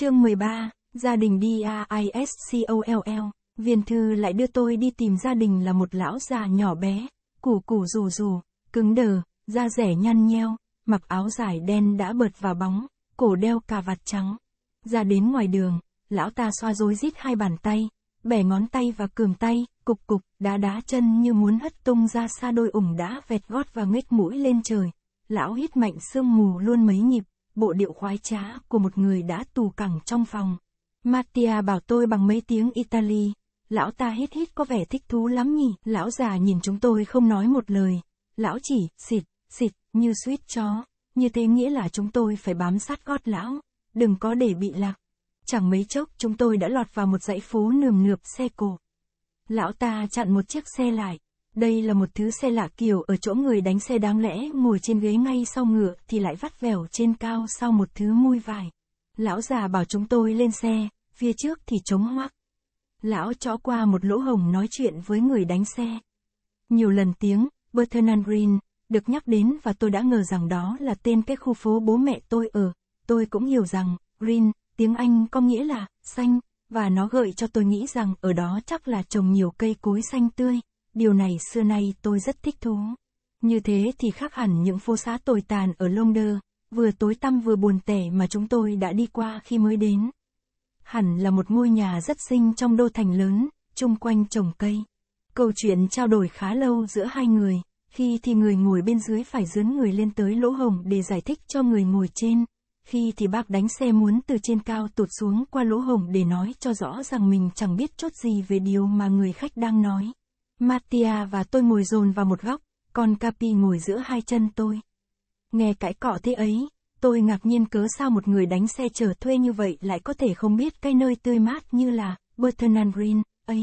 Chương 13, gia đình DISCOLL, viên thư lại đưa tôi đi tìm gia đình là một lão già nhỏ bé, củ củ rù rù, cứng đờ, da rẻ nhăn nheo, mặc áo dài đen đã bợt và bóng, cổ đeo cà vạt trắng. Ra đến ngoài đường, lão ta xoa rối rít hai bàn tay, bẻ ngón tay và cườm tay, cục cục, đá đá chân như muốn hất tung ra xa đôi ủng đã vẹt gót và nghếch mũi lên trời. Lão hít mạnh sương mù luôn mấy nhịp, bộ điệu khoái trá của một người đã tù cẳng trong phòng. Mattia bảo tôi bằng mấy tiếng Italy. Lão ta hít hít có vẻ thích thú lắm nhỉ, lão già nhìn chúng tôi không nói một lời. Lão chỉ, xịt, xịt, như suýt chó. Như thế nghĩa là chúng tôi phải bám sát gót lão, đừng có để bị lạc. Chẳng mấy chốc chúng tôi đã lọt vào một dãy phố nườm nượp xe cộ. Lão ta chặn một chiếc xe lại, đây là một thứ xe lạ kiểu ở chỗ người đánh xe đáng lẽ ngồi trên ghế ngay sau ngựa thì lại vắt vẻo trên cao sau một thứ mui vải. Lão già bảo chúng tôi lên xe, phía trước thì trống hoác. Lão chõ qua một lỗ hồng nói chuyện với người đánh xe. Nhiều lần tiếng, Bertrand Green, được nhắc đến và tôi đã ngờ rằng đó là tên cái khu phố bố mẹ tôi ở. Tôi cũng hiểu rằng, Green, tiếng Anh có nghĩa là, xanh, và nó gợi cho tôi nghĩ rằng ở đó chắc là trồng nhiều cây cối xanh tươi điều này xưa nay tôi rất thích thú. Như thế thì khác hẳn những phố xá tồi tàn ở London, vừa tối tăm vừa buồn tẻ mà chúng tôi đã đi qua khi mới đến. Hẳn là một ngôi nhà rất xinh trong đô thành lớn, chung quanh trồng cây. Câu chuyện trao đổi khá lâu giữa hai người, khi thì người ngồi bên dưới phải dướn người lên tới lỗ hồng để giải thích cho người ngồi trên. Khi thì bác đánh xe muốn từ trên cao tụt xuống qua lỗ hồng để nói cho rõ rằng mình chẳng biết chốt gì về điều mà người khách đang nói. Mattia và tôi ngồi dồn vào một góc, còn Capi ngồi giữa hai chân tôi. Nghe cãi cọ thế ấy, tôi ngạc nhiên cớ sao một người đánh xe chở thuê như vậy lại có thể không biết cái nơi tươi mát như là Burton Green ấy.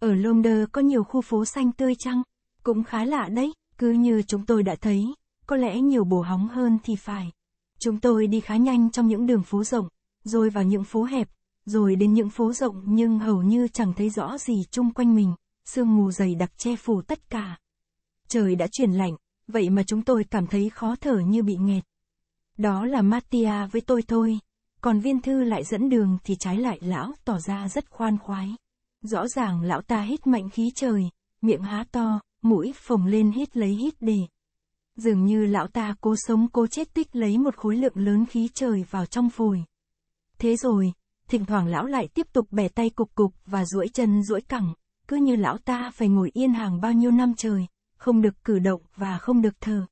Ở London có nhiều khu phố xanh tươi chăng? Cũng khá lạ đấy, cứ như chúng tôi đã thấy, có lẽ nhiều bổ hóng hơn thì phải. Chúng tôi đi khá nhanh trong những đường phố rộng, rồi vào những phố hẹp, rồi đến những phố rộng nhưng hầu như chẳng thấy rõ gì chung quanh mình sương mù dày đặc che phủ tất cả. Trời đã chuyển lạnh, vậy mà chúng tôi cảm thấy khó thở như bị nghẹt. Đó là Mattia với tôi thôi, còn viên thư lại dẫn đường thì trái lại lão tỏ ra rất khoan khoái. Rõ ràng lão ta hít mạnh khí trời, miệng há to, mũi phồng lên hít lấy hít để. Dường như lão ta cố sống cố chết tích lấy một khối lượng lớn khí trời vào trong phổi. Thế rồi, thỉnh thoảng lão lại tiếp tục bẻ tay cục cục và duỗi chân duỗi cẳng, cứ như lão ta phải ngồi yên hàng bao nhiêu năm trời, không được cử động và không được thở.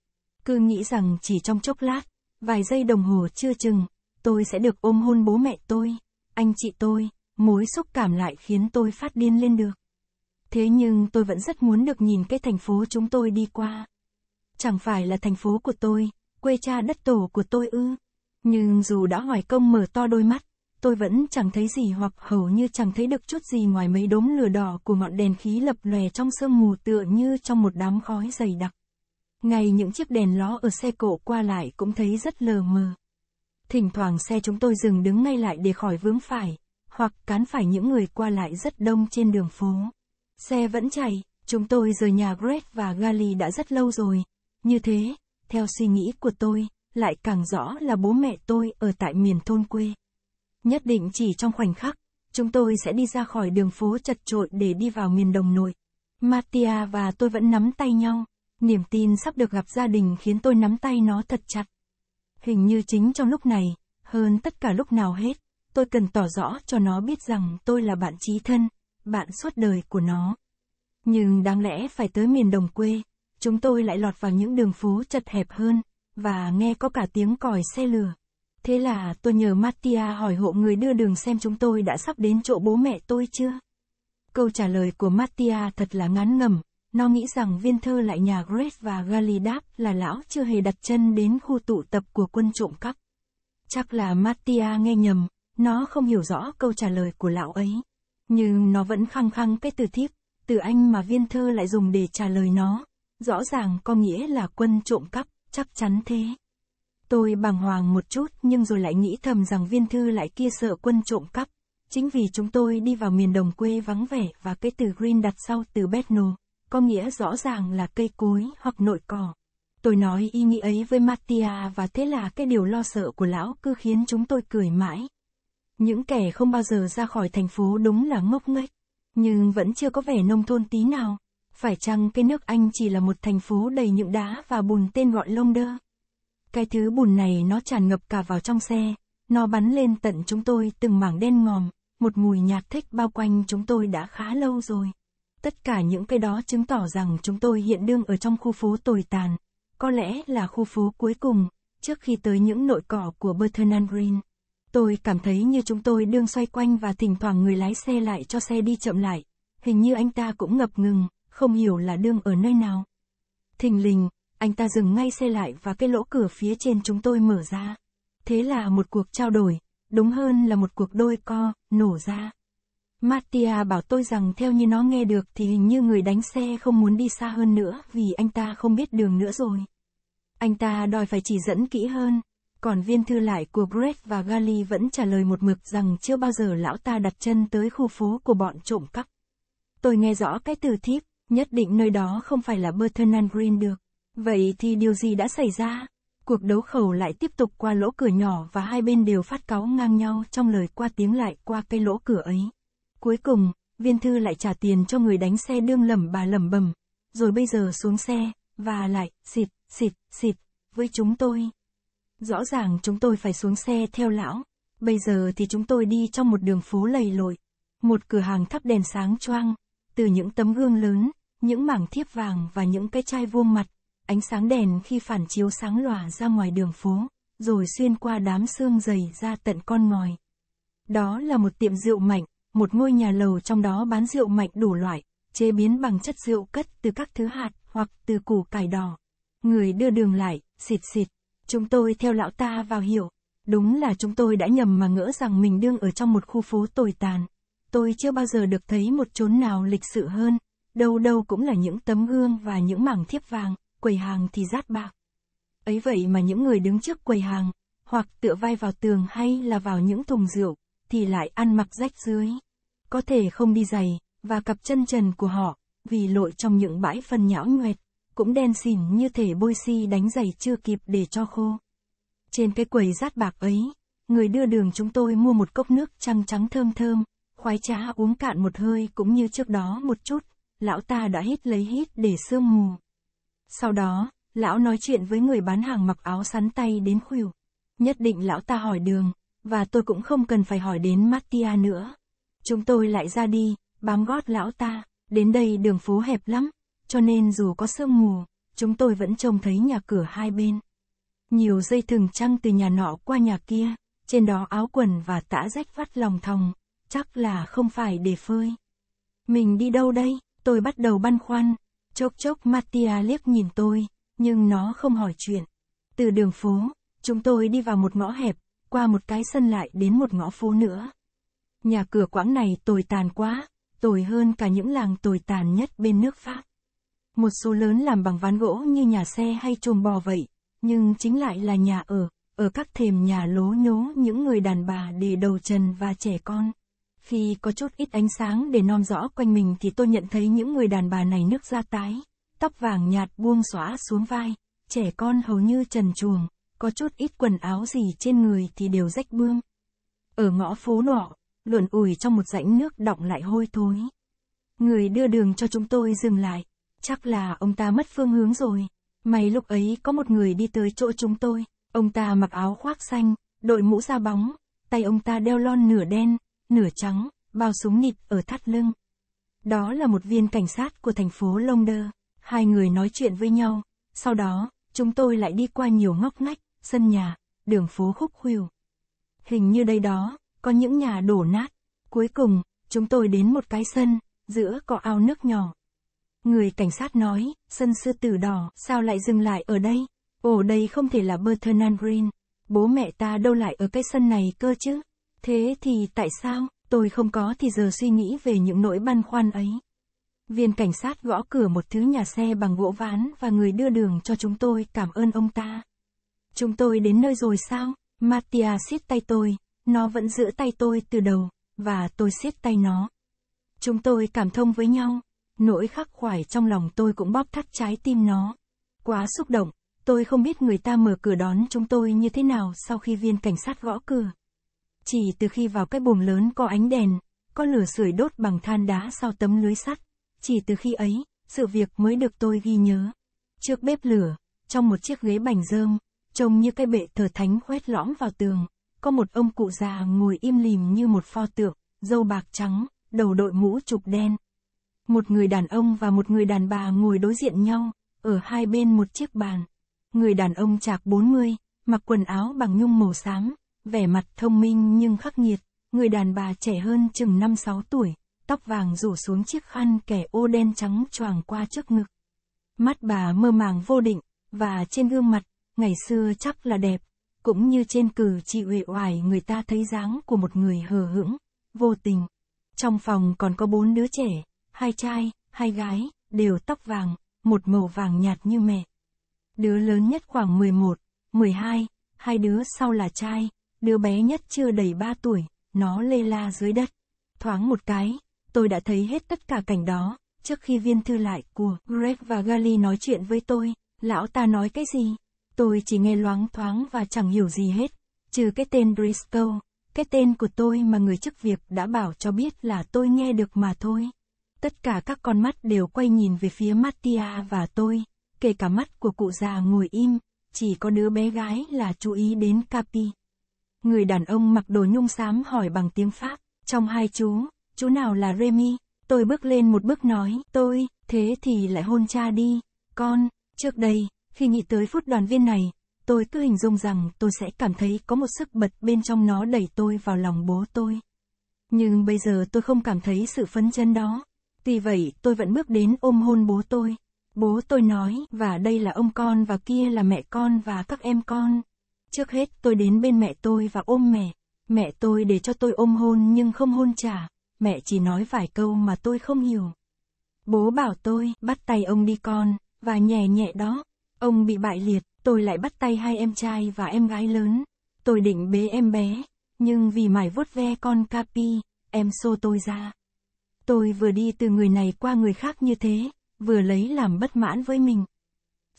Cứ nghĩ rằng chỉ trong chốc lát, vài giây đồng hồ chưa chừng, tôi sẽ được ôm hôn bố mẹ tôi, anh chị tôi, mối xúc cảm lại khiến tôi phát điên lên được. Thế nhưng tôi vẫn rất muốn được nhìn cái thành phố chúng tôi đi qua. Chẳng phải là thành phố của tôi, quê cha đất tổ của tôi ư. Nhưng dù đã hỏi công mở to đôi mắt, tôi vẫn chẳng thấy gì hoặc hầu như chẳng thấy được chút gì ngoài mấy đốm lửa đỏ của ngọn đèn khí lập lòe trong sương mù tựa như trong một đám khói dày đặc. Ngay những chiếc đèn ló ở xe cộ qua lại cũng thấy rất lờ mờ. Thỉnh thoảng xe chúng tôi dừng đứng ngay lại để khỏi vướng phải, hoặc cán phải những người qua lại rất đông trên đường phố. Xe vẫn chạy, chúng tôi rời nhà Brett và Gali đã rất lâu rồi. Như thế, theo suy nghĩ của tôi, lại càng rõ là bố mẹ tôi ở tại miền thôn quê. Nhất định chỉ trong khoảnh khắc, chúng tôi sẽ đi ra khỏi đường phố chật trội để đi vào miền đồng nội. Mattia và tôi vẫn nắm tay nhau. Niềm tin sắp được gặp gia đình khiến tôi nắm tay nó thật chặt. Hình như chính trong lúc này, hơn tất cả lúc nào hết, tôi cần tỏ rõ cho nó biết rằng tôi là bạn trí thân, bạn suốt đời của nó. Nhưng đáng lẽ phải tới miền đồng quê, chúng tôi lại lọt vào những đường phố chật hẹp hơn, và nghe có cả tiếng còi xe lửa. Thế là tôi nhờ Mattia hỏi hộ người đưa đường xem chúng tôi đã sắp đến chỗ bố mẹ tôi chưa. Câu trả lời của Mattia thật là ngắn ngầm. nó nghĩ rằng viên thơ lại nhà Grace và Galidap là lão chưa hề đặt chân đến khu tụ tập của quân trộm cắp. Chắc là Mattia nghe nhầm, nó không hiểu rõ câu trả lời của lão ấy. Nhưng nó vẫn khăng khăng cái từ thiếp, từ anh mà viên thơ lại dùng để trả lời nó. Rõ ràng có nghĩa là quân trộm cắp, chắc chắn thế. Tôi bàng hoàng một chút nhưng rồi lại nghĩ thầm rằng viên thư lại kia sợ quân trộm cắp. Chính vì chúng tôi đi vào miền đồng quê vắng vẻ và cái từ green đặt sau từ bedno, có nghĩa rõ ràng là cây cối hoặc nội cỏ. Tôi nói ý nghĩ ấy với Mattia và thế là cái điều lo sợ của lão cứ khiến chúng tôi cười mãi. Những kẻ không bao giờ ra khỏi thành phố đúng là ngốc nghếch, nhưng vẫn chưa có vẻ nông thôn tí nào. Phải chăng cái nước Anh chỉ là một thành phố đầy những đá và bùn tên gọi London? Cái thứ bùn này nó tràn ngập cả vào trong xe, nó bắn lên tận chúng tôi từng mảng đen ngòm, một mùi nhạt thích bao quanh chúng tôi đã khá lâu rồi. Tất cả những cái đó chứng tỏ rằng chúng tôi hiện đương ở trong khu phố tồi tàn, có lẽ là khu phố cuối cùng, trước khi tới những nội cỏ của Bertrand Green. Tôi cảm thấy như chúng tôi đương xoay quanh và thỉnh thoảng người lái xe lại cho xe đi chậm lại, hình như anh ta cũng ngập ngừng, không hiểu là đương ở nơi nào. Thình lình, anh ta dừng ngay xe lại và cái lỗ cửa phía trên chúng tôi mở ra. Thế là một cuộc trao đổi, đúng hơn là một cuộc đôi co, nổ ra. Mattia bảo tôi rằng theo như nó nghe được thì hình như người đánh xe không muốn đi xa hơn nữa vì anh ta không biết đường nữa rồi. Anh ta đòi phải chỉ dẫn kỹ hơn, còn viên thư lại của Brett và Gali vẫn trả lời một mực rằng chưa bao giờ lão ta đặt chân tới khu phố của bọn trộm cắp. Tôi nghe rõ cái từ thiếp, nhất định nơi đó không phải là Bertrand Green được. Vậy thì điều gì đã xảy ra? Cuộc đấu khẩu lại tiếp tục qua lỗ cửa nhỏ và hai bên đều phát cáo ngang nhau trong lời qua tiếng lại qua cây lỗ cửa ấy. Cuối cùng, viên thư lại trả tiền cho người đánh xe đương lẩm bà lẩm bầm, rồi bây giờ xuống xe, và lại, xịt, xịt, xịt, với chúng tôi. Rõ ràng chúng tôi phải xuống xe theo lão, bây giờ thì chúng tôi đi trong một đường phố lầy lội. Một cửa hàng thắp đèn sáng choang, từ những tấm gương lớn, những mảng thiếp vàng và những cái chai vuông mặt, Ánh sáng đèn khi phản chiếu sáng lòa ra ngoài đường phố, rồi xuyên qua đám sương dày ra tận con ngòi. Đó là một tiệm rượu mạnh, một ngôi nhà lầu trong đó bán rượu mạnh đủ loại, chế biến bằng chất rượu cất từ các thứ hạt hoặc từ củ cải đỏ. Người đưa đường lại, xịt xịt, chúng tôi theo lão ta vào hiểu. Đúng là chúng tôi đã nhầm mà ngỡ rằng mình đương ở trong một khu phố tồi tàn. Tôi chưa bao giờ được thấy một chốn nào lịch sự hơn, đâu đâu cũng là những tấm gương và những mảng thiếp vàng, quầy hàng thì rát bạc. Ấy vậy mà những người đứng trước quầy hàng, hoặc tựa vai vào tường hay là vào những thùng rượu, thì lại ăn mặc rách dưới. Có thể không đi giày, và cặp chân trần của họ, vì lội trong những bãi phân nhão nhoẹt, cũng đen xỉn như thể bôi xi si đánh giày chưa kịp để cho khô. Trên cái quầy rát bạc ấy, người đưa đường chúng tôi mua một cốc nước trăng trắng thơm thơm, khoái trá uống cạn một hơi cũng như trước đó một chút, lão ta đã hít lấy hít để sương mù. Sau đó, lão nói chuyện với người bán hàng mặc áo sắn tay đến khuỷu. Nhất định lão ta hỏi đường, và tôi cũng không cần phải hỏi đến Mattia nữa. Chúng tôi lại ra đi, bám gót lão ta, đến đây đường phố hẹp lắm, cho nên dù có sương mù, chúng tôi vẫn trông thấy nhà cửa hai bên. Nhiều dây thừng trăng từ nhà nọ qua nhà kia, trên đó áo quần và tã rách vắt lòng thòng, chắc là không phải để phơi. Mình đi đâu đây? Tôi bắt đầu băn khoăn, Chốc chốc Mattia liếc nhìn tôi, nhưng nó không hỏi chuyện. Từ đường phố, chúng tôi đi vào một ngõ hẹp, qua một cái sân lại đến một ngõ phố nữa. Nhà cửa quãng này tồi tàn quá, tồi hơn cả những làng tồi tàn nhất bên nước Pháp. Một số lớn làm bằng ván gỗ như nhà xe hay chuồng bò vậy, nhưng chính lại là nhà ở, ở các thềm nhà lố nhố những người đàn bà để đầu trần và trẻ con. Khi có chút ít ánh sáng để nom rõ quanh mình thì tôi nhận thấy những người đàn bà này nước da tái, tóc vàng nhạt buông xóa xuống vai, trẻ con hầu như trần truồng, có chút ít quần áo gì trên người thì đều rách bươm. Ở ngõ phố nọ, luồn ủi trong một rãnh nước đọng lại hôi thối. Người đưa đường cho chúng tôi dừng lại, chắc là ông ta mất phương hướng rồi. May lúc ấy có một người đi tới chỗ chúng tôi, ông ta mặc áo khoác xanh, đội mũ da bóng, tay ông ta đeo lon nửa đen, nửa trắng, bao súng nịt ở thắt lưng. Đó là một viên cảnh sát của thành phố London. Hai người nói chuyện với nhau. Sau đó, chúng tôi lại đi qua nhiều ngóc ngách, sân nhà, đường phố khúc khuỷu. Hình như đây đó, có những nhà đổ nát. Cuối cùng, chúng tôi đến một cái sân, giữa có ao nước nhỏ. Người cảnh sát nói, sân sư tử đỏ, sao lại dừng lại ở đây? Ồ đây không thể là Bernard Green. Bố mẹ ta đâu lại ở cái sân này cơ chứ? Thế thì tại sao, tôi không có thì giờ suy nghĩ về những nỗi băn khoăn ấy. Viên cảnh sát gõ cửa một thứ nhà xe bằng gỗ ván và người đưa đường cho chúng tôi cảm ơn ông ta. Chúng tôi đến nơi rồi sao? Mattia siết tay tôi, nó vẫn giữ tay tôi từ đầu, và tôi siết tay nó. Chúng tôi cảm thông với nhau, nỗi khắc khoải trong lòng tôi cũng bóp thắt trái tim nó. Quá xúc động, tôi không biết người ta mở cửa đón chúng tôi như thế nào sau khi viên cảnh sát gõ cửa. Chỉ từ khi vào cái buồng lớn có ánh đèn, có lửa sưởi đốt bằng than đá sau tấm lưới sắt, chỉ từ khi ấy, sự việc mới được tôi ghi nhớ. Trước bếp lửa, trong một chiếc ghế bành rơm, trông như cái bệ thờ thánh khoét lõm vào tường, có một ông cụ già ngồi im lìm như một pho tượng, râu bạc trắng, đầu đội mũ trục đen. Một người đàn ông và một người đàn bà ngồi đối diện nhau, ở hai bên một chiếc bàn. Người đàn ông chạc 40, mặc quần áo bằng nhung màu xám, vẻ mặt thông minh nhưng khắc nghiệt, người đàn bà trẻ hơn chừng 5-6 tuổi, tóc vàng rủ xuống chiếc khăn kẻ ô đen trắng choàng qua trước ngực. Mắt bà mơ màng vô định, và trên gương mặt, ngày xưa chắc là đẹp, cũng như trên cử chị uể oải người ta thấy dáng của một người hờ hững, vô tình. Trong phòng còn có bốn đứa trẻ, hai trai, hai gái, đều tóc vàng, một màu vàng nhạt như mẹ. Đứa lớn nhất khoảng 11, 12, hai đứa sau là trai, Đứa bé nhất chưa đầy 3 tuổi, nó lê la dưới đất. Thoáng một cái, tôi đã thấy hết tất cả cảnh đó. Trước khi viên thư lại của Greg và Gali nói chuyện với tôi, lão ta nói cái gì? Tôi chỉ nghe loáng thoáng và chẳng hiểu gì hết, trừ cái tên Briscoe, cái tên của tôi mà người chức việc đã bảo cho biết là tôi nghe được mà thôi. Tất cả các con mắt đều quay nhìn về phía Mattia và tôi, kể cả mắt của cụ già ngồi im, chỉ có đứa bé gái là chú ý đến Capi. Người đàn ông mặc đồ nhung xám hỏi bằng tiếng Pháp, trong hai chú, chú nào là Remy? Tôi bước lên một bước nói, tôi, thế thì lại hôn cha đi. Con, trước đây, khi nghĩ tới phút đoàn viên này, tôi cứ hình dung rằng tôi sẽ cảm thấy có một sức bật bên trong nó đẩy tôi vào lòng bố tôi. Nhưng bây giờ tôi không cảm thấy sự phấn chân đó. Tuy vậy, tôi vẫn bước đến ôm hôn bố tôi. Bố tôi nói, và đây là ông con và kia là mẹ con và các em con. Trước hết tôi đến bên mẹ tôi và ôm mẹ. Mẹ tôi để cho tôi ôm hôn nhưng không hôn trả. Mẹ chỉ nói vài câu mà tôi không hiểu. Bố bảo tôi bắt tay ông đi con, và nhẹ nhẹ đó. Ông bị bại liệt, tôi lại bắt tay hai em trai và em gái lớn. Tôi định bế em bé, nhưng vì mải vuốt ve con Capi, em xô tôi ra. Tôi vừa đi từ người này qua người khác như thế, vừa lấy làm bất mãn với mình.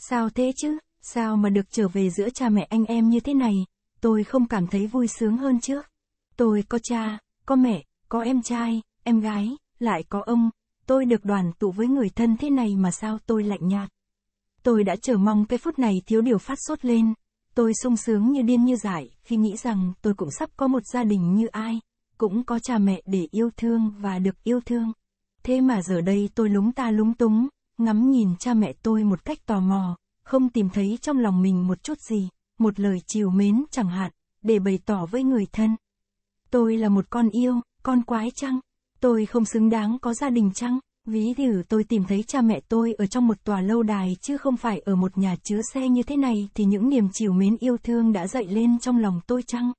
Sao thế chứ? Sao mà được trở về giữa cha mẹ anh em như thế này, tôi không cảm thấy vui sướng hơn chứ. Tôi có cha, có mẹ, có em trai, em gái, lại có ông, tôi được đoàn tụ với người thân thế này mà sao tôi lạnh nhạt. Tôi đã chờ mong cái phút này thiếu điều phát sốt lên, tôi sung sướng như điên như dại khi nghĩ rằng tôi cũng sắp có một gia đình như ai, cũng có cha mẹ để yêu thương và được yêu thương. Thế mà giờ đây tôi lúng ta lúng túng, ngắm nhìn cha mẹ tôi một cách tò mò, không tìm thấy trong lòng mình một chút gì, một lời chiều mến chẳng hạn, để bày tỏ với người thân. Tôi là một con yêu, con quái chăng? Tôi không xứng đáng có gia đình chăng? Ví thử tôi tìm thấy cha mẹ tôi ở trong một tòa lâu đài chứ không phải ở một nhà chứa xe như thế này thì những niềm chiều mến yêu thương đã dậy lên trong lòng tôi chăng?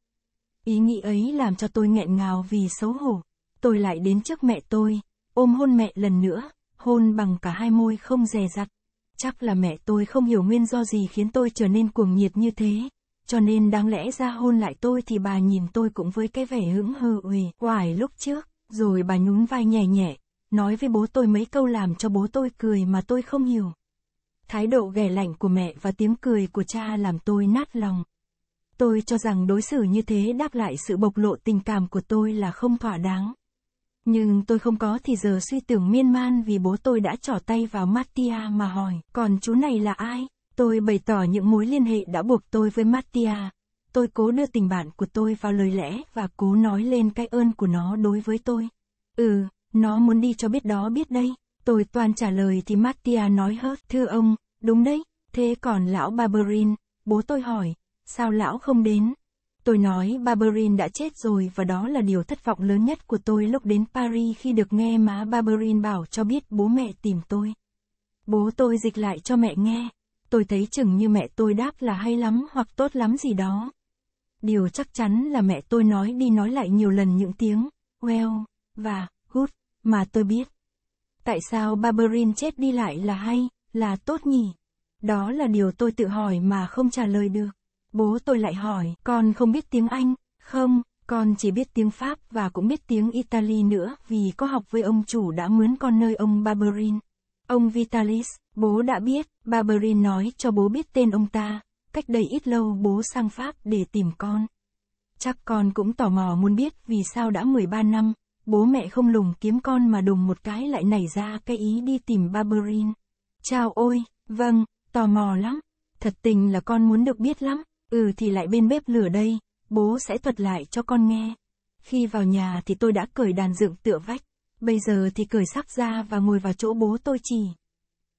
Ý nghĩ ấy làm cho tôi nghẹn ngào vì xấu hổ. Tôi lại đến trước mẹ tôi, ôm hôn mẹ lần nữa, hôn bằng cả hai môi không dè dặt. Chắc là mẹ tôi không hiểu nguyên do gì khiến tôi trở nên cuồng nhiệt như thế. Cho nên đáng lẽ ra hôn lại tôi thì bà nhìn tôi cũng với cái vẻ hững hờ uể oải lúc trước, rồi bà nhún vai nhẹ nhẹ, nói với bố tôi mấy câu làm cho bố tôi cười mà tôi không hiểu. Thái độ ghẻ lạnh của mẹ và tiếng cười của cha làm tôi nát lòng. Tôi cho rằng đối xử như thế đáp lại sự bộc lộ tình cảm của tôi là không thỏa đáng. Nhưng tôi không có thì giờ suy tưởng miên man vì bố tôi đã trỏ tay vào Mattia mà hỏi, còn chú này là ai? Tôi bày tỏ những mối liên hệ đã buộc tôi với Mattia. Tôi cố đưa tình bạn của tôi vào lời lẽ và cố nói lên cái ơn của nó đối với tôi. Ừ, nó muốn đi cho biết đó biết đây. Tôi toàn trả lời thì Mattia nói hết, thưa ông, đúng đấy. Thế còn lão Barberin, bố tôi hỏi, sao lão không đến? Tôi nói Barberin đã chết rồi và đó là điều thất vọng lớn nhất của tôi lúc đến Paris khi được nghe má Barberin bảo cho biết bố mẹ tìm tôi. Bố tôi dịch lại cho mẹ nghe. Tôi thấy chừng như mẹ tôi đáp là hay lắm hoặc tốt lắm gì đó. Điều chắc chắn là mẹ tôi nói đi nói lại nhiều lần những tiếng well và good mà tôi biết. Tại sao Barberin chết đi lại là hay, là tốt nhỉ? Đó là điều tôi tự hỏi mà không trả lời được. Bố tôi lại hỏi, con không biết tiếng Anh, không, con chỉ biết tiếng Pháp và cũng biết tiếng Italy nữa vì có học với ông chủ đã mướn con nơi ông Barberin. Ông Vitalis, bố đã biết, Barberin nói cho bố biết tên ông ta, cách đây ít lâu bố sang Pháp để tìm con. Chắc con cũng tò mò muốn biết vì sao đã 13 năm, bố mẹ không lùng kiếm con mà đùng một cái lại nảy ra cái ý đi tìm Barberin. Chào ôi, vâng, tò mò lắm, thật tình là con muốn được biết lắm. Ừ thì lại bên bếp lửa đây, bố sẽ thuật lại cho con nghe. Khi vào nhà thì tôi đã cởi đàn dựng tựa vách, bây giờ thì cởi sắp ra và ngồi vào chỗ bố tôi chỉ.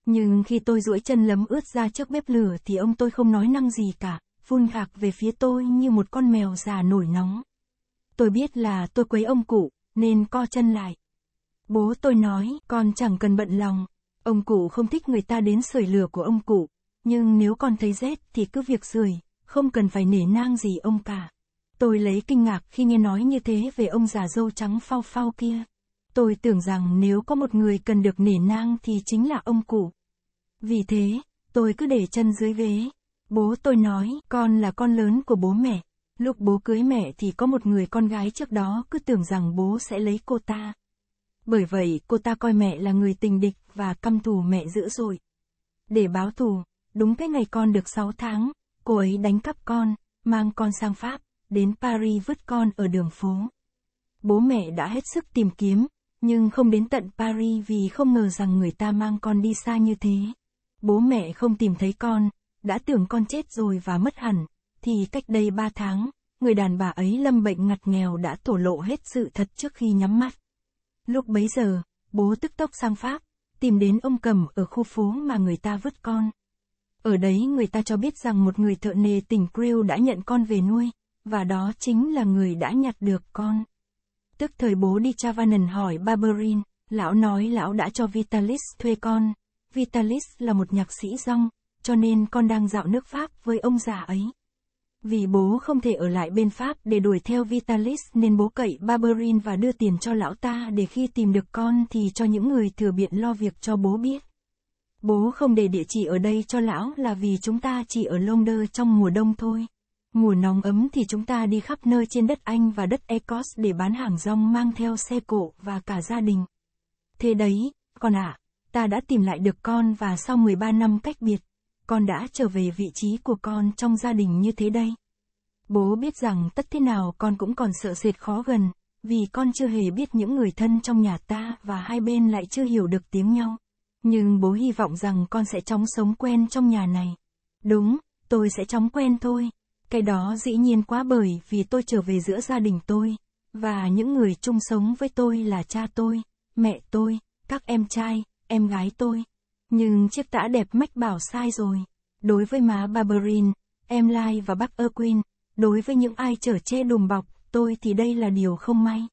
Nhưng khi tôi duỗi chân lấm ướt ra trước bếp lửa thì ông tôi không nói năng gì cả, phun gạc về phía tôi như một con mèo già nổi nóng. Tôi biết là tôi quấy ông cụ, nên co chân lại. Bố tôi nói, con chẳng cần bận lòng, ông cụ không thích người ta đến sưởi lửa của ông cụ, nhưng nếu con thấy rét thì cứ việc sưởi, không cần phải nể nang gì ông cả. Tôi lấy kinh ngạc khi nghe nói như thế về ông già dâu trắng phao phao kia. Tôi tưởng rằng nếu có một người cần được nể nang thì chính là ông cụ. Vì thế, tôi cứ để chân dưới vế. Bố tôi nói, con là con lớn của bố mẹ. Lúc bố cưới mẹ thì có một người con gái trước đó cứ tưởng rằng bố sẽ lấy cô ta. Bởi vậy, cô ta coi mẹ là người tình địch và căm thù mẹ dữ dội. Để báo thù, đúng cái ngày con được 6 tháng, Cô ấy đánh cắp con, mang con sang Pháp, đến Paris vứt con ở đường phố. Bố mẹ đã hết sức tìm kiếm, nhưng không đến tận Paris vì không ngờ rằng người ta mang con đi xa như thế. Bố mẹ không tìm thấy con, đã tưởng con chết rồi và mất hẳn, thì cách đây ba tháng, người đàn bà ấy lâm bệnh ngặt nghèo đã thổ lộ hết sự thật trước khi nhắm mắt. Lúc bấy giờ, bố tức tốc sang Pháp, tìm đến ông Cầm ở khu phố mà người ta vứt con. Ở đấy người ta cho biết rằng một người thợ nề tỉnh Crew đã nhận con về nuôi, và đó chính là người đã nhặt được con. Tức thời bố đi Chavanan hỏi Barberin, lão nói lão đã cho Vitalis thuê con. Vitalis là một nhạc sĩ rong, cho nên con đang dạo nước Pháp với ông già ấy. Vì bố không thể ở lại bên Pháp để đuổi theo Vitalis nên bố cậy Barberin và đưa tiền cho lão ta để khi tìm được con thì cho những người thừa biện lo việc cho bố biết. Bố không để địa chỉ ở đây cho lão là vì chúng ta chỉ ở London trong mùa đông thôi. Mùa nóng ấm thì chúng ta đi khắp nơi trên đất Anh và đất Ecos để bán hàng rong mang theo xe cộ và cả gia đình. Thế đấy, con ạ, à, ta đã tìm lại được con và sau 13 năm cách biệt, con đã trở về vị trí của con trong gia đình như thế đây. Bố biết rằng tất thế nào con cũng còn sợ sệt khó gần, vì con chưa hề biết những người thân trong nhà ta và hai bên lại chưa hiểu được tiếng nhau. Nhưng bố hy vọng rằng con sẽ chóng sống quen trong nhà này. Đúng, tôi sẽ chóng quen thôi. Cái đó dĩ nhiên quá bởi vì tôi trở về giữa gia đình tôi. Và những người chung sống với tôi là cha tôi, mẹ tôi, các em trai, em gái tôi. Nhưng chiếc tã đẹp mách bảo sai rồi. Đối với má Barberin, em Lai và bác Erwin, đối với những ai trở che đùm bọc, tôi thì đây là điều không may.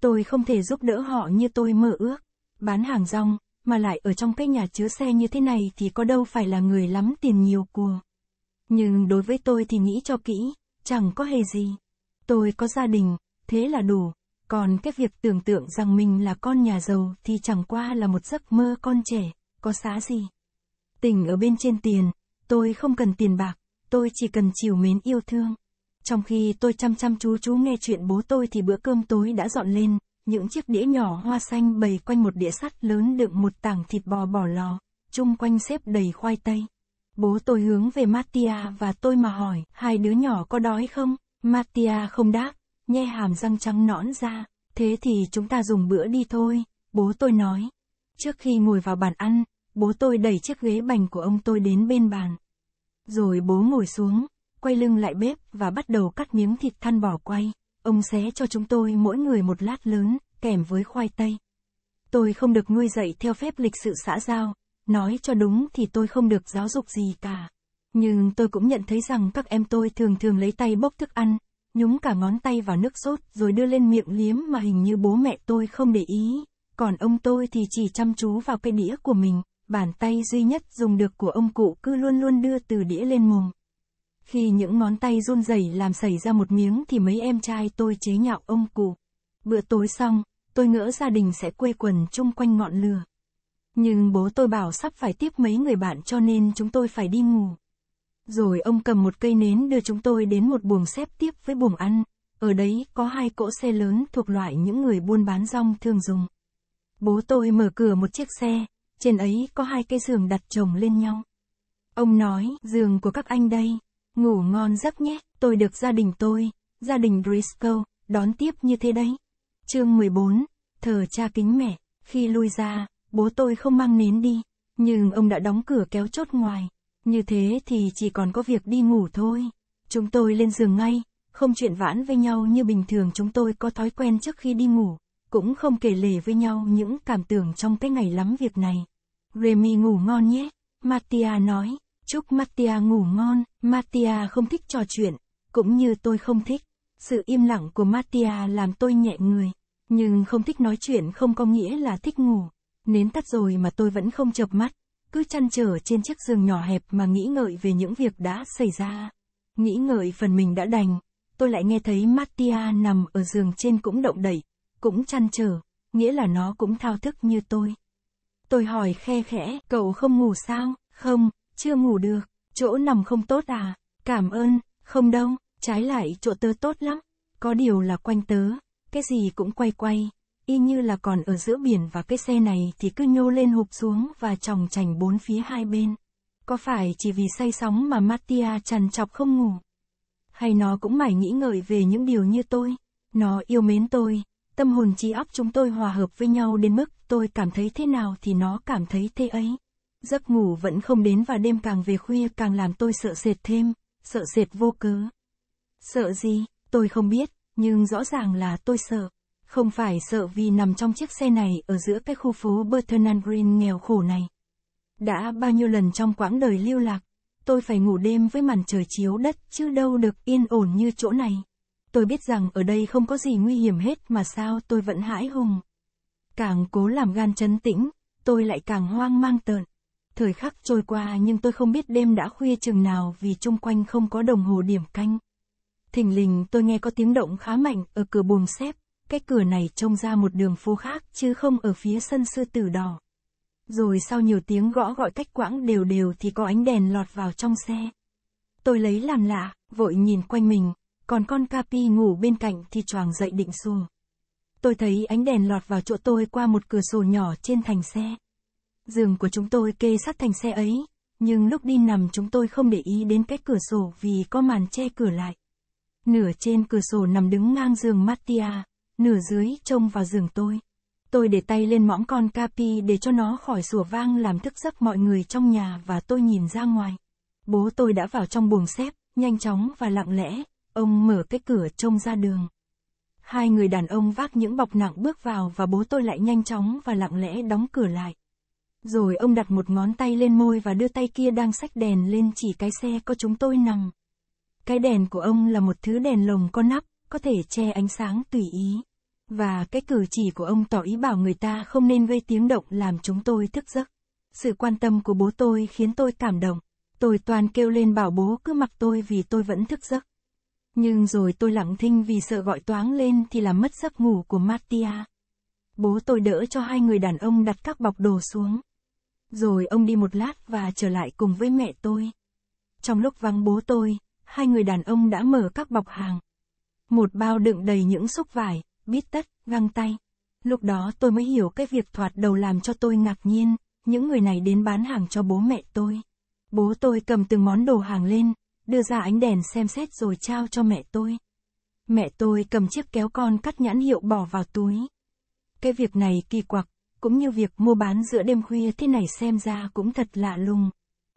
Tôi không thể giúp đỡ họ như tôi mơ ước. Bán hàng rong, mà lại ở trong cái nhà chứa xe như thế này thì có đâu phải là người lắm tiền nhiều của. Nhưng đối với tôi thì nghĩ cho kỹ, chẳng có hề gì. Tôi có gia đình, thế là đủ. Còn cái việc tưởng tượng rằng mình là con nhà giàu thì chẳng qua là một giấc mơ con trẻ, có xá gì. Tình ở bên trên tiền, tôi không cần tiền bạc, tôi chỉ cần chiều mến yêu thương. Trong khi tôi chăm chăm chú chú nghe chuyện bố tôi thì bữa cơm tối đã dọn lên, những chiếc đĩa nhỏ hoa xanh bày quanh một đĩa sắt lớn đựng một tảng thịt bò bỏ lò, chung quanh xếp đầy khoai tây. Bố tôi hướng về Mattia và tôi mà hỏi, hai đứa nhỏ có đói không? Mattia không đáp, nhe hàm răng trắng nõn ra, thế thì chúng ta dùng bữa đi thôi, bố tôi nói. Trước khi ngồi vào bàn ăn, bố tôi đẩy chiếc ghế bành của ông tôi đến bên bàn. Rồi bố ngồi xuống, quay lưng lại bếp và bắt đầu cắt miếng thịt thăn bỏ quay. Ông xé cho chúng tôi mỗi người một lát lớn, kèm với khoai tây. Tôi không được nuôi dạy theo phép lịch sự xã giao, nói cho đúng thì tôi không được giáo dục gì cả. Nhưng tôi cũng nhận thấy rằng các em tôi thường thường lấy tay bốc thức ăn, nhúng cả ngón tay vào nước sốt rồi đưa lên miệng liếm mà hình như bố mẹ tôi không để ý. Còn ông tôi thì chỉ chăm chú vào cái đĩa của mình, bàn tay duy nhất dùng được của ông cụ cứ luôn luôn đưa từ đĩa lên mồm. Khi những ngón tay run rẩy làm xảy ra một miếng thì mấy em trai tôi chế nhạo ông cụ. Bữa tối xong, tôi ngỡ gia đình sẽ quê quần chung quanh ngọn lửa. Nhưng bố tôi bảo sắp phải tiếp mấy người bạn cho nên chúng tôi phải đi ngủ. Rồi ông cầm một cây nến đưa chúng tôi đến một buồng xếp tiếp với buồng ăn. Ở đấy có hai cỗ xe lớn thuộc loại những người buôn bán rong thường dùng. Bố tôi mở cửa một chiếc xe, trên ấy có hai cây giường đặt chồng lên nhau. Ông nói, giường của các anh đây. Ngủ ngon giấc nhé, tôi được gia đình tôi, gia đình Briscoe, đón tiếp như thế đấy. Chương 14, thờ cha kính mẹ, khi lui ra, bố tôi không mang nến đi, nhưng ông đã đóng cửa kéo chốt ngoài, như thế thì chỉ còn có việc đi ngủ thôi. Chúng tôi lên giường ngay, không chuyện vãn với nhau như bình thường chúng tôi có thói quen trước khi đi ngủ, cũng không kể lể với nhau những cảm tưởng trong cái ngày lắm việc này. Remy ngủ ngon nhé, Mattia nói, Chúc Mattia ngủ ngon, Mattia không thích trò chuyện, cũng như tôi không thích. Sự im lặng của Mattia làm tôi nhẹ người, nhưng không thích nói chuyện không có nghĩa là thích ngủ. Nến tắt rồi mà tôi vẫn không chợp mắt, cứ chăn trở trên chiếc giường nhỏ hẹp mà nghĩ ngợi về những việc đã xảy ra. Nghĩ ngợi phần mình đã đành, tôi lại nghe thấy Mattia nằm ở giường trên cũng động đẩy, cũng chăn trở, nghĩa là nó cũng thao thức như tôi. Tôi hỏi khe khẽ, cậu không ngủ sao? Không, chưa ngủ được, chỗ nằm không tốt à? Cảm ơn, không đâu, trái lại chỗ tớ tốt lắm. Có điều là quanh tớ, cái gì cũng quay quay. Y như là còn ở giữa biển và cái xe này thì cứ nhô lên hụp xuống và tròng chành bốn phía hai bên. Có phải chỉ vì say sóng mà Mattia trằn chọc không ngủ? Hay nó cũng mải nghĩ ngợi về những điều như tôi? Nó yêu mến tôi, tâm hồn trí óc chúng tôi hòa hợp với nhau đến mức tôi cảm thấy thế nào thì nó cảm thấy thế ấy. Giấc ngủ vẫn không đến và đêm càng về khuya càng làm tôi sợ sệt thêm, sợ sệt vô cớ. Sợ gì, tôi không biết, nhưng rõ ràng là tôi sợ. Không phải sợ vì nằm trong chiếc xe này ở giữa cái khu phố Bernard Green nghèo khổ này. Đã bao nhiêu lần trong quãng đời lưu lạc, tôi phải ngủ đêm với màn trời chiếu đất chứ đâu được yên ổn như chỗ này. Tôi biết rằng ở đây không có gì nguy hiểm hết mà sao tôi vẫn hãi hùng. Càng cố làm gan chấn tĩnh, tôi lại càng hoang mang tợn. Thời khắc trôi qua nhưng tôi không biết đêm đã khuya chừng nào vì chung quanh không có đồng hồ điểm canh. Thình lình tôi nghe có tiếng động khá mạnh ở cửa buồng xếp, cái cửa này trông ra một đường phố khác chứ không ở phía sân sư tử đỏ. Rồi sau nhiều tiếng gõ gọi cách quãng đều đều thì có ánh đèn lọt vào trong xe. Tôi lấy làm lạ, vội nhìn quanh mình, còn con Capi ngủ bên cạnh thì choàng dậy định xuồng. Tôi thấy ánh đèn lọt vào chỗ tôi qua một cửa sổ nhỏ trên thành xe. Giường của chúng tôi kê sát thành xe ấy, nhưng lúc đi nằm chúng tôi không để ý đến cái cửa sổ vì có màn che cửa lại. Nửa trên cửa sổ nằm đứng ngang giường Mattia, nửa dưới trông vào giường tôi. Tôi để tay lên mõm con Capi để cho nó khỏi sủa vang làm thức giấc mọi người trong nhà và tôi nhìn ra ngoài. Bố tôi đã vào trong buồng xếp, nhanh chóng và lặng lẽ, ông mở cái cửa trông ra đường. Hai người đàn ông vác những bọc nặng bước vào và bố tôi lại nhanh chóng và lặng lẽ đóng cửa lại. Rồi ông đặt một ngón tay lên môi và đưa tay kia đang sách đèn lên chỉ cái xe có chúng tôi nằm. Cái đèn của ông là một thứ đèn lồng có nắp, có thể che ánh sáng tùy ý. Và cái cử chỉ của ông tỏ ý bảo người ta không nên gây tiếng động làm chúng tôi thức giấc. Sự quan tâm của bố tôi khiến tôi cảm động. Tôi toàn kêu lên bảo bố cứ mặc tôi vì tôi vẫn thức giấc. Nhưng rồi tôi lặng thinh vì sợ gọi toáng lên thì làm mất giấc ngủ của Mattia. Bố tôi đỡ cho hai người đàn ông đặt các bọc đồ xuống. Rồi ông đi một lát và trở lại cùng với mẹ tôi. Trong lúc vắng bố tôi, hai người đàn ông đã mở các bọc hàng. Một bao đựng đầy những xúc vải, bít tất, găng tay. Lúc đó tôi mới hiểu cái việc thoạt đầu làm cho tôi ngạc nhiên, những người này đến bán hàng cho bố mẹ tôi. Bố tôi cầm từng món đồ hàng lên, đưa ra ánh đèn xem xét rồi trao cho mẹ tôi. Mẹ tôi cầm chiếc kéo con cắt nhãn hiệu bỏ vào túi. Cái việc này kỳ quặc, cũng như việc mua bán giữa đêm khuya thế này xem ra cũng thật lạ lùng.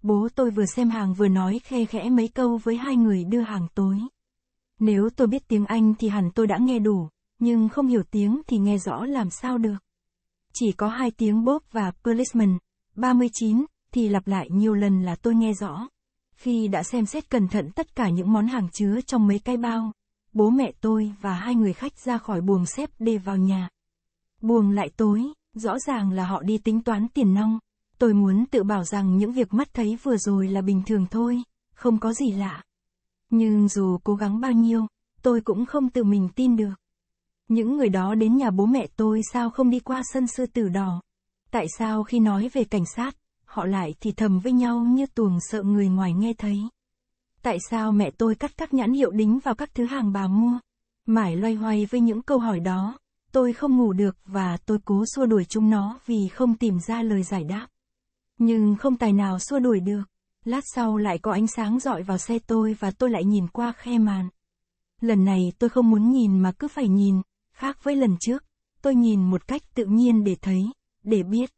Bố tôi vừa xem hàng vừa nói khe khẽ mấy câu với hai người đưa hàng tối. Nếu tôi biết tiếng Anh thì hẳn tôi đã nghe đủ, nhưng không hiểu tiếng thì nghe rõ làm sao được. Chỉ có hai tiếng Bob và Policeman, 39, thì lặp lại nhiều lần là tôi nghe rõ. Khi đã xem xét cẩn thận tất cả những món hàng chứa trong mấy cái bao, bố mẹ tôi và hai người khách ra khỏi buồng xếp để vào nhà. Buồng lại tối, Rõ ràng là họ đi tính toán tiền nong. Tôi muốn tự bảo rằng những việc mắt thấy vừa rồi là bình thường thôi, không có gì lạ. Nhưng dù cố gắng bao nhiêu, tôi cũng không tự mình tin được. Những người đó đến nhà bố mẹ tôi sao không đi qua sân sư tử đỏ? Tại sao khi nói về cảnh sát, họ lại thì thầm với nhau như tuồng sợ người ngoài nghe thấy? Tại sao mẹ tôi cắt các nhãn hiệu đính vào các thứ hàng bà mua? Mãi loay hoay với những câu hỏi đó, tôi không ngủ được và tôi cố xua đuổi chúng nó vì không tìm ra lời giải đáp. Nhưng không tài nào xua đuổi được. Lát sau lại có ánh sáng dọi vào xe tôi và tôi lại nhìn qua khe màn. Lần này tôi không muốn nhìn mà cứ phải nhìn, khác với lần trước, tôi nhìn một cách tự nhiên để thấy, để biết.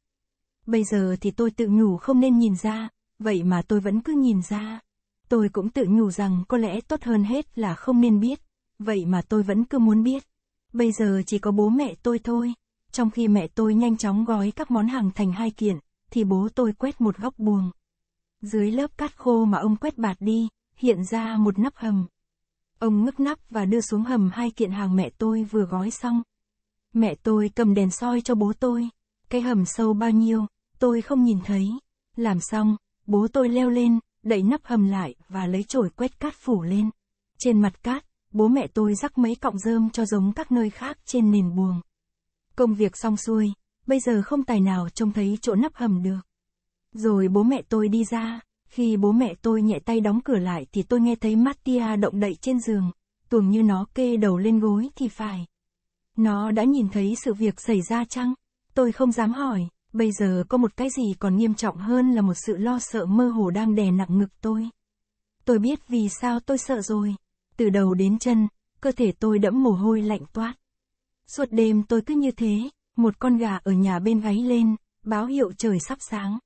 Bây giờ thì tôi tự nhủ không nên nhìn ra, vậy mà tôi vẫn cứ nhìn ra. Tôi cũng tự nhủ rằng có lẽ tốt hơn hết là không nên biết, vậy mà tôi vẫn cứ muốn biết. Bây giờ chỉ có bố mẹ tôi thôi. Trong khi mẹ tôi nhanh chóng gói các món hàng thành hai kiện, thì bố tôi quét một góc buồng. Dưới lớp cát khô mà ông quét bạt đi, hiện ra một nắp hầm. Ông ngức nắp và đưa xuống hầm hai kiện hàng mẹ tôi vừa gói xong. Mẹ tôi cầm đèn soi cho bố tôi. Cái hầm sâu bao nhiêu, tôi không nhìn thấy. Làm xong, bố tôi leo lên, đẩy nắp hầm lại và lấy chổi quét cát phủ lên. Trên mặt cát, bố mẹ tôi rắc mấy cọng rơm cho giống các nơi khác trên nền buồng. Công việc xong xuôi, bây giờ không tài nào trông thấy chỗ nắp hầm được. Rồi bố mẹ tôi đi ra, khi bố mẹ tôi nhẹ tay đóng cửa lại thì tôi nghe thấy Mattia động đậy trên giường, tưởng như nó kê đầu lên gối thì phải. Nó đã nhìn thấy sự việc xảy ra chăng? Tôi không dám hỏi, bây giờ có một cái gì còn nghiêm trọng hơn là một sự lo sợ mơ hồ đang đè nặng ngực tôi. Tôi biết vì sao tôi sợ rồi từ đầu đến chân, cơ thể tôi đẫm mồ hôi lạnh toát. Suốt đêm tôi cứ như thế, một con gà ở nhà bên gáy lên, báo hiệu trời sắp sáng.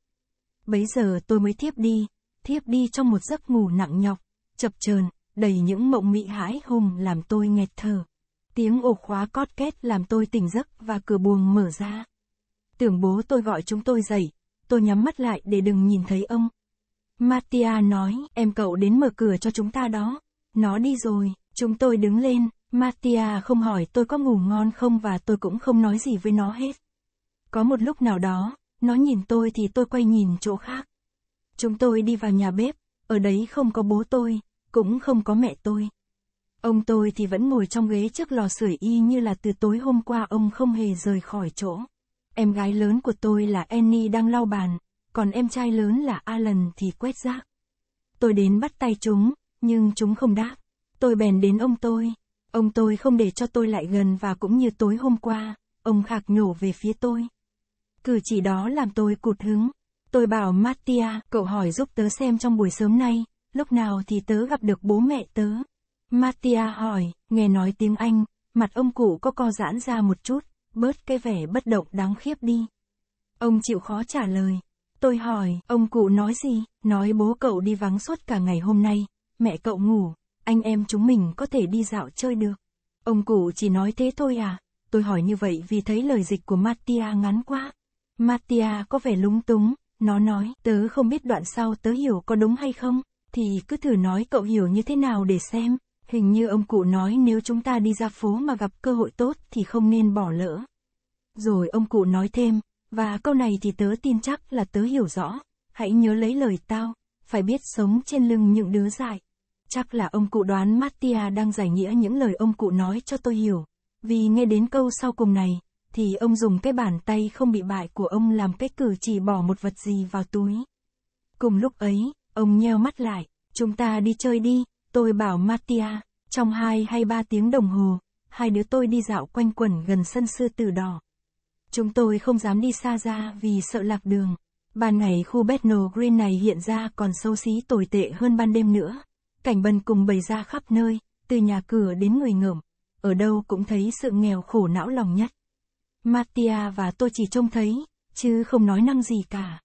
Bấy giờ tôi mới thiếp đi, thiếp đi trong một giấc ngủ nặng nhọc, chập chờn, đầy những mộng mị hãi hùng làm tôi nghẹt thở. Tiếng ổ khóa cót két làm tôi tỉnh giấc và cửa buồng mở ra. Tưởng bố tôi gọi chúng tôi dậy, tôi nhắm mắt lại để đừng nhìn thấy ông. Mattia nói, em cậu đến mở cửa cho chúng ta đó. Nó đi rồi, chúng tôi đứng lên, Mattia không hỏi tôi có ngủ ngon không và tôi cũng không nói gì với nó hết. Có một lúc nào đó, nó nhìn tôi thì tôi quay nhìn chỗ khác. Chúng tôi đi vào nhà bếp, ở đấy không có bố tôi, cũng không có mẹ tôi. Ông tôi thì vẫn ngồi trong ghế trước lò sưởi y như là từ tối hôm qua ông không hề rời khỏi chỗ. Em gái lớn của tôi là Annie đang lau bàn, còn em trai lớn là Alan thì quét rác. Tôi đến bắt tay chúng, nhưng chúng không đáp. Tôi bèn đến ông tôi. Ông tôi không để cho tôi lại gần và cũng như tối hôm qua, ông khạc nhổ về phía tôi. Cử chỉ đó làm tôi cụt hứng. Tôi bảo Mattia, cậu hỏi giúp tớ xem trong buổi sớm nay, lúc nào thì tớ gặp được bố mẹ tớ. Mattia hỏi, nghe nói tiếng Anh, mặt ông cụ có co giãn ra một chút, bớt cái vẻ bất động đáng khiếp đi. Ông chịu khó trả lời. Tôi hỏi, ông cụ nói gì? Nói bố cậu đi vắng suốt cả ngày hôm nay, Mẹ cậu ngủ, anh em chúng mình có thể đi dạo chơi được. Ông cụ chỉ nói thế thôi à? Tôi hỏi như vậy vì thấy lời dịch của Mattia ngắn quá. Mattia có vẻ lúng túng, nó nói, tớ không biết đoạn sau tớ hiểu có đúng hay không, thì cứ thử nói cậu hiểu như thế nào để xem. Hình như ông cụ nói nếu chúng ta đi ra phố mà gặp cơ hội tốt thì không nên bỏ lỡ. Rồi ông cụ nói thêm, và câu này thì tớ tin chắc là tớ hiểu rõ. Hãy nhớ lấy lời tao, phải biết sống trên lưng những đứa dại. Chắc là ông cụ đoán Mattia đang giải nghĩa những lời ông cụ nói cho tôi hiểu. Vì nghe đến câu sau cùng này, thì ông dùng cái bàn tay không bị bại của ông làm cái cử chỉ bỏ một vật gì vào túi. Cùng lúc ấy, ông nheo mắt lại, chúng ta đi chơi đi, tôi bảo Mattia, trong hai hay ba tiếng đồng hồ, hai đứa tôi đi dạo quanh quẩn gần sân sư tử đỏ. Chúng tôi không dám đi xa ra vì sợ lạc đường. Ban ngày khu Bethnal Green này hiện ra còn sâu xí tồi tệ hơn ban đêm nữa cảnh bần cùng bày ra khắp nơi, từ nhà cửa đến người ngởm, ở đâu cũng thấy sự nghèo khổ não lòng nhất. Mattia và tôi chỉ trông thấy, chứ không nói năng gì cả.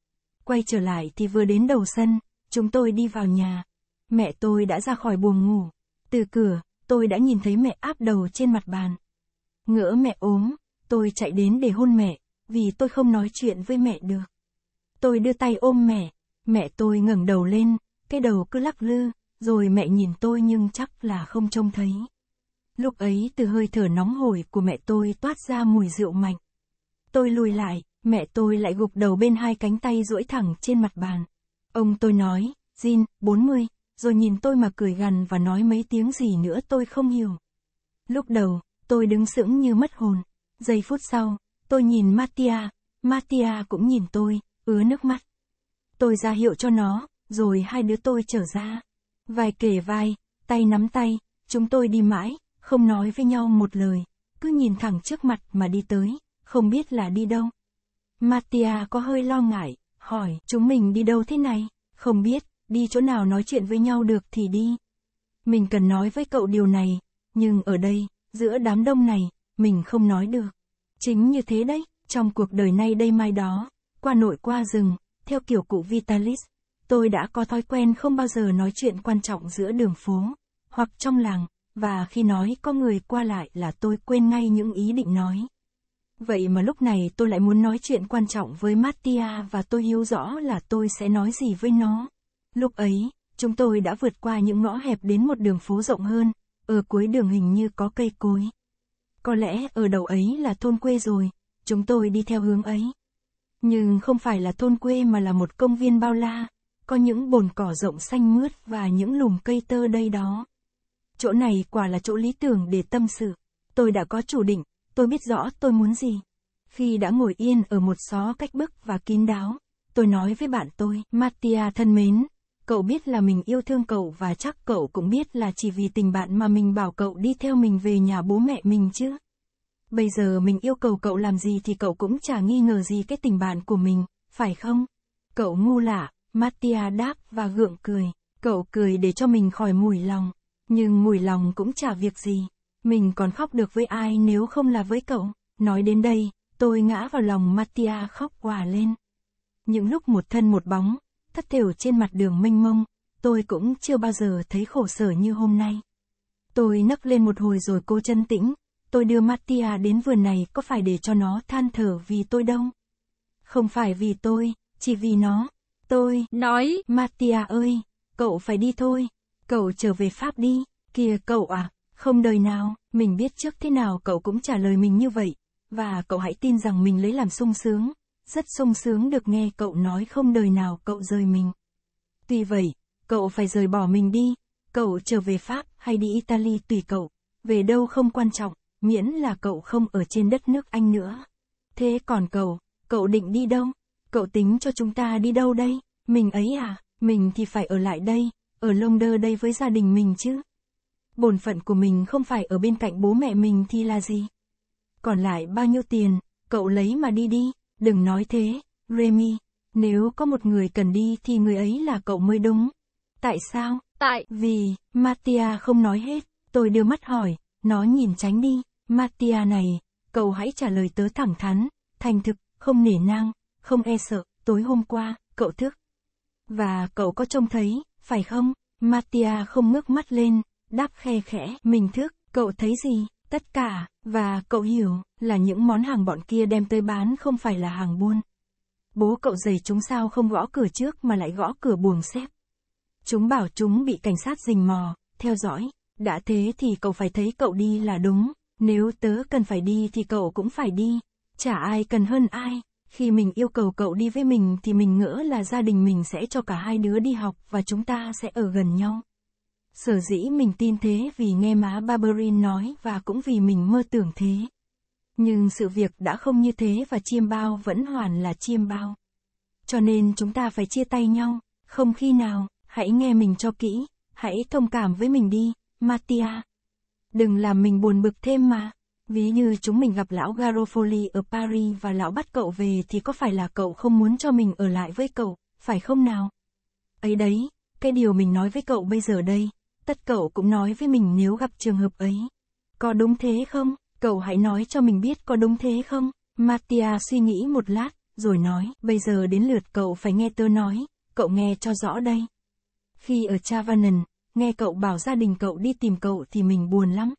Quay trở lại thì vừa đến đầu sân, chúng tôi đi vào nhà. Mẹ tôi đã ra khỏi buồng ngủ. Từ cửa, tôi đã nhìn thấy mẹ áp đầu trên mặt bàn. Ngỡ mẹ ốm, tôi chạy đến để hôn mẹ, vì tôi không nói chuyện với mẹ được. Tôi đưa tay ôm mẹ, mẹ tôi ngẩng đầu lên, cái đầu cứ lắc lư, rồi mẹ nhìn tôi nhưng chắc là không trông thấy. Lúc ấy từ hơi thở nóng hổi của mẹ tôi toát ra mùi rượu mạnh. Tôi lùi lại, mẹ tôi lại gục đầu bên hai cánh tay duỗi thẳng trên mặt bàn. Ông tôi nói, Jin, 40, rồi nhìn tôi mà cười gằn và nói mấy tiếng gì nữa tôi không hiểu. Lúc đầu, tôi đứng sững như mất hồn. Giây phút sau, tôi nhìn Mattia, Mattia cũng nhìn tôi, ứa nước mắt. Tôi ra hiệu cho nó, rồi hai đứa tôi trở ra vai kề vai, tay nắm tay, chúng tôi đi mãi, không nói với nhau một lời, cứ nhìn thẳng trước mặt mà đi tới, không biết là đi đâu. Mattia có hơi lo ngại, hỏi, chúng mình đi đâu thế này, không biết, đi chỗ nào nói chuyện với nhau được thì đi. Mình cần nói với cậu điều này, nhưng ở đây, giữa đám đông này, mình không nói được. Chính như thế đấy, trong cuộc đời nay đây mai đó, qua nội qua rừng, theo kiểu cụ Vitalis, tôi đã có thói quen không bao giờ nói chuyện quan trọng giữa đường phố, hoặc trong làng, và khi nói có người qua lại là tôi quên ngay những ý định nói. Vậy mà lúc này tôi lại muốn nói chuyện quan trọng với Mattia và tôi hiểu rõ là tôi sẽ nói gì với nó. Lúc ấy, chúng tôi đã vượt qua những ngõ hẹp đến một đường phố rộng hơn, ở cuối đường hình như có cây cối. Có lẽ ở đầu ấy là thôn quê rồi, chúng tôi đi theo hướng ấy. Nhưng không phải là thôn quê mà là một công viên bao la, có những bồn cỏ rộng xanh mướt và những lùm cây tơ đây đó. Chỗ này quả là chỗ lý tưởng để tâm sự. Tôi đã có chủ định, tôi biết rõ tôi muốn gì. Khi đã ngồi yên ở một xó cách bức và kín đáo, tôi nói với bạn tôi, Mattia thân mến, cậu biết là mình yêu thương cậu và chắc cậu cũng biết là chỉ vì tình bạn mà mình bảo cậu đi theo mình về nhà bố mẹ mình chứ. Bây giờ mình yêu cầu cậu làm gì thì cậu cũng chả nghi ngờ gì cái tình bạn của mình, phải không? Cậu ngu lạ, Mattia đáp và gượng cười. Cậu cười để cho mình khỏi mùi lòng. Nhưng mùi lòng cũng chả việc gì. Mình còn khóc được với ai nếu không là với cậu. Nói đến đây, tôi ngã vào lòng Mattia khóc quả lên. Những lúc một thân một bóng, thất thểu trên mặt đường mênh mông, tôi cũng chưa bao giờ thấy khổ sở như hôm nay. Tôi nấc lên một hồi rồi cô chân tĩnh, tôi đưa Mattia đến vườn này có phải để cho nó than thở vì tôi đâu? Không phải vì tôi, chỉ vì nó. Tôi nói, Mattia ơi, cậu phải đi thôi, cậu trở về Pháp đi, kìa cậu à, không đời nào, mình biết trước thế nào cậu cũng trả lời mình như vậy, và cậu hãy tin rằng mình lấy làm sung sướng, rất sung sướng được nghe cậu nói không đời nào cậu rời mình. Tuy vậy, cậu phải rời bỏ mình đi, cậu trở về Pháp hay đi Italy tùy cậu, về đâu không quan trọng, miễn là cậu không ở trên đất nước Anh nữa. Thế còn cậu, cậu định đi đâu? cậu tính cho chúng ta đi đâu đây? Mình ấy à, mình thì phải ở lại đây, ở lông đơ đây với gia đình mình chứ. Bổn phận của mình không phải ở bên cạnh bố mẹ mình thì là gì? Còn lại bao nhiêu tiền, cậu lấy mà đi đi, đừng nói thế, Remy. Nếu có một người cần đi thì người ấy là cậu mới đúng. Tại sao? Tại vì, Mattia không nói hết, tôi đưa mắt hỏi, nó nhìn tránh đi, Mattia này, cậu hãy trả lời tớ thẳng thắn, thành thực, không nể nang, không e sợ, tối hôm qua, cậu thức. Và cậu có trông thấy, phải không? Mattia không ngước mắt lên, đáp khe khẽ, mình thức, cậu thấy gì? Tất cả, và cậu hiểu, là những món hàng bọn kia đem tới bán không phải là hàng buôn. Bố cậu giày chúng sao không gõ cửa trước mà lại gõ cửa buồng xếp. Chúng bảo chúng bị cảnh sát rình mò, theo dõi, đã thế thì cậu phải thấy cậu đi là đúng, nếu tớ cần phải đi thì cậu cũng phải đi, chả ai cần hơn ai. Khi mình yêu cầu cậu đi với mình thì mình ngỡ là gia đình mình sẽ cho cả hai đứa đi học và chúng ta sẽ ở gần nhau. Sở dĩ mình tin thế vì nghe má Barberin nói và cũng vì mình mơ tưởng thế. Nhưng sự việc đã không như thế và chiêm bao vẫn hoàn là chiêm bao. Cho nên chúng ta phải chia tay nhau, không khi nào, hãy nghe mình cho kỹ, hãy thông cảm với mình đi, Mattia. Đừng làm mình buồn bực thêm mà. Ví như chúng mình gặp lão Garofoli ở Paris và lão bắt cậu về thì có phải là cậu không muốn cho mình ở lại với cậu, phải không nào? Ấy đấy, cái điều mình nói với cậu bây giờ đây, tất cậu cũng nói với mình nếu gặp trường hợp ấy. Có đúng thế không? Cậu hãy nói cho mình biết có đúng thế không? Mattia suy nghĩ một lát, rồi nói, bây giờ đến lượt cậu phải nghe tớ nói, cậu nghe cho rõ đây. Khi ở Chavanan, nghe cậu bảo gia đình cậu đi tìm cậu thì mình buồn lắm,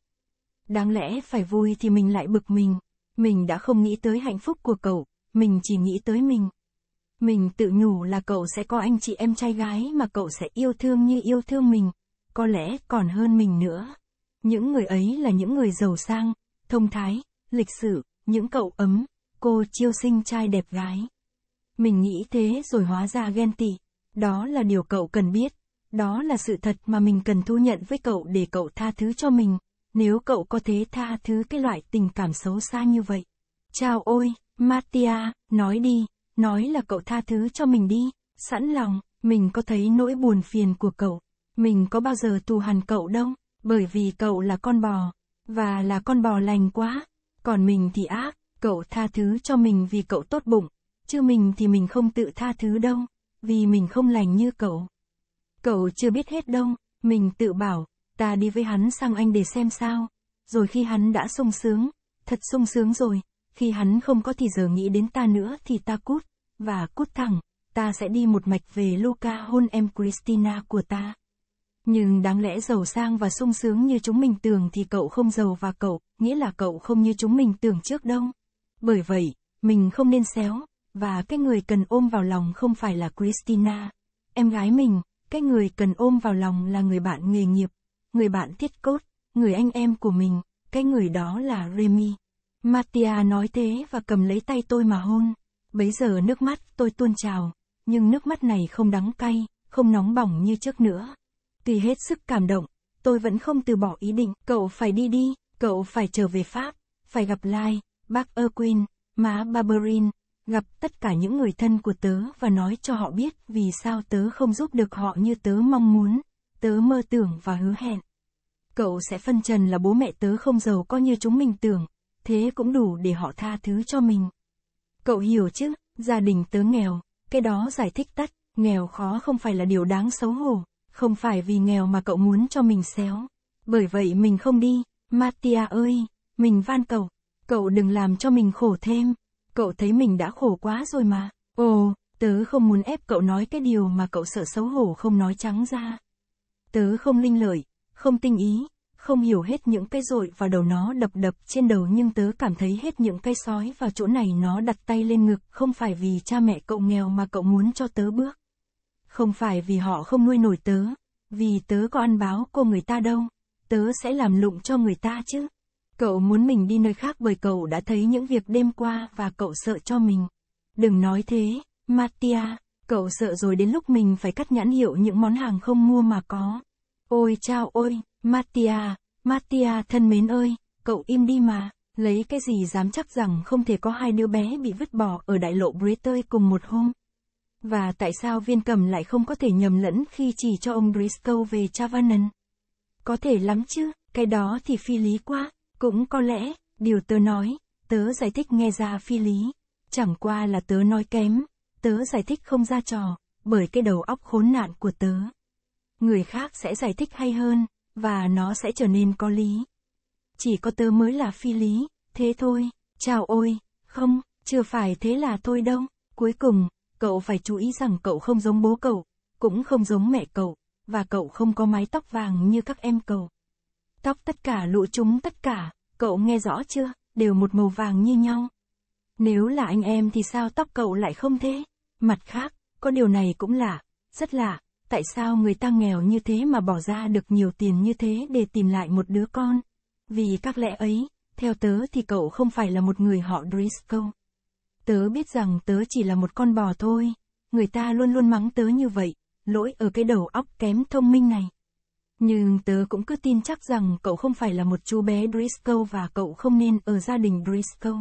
Đáng lẽ phải vui thì mình lại bực mình. Mình đã không nghĩ tới hạnh phúc của cậu, mình chỉ nghĩ tới mình. Mình tự nhủ là cậu sẽ có anh chị em trai gái mà cậu sẽ yêu thương như yêu thương mình, có lẽ còn hơn mình nữa. Những người ấy là những người giàu sang, thông thái, lịch sử, những cậu ấm, cô chiêu sinh trai đẹp gái. Mình nghĩ thế rồi hóa ra ghen tị, đó là điều cậu cần biết, đó là sự thật mà mình cần thu nhận với cậu để cậu tha thứ cho mình nếu cậu có thể tha thứ cái loại tình cảm xấu xa như vậy. Chào ôi, Mattia, nói đi, nói là cậu tha thứ cho mình đi, sẵn lòng, mình có thấy nỗi buồn phiền của cậu, mình có bao giờ thù hằn cậu đâu, bởi vì cậu là con bò, và là con bò lành quá, còn mình thì ác, cậu tha thứ cho mình vì cậu tốt bụng, chứ mình thì mình không tự tha thứ đâu, vì mình không lành như cậu. Cậu chưa biết hết đâu, mình tự bảo, ta đi với hắn sang anh để xem sao. Rồi khi hắn đã sung sướng, thật sung sướng rồi, khi hắn không có thì giờ nghĩ đến ta nữa thì ta cút, và cút thẳng, ta sẽ đi một mạch về Luca hôn em Christina của ta. Nhưng đáng lẽ giàu sang và sung sướng như chúng mình tưởng thì cậu không giàu và cậu, nghĩa là cậu không như chúng mình tưởng trước đâu. Bởi vậy, mình không nên xéo, và cái người cần ôm vào lòng không phải là Christina, em gái mình, cái người cần ôm vào lòng là người bạn nghề nghiệp người bạn thiết cốt, người anh em của mình, cái người đó là Remy. Mattia nói thế và cầm lấy tay tôi mà hôn. Bấy giờ nước mắt tôi tuôn trào, nhưng nước mắt này không đắng cay, không nóng bỏng như trước nữa. Tuy hết sức cảm động, tôi vẫn không từ bỏ ý định, cậu phải đi đi, cậu phải trở về Pháp, phải gặp Lai, bác Erwin, má Barberin, gặp tất cả những người thân của tớ và nói cho họ biết vì sao tớ không giúp được họ như tớ mong muốn tớ mơ tưởng và hứa hẹn. Cậu sẽ phân trần là bố mẹ tớ không giàu có như chúng mình tưởng, thế cũng đủ để họ tha thứ cho mình. Cậu hiểu chứ, gia đình tớ nghèo, cái đó giải thích tắt, nghèo khó không phải là điều đáng xấu hổ, không phải vì nghèo mà cậu muốn cho mình xéo. Bởi vậy mình không đi, Mattia ơi, mình van cậu, cậu đừng làm cho mình khổ thêm, cậu thấy mình đã khổ quá rồi mà. Ồ, tớ không muốn ép cậu nói cái điều mà cậu sợ xấu hổ không nói trắng ra. Tớ không linh lợi, không tinh ý, không hiểu hết những cái rội vào đầu nó đập đập trên đầu nhưng tớ cảm thấy hết những cây sói vào chỗ này nó đặt tay lên ngực không phải vì cha mẹ cậu nghèo mà cậu muốn cho tớ bước. Không phải vì họ không nuôi nổi tớ, vì tớ có ăn báo cô người ta đâu, tớ sẽ làm lụng cho người ta chứ. Cậu muốn mình đi nơi khác bởi cậu đã thấy những việc đêm qua và cậu sợ cho mình. Đừng nói thế, Mattia. Cậu sợ rồi đến lúc mình phải cắt nhãn hiệu những món hàng không mua mà có. Ôi chao ôi, Mattia, Mattia thân mến ơi, cậu im đi mà, lấy cái gì dám chắc rằng không thể có hai đứa bé bị vứt bỏ ở đại lộ Britơi cùng một hôm. Và tại sao viên cầm lại không có thể nhầm lẫn khi chỉ cho ông Briscoe về Chavanan? Có thể lắm chứ, cái đó thì phi lý quá, cũng có lẽ, điều tớ nói, tớ giải thích nghe ra phi lý, chẳng qua là tớ nói kém. Tớ giải thích không ra trò, bởi cái đầu óc khốn nạn của tớ. Người khác sẽ giải thích hay hơn, và nó sẽ trở nên có lý. Chỉ có tớ mới là phi lý, thế thôi, chào ôi, không, chưa phải thế là thôi đâu. Cuối cùng, cậu phải chú ý rằng cậu không giống bố cậu, cũng không giống mẹ cậu, và cậu không có mái tóc vàng như các em cậu. Tóc tất cả lũ chúng tất cả, cậu nghe rõ chưa, đều một màu vàng như nhau. Nếu là anh em thì sao tóc cậu lại không thế? Mặt khác, có điều này cũng lạ, rất lạ, tại sao người ta nghèo như thế mà bỏ ra được nhiều tiền như thế để tìm lại một đứa con? Vì các lẽ ấy, theo tớ thì cậu không phải là một người họ Driscoll. Tớ biết rằng tớ chỉ là một con bò thôi, người ta luôn luôn mắng tớ như vậy, lỗi ở cái đầu óc kém thông minh này. Nhưng tớ cũng cứ tin chắc rằng cậu không phải là một chú bé Driscoll và cậu không nên ở gia đình Driscoll.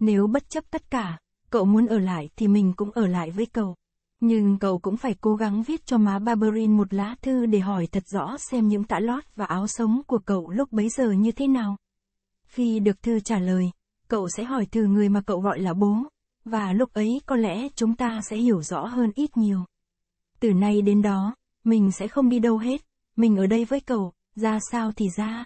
Nếu bất chấp tất cả, cậu muốn ở lại thì mình cũng ở lại với cậu. Nhưng cậu cũng phải cố gắng viết cho má Barberin một lá thư để hỏi thật rõ xem những tã lót và áo sống của cậu lúc bấy giờ như thế nào. Khi được thư trả lời, cậu sẽ hỏi từ người mà cậu gọi là bố, và lúc ấy có lẽ chúng ta sẽ hiểu rõ hơn ít nhiều. Từ nay đến đó, mình sẽ không đi đâu hết, mình ở đây với cậu, ra sao thì ra.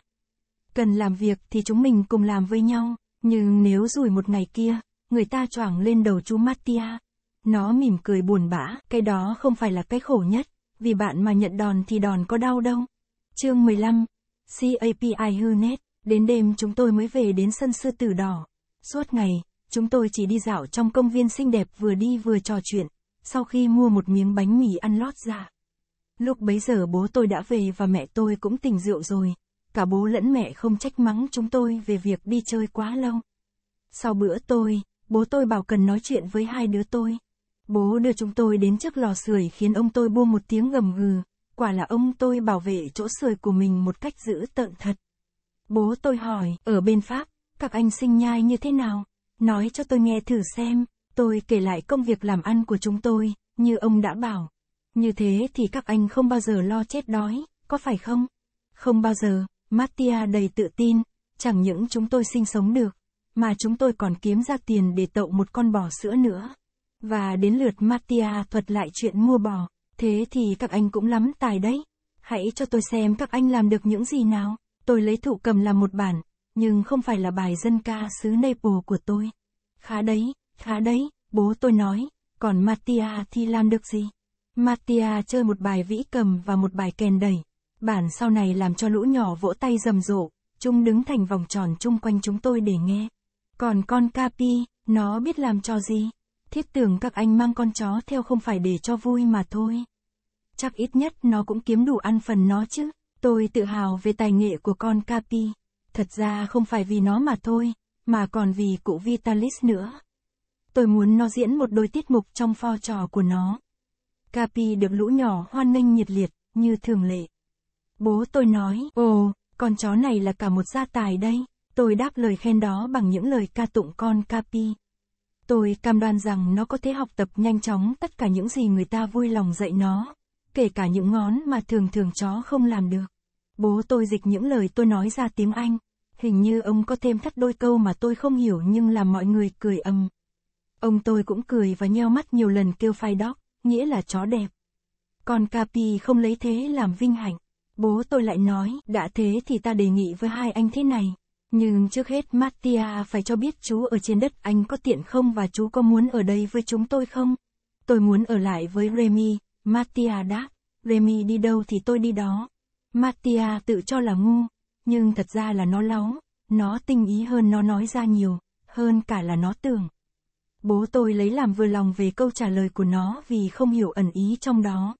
Cần làm việc thì chúng mình cùng làm với nhau. Nhưng nếu rồi một ngày kia, người ta choảng lên đầu chú Mattia, nó mỉm cười buồn bã, cái đó không phải là cái khổ nhất, vì bạn mà nhận đòn thì đòn có đau đâu. Chương 15. CAPI hư nét, đến đêm chúng tôi mới về đến sân sư tử đỏ. Suốt ngày, chúng tôi chỉ đi dạo trong công viên xinh đẹp vừa đi vừa trò chuyện, sau khi mua một miếng bánh mì ăn lót ra. Lúc bấy giờ bố tôi đã về và mẹ tôi cũng tỉnh rượu rồi, cả bố lẫn mẹ không trách mắng chúng tôi về việc đi chơi quá lâu. Sau bữa tôi, bố tôi bảo cần nói chuyện với hai đứa tôi. Bố đưa chúng tôi đến trước lò sưởi khiến ông tôi buông một tiếng gầm gừ, quả là ông tôi bảo vệ chỗ sưởi của mình một cách dữ tợn thật. Bố tôi hỏi, ở bên Pháp, các anh sinh nhai như thế nào? Nói cho tôi nghe thử xem, tôi kể lại công việc làm ăn của chúng tôi, như ông đã bảo. Như thế thì các anh không bao giờ lo chết đói, có phải không? Không bao giờ. Mattia đầy tự tin, chẳng những chúng tôi sinh sống được, mà chúng tôi còn kiếm ra tiền để tậu một con bò sữa nữa. Và đến lượt Mattia thuật lại chuyện mua bò, thế thì các anh cũng lắm tài đấy. Hãy cho tôi xem các anh làm được những gì nào. Tôi lấy thụ cầm làm một bản, nhưng không phải là bài dân ca xứ Naples của tôi. Khá đấy, khá đấy, bố tôi nói, còn Mattia thì làm được gì? Mattia chơi một bài vĩ cầm và một bài kèn đẩy. Bản sau này làm cho lũ nhỏ vỗ tay rầm rộ, chúng đứng thành vòng tròn chung quanh chúng tôi để nghe. Còn con Capi, nó biết làm cho gì? Thiết tưởng các anh mang con chó theo không phải để cho vui mà thôi. Chắc ít nhất nó cũng kiếm đủ ăn phần nó chứ. Tôi tự hào về tài nghệ của con Capi. Thật ra không phải vì nó mà thôi, mà còn vì cụ Vitalis nữa. Tôi muốn nó diễn một đôi tiết mục trong pho trò của nó. Capi được lũ nhỏ hoan nghênh nhiệt liệt, như thường lệ. Bố tôi nói, ồ, con chó này là cả một gia tài đây. Tôi đáp lời khen đó bằng những lời ca tụng con Capi. Tôi cam đoan rằng nó có thể học tập nhanh chóng tất cả những gì người ta vui lòng dạy nó, kể cả những ngón mà thường thường chó không làm được. Bố tôi dịch những lời tôi nói ra tiếng Anh, hình như ông có thêm thắt đôi câu mà tôi không hiểu nhưng làm mọi người cười âm. Ông tôi cũng cười và nheo mắt nhiều lần kêu phai đóc, nghĩa là chó đẹp. Còn Capi không lấy thế làm vinh hạnh. Bố tôi lại nói, đã thế thì ta đề nghị với hai anh thế này. Nhưng trước hết Mattia phải cho biết chú ở trên đất anh có tiện không và chú có muốn ở đây với chúng tôi không? Tôi muốn ở lại với Remy, Mattia đáp. Remy đi đâu thì tôi đi đó. Mattia tự cho là ngu, nhưng thật ra là nó láu, nó tinh ý hơn nó nói ra nhiều, hơn cả là nó tưởng. Bố tôi lấy làm vừa lòng về câu trả lời của nó vì không hiểu ẩn ý trong đó.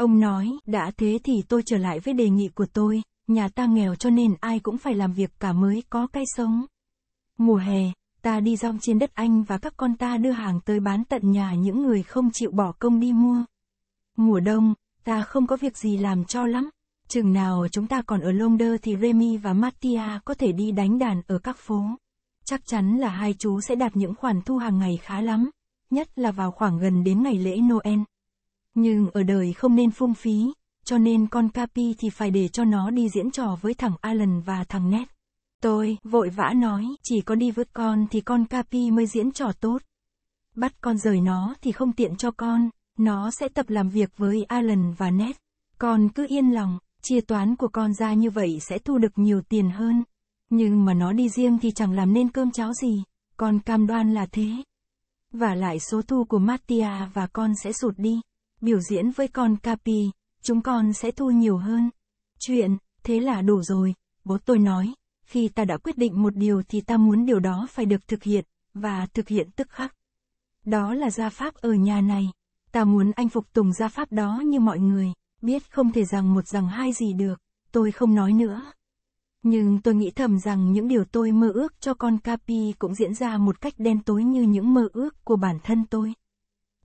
Ông nói, đã thế thì tôi trở lại với đề nghị của tôi, nhà ta nghèo cho nên ai cũng phải làm việc cả mới có cái sống. Mùa hè, ta đi rong trên đất Anh và các con ta đưa hàng tới bán tận nhà những người không chịu bỏ công đi mua. Mùa đông, ta không có việc gì làm cho lắm. Chừng nào chúng ta còn ở London thì Remy và Mattia có thể đi đánh đàn ở các phố. Chắc chắn là hai chú sẽ đạt những khoản thu hàng ngày khá lắm, nhất là vào khoảng gần đến ngày lễ Noel. Nhưng ở đời không nên phung phí, cho nên con Capi thì phải để cho nó đi diễn trò với thằng Alan và thằng Ned. Tôi, vội vã nói, chỉ có đi với con thì con Capi mới diễn trò tốt. Bắt con rời nó thì không tiện cho con, nó sẽ tập làm việc với Alan và Ned. Con cứ yên lòng, chia toán của con ra như vậy sẽ thu được nhiều tiền hơn. Nhưng mà nó đi riêng thì chẳng làm nên cơm cháo gì, con cam đoan là thế. Và lại số thu của Mattia và con sẽ sụt đi biểu diễn với con Capi, chúng con sẽ thu nhiều hơn. Chuyện, thế là đủ rồi, bố tôi nói, khi ta đã quyết định một điều thì ta muốn điều đó phải được thực hiện, và thực hiện tức khắc. Đó là gia pháp ở nhà này, ta muốn anh phục tùng gia pháp đó như mọi người, biết không thể rằng một rằng hai gì được, tôi không nói nữa. Nhưng tôi nghĩ thầm rằng những điều tôi mơ ước cho con Capi cũng diễn ra một cách đen tối như những mơ ước của bản thân tôi.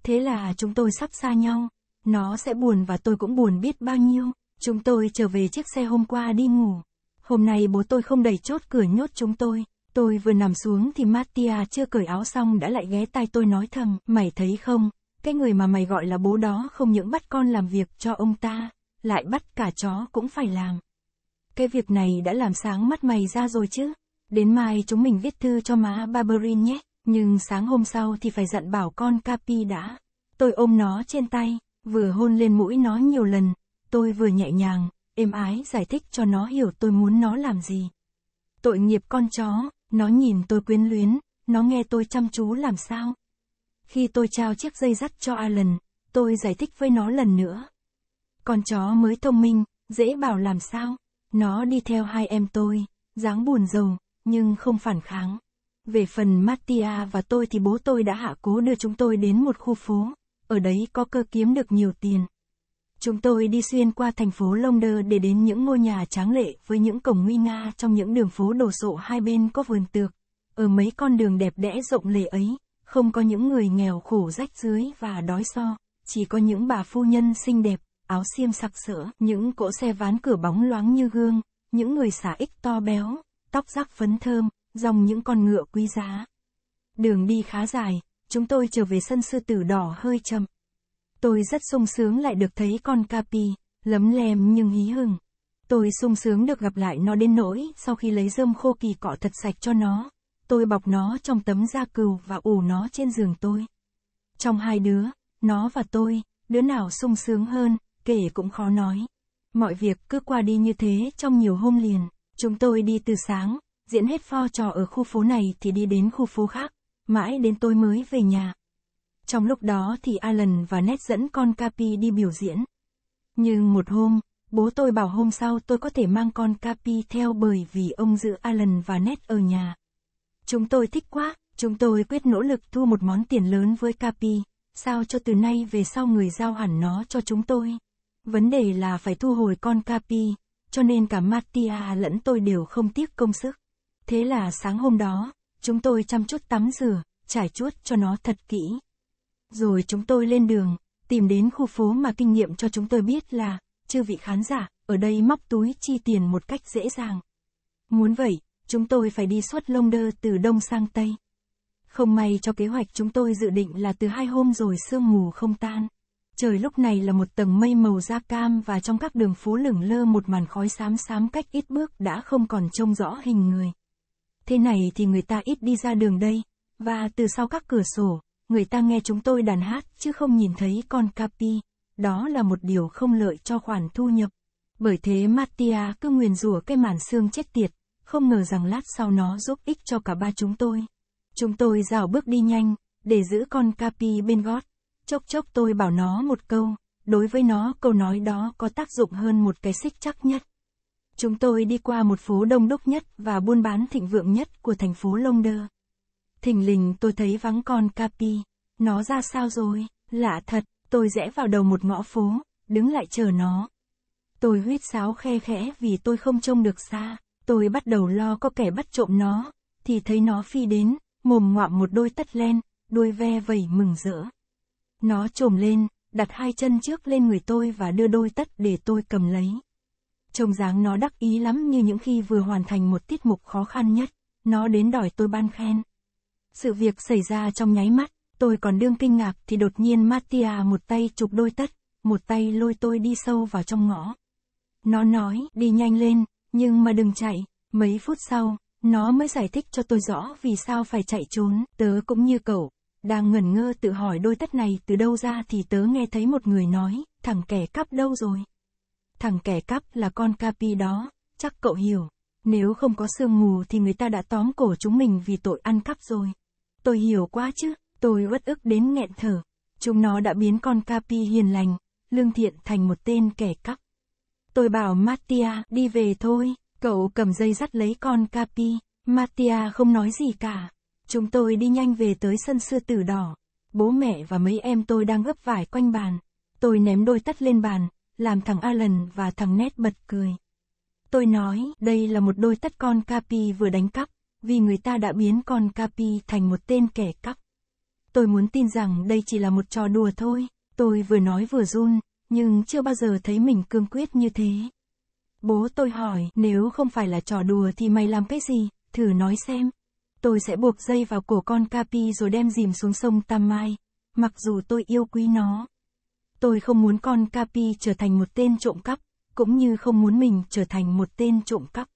Thế là chúng tôi sắp xa nhau. Nó sẽ buồn và tôi cũng buồn biết bao nhiêu. Chúng tôi trở về chiếc xe hôm qua đi ngủ. Hôm nay bố tôi không đẩy chốt cửa nhốt chúng tôi. Tôi vừa nằm xuống thì Mattia chưa cởi áo xong đã lại ghé tai tôi nói thầm, mày thấy không, cái người mà mày gọi là bố đó không những bắt con làm việc cho ông ta, lại bắt cả chó cũng phải làm. Cái việc này đã làm sáng mắt mày ra rồi chứ. Đến mai chúng mình viết thư cho má Barberin nhé. Nhưng sáng hôm sau thì phải dặn bảo con Capi đã. Tôi ôm nó trên tay, vừa hôn lên mũi nó nhiều lần, tôi vừa nhẹ nhàng, êm ái giải thích cho nó hiểu tôi muốn nó làm gì. Tội nghiệp con chó, nó nhìn tôi quyến luyến, nó nghe tôi chăm chú làm sao. Khi tôi trao chiếc dây dắt cho Alan, tôi giải thích với nó lần nữa. Con chó mới thông minh, dễ bảo làm sao. Nó đi theo hai em tôi, dáng buồn rầu, nhưng không phản kháng. Về phần Mattia và tôi thì bố tôi đã hạ cố đưa chúng tôi đến một khu phố, ở đấy có cơ kiếm được nhiều tiền. Chúng tôi đi xuyên qua thành phố London để đến những ngôi nhà tráng lệ với những cổng nguy nga trong những đường phố đồ sộ hai bên có vườn tược. Ở mấy con đường đẹp đẽ rộng lệ ấy, không có những người nghèo khổ rách rưới và đói so, chỉ có những bà phu nhân xinh đẹp, áo xiêm sặc sỡ, những cỗ xe ván cửa bóng loáng như gương, những người xả ích to béo, tóc rắc phấn thơm, dòng những con ngựa quý giá. Đường đi khá dài, chúng tôi trở về sân sư tử đỏ hơi chậm. Tôi rất sung sướng lại được thấy con Capi, lấm lem nhưng hí hửng. Tôi sung sướng được gặp lại nó đến nỗi, sau khi lấy rơm khô kỳ cọ thật sạch cho nó, tôi bọc nó trong tấm da cừu và ủ nó trên giường tôi. Trong hai đứa, nó và tôi, đứa nào sung sướng hơn, kể cũng khó nói. Mọi việc cứ qua đi như thế trong nhiều hôm liền, chúng tôi đi từ sáng, diễn hết pho trò ở khu phố này thì đi đến khu phố khác, mãi đến tôi mới về nhà. Trong lúc đó thì Alan và Ned dẫn con Capi đi biểu diễn. Nhưng một hôm, bố tôi bảo hôm sau tôi có thể mang con Capi theo bởi vì ông giữ Alan và Ned ở nhà. Chúng tôi thích quá, chúng tôi quyết nỗ lực thu một món tiền lớn với Capi, sao cho từ nay về sau người giao hẳn nó cho chúng tôi. Vấn đề là phải thu hồi con Capi, cho nên cả Mattia lẫn tôi đều không tiếc công sức. Thế là sáng hôm đó, chúng tôi chăm chút tắm rửa, trải chuốt cho nó thật kỹ. Rồi chúng tôi lên đường, tìm đến khu phố mà kinh nghiệm cho chúng tôi biết là, chư vị khán giả, ở đây móc túi chi tiền một cách dễ dàng. Muốn vậy, chúng tôi phải đi suốt lông đơ từ đông sang tây. Không may cho kế hoạch chúng tôi dự định là từ hai hôm rồi sương mù không tan. Trời lúc này là một tầng mây màu da cam và trong các đường phố lửng lơ một màn khói xám xám cách ít bước đã không còn trông rõ hình người. Thế này thì người ta ít đi ra đường đây. Và từ sau các cửa sổ, người ta nghe chúng tôi đàn hát chứ không nhìn thấy con Capi. Đó là một điều không lợi cho khoản thu nhập. Bởi thế Mattia cứ nguyền rủa cái màn xương chết tiệt, không ngờ rằng lát sau nó giúp ích cho cả ba chúng tôi. Chúng tôi rào bước đi nhanh, để giữ con Capi bên gót. Chốc chốc tôi bảo nó một câu, đối với nó câu nói đó có tác dụng hơn một cái xích chắc nhất. Chúng tôi đi qua một phố đông đúc nhất và buôn bán thịnh vượng nhất của thành phố Lông Đơ. Thình lình tôi thấy vắng con Capi. Nó ra sao rồi? Lạ thật, tôi rẽ vào đầu một ngõ phố, đứng lại chờ nó. Tôi huyết sáo khe khẽ vì tôi không trông được xa. Tôi bắt đầu lo có kẻ bắt trộm nó, thì thấy nó phi đến, mồm ngoạm một đôi tất len, đuôi ve vẩy mừng rỡ. Nó trồm lên, đặt hai chân trước lên người tôi và đưa đôi tất để tôi cầm lấy. Trông dáng nó đắc ý lắm như những khi vừa hoàn thành một tiết mục khó khăn nhất, nó đến đòi tôi ban khen. Sự việc xảy ra trong nháy mắt, tôi còn đương kinh ngạc thì đột nhiên Mattia một tay chụp đôi tất, một tay lôi tôi đi sâu vào trong ngõ. Nó nói, đi nhanh lên, nhưng mà đừng chạy, mấy phút sau, nó mới giải thích cho tôi rõ vì sao phải chạy trốn, tớ cũng như cậu, đang ngẩn ngơ tự hỏi đôi tất này từ đâu ra thì tớ nghe thấy một người nói, thằng kẻ cắp đâu rồi thằng kẻ cắp là con Capi đó, chắc cậu hiểu. Nếu không có sương mù thì người ta đã tóm cổ chúng mình vì tội ăn cắp rồi. Tôi hiểu quá chứ, tôi uất ức đến nghẹn thở. Chúng nó đã biến con Capi hiền lành, lương thiện thành một tên kẻ cắp. Tôi bảo Mattia đi về thôi, cậu cầm dây dắt lấy con Capi, Mattia không nói gì cả. Chúng tôi đi nhanh về tới sân sư tử đỏ. Bố mẹ và mấy em tôi đang ấp vải quanh bàn. Tôi ném đôi tắt lên bàn, làm thằng Alan và thằng Ned bật cười. Tôi nói, đây là một đôi tất con Capi vừa đánh cắp, vì người ta đã biến con Capi thành một tên kẻ cắp. Tôi muốn tin rằng đây chỉ là một trò đùa thôi, tôi vừa nói vừa run, nhưng chưa bao giờ thấy mình cương quyết như thế. Bố tôi hỏi, nếu không phải là trò đùa thì mày làm cái gì, thử nói xem. Tôi sẽ buộc dây vào cổ con Capi rồi đem dìm xuống sông Tam Mai, mặc dù tôi yêu quý nó. Tôi không muốn con Capi trở thành một tên trộm cắp, cũng như không muốn mình trở thành một tên trộm cắp.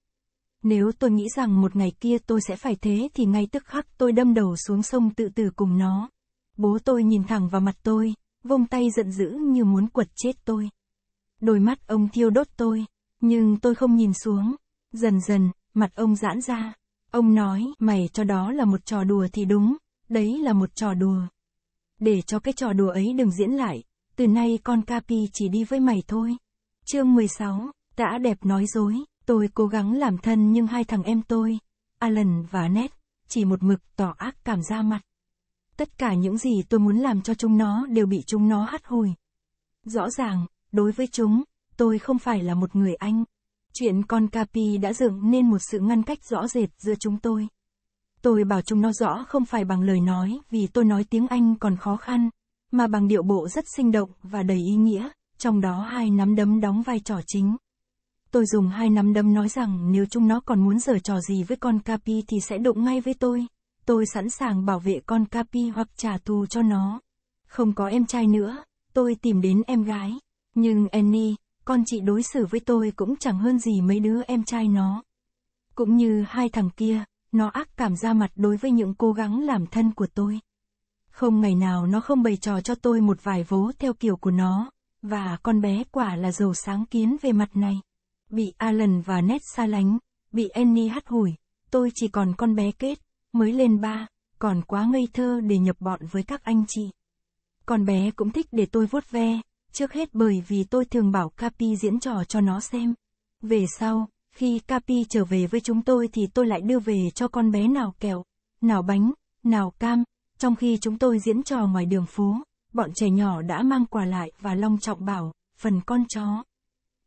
Nếu tôi nghĩ rằng một ngày kia tôi sẽ phải thế thì ngay tức khắc tôi đâm đầu xuống sông tự tử cùng nó. Bố tôi nhìn thẳng vào mặt tôi, vông tay giận dữ như muốn quật chết tôi. Đôi mắt ông thiêu đốt tôi, nhưng tôi không nhìn xuống. Dần dần, mặt ông giãn ra. Ông nói, mày cho đó là một trò đùa thì đúng, đấy là một trò đùa. Để cho cái trò đùa ấy đừng diễn lại, từ nay con Capi chỉ đi với mày thôi. Chương 16, đã đẹp nói dối, tôi cố gắng làm thân nhưng hai thằng em tôi, Alan và Ned, chỉ một mực tỏ ác cảm ra mặt. Tất cả những gì tôi muốn làm cho chúng nó đều bị chúng nó hắt hồi. Rõ ràng, đối với chúng, tôi không phải là một người anh. Chuyện con Capi đã dựng nên một sự ngăn cách rõ rệt giữa chúng tôi. Tôi bảo chúng nó rõ không phải bằng lời nói vì tôi nói tiếng Anh còn khó khăn, mà bằng điệu bộ rất sinh động và đầy ý nghĩa, trong đó hai nắm đấm đóng vai trò chính. Tôi dùng hai nắm đấm nói rằng nếu chúng nó còn muốn giở trò gì với con Capi thì sẽ đụng ngay với tôi. Tôi sẵn sàng bảo vệ con Capi hoặc trả thù cho nó. Không có em trai nữa, tôi tìm đến em gái. Nhưng Annie, con chị đối xử với tôi cũng chẳng hơn gì mấy đứa em trai nó. Cũng như hai thằng kia, nó ác cảm ra mặt đối với những cố gắng làm thân của tôi. Không ngày nào nó không bày trò cho tôi một vài vố theo kiểu của nó, và con bé quả là giàu sáng kiến về mặt này. Bị Alan và Ned xa lánh, bị Annie hắt hủi, tôi chỉ còn con bé kết, mới lên ba, còn quá ngây thơ để nhập bọn với các anh chị. Con bé cũng thích để tôi vuốt ve, trước hết bởi vì tôi thường bảo Capi diễn trò cho nó xem. Về sau, khi Capi trở về với chúng tôi thì tôi lại đưa về cho con bé nào kẹo, nào bánh, nào cam, trong khi chúng tôi diễn trò ngoài đường phố, bọn trẻ nhỏ đã mang quà lại và long trọng bảo, phần con chó.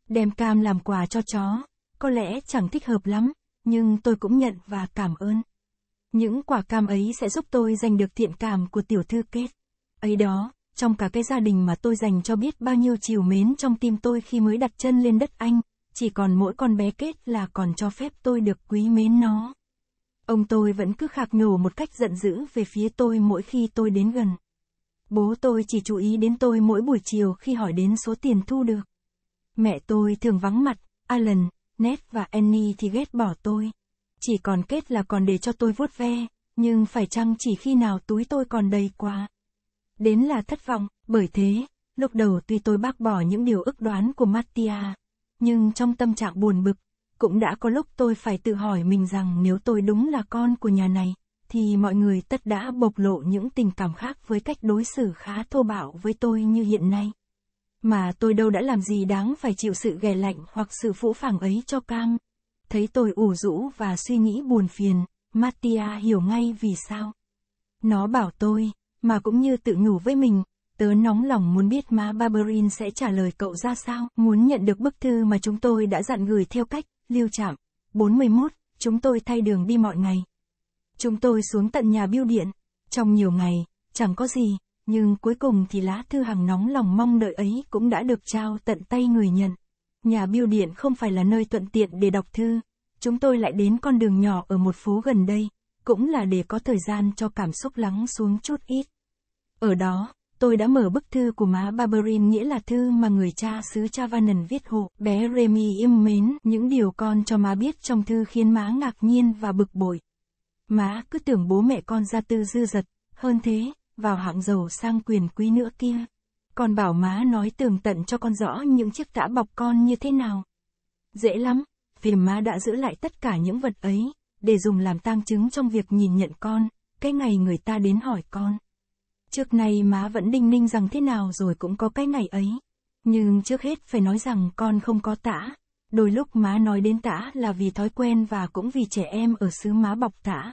Đem cam làm quà cho chó, có lẽ chẳng thích hợp lắm, nhưng tôi cũng nhận và cảm ơn. Những quả cam ấy sẽ giúp tôi giành được thiện cảm của tiểu thư kết. Ấy đó, trong cả cái gia đình mà tôi dành cho biết bao nhiêu chiều mến trong tim tôi khi mới đặt chân lên đất Anh, chỉ còn mỗi con bé kết là còn cho phép tôi được quý mến nó. Ông tôi vẫn cứ khạc nhổ một cách giận dữ về phía tôi mỗi khi tôi đến gần. Bố tôi chỉ chú ý đến tôi mỗi buổi chiều khi hỏi đến số tiền thu được. Mẹ tôi thường vắng mặt, Alan, Ned và Annie thì ghét bỏ tôi. Chỉ còn kết là còn để cho tôi vuốt ve, nhưng phải chăng chỉ khi nào túi tôi còn đầy quá. Đến là thất vọng, bởi thế, lúc đầu tuy tôi bác bỏ những điều ức đoán của Mattia, nhưng trong tâm trạng buồn bực, cũng đã có lúc tôi phải tự hỏi mình rằng nếu tôi đúng là con của nhà này, thì mọi người tất đã bộc lộ những tình cảm khác với cách đối xử khá thô bạo với tôi như hiện nay. Mà tôi đâu đã làm gì đáng phải chịu sự ghè lạnh hoặc sự phũ phàng ấy cho cam. Thấy tôi ủ rũ và suy nghĩ buồn phiền, Mattia hiểu ngay vì sao. Nó bảo tôi, mà cũng như tự nhủ với mình, tớ nóng lòng muốn biết má Barberin sẽ trả lời cậu ra sao, muốn nhận được bức thư mà chúng tôi đã dặn gửi theo cách Liêu Trạm, 41, chúng tôi thay đường đi mọi ngày. Chúng tôi xuống tận nhà bưu điện, trong nhiều ngày, chẳng có gì, nhưng cuối cùng thì lá thư hàng nóng lòng mong đợi ấy cũng đã được trao tận tay người nhận. Nhà bưu điện không phải là nơi thuận tiện để đọc thư, chúng tôi lại đến con đường nhỏ ở một phố gần đây, cũng là để có thời gian cho cảm xúc lắng xuống chút ít. Ở đó, tôi đã mở bức thư của má Barberin nghĩa là thư mà người cha xứ Chavanan viết hộ. Bé Remy im mến những điều con cho má biết trong thư khiến má ngạc nhiên và bực bội. Má cứ tưởng bố mẹ con ra tư dư dật, hơn thế, vào hạng giàu sang quyền quý nữa kia. còn bảo má nói tường tận cho con rõ những chiếc tã bọc con như thế nào. Dễ lắm, vì má đã giữ lại tất cả những vật ấy, để dùng làm tang chứng trong việc nhìn nhận con, cái ngày người ta đến hỏi con. Trước nay má vẫn đinh ninh rằng thế nào rồi cũng có cái này ấy. Nhưng trước hết phải nói rằng con không có tả. Đôi lúc má nói đến tả là vì thói quen và cũng vì trẻ em ở xứ má bọc tả.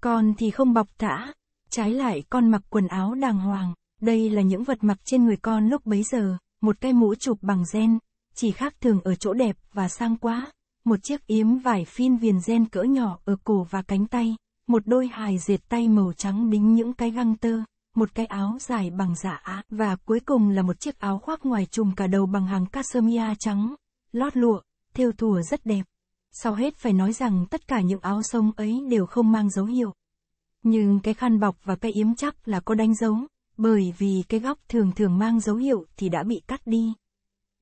Con thì không bọc tả. Trái lại con mặc quần áo đàng hoàng. Đây là những vật mặc trên người con lúc bấy giờ. Một cái mũ chụp bằng gen. Chỉ khác thường ở chỗ đẹp và sang quá. Một chiếc yếm vải phin viền gen cỡ nhỏ ở cổ và cánh tay. Một đôi hài diệt tay màu trắng đính những cái găng tơ một cái áo dài bằng dạ và cuối cùng là một chiếc áo khoác ngoài trùm cả đầu bằng hàng cashmere trắng, lót lụa, thêu thùa rất đẹp. Sau hết phải nói rằng tất cả những áo sông ấy đều không mang dấu hiệu. Nhưng cái khăn bọc và cái yếm chắc là có đánh dấu, bởi vì cái góc thường thường mang dấu hiệu thì đã bị cắt đi.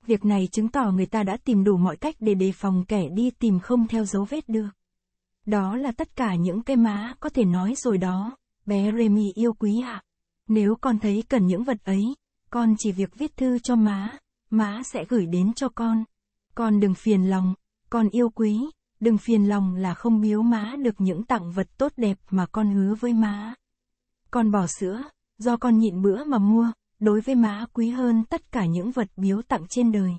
Việc này chứng tỏ người ta đã tìm đủ mọi cách để đề phòng kẻ đi tìm không theo dấu vết được. Đó là tất cả những cái má có thể nói rồi đó, bé Remy yêu quý ạ. À. Nếu con thấy cần những vật ấy, con chỉ việc viết thư cho má, má sẽ gửi đến cho con. Con đừng phiền lòng, con yêu quý, đừng phiền lòng là không biếu má được những tặng vật tốt đẹp mà con hứa với má. Con bỏ sữa, do con nhịn bữa mà mua, đối với má quý hơn tất cả những vật biếu tặng trên đời.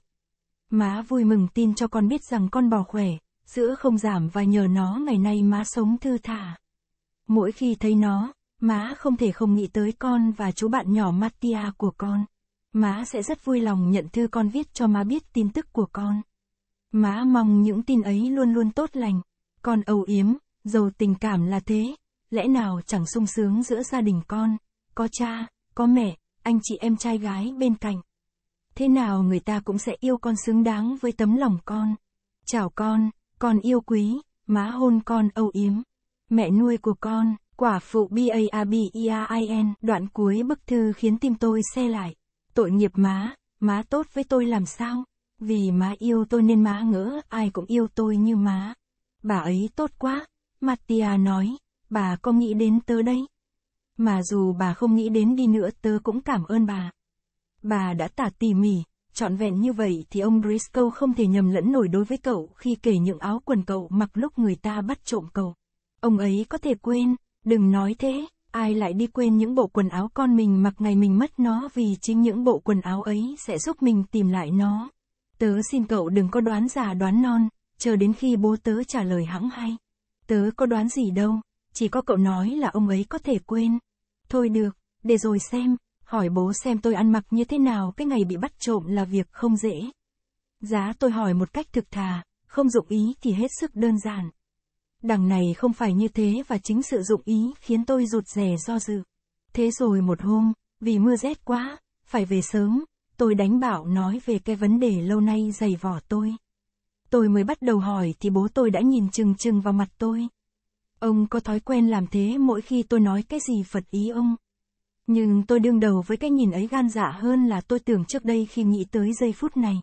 Má vui mừng tin cho con biết rằng con bỏ khỏe, sữa không giảm và nhờ nó ngày nay má sống thư thả. Mỗi khi thấy nó, Má không thể không nghĩ tới con và chú bạn nhỏ Mattia của con. Má sẽ rất vui lòng nhận thư con viết cho má biết tin tức của con. Má mong những tin ấy luôn luôn tốt lành. Con âu yếm, giàu tình cảm là thế. Lẽ nào chẳng sung sướng giữa gia đình con, có cha, có mẹ, anh chị em trai gái bên cạnh. Thế nào người ta cũng sẽ yêu con xứng đáng với tấm lòng con. Chào con, con yêu quý, má hôn con âu yếm. Mẹ nuôi của con. Quả phụ BAABIAIN, đoạn cuối bức thư khiến tim tôi xe lại. Tội nghiệp má, má tốt với tôi làm sao? Vì má yêu tôi nên má ngỡ ai cũng yêu tôi như má. Bà ấy tốt quá, Mattia nói, bà có nghĩ đến tớ đây. Mà dù bà không nghĩ đến đi nữa tớ cũng cảm ơn bà. Bà đã tả tỉ mỉ, trọn vẹn như vậy thì ông Briscoe không thể nhầm lẫn nổi đối với cậu khi kể những áo quần cậu mặc lúc người ta bắt trộm cậu. Ông ấy có thể quên, Đừng nói thế, ai lại đi quên những bộ quần áo con mình mặc ngày mình mất nó vì chính những bộ quần áo ấy sẽ giúp mình tìm lại nó. Tớ xin cậu đừng có đoán già đoán non, chờ đến khi bố tớ trả lời hãng hay. Tớ có đoán gì đâu, chỉ có cậu nói là ông ấy có thể quên. Thôi được, để rồi xem, hỏi bố xem tôi ăn mặc như thế nào cái ngày bị bắt trộm là việc không dễ. Giá tôi hỏi một cách thực thà, không dụng ý thì hết sức đơn giản. Đằng này không phải như thế và chính sự dụng ý khiến tôi rụt rè do dự. Thế rồi một hôm, vì mưa rét quá, phải về sớm, tôi đánh bảo nói về cái vấn đề lâu nay dày vỏ tôi. Tôi mới bắt đầu hỏi thì bố tôi đã nhìn chừng chừng vào mặt tôi. Ông có thói quen làm thế mỗi khi tôi nói cái gì phật ý ông. Nhưng tôi đương đầu với cái nhìn ấy gan dạ hơn là tôi tưởng trước đây khi nghĩ tới giây phút này.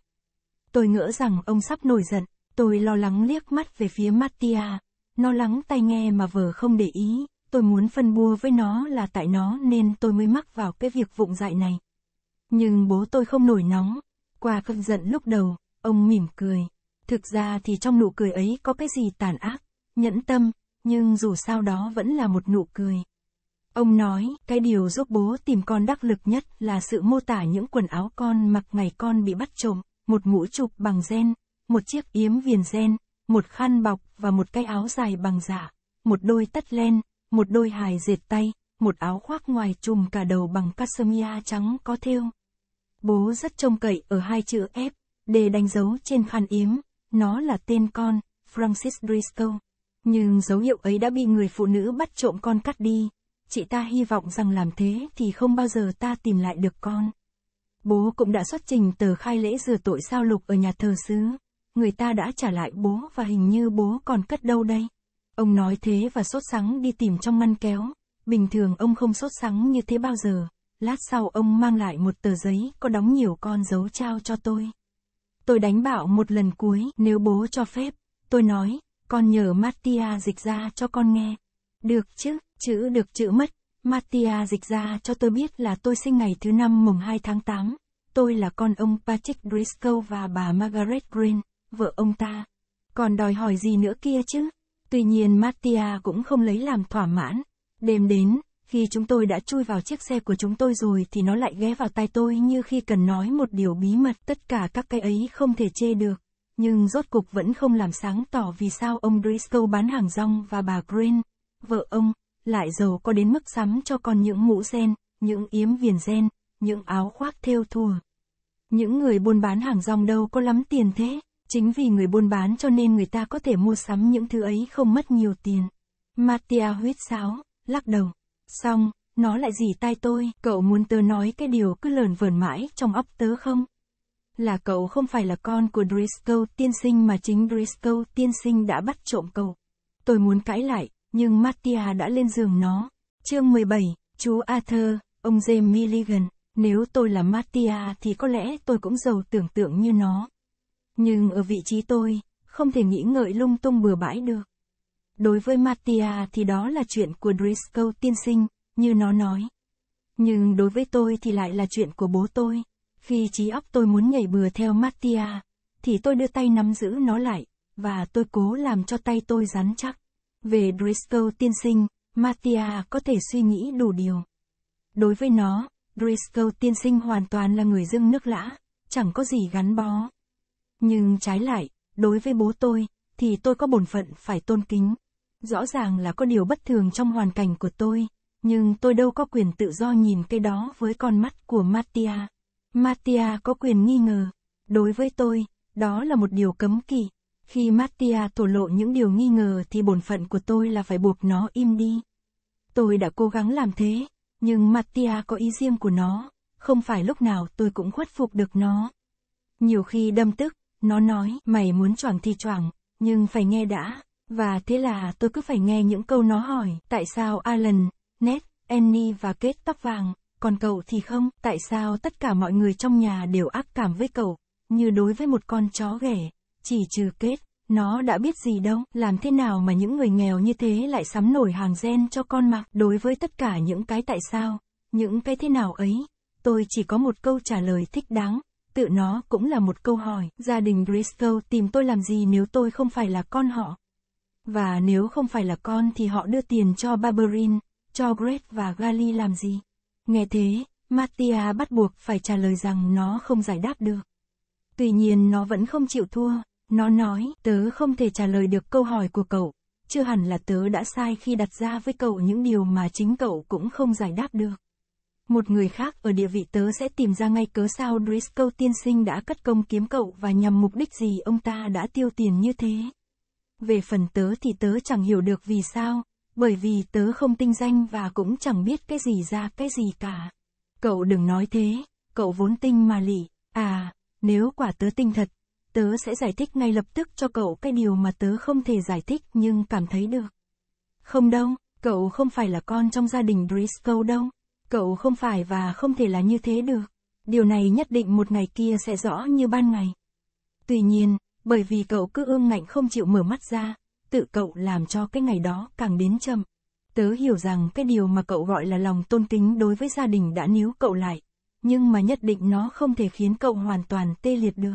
Tôi ngỡ rằng ông sắp nổi giận, tôi lo lắng liếc mắt về phía Mattia, nó lắng tai nghe mà vờ không để ý, tôi muốn phân bua với nó là tại nó nên tôi mới mắc vào cái việc vụng dại này. Nhưng bố tôi không nổi nóng, qua cơn giận lúc đầu, ông mỉm cười. Thực ra thì trong nụ cười ấy có cái gì tàn ác, nhẫn tâm, nhưng dù sao đó vẫn là một nụ cười. Ông nói, cái điều giúp bố tìm con đắc lực nhất là sự mô tả những quần áo con mặc ngày con bị bắt trộm, một mũ chụp bằng gen, một chiếc yếm viền gen, một khăn bọc và một cái áo dài bằng giả, dạ, một đôi tất len, một đôi hài dệt tay, một áo khoác ngoài trùm cả đầu bằng cashmere trắng có thêu. Bố rất trông cậy ở hai chữ F, để đánh dấu trên khăn yếm, nó là tên con, Francis Driscoll. Nhưng dấu hiệu ấy đã bị người phụ nữ bắt trộm con cắt đi. Chị ta hy vọng rằng làm thế thì không bao giờ ta tìm lại được con. Bố cũng đã xuất trình tờ khai lễ rửa tội sao lục ở nhà thờ xứ người ta đã trả lại bố và hình như bố còn cất đâu đây. Ông nói thế và sốt sắng đi tìm trong ngăn kéo, bình thường ông không sốt sắng như thế bao giờ, lát sau ông mang lại một tờ giấy có đóng nhiều con dấu trao cho tôi. Tôi đánh bảo một lần cuối nếu bố cho phép, tôi nói, con nhờ Mattia dịch ra cho con nghe. Được chứ, chữ được chữ mất, Mattia dịch ra cho tôi biết là tôi sinh ngày thứ năm mùng 2 tháng 8. Tôi là con ông Patrick Driscoll và bà Margaret Green vợ ông ta. Còn đòi hỏi gì nữa kia chứ? Tuy nhiên Mattia cũng không lấy làm thỏa mãn. Đêm đến, khi chúng tôi đã chui vào chiếc xe của chúng tôi rồi thì nó lại ghé vào tai tôi như khi cần nói một điều bí mật. Tất cả các cái ấy không thể chê được. Nhưng rốt cục vẫn không làm sáng tỏ vì sao ông Driscoll bán hàng rong và bà Green, vợ ông, lại giàu có đến mức sắm cho con những mũ sen, những yếm viền gen, những áo khoác theo thùa. Những người buôn bán hàng rong đâu có lắm tiền thế. Chính vì người buôn bán cho nên người ta có thể mua sắm những thứ ấy không mất nhiều tiền. Mattia huyết sáo, lắc đầu. Xong, nó lại gì tai tôi, cậu muốn tớ nói cái điều cứ lờn vờn mãi trong óc tớ không? Là cậu không phải là con của Driscoll tiên sinh mà chính Driscoll tiên sinh đã bắt trộm cậu. Tôi muốn cãi lại, nhưng Mattia đã lên giường nó. Chương 17, chú Arthur, ông James Milligan. Nếu tôi là Mattia thì có lẽ tôi cũng giàu tưởng tượng như nó. Nhưng ở vị trí tôi, không thể nghĩ ngợi lung tung bừa bãi được. Đối với Mattia thì đó là chuyện của Driscoll tiên sinh, như nó nói. Nhưng đối với tôi thì lại là chuyện của bố tôi. Khi trí óc tôi muốn nhảy bừa theo Mattia, thì tôi đưa tay nắm giữ nó lại, và tôi cố làm cho tay tôi rắn chắc. Về Driscoll tiên sinh, Mattia có thể suy nghĩ đủ điều. Đối với nó, Driscoll tiên sinh hoàn toàn là người dưng nước lã, chẳng có gì gắn bó. Nhưng trái lại, đối với bố tôi, thì tôi có bổn phận phải tôn kính. Rõ ràng là có điều bất thường trong hoàn cảnh của tôi, nhưng tôi đâu có quyền tự do nhìn cái đó với con mắt của Mattia. Mattia có quyền nghi ngờ. Đối với tôi, đó là một điều cấm kỵ. Khi Mattia thổ lộ những điều nghi ngờ thì bổn phận của tôi là phải buộc nó im đi. Tôi đã cố gắng làm thế, nhưng Mattia có ý riêng của nó, không phải lúc nào tôi cũng khuất phục được nó. Nhiều khi đâm tức, nó nói, mày muốn choàng thì choàng nhưng phải nghe đã. Và thế là tôi cứ phải nghe những câu nó hỏi, tại sao Alan, Ned, Annie và Kết tóc vàng, còn cậu thì không, tại sao tất cả mọi người trong nhà đều ác cảm với cậu, như đối với một con chó ghẻ, chỉ trừ Kết, nó đã biết gì đâu, làm thế nào mà những người nghèo như thế lại sắm nổi hàng gen cho con mặc, đối với tất cả những cái tại sao, những cái thế nào ấy, tôi chỉ có một câu trả lời thích đáng, Tự nó cũng là một câu hỏi, gia đình Briscoe tìm tôi làm gì nếu tôi không phải là con họ? Và nếu không phải là con thì họ đưa tiền cho Barberin, cho Gret và Gali làm gì? Nghe thế, Mattia bắt buộc phải trả lời rằng nó không giải đáp được. Tuy nhiên nó vẫn không chịu thua, nó nói, tớ không thể trả lời được câu hỏi của cậu, chưa hẳn là tớ đã sai khi đặt ra với cậu những điều mà chính cậu cũng không giải đáp được. Một người khác ở địa vị tớ sẽ tìm ra ngay cớ sao Driscoll tiên sinh đã cất công kiếm cậu và nhằm mục đích gì ông ta đã tiêu tiền như thế. Về phần tớ thì tớ chẳng hiểu được vì sao, bởi vì tớ không tinh danh và cũng chẳng biết cái gì ra cái gì cả. Cậu đừng nói thế, cậu vốn tinh mà lị, à, nếu quả tớ tinh thật, tớ sẽ giải thích ngay lập tức cho cậu cái điều mà tớ không thể giải thích nhưng cảm thấy được. Không đâu, cậu không phải là con trong gia đình Driscoll đâu. Cậu không phải và không thể là như thế được. Điều này nhất định một ngày kia sẽ rõ như ban ngày. Tuy nhiên, bởi vì cậu cứ ương ngạnh không chịu mở mắt ra, tự cậu làm cho cái ngày đó càng đến chậm. Tớ hiểu rằng cái điều mà cậu gọi là lòng tôn kính đối với gia đình đã níu cậu lại, nhưng mà nhất định nó không thể khiến cậu hoàn toàn tê liệt được.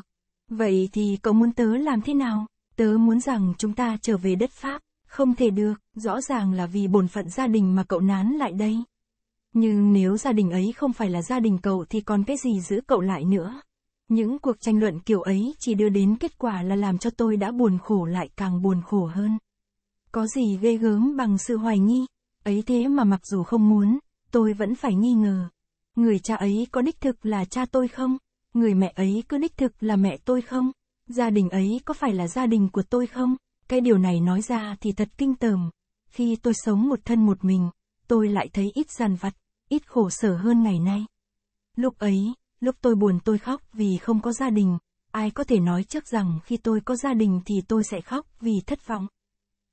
Vậy thì cậu muốn tớ làm thế nào? Tớ muốn rằng chúng ta trở về đất Pháp, không thể được, rõ ràng là vì bổn phận gia đình mà cậu nán lại đây. Nhưng nếu gia đình ấy không phải là gia đình cậu thì còn cái gì giữ cậu lại nữa. Những cuộc tranh luận kiểu ấy chỉ đưa đến kết quả là làm cho tôi đã buồn khổ lại càng buồn khổ hơn. Có gì ghê gớm bằng sự hoài nghi, ấy thế mà mặc dù không muốn, tôi vẫn phải nghi ngờ. Người cha ấy có đích thực là cha tôi không? Người mẹ ấy cứ đích thực là mẹ tôi không? Gia đình ấy có phải là gia đình của tôi không? Cái điều này nói ra thì thật kinh tởm. Khi tôi sống một thân một mình, tôi lại thấy ít dằn vặt, ít khổ sở hơn ngày nay. Lúc ấy, lúc tôi buồn tôi khóc vì không có gia đình, ai có thể nói trước rằng khi tôi có gia đình thì tôi sẽ khóc vì thất vọng.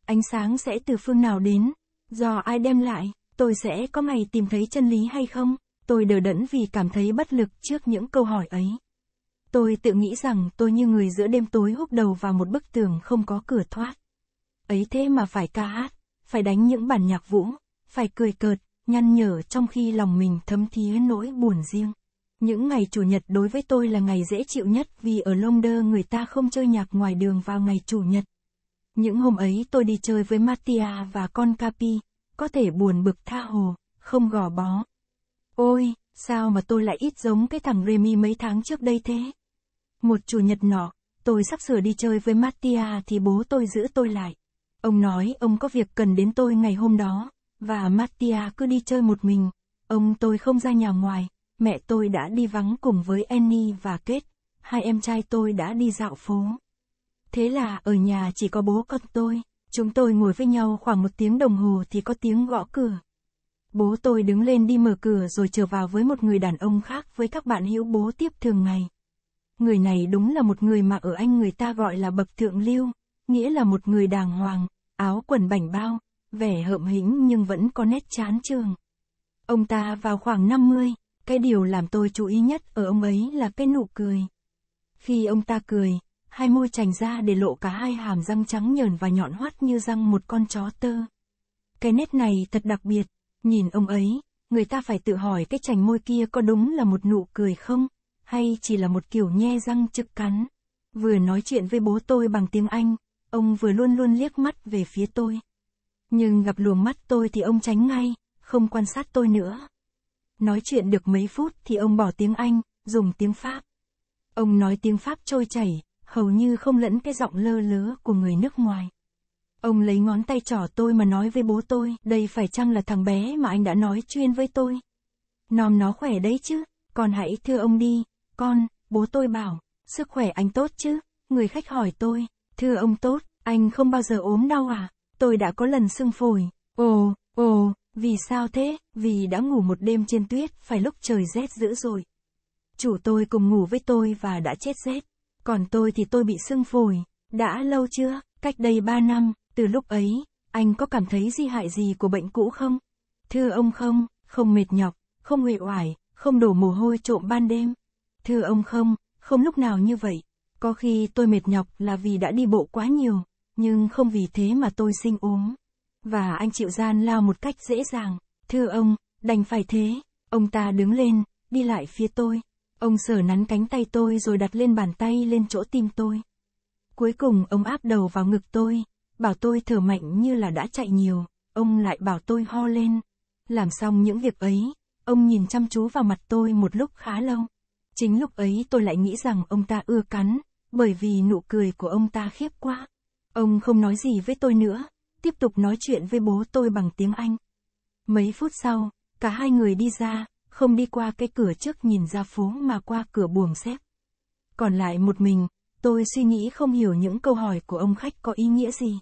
Ánh sáng sẽ từ phương nào đến, do ai đem lại, tôi sẽ có ngày tìm thấy chân lý hay không? Tôi đờ đẫn vì cảm thấy bất lực trước những câu hỏi ấy. Tôi tự nghĩ rằng tôi như người giữa đêm tối húc đầu vào một bức tường không có cửa thoát. Ấy thế mà phải ca hát, phải đánh những bản nhạc vũ, phải cười cợt, nhăn nhở trong khi lòng mình thấm thía nỗi buồn riêng. Những ngày chủ nhật đối với tôi là ngày dễ chịu nhất vì ở London người ta không chơi nhạc ngoài đường vào ngày chủ nhật. Những hôm ấy tôi đi chơi với Mattia và con Capi, có thể buồn bực tha hồ, không gò bó. Ôi, sao mà tôi lại ít giống cái thằng Remy mấy tháng trước đây thế? Một chủ nhật nọ, tôi sắp sửa đi chơi với Mattia thì bố tôi giữ tôi lại. Ông nói ông có việc cần đến tôi ngày hôm đó, và Mattia cứ đi chơi một mình. Ông tôi không ra nhà ngoài, mẹ tôi đã đi vắng cùng với Annie và Kết, hai em trai tôi đã đi dạo phố. Thế là ở nhà chỉ có bố con tôi, chúng tôi ngồi với nhau khoảng một tiếng đồng hồ thì có tiếng gõ cửa. Bố tôi đứng lên đi mở cửa rồi trở vào với một người đàn ông khác với các bạn hữu bố tiếp thường ngày. Người này đúng là một người mà ở Anh người ta gọi là bậc thượng lưu, nghĩa là một người đàng hoàng, áo quần bảnh bao, vẻ hợm hĩnh nhưng vẫn có nét chán trường. Ông ta vào khoảng 50, cái điều làm tôi chú ý nhất ở ông ấy là cái nụ cười. Khi ông ta cười, hai môi chành ra để lộ cả hai hàm răng trắng nhờn và nhọn hoắt như răng một con chó tơ. Cái nét này thật đặc biệt, nhìn ông ấy, người ta phải tự hỏi cái chành môi kia có đúng là một nụ cười không, hay chỉ là một kiểu nhe răng trực cắn. Vừa nói chuyện với bố tôi bằng tiếng Anh, ông vừa luôn luôn liếc mắt về phía tôi. Nhưng gặp luồng mắt tôi thì ông tránh ngay, không quan sát tôi nữa. Nói chuyện được mấy phút thì ông bỏ tiếng Anh, dùng tiếng Pháp. Ông nói tiếng Pháp trôi chảy, hầu như không lẫn cái giọng lơ lớ của người nước ngoài. Ông lấy ngón tay trỏ tôi mà nói với bố tôi, đây phải chăng là thằng bé mà anh đã nói chuyên với tôi. Nòm nó khỏe đấy chứ, còn hãy thưa ông đi, con, bố tôi bảo, sức khỏe anh tốt chứ, người khách hỏi tôi, thưa ông tốt, anh không bao giờ ốm đau à? tôi đã có lần sưng phổi. Ồ, ồ, vì sao thế? Vì đã ngủ một đêm trên tuyết, phải lúc trời rét dữ rồi. Chủ tôi cùng ngủ với tôi và đã chết rét. Còn tôi thì tôi bị sưng phổi. Đã lâu chưa? Cách đây ba năm, từ lúc ấy, anh có cảm thấy di hại gì của bệnh cũ không? Thưa ông không, không mệt nhọc, không huệ oải, không đổ mồ hôi trộm ban đêm. Thưa ông không, không lúc nào như vậy. Có khi tôi mệt nhọc là vì đã đi bộ quá nhiều nhưng không vì thế mà tôi sinh uống. Và anh chịu gian lao một cách dễ dàng, thưa ông, đành phải thế, ông ta đứng lên, đi lại phía tôi, ông sờ nắn cánh tay tôi rồi đặt lên bàn tay lên chỗ tim tôi. Cuối cùng ông áp đầu vào ngực tôi, bảo tôi thở mạnh như là đã chạy nhiều, ông lại bảo tôi ho lên. Làm xong những việc ấy, ông nhìn chăm chú vào mặt tôi một lúc khá lâu. Chính lúc ấy tôi lại nghĩ rằng ông ta ưa cắn, bởi vì nụ cười của ông ta khiếp quá. Ông không nói gì với tôi nữa, tiếp tục nói chuyện với bố tôi bằng tiếng Anh. Mấy phút sau, cả hai người đi ra, không đi qua cái cửa trước nhìn ra phố mà qua cửa buồng xếp. Còn lại một mình, tôi suy nghĩ không hiểu những câu hỏi của ông khách có ý nghĩa gì.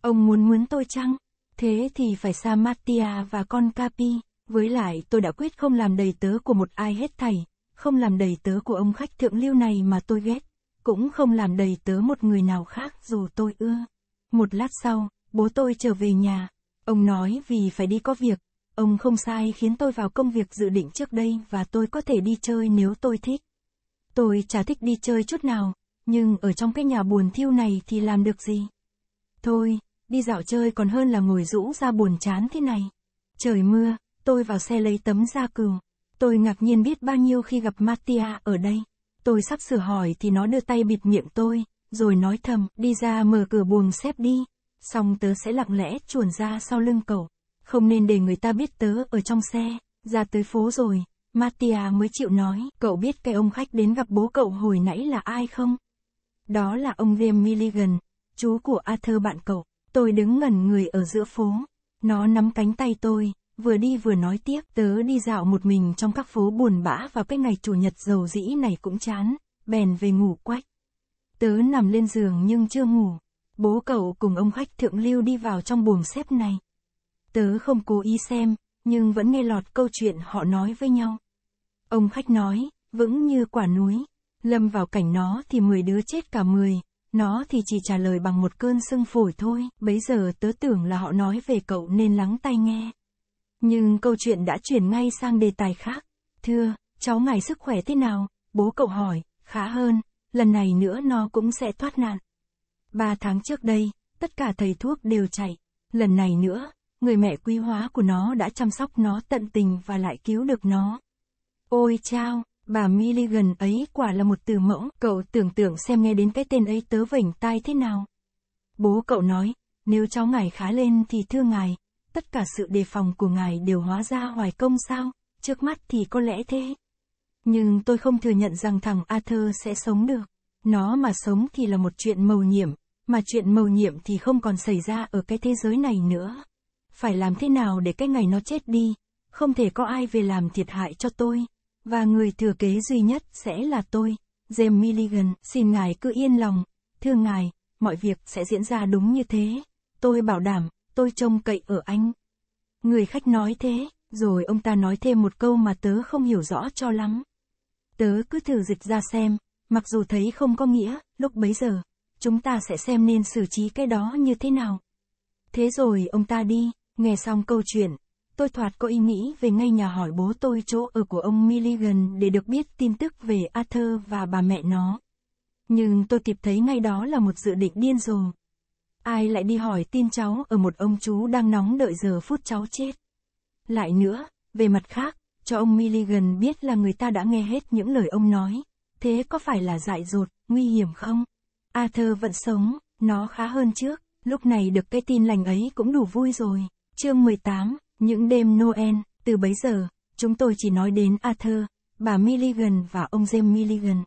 Ông muốn muốn tôi chăng? Thế thì phải xa Mattia và con Capi, với lại tôi đã quyết không làm đầy tớ của một ai hết thảy, không làm đầy tớ của ông khách thượng lưu này mà tôi ghét cũng không làm đầy tớ một người nào khác dù tôi ưa. Một lát sau, bố tôi trở về nhà. Ông nói vì phải đi có việc. Ông không sai khiến tôi vào công việc dự định trước đây và tôi có thể đi chơi nếu tôi thích. Tôi chả thích đi chơi chút nào, nhưng ở trong cái nhà buồn thiêu này thì làm được gì? Thôi, đi dạo chơi còn hơn là ngồi rũ ra buồn chán thế này. Trời mưa, tôi vào xe lấy tấm da cừu. Tôi ngạc nhiên biết bao nhiêu khi gặp Mattia ở đây tôi sắp sửa hỏi thì nó đưa tay bịt miệng tôi, rồi nói thầm, đi ra mở cửa buồng xếp đi. Xong tớ sẽ lặng lẽ chuồn ra sau lưng cậu. Không nên để người ta biết tớ ở trong xe, ra tới phố rồi. Mattia mới chịu nói, cậu biết cái ông khách đến gặp bố cậu hồi nãy là ai không? Đó là ông Liam Milligan, chú của Arthur bạn cậu. Tôi đứng ngẩn người ở giữa phố. Nó nắm cánh tay tôi, vừa đi vừa nói tiếp, tớ đi dạo một mình trong các phố buồn bã và cái ngày chủ nhật dầu dĩ này cũng chán, bèn về ngủ quách. Tớ nằm lên giường nhưng chưa ngủ, bố cậu cùng ông khách thượng lưu đi vào trong buồng xếp này. Tớ không cố ý xem, nhưng vẫn nghe lọt câu chuyện họ nói với nhau. Ông khách nói, vững như quả núi, lâm vào cảnh nó thì mười đứa chết cả mười nó thì chỉ trả lời bằng một cơn sưng phổi thôi, bấy giờ tớ tưởng là họ nói về cậu nên lắng tai nghe. Nhưng câu chuyện đã chuyển ngay sang đề tài khác. Thưa, cháu ngài sức khỏe thế nào? Bố cậu hỏi, khá hơn, lần này nữa nó cũng sẽ thoát nạn. Ba tháng trước đây, tất cả thầy thuốc đều chạy. Lần này nữa, người mẹ quý hóa của nó đã chăm sóc nó tận tình và lại cứu được nó. Ôi chao, bà Milligan ấy quả là một từ mẫu, cậu tưởng tượng xem nghe đến cái tên ấy tớ vảnh tai thế nào. Bố cậu nói, nếu cháu ngài khá lên thì thưa ngài, tất cả sự đề phòng của ngài đều hóa ra hoài công sao, trước mắt thì có lẽ thế. Nhưng tôi không thừa nhận rằng thằng Arthur sẽ sống được. Nó mà sống thì là một chuyện mầu nhiệm, mà chuyện mầu nhiệm thì không còn xảy ra ở cái thế giới này nữa. Phải làm thế nào để cái ngày nó chết đi, không thể có ai về làm thiệt hại cho tôi, và người thừa kế duy nhất sẽ là tôi. James Milligan, xin ngài cứ yên lòng, thưa ngài, mọi việc sẽ diễn ra đúng như thế. Tôi bảo đảm, tôi trông cậy ở anh. Người khách nói thế, rồi ông ta nói thêm một câu mà tớ không hiểu rõ cho lắm. Tớ cứ thử dịch ra xem, mặc dù thấy không có nghĩa, lúc bấy giờ, chúng ta sẽ xem nên xử trí cái đó như thế nào. Thế rồi ông ta đi, nghe xong câu chuyện, tôi thoạt có ý nghĩ về ngay nhà hỏi bố tôi chỗ ở của ông Milligan để được biết tin tức về Arthur và bà mẹ nó. Nhưng tôi kịp thấy ngay đó là một dự định điên rồi ai lại đi hỏi tin cháu ở một ông chú đang nóng đợi giờ phút cháu chết. Lại nữa, về mặt khác, cho ông Milligan biết là người ta đã nghe hết những lời ông nói. Thế có phải là dại dột, nguy hiểm không? Arthur vẫn sống, nó khá hơn trước, lúc này được cái tin lành ấy cũng đủ vui rồi. Chương 18, những đêm Noel, từ bấy giờ, chúng tôi chỉ nói đến Arthur, bà Milligan và ông James Milligan.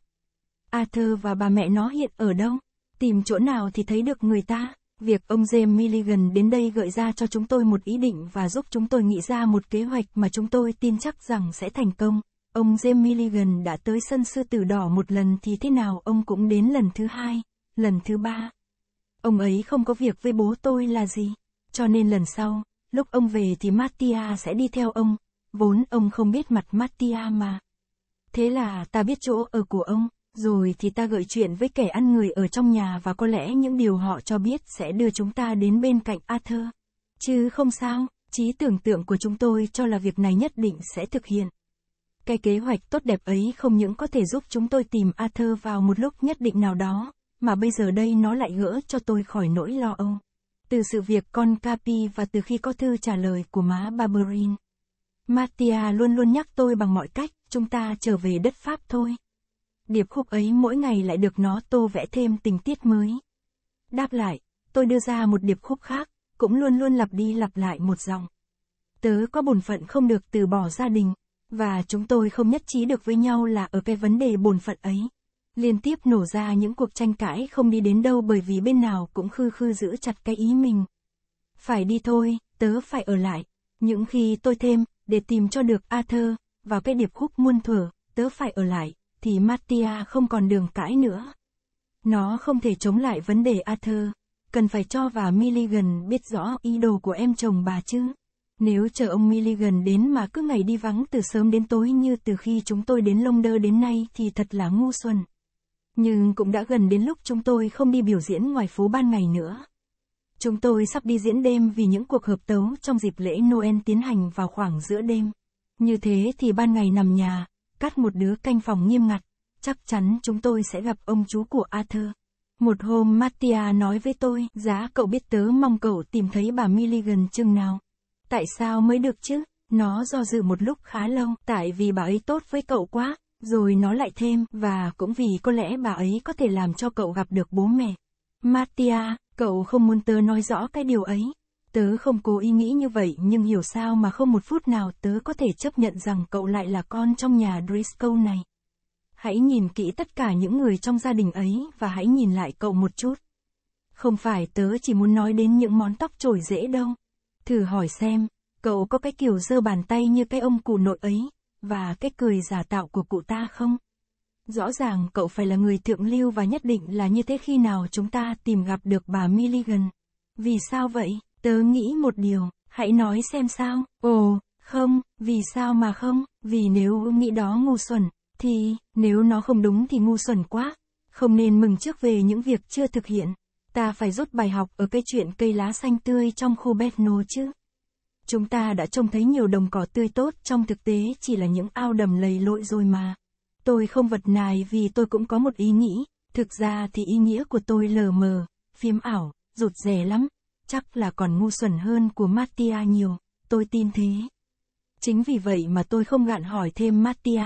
Arthur và bà mẹ nó hiện ở đâu? Tìm chỗ nào thì thấy được người ta? Việc ông James Milligan đến đây gợi ra cho chúng tôi một ý định và giúp chúng tôi nghĩ ra một kế hoạch mà chúng tôi tin chắc rằng sẽ thành công. Ông James Milligan đã tới sân sư tử đỏ một lần thì thế nào ông cũng đến lần thứ hai, lần thứ ba. Ông ấy không có việc với bố tôi là gì. Cho nên lần sau, lúc ông về thì Mattia sẽ đi theo ông. Vốn ông không biết mặt Mattia mà. Thế là ta biết chỗ ở của ông. Rồi thì ta gợi chuyện với kẻ ăn người ở trong nhà và có lẽ những điều họ cho biết sẽ đưa chúng ta đến bên cạnh Arthur. Chứ không sao, trí tưởng tượng của chúng tôi cho là việc này nhất định sẽ thực hiện. Cái kế hoạch tốt đẹp ấy không những có thể giúp chúng tôi tìm Arthur vào một lúc nhất định nào đó, mà bây giờ đây nó lại gỡ cho tôi khỏi nỗi lo âu. Từ sự việc con Capi và từ khi có thư trả lời của má Barberin, Mattia luôn luôn nhắc tôi bằng mọi cách, chúng ta trở về đất Pháp thôi điệp khúc ấy mỗi ngày lại được nó tô vẽ thêm tình tiết mới. Đáp lại, tôi đưa ra một điệp khúc khác, cũng luôn luôn lặp đi lặp lại một dòng. Tớ có bổn phận không được từ bỏ gia đình, và chúng tôi không nhất trí được với nhau là ở cái vấn đề bổn phận ấy. Liên tiếp nổ ra những cuộc tranh cãi không đi đến đâu bởi vì bên nào cũng khư khư giữ chặt cái ý mình. Phải đi thôi, tớ phải ở lại. Những khi tôi thêm, để tìm cho được Arthur, vào cái điệp khúc muôn thuở, tớ phải ở lại thì Mattia không còn đường cãi nữa. Nó không thể chống lại vấn đề Arthur, cần phải cho và Milligan biết rõ ý đồ của em chồng bà chứ. Nếu chờ ông Milligan đến mà cứ ngày đi vắng từ sớm đến tối như từ khi chúng tôi đến London đến nay thì thật là ngu xuẩn. Nhưng cũng đã gần đến lúc chúng tôi không đi biểu diễn ngoài phố ban ngày nữa. Chúng tôi sắp đi diễn đêm vì những cuộc hợp tấu trong dịp lễ Noel tiến hành vào khoảng giữa đêm. Như thế thì ban ngày nằm nhà, cắt một đứa canh phòng nghiêm ngặt, chắc chắn chúng tôi sẽ gặp ông chú của Arthur. Một hôm Mattia nói với tôi, giá cậu biết tớ mong cậu tìm thấy bà Milligan chừng nào. Tại sao mới được chứ? Nó do dự một lúc khá lâu, tại vì bà ấy tốt với cậu quá, rồi nó lại thêm, và cũng vì có lẽ bà ấy có thể làm cho cậu gặp được bố mẹ. Mattia, cậu không muốn tớ nói rõ cái điều ấy. Tớ không cố ý nghĩ như vậy nhưng hiểu sao mà không một phút nào tớ có thể chấp nhận rằng cậu lại là con trong nhà Driscoll này. Hãy nhìn kỹ tất cả những người trong gia đình ấy và hãy nhìn lại cậu một chút. Không phải tớ chỉ muốn nói đến những món tóc trổi dễ đâu. Thử hỏi xem, cậu có cái kiểu giơ bàn tay như cái ông cụ nội ấy, và cái cười giả tạo của cụ ta không? Rõ ràng cậu phải là người thượng lưu và nhất định là như thế khi nào chúng ta tìm gặp được bà Milligan. Vì sao vậy? Tớ nghĩ một điều, hãy nói xem sao, ồ, không, vì sao mà không, vì nếu nghĩ đó ngu xuẩn, thì, nếu nó không đúng thì ngu xuẩn quá, không nên mừng trước về những việc chưa thực hiện. Ta phải rút bài học ở cái chuyện cây lá xanh tươi trong khu Betno chứ. Chúng ta đã trông thấy nhiều đồng cỏ tươi tốt trong thực tế chỉ là những ao đầm lầy lội rồi mà. Tôi không vật nài vì tôi cũng có một ý nghĩ, thực ra thì ý nghĩa của tôi lờ mờ, phim ảo, rụt rè lắm, chắc là còn ngu xuẩn hơn của Mattia nhiều, tôi tin thế. Chính vì vậy mà tôi không gạn hỏi thêm Mattia,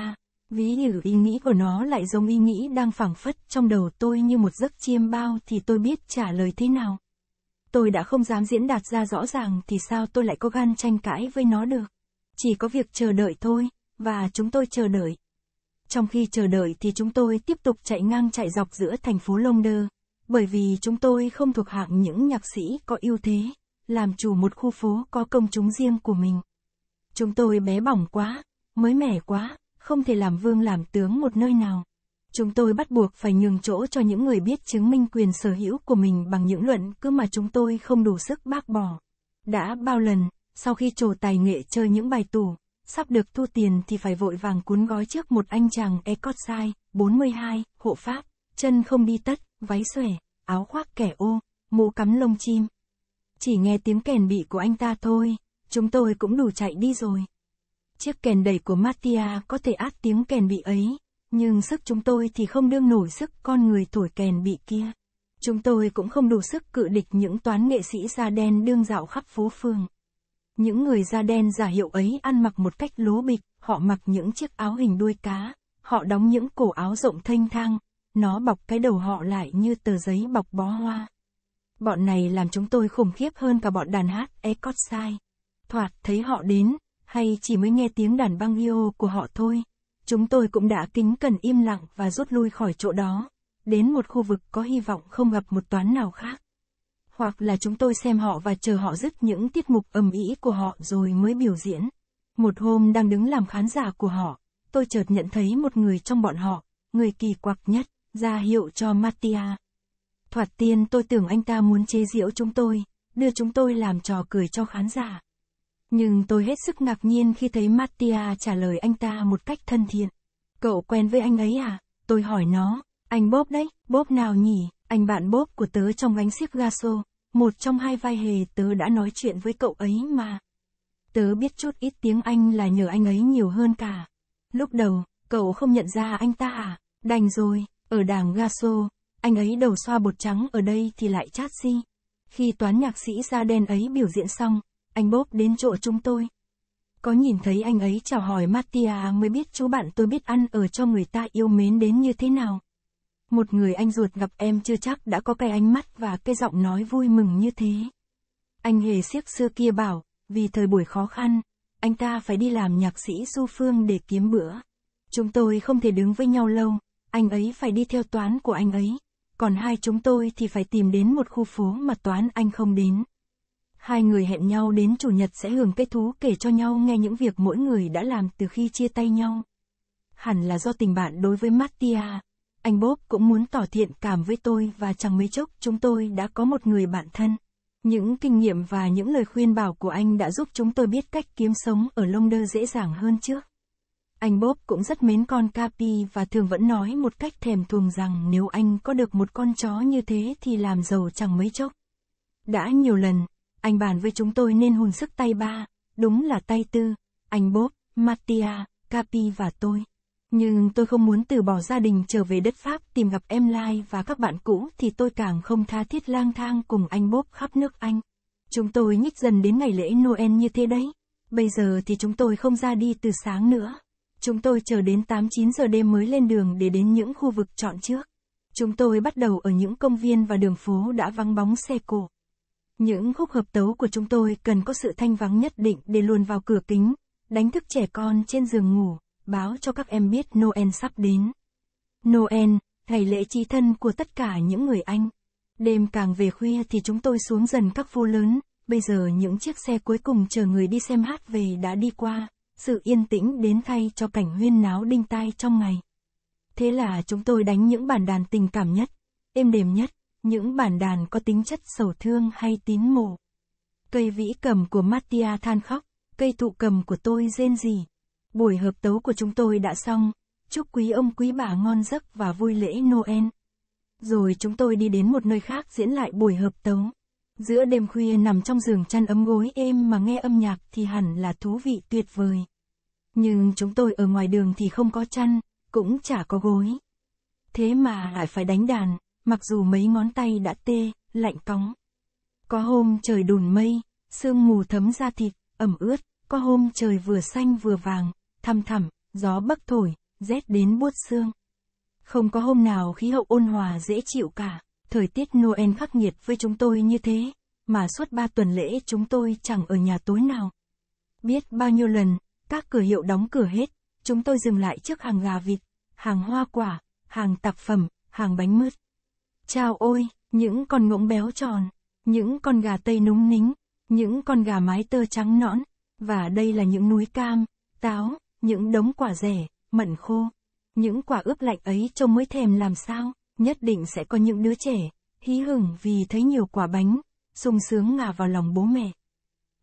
ví như ý nghĩ của nó lại giống ý nghĩ đang phảng phất trong đầu tôi như một giấc chiêm bao thì tôi biết trả lời thế nào. Tôi đã không dám diễn đạt ra rõ ràng thì sao tôi lại có gan tranh cãi với nó được. Chỉ có việc chờ đợi thôi, và chúng tôi chờ đợi. Trong khi chờ đợi thì chúng tôi tiếp tục chạy ngang chạy dọc giữa thành phố London, bởi vì chúng tôi không thuộc hạng những nhạc sĩ có ưu thế, làm chủ một khu phố có công chúng riêng của mình. Chúng tôi bé bỏng quá, mới mẻ quá, không thể làm vương làm tướng một nơi nào. Chúng tôi bắt buộc phải nhường chỗ cho những người biết chứng minh quyền sở hữu của mình bằng những luận cứ mà chúng tôi không đủ sức bác bỏ. Đã bao lần, sau khi trổ tài nghệ chơi những bài tủ, sắp được thu tiền thì phải vội vàng cuốn gói trước một anh chàng Ecot Sai, 42, hộ pháp, chân không đi tất, váy xòe, áo khoác kẻ ô, mũ cắm lông chim. Chỉ nghe tiếng kèn bị của anh ta thôi, chúng tôi cũng đủ chạy đi rồi. Chiếc kèn đẩy của Mattia có thể át tiếng kèn bị ấy, nhưng sức chúng tôi thì không đương nổi sức con người thổi kèn bị kia. Chúng tôi cũng không đủ sức cự địch những toán nghệ sĩ da đen đương dạo khắp phố phường. Những người da đen giả hiệu ấy ăn mặc một cách lố bịch, họ mặc những chiếc áo hình đuôi cá, họ đóng những cổ áo rộng thênh thang, nó bọc cái đầu họ lại như tờ giấy bọc bó hoa. Bọn này làm chúng tôi khủng khiếp hơn cả bọn đàn hát Ecot sai. Thoạt thấy họ đến, hay chỉ mới nghe tiếng đàn băng yêu của họ thôi. Chúng tôi cũng đã kính cần im lặng và rút lui khỏi chỗ đó, đến một khu vực có hy vọng không gặp một toán nào khác. Hoặc là chúng tôi xem họ và chờ họ dứt những tiết mục ầm ĩ của họ rồi mới biểu diễn. Một hôm đang đứng làm khán giả của họ, tôi chợt nhận thấy một người trong bọn họ, người kỳ quặc nhất ra hiệu cho Mattia. Thoạt tiên tôi tưởng anh ta muốn chế giễu chúng tôi, đưa chúng tôi làm trò cười cho khán giả. Nhưng tôi hết sức ngạc nhiên khi thấy Mattia trả lời anh ta một cách thân thiện. Cậu quen với anh ấy à? Tôi hỏi nó, anh Bob đấy, Bob nào nhỉ? Anh bạn Bob của tớ trong gánh ship Gaso, một trong hai vai hề tớ đã nói chuyện với cậu ấy mà. Tớ biết chút ít tiếng Anh là nhờ anh ấy nhiều hơn cả. Lúc đầu, cậu không nhận ra anh ta à? Đành rồi, ở đảng Gaso, anh ấy đầu xoa bột trắng ở đây thì lại chát si. Khi toán nhạc sĩ da đen ấy biểu diễn xong, anh bốp đến chỗ chúng tôi. Có nhìn thấy anh ấy chào hỏi Mattia mới biết chú bạn tôi biết ăn ở cho người ta yêu mến đến như thế nào. Một người anh ruột gặp em chưa chắc đã có cái ánh mắt và cái giọng nói vui mừng như thế. Anh hề siếc xưa kia bảo, vì thời buổi khó khăn, anh ta phải đi làm nhạc sĩ du phương để kiếm bữa. Chúng tôi không thể đứng với nhau lâu, anh ấy phải đi theo toán của anh ấy, còn hai chúng tôi thì phải tìm đến một khu phố mà toán anh không đến. Hai người hẹn nhau đến chủ nhật sẽ hưởng cây thú kể cho nhau nghe những việc mỗi người đã làm từ khi chia tay nhau. Hẳn là do tình bạn đối với Mattia, anh Bob cũng muốn tỏ thiện cảm với tôi và chẳng mấy chốc chúng tôi đã có một người bạn thân. Những kinh nghiệm và những lời khuyên bảo của anh đã giúp chúng tôi biết cách kiếm sống ở London dễ dàng hơn trước. Anh Bob cũng rất mến con Capi và thường vẫn nói một cách thèm thuồng rằng nếu anh có được một con chó như thế thì làm giàu chẳng mấy chốc. Đã nhiều lần, anh bàn với chúng tôi nên hùn sức tay ba, đúng là tay tư, anh Bob, Mattia, Capi và tôi. Nhưng tôi không muốn từ bỏ gia đình trở về đất Pháp tìm gặp em Lai và các bạn cũ thì tôi càng không tha thiết lang thang cùng anh Bob khắp nước Anh. Chúng tôi nhích dần đến ngày lễ Noel như thế đấy. Bây giờ thì chúng tôi không ra đi từ sáng nữa. Chúng tôi chờ đến 8-9 giờ đêm mới lên đường để đến những khu vực chọn trước. Chúng tôi bắt đầu ở những công viên và đường phố đã vắng bóng xe cộ. Những khúc hợp tấu của chúng tôi cần có sự thanh vắng nhất định để luồn vào cửa kính, đánh thức trẻ con trên giường ngủ, báo cho các em biết Noel sắp đến. Noel, ngày lễ trí thân của tất cả những người Anh. Đêm càng về khuya thì chúng tôi xuống dần các phố lớn, bây giờ những chiếc xe cuối cùng chờ người đi xem hát về đã đi qua sự yên tĩnh đến thay cho cảnh huyên náo đinh tai trong ngày. Thế là chúng tôi đánh những bản đàn tình cảm nhất, êm đềm nhất, những bản đàn có tính chất sầu thương hay tín mộ. Cây vĩ cầm của Mattia than khóc, cây thụ cầm của tôi rên rỉ. Buổi hợp tấu của chúng tôi đã xong, chúc quý ông quý bà ngon giấc và vui lễ Noel. Rồi chúng tôi đi đến một nơi khác diễn lại buổi hợp tấu. Giữa đêm khuya nằm trong giường chăn ấm gối êm mà nghe âm nhạc thì hẳn là thú vị tuyệt vời. Nhưng chúng tôi ở ngoài đường thì không có chăn, cũng chả có gối. Thế mà lại phải đánh đàn, mặc dù mấy ngón tay đã tê, lạnh cóng. Có hôm trời đùn mây, sương mù thấm ra thịt, ẩm ướt, có hôm trời vừa xanh vừa vàng, thăm thẳm, gió bấc thổi, rét đến buốt xương. Không có hôm nào khí hậu ôn hòa dễ chịu cả. Thời tiết Noel khắc nghiệt với chúng tôi như thế, mà suốt ba tuần lễ chúng tôi chẳng ở nhà tối nào. Biết bao nhiêu lần, các cửa hiệu đóng cửa hết, chúng tôi dừng lại trước hàng gà vịt, hàng hoa quả, hàng tạp phẩm, hàng bánh mứt. Chào ôi, những con ngỗng béo tròn, những con gà tây núng nính, những con gà mái tơ trắng nõn, và đây là những núi cam, táo, những đống quả rẻ, mận khô. Những quả ướp lạnh ấy trông mới thèm làm sao? Nhất định sẽ có những đứa trẻ, hí hửng vì thấy nhiều quả bánh, sung sướng ngả vào lòng bố mẹ.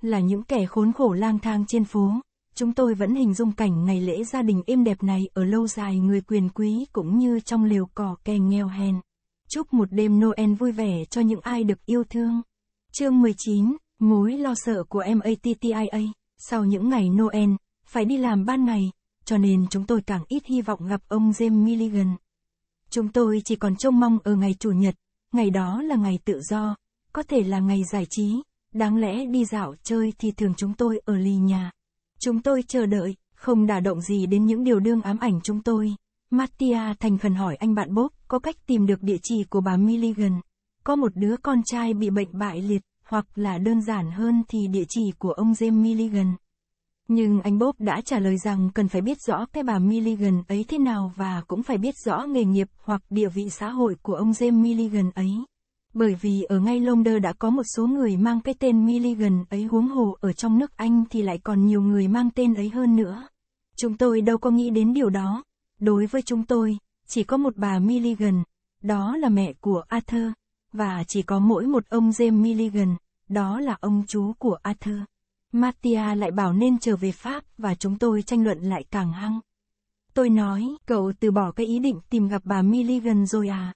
Là những kẻ khốn khổ lang thang trên phố, chúng tôi vẫn hình dung cảnh ngày lễ gia đình êm đẹp này ở lâu dài người quyền quý cũng như trong lều cỏ kè nghèo hèn. Chúc một đêm Noel vui vẻ cho những ai được yêu thương. Chương 19, mối lo sợ của em ATTIA, sau những ngày Noel, phải đi làm ban ngày, cho nên chúng tôi càng ít hy vọng gặp ông James Milligan. Chúng tôi chỉ còn trông mong ở ngày Chủ nhật, ngày đó là ngày tự do, có thể là ngày giải trí, đáng lẽ đi dạo chơi thì thường chúng tôi ở lì nhà. Chúng tôi chờ đợi, không đả động gì đến những điều đương ám ảnh chúng tôi. Mattia thành khẩn hỏi anh bạn Bob có cách tìm được địa chỉ của bà Milligan. Có một đứa con trai bị bệnh bại liệt, hoặc là đơn giản hơn thì địa chỉ của ông James Milligan. Nhưng anh Bob đã trả lời rằng cần phải biết rõ cái bà Milligan ấy thế nào và cũng phải biết rõ nghề nghiệp hoặc địa vị xã hội của ông James Milligan ấy. Bởi vì ở ngay London đã có một số người mang cái tên Milligan ấy huống hồ ở trong nước Anh thì lại còn nhiều người mang tên ấy hơn nữa. Chúng tôi đâu có nghĩ đến điều đó. Đối với chúng tôi, chỉ có một bà Milligan, đó là mẹ của Arthur, và chỉ có mỗi một ông James Milligan, đó là ông chú của Arthur. Mattia lại bảo nên trở về Pháp và chúng tôi tranh luận lại càng hăng. Tôi nói, cậu từ bỏ cái ý định tìm gặp bà Milligan rồi à?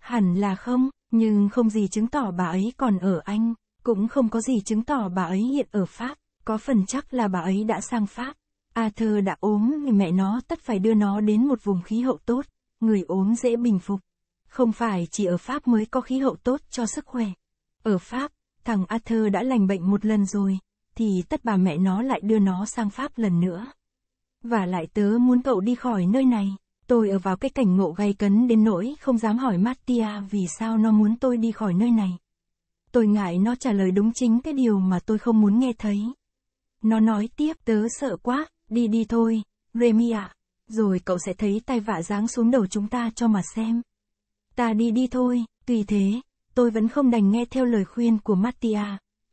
Hẳn là không, nhưng không gì chứng tỏ bà ấy còn ở Anh, cũng không có gì chứng tỏ bà ấy hiện ở Pháp, có phần chắc là bà ấy đã sang Pháp. Arthur đã ốm thì mẹ nó tất phải đưa nó đến một vùng khí hậu tốt, người ốm dễ bình phục. Không phải chỉ ở Pháp mới có khí hậu tốt cho sức khỏe. Ở Pháp, thằng Arthur đã lành bệnh một lần rồi, thì tất bà mẹ nó lại đưa nó sang Pháp lần nữa. Và lại tớ muốn cậu đi khỏi nơi này, tôi ở vào cái cảnh ngộ gay cấn đến nỗi không dám hỏi Mattia vì sao nó muốn tôi đi khỏi nơi này. Tôi ngại nó trả lời đúng chính cái điều mà tôi không muốn nghe thấy. Nó nói tiếp tớ sợ quá, đi đi thôi, Remy ạ. Rồi cậu sẽ thấy tay vạ giáng xuống đầu chúng ta cho mà xem. Ta đi đi thôi, tùy thế, tôi vẫn không đành nghe theo lời khuyên của Mattia.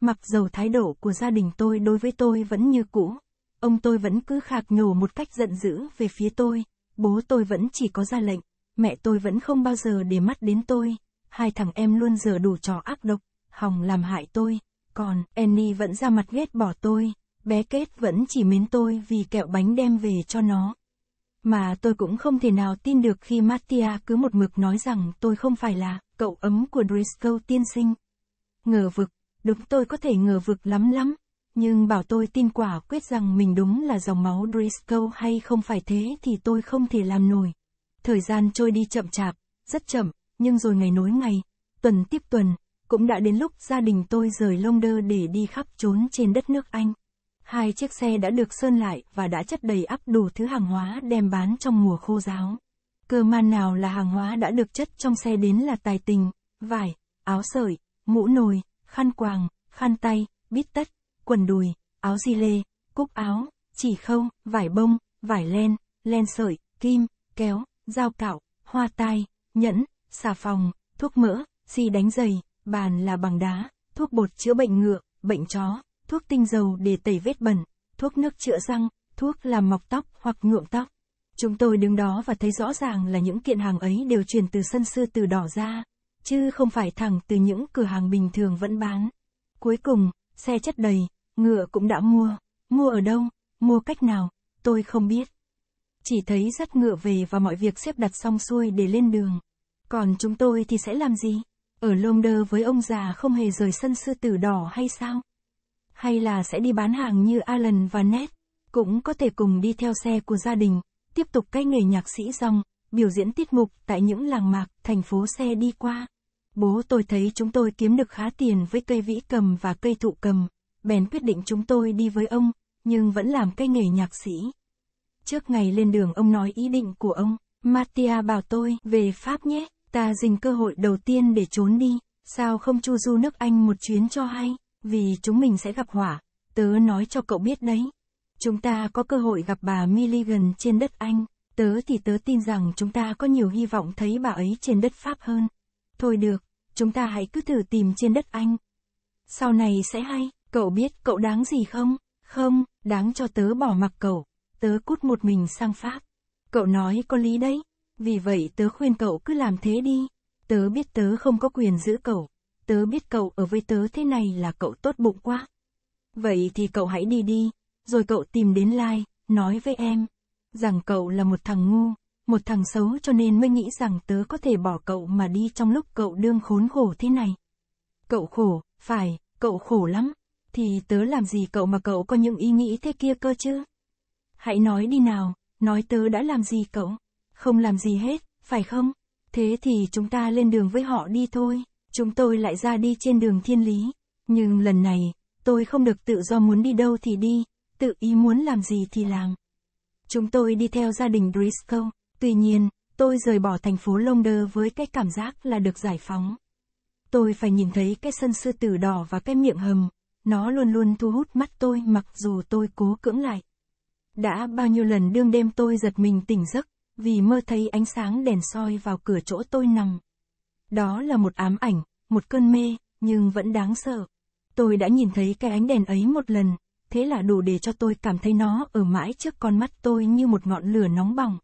Mặc dầu thái độ của gia đình tôi đối với tôi vẫn như cũ, ông tôi vẫn cứ khạc nhổ một cách giận dữ về phía tôi, bố tôi vẫn chỉ có ra lệnh, mẹ tôi vẫn không bao giờ để mắt đến tôi, hai thằng em luôn giờ đủ trò ác độc, hòng làm hại tôi, còn Annie vẫn ra mặt ghét bỏ tôi, bé kết vẫn chỉ mến tôi vì kẹo bánh đem về cho nó. Mà tôi cũng không thể nào tin được khi Mattia cứ một mực nói rằng tôi không phải là cậu ấm của Driscoll tiên sinh. Ngờ vực Đúng tôi có thể ngờ vực lắm lắm, nhưng bảo tôi tin quả quyết rằng mình đúng là dòng máu Driscoll hay không phải thế thì tôi không thể làm nổi. Thời gian trôi đi chậm chạp, rất chậm, nhưng rồi ngày nối ngày, tuần tiếp tuần, cũng đã đến lúc gia đình tôi rời London để đi khắp trốn trên đất nước Anh. Hai chiếc xe đã được sơn lại và đã chất đầy ắp đủ thứ hàng hóa đem bán trong mùa khô giáo. Cơ man nào là hàng hóa đã được chất trong xe đến là tài tình, vải, áo sợi, mũ nồi, khăn quàng, khăn tay, bít tất, quần đùi, áo di lê, cúc áo, chỉ khâu, vải bông, vải len, len sợi, kim, kéo, dao cạo, hoa tai, nhẫn, xà phòng, thuốc mỡ, xi đánh giày, bàn là bằng đá, thuốc bột chữa bệnh ngựa, bệnh chó, thuốc tinh dầu để tẩy vết bẩn, thuốc nước chữa răng, thuốc làm mọc tóc hoặc nhuộm tóc. Chúng tôi đứng đó và thấy rõ ràng là những kiện hàng ấy đều truyền từ sân sư từ đỏ ra chứ không phải thẳng từ những cửa hàng bình thường vẫn bán. Cuối cùng, xe chất đầy, ngựa cũng đã mua, mua ở đâu, mua cách nào, tôi không biết. Chỉ thấy dắt ngựa về và mọi việc xếp đặt xong xuôi để lên đường. Còn chúng tôi thì sẽ làm gì? Ở lông đơ với ông già không hề rời sân sư tử đỏ hay sao? Hay là sẽ đi bán hàng như Alan và Ned, cũng có thể cùng đi theo xe của gia đình, tiếp tục cái nghề nhạc sĩ rong, biểu diễn tiết mục tại những làng mạc, thành phố xe đi qua. Bố tôi thấy chúng tôi kiếm được khá tiền với cây vĩ cầm và cây thụ cầm, bèn quyết định chúng tôi đi với ông, nhưng vẫn làm cái nghề nhạc sĩ. Trước ngày lên đường ông nói ý định của ông, Mattia bảo tôi về Pháp nhé, ta dình cơ hội đầu tiên để trốn đi, sao không chu du nước Anh một chuyến cho hay, vì chúng mình sẽ gặp hỏa, tớ nói cho cậu biết đấy. Chúng ta có cơ hội gặp bà Milligan trên đất Anh, tớ thì tớ tin rằng chúng ta có nhiều hy vọng thấy bà ấy trên đất Pháp hơn. Thôi được, chúng ta hãy cứ thử tìm trên đất Anh. Sau này sẽ hay, cậu biết cậu đáng gì không? Không, đáng cho tớ bỏ mặc cậu. Tớ cút một mình sang Pháp. Cậu nói có lý đấy. Vì vậy tớ khuyên cậu cứ làm thế đi. Tớ biết tớ không có quyền giữ cậu. Tớ biết cậu ở với tớ thế này là cậu tốt bụng quá. Vậy thì cậu hãy đi đi. Rồi cậu tìm đến Lai, nói với em. Rằng cậu là một thằng ngu một thằng xấu cho nên mới nghĩ rằng tớ có thể bỏ cậu mà đi trong lúc cậu đương khốn khổ thế này. Cậu khổ, phải, cậu khổ lắm. Thì tớ làm gì cậu mà cậu có những ý nghĩ thế kia cơ chứ? Hãy nói đi nào, nói tớ đã làm gì cậu? Không làm gì hết, phải không? Thế thì chúng ta lên đường với họ đi thôi. Chúng tôi lại ra đi trên đường thiên lý. Nhưng lần này, tôi không được tự do muốn đi đâu thì đi, tự ý muốn làm gì thì làm. Chúng tôi đi theo gia đình Driscoll, Tuy nhiên, tôi rời bỏ thành phố London với cái cảm giác là được giải phóng. Tôi phải nhìn thấy cái sân sư tử đỏ và cái miệng hầm, nó luôn luôn thu hút mắt tôi mặc dù tôi cố cưỡng lại. Đã bao nhiêu lần đương đêm tôi giật mình tỉnh giấc, vì mơ thấy ánh sáng đèn soi vào cửa chỗ tôi nằm. Đó là một ám ảnh, một cơn mê, nhưng vẫn đáng sợ. Tôi đã nhìn thấy cái ánh đèn ấy một lần, thế là đủ để cho tôi cảm thấy nó ở mãi trước con mắt tôi như một ngọn lửa nóng bỏng.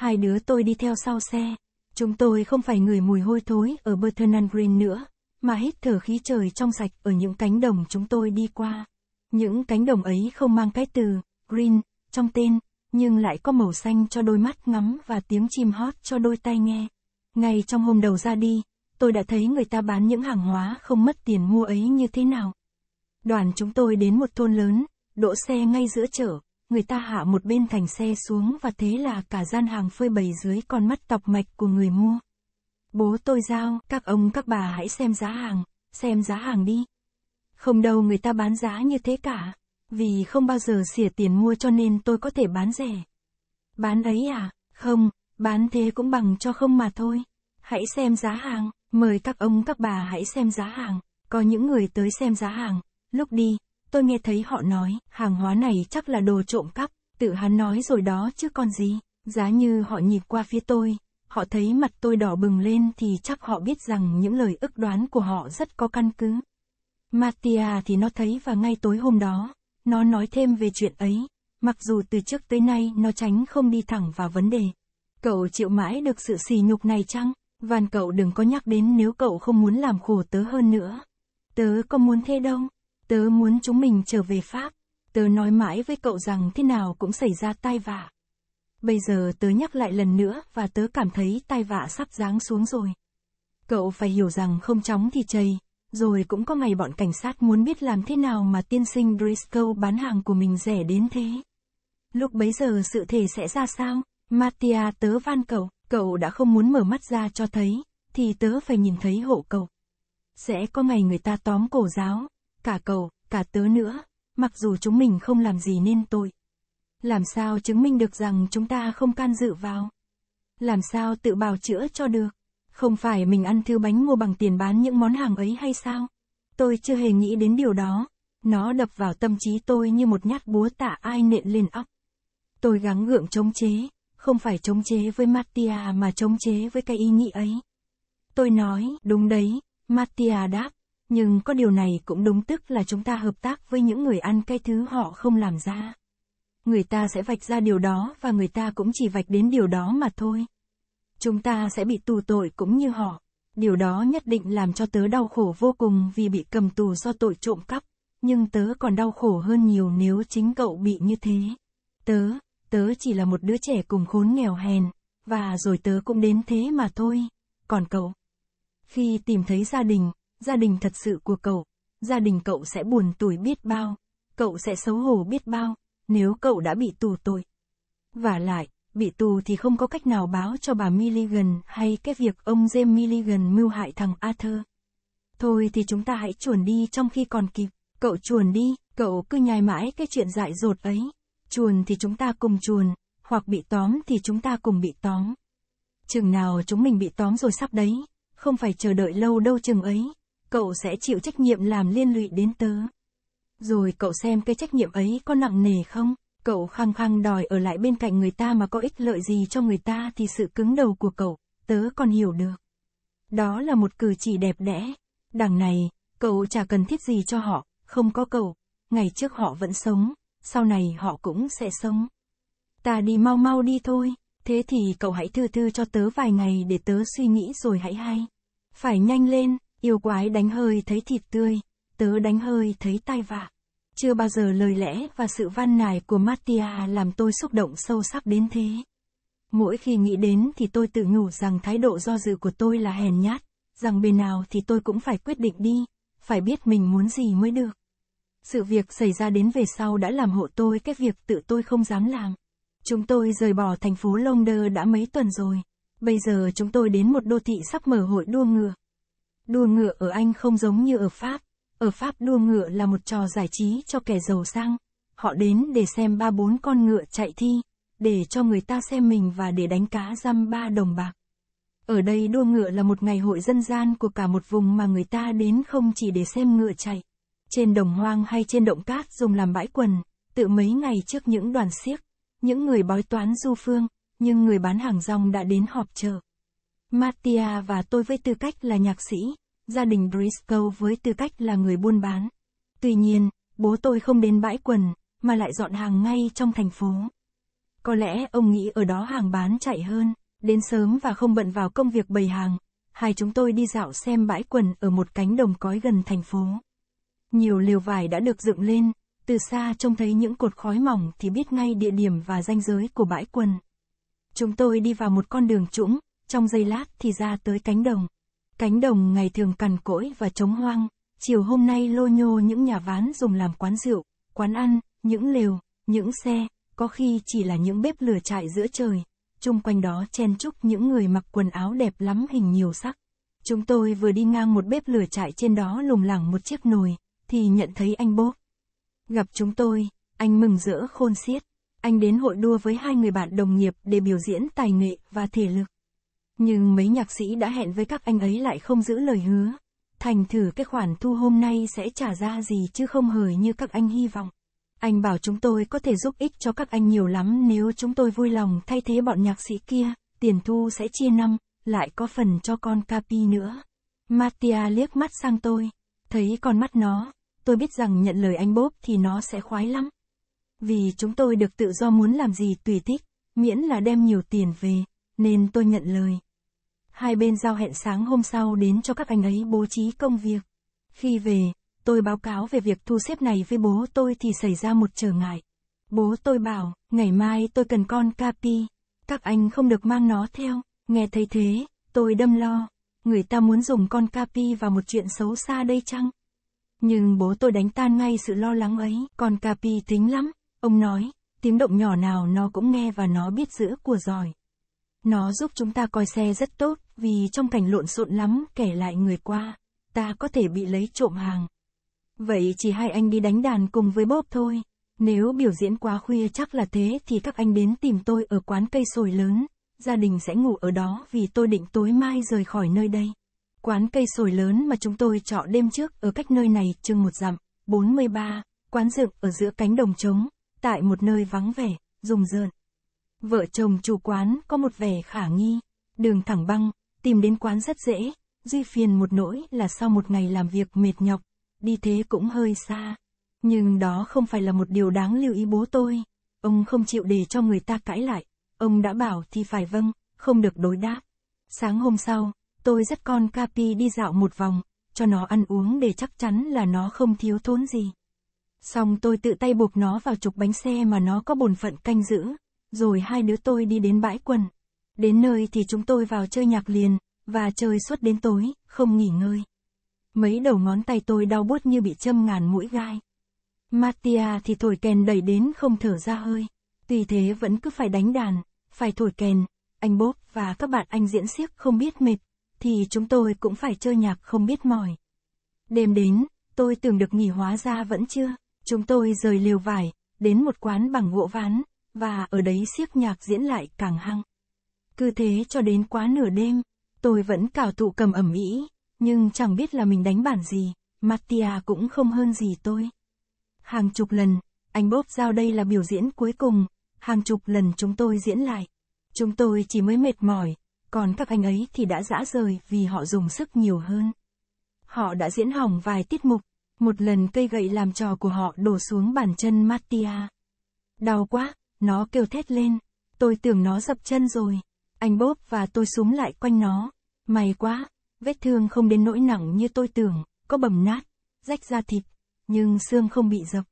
Hai đứa tôi đi theo sau xe. Chúng tôi không phải người mùi hôi thối ở Burton Green nữa, mà hít thở khí trời trong sạch ở những cánh đồng chúng tôi đi qua. Những cánh đồng ấy không mang cái từ green trong tên, nhưng lại có màu xanh cho đôi mắt ngắm và tiếng chim hót cho đôi tai nghe. Ngay trong hôm đầu ra đi, tôi đã thấy người ta bán những hàng hóa không mất tiền mua ấy như thế nào. Đoàn chúng tôi đến một thôn lớn, đỗ xe ngay giữa chợ, người ta hạ một bên thành xe xuống và thế là cả gian hàng phơi bày dưới con mắt tọc mạch của người mua. Bố tôi giao, các ông các bà hãy xem giá hàng, xem giá hàng đi. Không đâu người ta bán giá như thế cả, vì không bao giờ xỉa tiền mua cho nên tôi có thể bán rẻ. Bán ấy à? Không, bán thế cũng bằng cho không mà thôi. Hãy xem giá hàng, mời các ông các bà hãy xem giá hàng, có những người tới xem giá hàng, lúc đi, tôi nghe thấy họ nói, hàng hóa này chắc là đồ trộm cắp, tự hắn nói rồi đó chứ còn gì. Giá như họ nhìn qua phía tôi, họ thấy mặt tôi đỏ bừng lên thì chắc họ biết rằng những lời ức đoán của họ rất có căn cứ. Mattia thì nó thấy và ngay tối hôm đó, nó nói thêm về chuyện ấy, mặc dù từ trước tới nay nó tránh không đi thẳng vào vấn đề. Cậu chịu mãi được sự sỉ nhục này chăng? Van cậu đừng có nhắc đến nếu cậu không muốn làm khổ tớ hơn nữa. Tớ có muốn thế đâu. Tớ muốn chúng mình trở về Pháp. Tớ nói mãi với cậu rằng thế nào cũng xảy ra tai vạ. Bây giờ tớ nhắc lại lần nữa và tớ cảm thấy tai vạ sắp giáng xuống rồi. Cậu phải hiểu rằng không chóng thì chây, rồi cũng có ngày bọn cảnh sát muốn biết làm thế nào mà tiên sinh Briscoe bán hàng của mình rẻ đến thế. Lúc bấy giờ sự thể sẽ ra sao? Mattia tớ van cậu, cậu đã không muốn mở mắt ra cho thấy, thì tớ phải nhìn thấy hộ cậu. Sẽ có ngày người ta tóm cổ giáo, cả cầu, cả tớ nữa, mặc dù chúng mình không làm gì nên tội. Làm sao chứng minh được rằng chúng ta không can dự vào? Làm sao tự bào chữa cho được? Không phải mình ăn thứ bánh mua bằng tiền bán những món hàng ấy hay sao? Tôi chưa hề nghĩ đến điều đó. Nó đập vào tâm trí tôi như một nhát búa tạ ai nện lên óc. Tôi gắng gượng chống chế, không phải chống chế với Mattia mà chống chế với cái ý nghĩ ấy. Tôi nói, đúng đấy, Mattia đáp, nhưng có điều này cũng đúng tức là chúng ta hợp tác với những người ăn cái thứ họ không làm ra. Người ta sẽ vạch ra điều đó và người ta cũng chỉ vạch đến điều đó mà thôi. Chúng ta sẽ bị tù tội cũng như họ. Điều đó nhất định làm cho tớ đau khổ vô cùng vì bị cầm tù do tội trộm cắp. Nhưng tớ còn đau khổ hơn nhiều nếu chính cậu bị như thế. Tớ, tớ chỉ là một đứa trẻ cùng khốn nghèo hèn. Và rồi tớ cũng đến thế mà thôi. Còn cậu? Khi tìm thấy gia đình, gia đình thật sự của cậu, gia đình cậu sẽ buồn tủi biết bao, cậu sẽ xấu hổ biết bao, nếu cậu đã bị tù tội. Và lại, bị tù thì không có cách nào báo cho bà Milligan hay cái việc ông James Milligan mưu hại thằng Arthur. Thôi thì chúng ta hãy chuồn đi trong khi còn kịp, cậu chuồn đi, cậu cứ nhai mãi cái chuyện dại dột ấy. Chuồn thì chúng ta cùng chuồn, hoặc bị tóm thì chúng ta cùng bị tóm. Chừng nào chúng mình bị tóm rồi sắp đấy, không phải chờ đợi lâu đâu chừng ấy cậu sẽ chịu trách nhiệm làm liên lụy đến tớ. Rồi cậu xem cái trách nhiệm ấy có nặng nề không? Cậu khăng khăng đòi ở lại bên cạnh người ta mà có ích lợi gì cho người ta thì sự cứng đầu của cậu, tớ còn hiểu được. Đó là một cử chỉ đẹp đẽ. Đằng này, cậu chả cần thiết gì cho họ, không có cậu. Ngày trước họ vẫn sống, sau này họ cũng sẽ sống. Ta đi mau mau đi thôi, thế thì cậu hãy thư thư cho tớ vài ngày để tớ suy nghĩ rồi hãy hay. Phải nhanh lên. Yêu quái đánh hơi thấy thịt tươi, tớ đánh hơi thấy tai vạ. Chưa bao giờ lời lẽ và sự văn nài của Mattia làm tôi xúc động sâu sắc đến thế. Mỗi khi nghĩ đến thì tôi tự nhủ rằng thái độ do dự của tôi là hèn nhát, rằng bề nào thì tôi cũng phải quyết định đi, phải biết mình muốn gì mới được. Sự việc xảy ra đến về sau đã làm hộ tôi cái việc tự tôi không dám làm. Chúng tôi rời bỏ thành phố London đã mấy tuần rồi. Bây giờ chúng tôi đến một đô thị sắp mở hội đua ngựa. Đua ngựa ở Anh không giống như ở Pháp. Ở Pháp đua ngựa là một trò giải trí cho kẻ giàu sang. Họ đến để xem ba bốn con ngựa chạy thi, để cho người ta xem mình và để đánh cá răm ba đồng bạc. Ở đây đua ngựa là một ngày hội dân gian của cả một vùng mà người ta đến không chỉ để xem ngựa chạy. Trên đồng hoang hay trên động cát dùng làm bãi quần, tự mấy ngày trước những đoàn siếc, những người bói toán du phương, nhưng người bán hàng rong đã đến họp chợ. Mattia và tôi với tư cách là nhạc sĩ, gia đình Briscoe với tư cách là người buôn bán. Tuy nhiên, bố tôi không đến bãi quần, mà lại dọn hàng ngay trong thành phố. Có lẽ ông nghĩ ở đó hàng bán chạy hơn, đến sớm và không bận vào công việc bày hàng. Hai chúng tôi đi dạo xem bãi quần ở một cánh đồng cói gần thành phố. Nhiều liều vải đã được dựng lên, từ xa trông thấy những cột khói mỏng thì biết ngay địa điểm và danh giới của bãi quần. Chúng tôi đi vào một con đường trũng, trong giây lát thì ra tới cánh đồng. Cánh đồng ngày thường cằn cỗi và trống hoang, chiều hôm nay lô nhô những nhà ván dùng làm quán rượu, quán ăn, những lều, những xe, có khi chỉ là những bếp lửa trại giữa trời. Chung quanh đó chen chúc những người mặc quần áo đẹp lắm hình nhiều sắc. Chúng tôi vừa đi ngang một bếp lửa trại trên đó lùng lẳng một chiếc nồi, thì nhận thấy anh bốp. Gặp chúng tôi, anh mừng rỡ khôn xiết. Anh đến hội đua với hai người bạn đồng nghiệp để biểu diễn tài nghệ và thể lực. Nhưng mấy nhạc sĩ đã hẹn với các anh ấy lại không giữ lời hứa. Thành thử cái khoản thu hôm nay sẽ trả ra gì chứ không hời như các anh hy vọng. Anh bảo chúng tôi có thể giúp ích cho các anh nhiều lắm nếu chúng tôi vui lòng thay thế bọn nhạc sĩ kia, tiền thu sẽ chia năm, lại có phần cho con Capi nữa. Mattia liếc mắt sang tôi, thấy con mắt nó, tôi biết rằng nhận lời anh bốp thì nó sẽ khoái lắm. Vì chúng tôi được tự do muốn làm gì tùy thích, miễn là đem nhiều tiền về, nên tôi nhận lời hai bên giao hẹn sáng hôm sau đến cho các anh ấy bố trí công việc. Khi về, tôi báo cáo về việc thu xếp này với bố tôi thì xảy ra một trở ngại. Bố tôi bảo, ngày mai tôi cần con Capi, các anh không được mang nó theo, nghe thấy thế, tôi đâm lo, người ta muốn dùng con Capi vào một chuyện xấu xa đây chăng? Nhưng bố tôi đánh tan ngay sự lo lắng ấy, con Capi tính lắm, ông nói, tiếng động nhỏ nào nó cũng nghe và nó biết giữ của giỏi. Nó giúp chúng ta coi xe rất tốt, vì trong cảnh lộn xộn lắm, kể lại người qua, ta có thể bị lấy trộm hàng. Vậy chỉ hai anh đi đánh đàn cùng với Bob thôi. Nếu biểu diễn quá khuya chắc là thế thì các anh đến tìm tôi ở quán cây sồi lớn. Gia đình sẽ ngủ ở đó vì tôi định tối mai rời khỏi nơi đây. Quán cây sồi lớn mà chúng tôi chọn đêm trước ở cách nơi này chừng một dặm, 43, quán dựng ở giữa cánh đồng trống, tại một nơi vắng vẻ, rùng rợn. Vợ chồng chủ quán có một vẻ khả nghi, đường thẳng băng, Tìm đến quán rất dễ, duy phiền một nỗi là sau một ngày làm việc mệt nhọc, đi thế cũng hơi xa. Nhưng đó không phải là một điều đáng lưu ý bố tôi. Ông không chịu để cho người ta cãi lại, ông đã bảo thì phải vâng, không được đối đáp. Sáng hôm sau, tôi dắt con Capi đi dạo một vòng, cho nó ăn uống để chắc chắn là nó không thiếu thốn gì. Xong tôi tự tay buộc nó vào trục bánh xe mà nó có bổn phận canh giữ, rồi hai đứa tôi đi đến bãi quần. Đến nơi thì chúng tôi vào chơi nhạc liền, và chơi suốt đến tối, không nghỉ ngơi. Mấy đầu ngón tay tôi đau buốt như bị châm ngàn mũi gai. Mattia thì thổi kèn đẩy đến không thở ra hơi. Tuy thế vẫn cứ phải đánh đàn, phải thổi kèn. Anh Bob và các bạn anh diễn xiếc không biết mệt, thì chúng tôi cũng phải chơi nhạc không biết mỏi. Đêm đến, tôi tưởng được nghỉ hóa ra vẫn chưa. Chúng tôi rời liều vải, đến một quán bằng gỗ ván, và ở đấy siếc nhạc diễn lại càng hăng. Cứ thế cho đến quá nửa đêm, tôi vẫn cào tụ cầm ẩm ý, nhưng chẳng biết là mình đánh bản gì, Mattia cũng không hơn gì tôi. Hàng chục lần, anh bóp giao đây là biểu diễn cuối cùng, hàng chục lần chúng tôi diễn lại. Chúng tôi chỉ mới mệt mỏi, còn các anh ấy thì đã dã rời vì họ dùng sức nhiều hơn. Họ đã diễn hỏng vài tiết mục, một lần cây gậy làm trò của họ đổ xuống bàn chân Mattia. Đau quá, nó kêu thét lên, tôi tưởng nó dập chân rồi. Anh bóp và tôi xuống lại quanh nó. May quá, vết thương không đến nỗi nặng như tôi tưởng, có bầm nát, rách da thịt, nhưng xương không bị dập.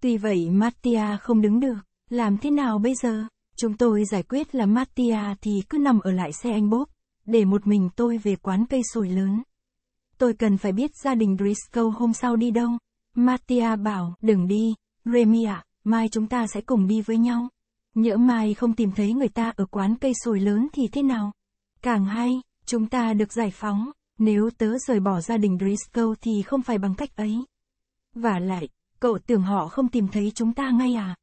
Tuy vậy Mattia không đứng được, làm thế nào bây giờ? Chúng tôi giải quyết là Mattia thì cứ nằm ở lại xe anh bóp, để một mình tôi về quán cây sồi lớn. Tôi cần phải biết gia đình Driscoll hôm sau đi đâu. Mattia bảo, đừng đi, Remy ạ, mai chúng ta sẽ cùng đi với nhau. Nhỡ mai không tìm thấy người ta ở quán cây sồi lớn thì thế nào? Càng hay, chúng ta được giải phóng, nếu tớ rời bỏ gia đình Driscoll thì không phải bằng cách ấy. Và lại, cậu tưởng họ không tìm thấy chúng ta ngay à?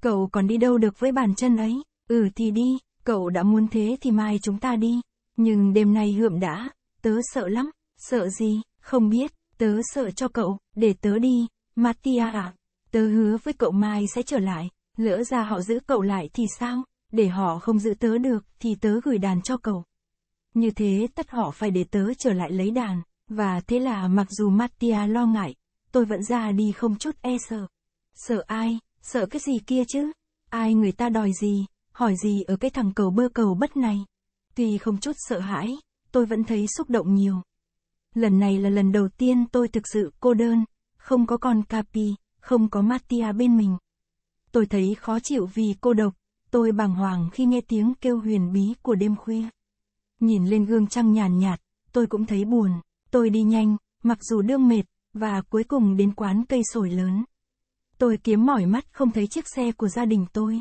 Cậu còn đi đâu được với bàn chân ấy? Ừ thì đi, cậu đã muốn thế thì mai chúng ta đi. Nhưng đêm nay hượm đã, tớ sợ lắm, sợ gì, không biết, tớ sợ cho cậu, để tớ đi, Mattia à, tớ hứa với cậu mai sẽ trở lại. Lỡ ra họ giữ cậu lại thì sao? Để họ không giữ tớ được, thì tớ gửi đàn cho cậu. Như thế tất họ phải để tớ trở lại lấy đàn, và thế là mặc dù Mattia lo ngại, tôi vẫn ra đi không chút e sợ. Sợ ai, sợ cái gì kia chứ? Ai người ta đòi gì, hỏi gì ở cái thằng cầu bơ cầu bất này? Tuy không chút sợ hãi, tôi vẫn thấy xúc động nhiều. Lần này là lần đầu tiên tôi thực sự cô đơn, không có con Capi, không có Mattia bên mình. Tôi thấy khó chịu vì cô độc, tôi bàng hoàng khi nghe tiếng kêu huyền bí của đêm khuya. Nhìn lên gương trăng nhàn nhạt, nhạt, tôi cũng thấy buồn, tôi đi nhanh, mặc dù đương mệt, và cuối cùng đến quán cây sồi lớn. Tôi kiếm mỏi mắt không thấy chiếc xe của gia đình tôi.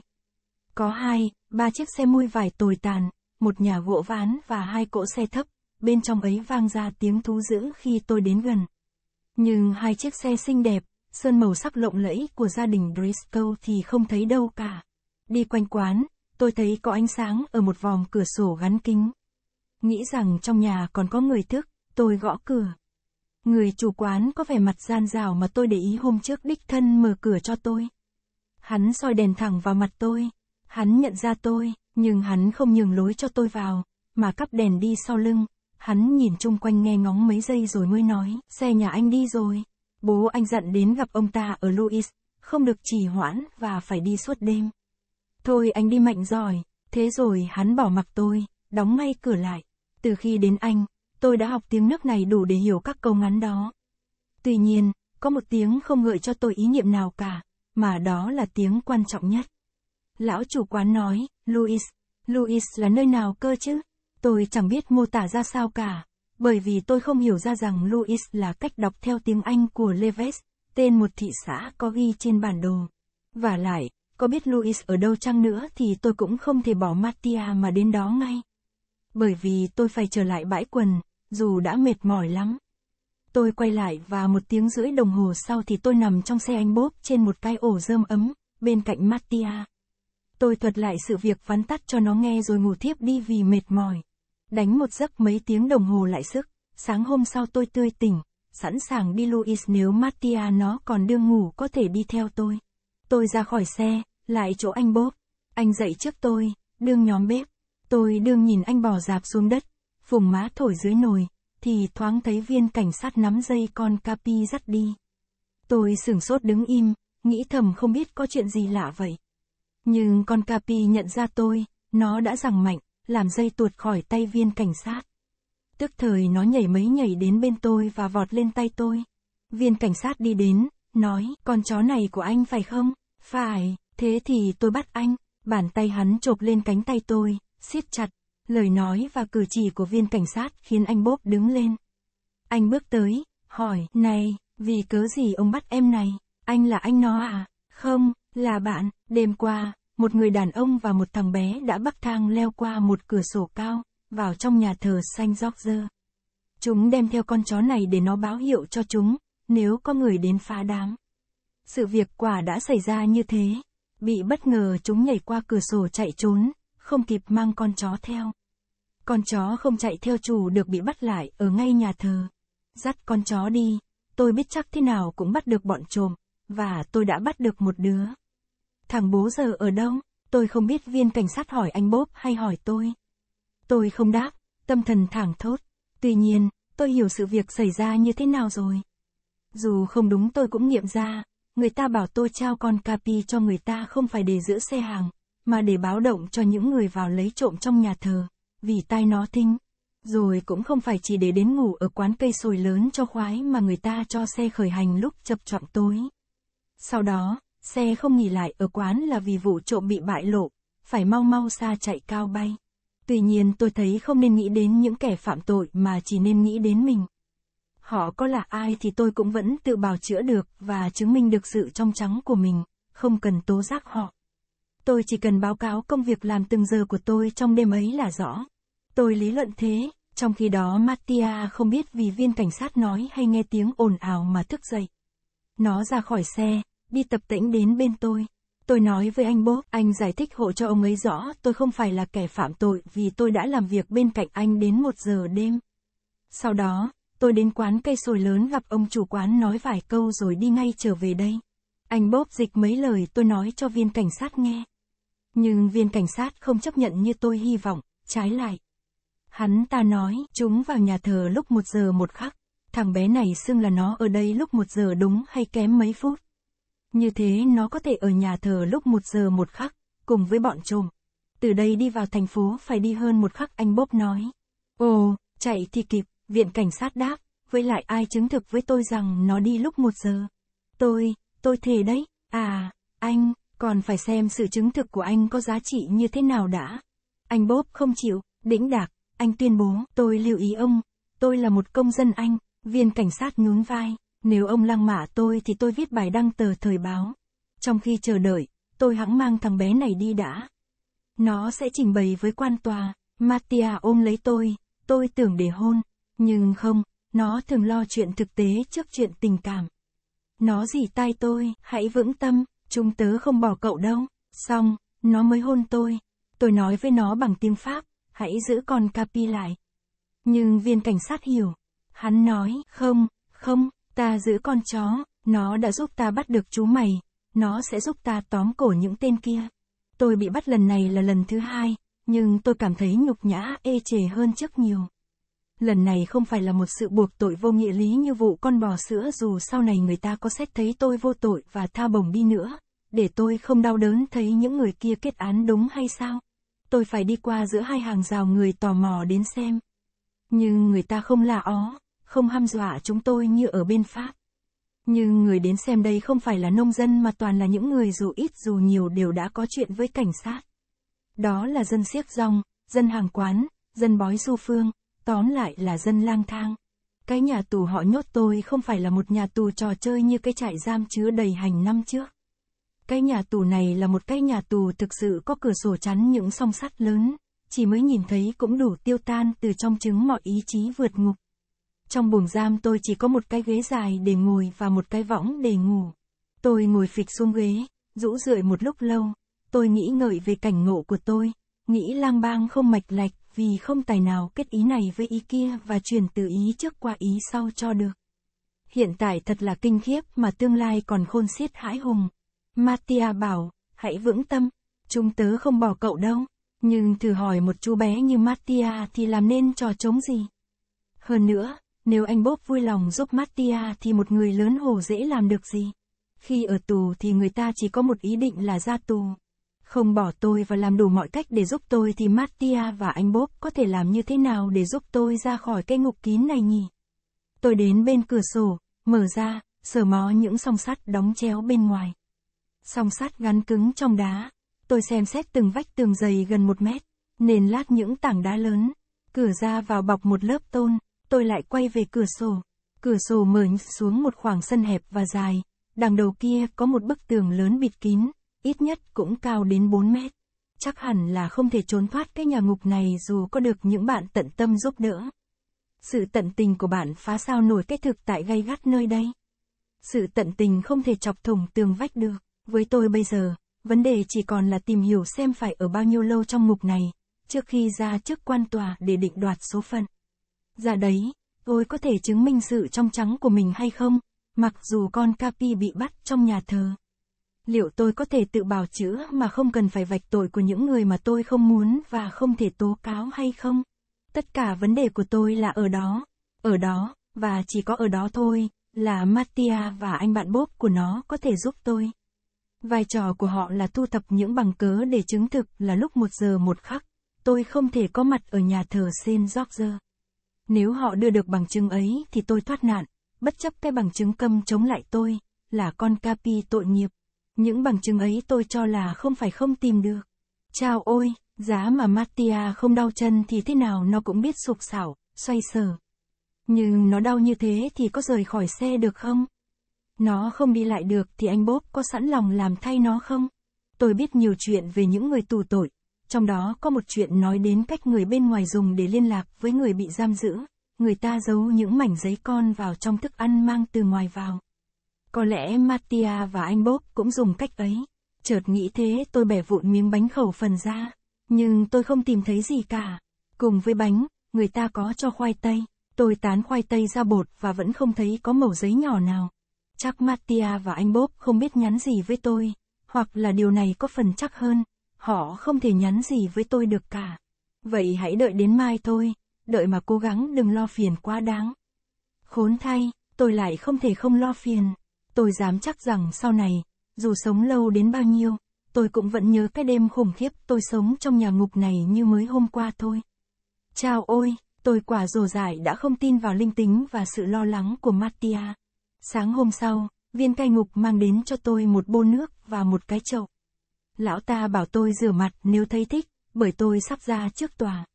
Có hai, ba chiếc xe mui vải tồi tàn, một nhà gỗ ván và hai cỗ xe thấp, bên trong ấy vang ra tiếng thú dữ khi tôi đến gần. Nhưng hai chiếc xe xinh đẹp, sơn màu sắc lộng lẫy của gia đình Briscoe thì không thấy đâu cả. Đi quanh quán, tôi thấy có ánh sáng ở một vòng cửa sổ gắn kính. Nghĩ rằng trong nhà còn có người thức, tôi gõ cửa. Người chủ quán có vẻ mặt gian rào mà tôi để ý hôm trước đích thân mở cửa cho tôi. Hắn soi đèn thẳng vào mặt tôi. Hắn nhận ra tôi, nhưng hắn không nhường lối cho tôi vào, mà cắp đèn đi sau lưng. Hắn nhìn chung quanh nghe ngóng mấy giây rồi mới nói, xe nhà anh đi rồi. Bố anh dặn đến gặp ông ta ở Louis, không được trì hoãn và phải đi suốt đêm. Thôi anh đi mạnh giỏi, thế rồi hắn bỏ mặc tôi, đóng ngay cửa lại. Từ khi đến anh, tôi đã học tiếng nước này đủ để hiểu các câu ngắn đó. Tuy nhiên, có một tiếng không gợi cho tôi ý niệm nào cả, mà đó là tiếng quan trọng nhất. Lão chủ quán nói, Louis, Louis là nơi nào cơ chứ? Tôi chẳng biết mô tả ra sao cả bởi vì tôi không hiểu ra rằng Louis là cách đọc theo tiếng Anh của Leves, tên một thị xã có ghi trên bản đồ. Và lại, có biết Louis ở đâu chăng nữa thì tôi cũng không thể bỏ Mattia mà đến đó ngay. Bởi vì tôi phải trở lại bãi quần, dù đã mệt mỏi lắm. Tôi quay lại và một tiếng rưỡi đồng hồ sau thì tôi nằm trong xe anh bốp trên một cái ổ rơm ấm, bên cạnh Mattia. Tôi thuật lại sự việc vắn tắt cho nó nghe rồi ngủ thiếp đi vì mệt mỏi. Đánh một giấc mấy tiếng đồng hồ lại sức, sáng hôm sau tôi tươi tỉnh, sẵn sàng đi Louis nếu Mattia nó còn đương ngủ có thể đi theo tôi. Tôi ra khỏi xe, lại chỗ anh Bob. Anh dậy trước tôi, đương nhóm bếp. Tôi đương nhìn anh bò dạp xuống đất, vùng má thổi dưới nồi, thì thoáng thấy viên cảnh sát nắm dây con Capi dắt đi. Tôi sửng sốt đứng im, nghĩ thầm không biết có chuyện gì lạ vậy. Nhưng con Capi nhận ra tôi, nó đã rằng mạnh làm dây tuột khỏi tay viên cảnh sát. Tức thời nó nhảy mấy nhảy đến bên tôi và vọt lên tay tôi. Viên cảnh sát đi đến, nói, con chó này của anh phải không? Phải, thế thì tôi bắt anh. Bàn tay hắn chộp lên cánh tay tôi, siết chặt. Lời nói và cử chỉ của viên cảnh sát khiến anh bốp đứng lên. Anh bước tới, hỏi, này, vì cớ gì ông bắt em này? Anh là anh nó à? Không, là bạn, đêm qua, một người đàn ông và một thằng bé đã bắc thang leo qua một cửa sổ cao, vào trong nhà thờ xanh Saint George. Chúng đem theo con chó này để nó báo hiệu cho chúng, nếu có người đến phá đám. Sự việc quả đã xảy ra như thế, bị bất ngờ chúng nhảy qua cửa sổ chạy trốn, không kịp mang con chó theo. Con chó không chạy theo chủ được bị bắt lại ở ngay nhà thờ. Dắt con chó đi, tôi biết chắc thế nào cũng bắt được bọn trộm, và tôi đã bắt được một đứa. Thằng bố giờ ở đâu? Tôi không biết viên cảnh sát hỏi anh Bốp hay hỏi tôi. Tôi không đáp, tâm thần thẳng thốt. Tuy nhiên, tôi hiểu sự việc xảy ra như thế nào rồi. Dù không đúng tôi cũng nghiệm ra, người ta bảo tôi trao con capi cho người ta không phải để giữ xe hàng, mà để báo động cho những người vào lấy trộm trong nhà thờ, vì tai nó thính. Rồi cũng không phải chỉ để đến ngủ ở quán cây sồi lớn cho khoái mà người ta cho xe khởi hành lúc chập chọn tối. Sau đó, xe không nghỉ lại ở quán là vì vụ trộm bị bại lộ, phải mau mau xa chạy cao bay. Tuy nhiên tôi thấy không nên nghĩ đến những kẻ phạm tội mà chỉ nên nghĩ đến mình. Họ có là ai thì tôi cũng vẫn tự bào chữa được và chứng minh được sự trong trắng của mình, không cần tố giác họ. Tôi chỉ cần báo cáo công việc làm từng giờ của tôi trong đêm ấy là rõ. Tôi lý luận thế, trong khi đó Mattia không biết vì viên cảnh sát nói hay nghe tiếng ồn ào mà thức dậy. Nó ra khỏi xe, đi tập tĩnh đến bên tôi. Tôi nói với anh Bob, anh giải thích hộ cho ông ấy rõ, tôi không phải là kẻ phạm tội vì tôi đã làm việc bên cạnh anh đến một giờ đêm. Sau đó, tôi đến quán cây sồi lớn gặp ông chủ quán nói vài câu rồi đi ngay trở về đây. Anh Bob dịch mấy lời tôi nói cho viên cảnh sát nghe. Nhưng viên cảnh sát không chấp nhận như tôi hy vọng, trái lại. Hắn ta nói, chúng vào nhà thờ lúc một giờ một khắc. Thằng bé này xưng là nó ở đây lúc một giờ đúng hay kém mấy phút. Như thế nó có thể ở nhà thờ lúc một giờ một khắc, cùng với bọn trồm. Từ đây đi vào thành phố phải đi hơn một khắc anh Bốp nói. Ồ, chạy thì kịp, viện cảnh sát đáp, với lại ai chứng thực với tôi rằng nó đi lúc một giờ. Tôi, tôi thề đấy, à, anh, còn phải xem sự chứng thực của anh có giá trị như thế nào đã. Anh Bốp không chịu, đĩnh đạc, anh tuyên bố, tôi lưu ý ông, tôi là một công dân anh, viên cảnh sát nhún vai. Nếu ông lăng mạ tôi thì tôi viết bài đăng tờ thời báo. Trong khi chờ đợi, tôi hãng mang thằng bé này đi đã. Nó sẽ trình bày với quan tòa. Mattia ôm lấy tôi, tôi tưởng để hôn. Nhưng không, nó thường lo chuyện thực tế trước chuyện tình cảm. Nó dì tay tôi, hãy vững tâm, chúng tớ không bỏ cậu đâu. Xong, nó mới hôn tôi. Tôi nói với nó bằng tiếng Pháp, hãy giữ con Capi lại. Nhưng viên cảnh sát hiểu. Hắn nói, không, không, Ta giữ con chó, nó đã giúp ta bắt được chú mày, nó sẽ giúp ta tóm cổ những tên kia. Tôi bị bắt lần này là lần thứ hai, nhưng tôi cảm thấy nhục nhã ê chề hơn trước nhiều. Lần này không phải là một sự buộc tội vô nghĩa lý như vụ con bò sữa dù sau này người ta có xét thấy tôi vô tội và tha bổng đi nữa, để tôi không đau đớn thấy những người kia kết án đúng hay sao. Tôi phải đi qua giữa hai hàng rào người tò mò đến xem. Nhưng người ta không là ó, không ham dọa chúng tôi như ở bên Pháp. Nhưng người đến xem đây không phải là nông dân mà toàn là những người dù ít dù nhiều đều đã có chuyện với cảnh sát. Đó là dân siếc rong, dân hàng quán, dân bói du phương, tóm lại là dân lang thang. Cái nhà tù họ nhốt tôi không phải là một nhà tù trò chơi như cái trại giam chứa đầy hành năm trước. Cái nhà tù này là một cái nhà tù thực sự có cửa sổ chắn những song sắt lớn, chỉ mới nhìn thấy cũng đủ tiêu tan từ trong trứng mọi ý chí vượt ngục. Trong buồng giam tôi chỉ có một cái ghế dài để ngồi và một cái võng để ngủ. Tôi ngồi phịch xuống ghế, rũ rượi một lúc lâu, tôi nghĩ ngợi về cảnh ngộ của tôi, nghĩ lang bang không mạch lạch vì không tài nào kết ý này với ý kia và chuyển từ ý trước qua ý sau cho được. Hiện tại thật là kinh khiếp mà tương lai còn khôn xiết hãi hùng. Mattia bảo, hãy vững tâm, chúng tớ không bỏ cậu đâu, nhưng thử hỏi một chú bé như Mattia thì làm nên trò chống gì. Hơn nữa, nếu anh Bob vui lòng giúp Mattia thì một người lớn hồ dễ làm được gì? Khi ở tù thì người ta chỉ có một ý định là ra tù. Không bỏ tôi và làm đủ mọi cách để giúp tôi thì Mattia và anh Bob có thể làm như thế nào để giúp tôi ra khỏi cái ngục kín này nhỉ? Tôi đến bên cửa sổ, mở ra, sờ mó những song sắt đóng chéo bên ngoài. Song sắt gắn cứng trong đá. Tôi xem xét từng vách tường dày gần một mét, nền lát những tảng đá lớn. Cửa ra vào bọc một lớp tôn tôi lại quay về cửa sổ. Cửa sổ mở xuống một khoảng sân hẹp và dài, đằng đầu kia có một bức tường lớn bịt kín, ít nhất cũng cao đến 4 mét. Chắc hẳn là không thể trốn thoát cái nhà ngục này dù có được những bạn tận tâm giúp đỡ. Sự tận tình của bạn phá sao nổi cái thực tại gay gắt nơi đây. Sự tận tình không thể chọc thủng tường vách được. Với tôi bây giờ, vấn đề chỉ còn là tìm hiểu xem phải ở bao nhiêu lâu trong ngục này, trước khi ra trước quan tòa để định đoạt số phận. Dạ đấy, tôi có thể chứng minh sự trong trắng của mình hay không? Mặc dù con Capi bị bắt trong nhà thờ. Liệu tôi có thể tự bào chữa mà không cần phải vạch tội của những người mà tôi không muốn và không thể tố cáo hay không? Tất cả vấn đề của tôi là ở đó, ở đó, và chỉ có ở đó thôi, là Mattia và anh bạn bốp của nó có thể giúp tôi. Vai trò của họ là thu thập những bằng cớ để chứng thực là lúc một giờ một khắc, tôi không thể có mặt ở nhà thờ Saint George. Nếu họ đưa được bằng chứng ấy thì tôi thoát nạn, bất chấp cái bằng chứng câm chống lại tôi, là con Capi tội nghiệp. Những bằng chứng ấy tôi cho là không phải không tìm được. Chao ôi, giá mà Mattia không đau chân thì thế nào nó cũng biết sụp xảo, xoay sở. Nhưng nó đau như thế thì có rời khỏi xe được không? Nó không đi lại được thì anh Bốp có sẵn lòng làm thay nó không? Tôi biết nhiều chuyện về những người tù tội, trong đó có một chuyện nói đến cách người bên ngoài dùng để liên lạc với người bị giam giữ, người ta giấu những mảnh giấy con vào trong thức ăn mang từ ngoài vào. Có lẽ Mattia và anh Bob cũng dùng cách ấy. Chợt nghĩ thế tôi bẻ vụn miếng bánh khẩu phần ra, nhưng tôi không tìm thấy gì cả. Cùng với bánh, người ta có cho khoai tây, tôi tán khoai tây ra bột và vẫn không thấy có mẩu giấy nhỏ nào. Chắc Mattia và anh Bob không biết nhắn gì với tôi, hoặc là điều này có phần chắc hơn, Họ không thể nhắn gì với tôi được cả. Vậy hãy đợi đến mai thôi, đợi mà cố gắng đừng lo phiền quá đáng. Khốn thay, tôi lại không thể không lo phiền. Tôi dám chắc rằng sau này, dù sống lâu đến bao nhiêu, tôi cũng vẫn nhớ cái đêm khủng khiếp tôi sống trong nhà ngục này như mới hôm qua thôi. Chào ôi, tôi quả rồ dại đã không tin vào linh tính và sự lo lắng của Mattia. Sáng hôm sau, viên cai ngục mang đến cho tôi một bô nước và một cái chậu. Lão ta bảo tôi rửa mặt nếu thấy thích, bởi tôi sắp ra trước tòa.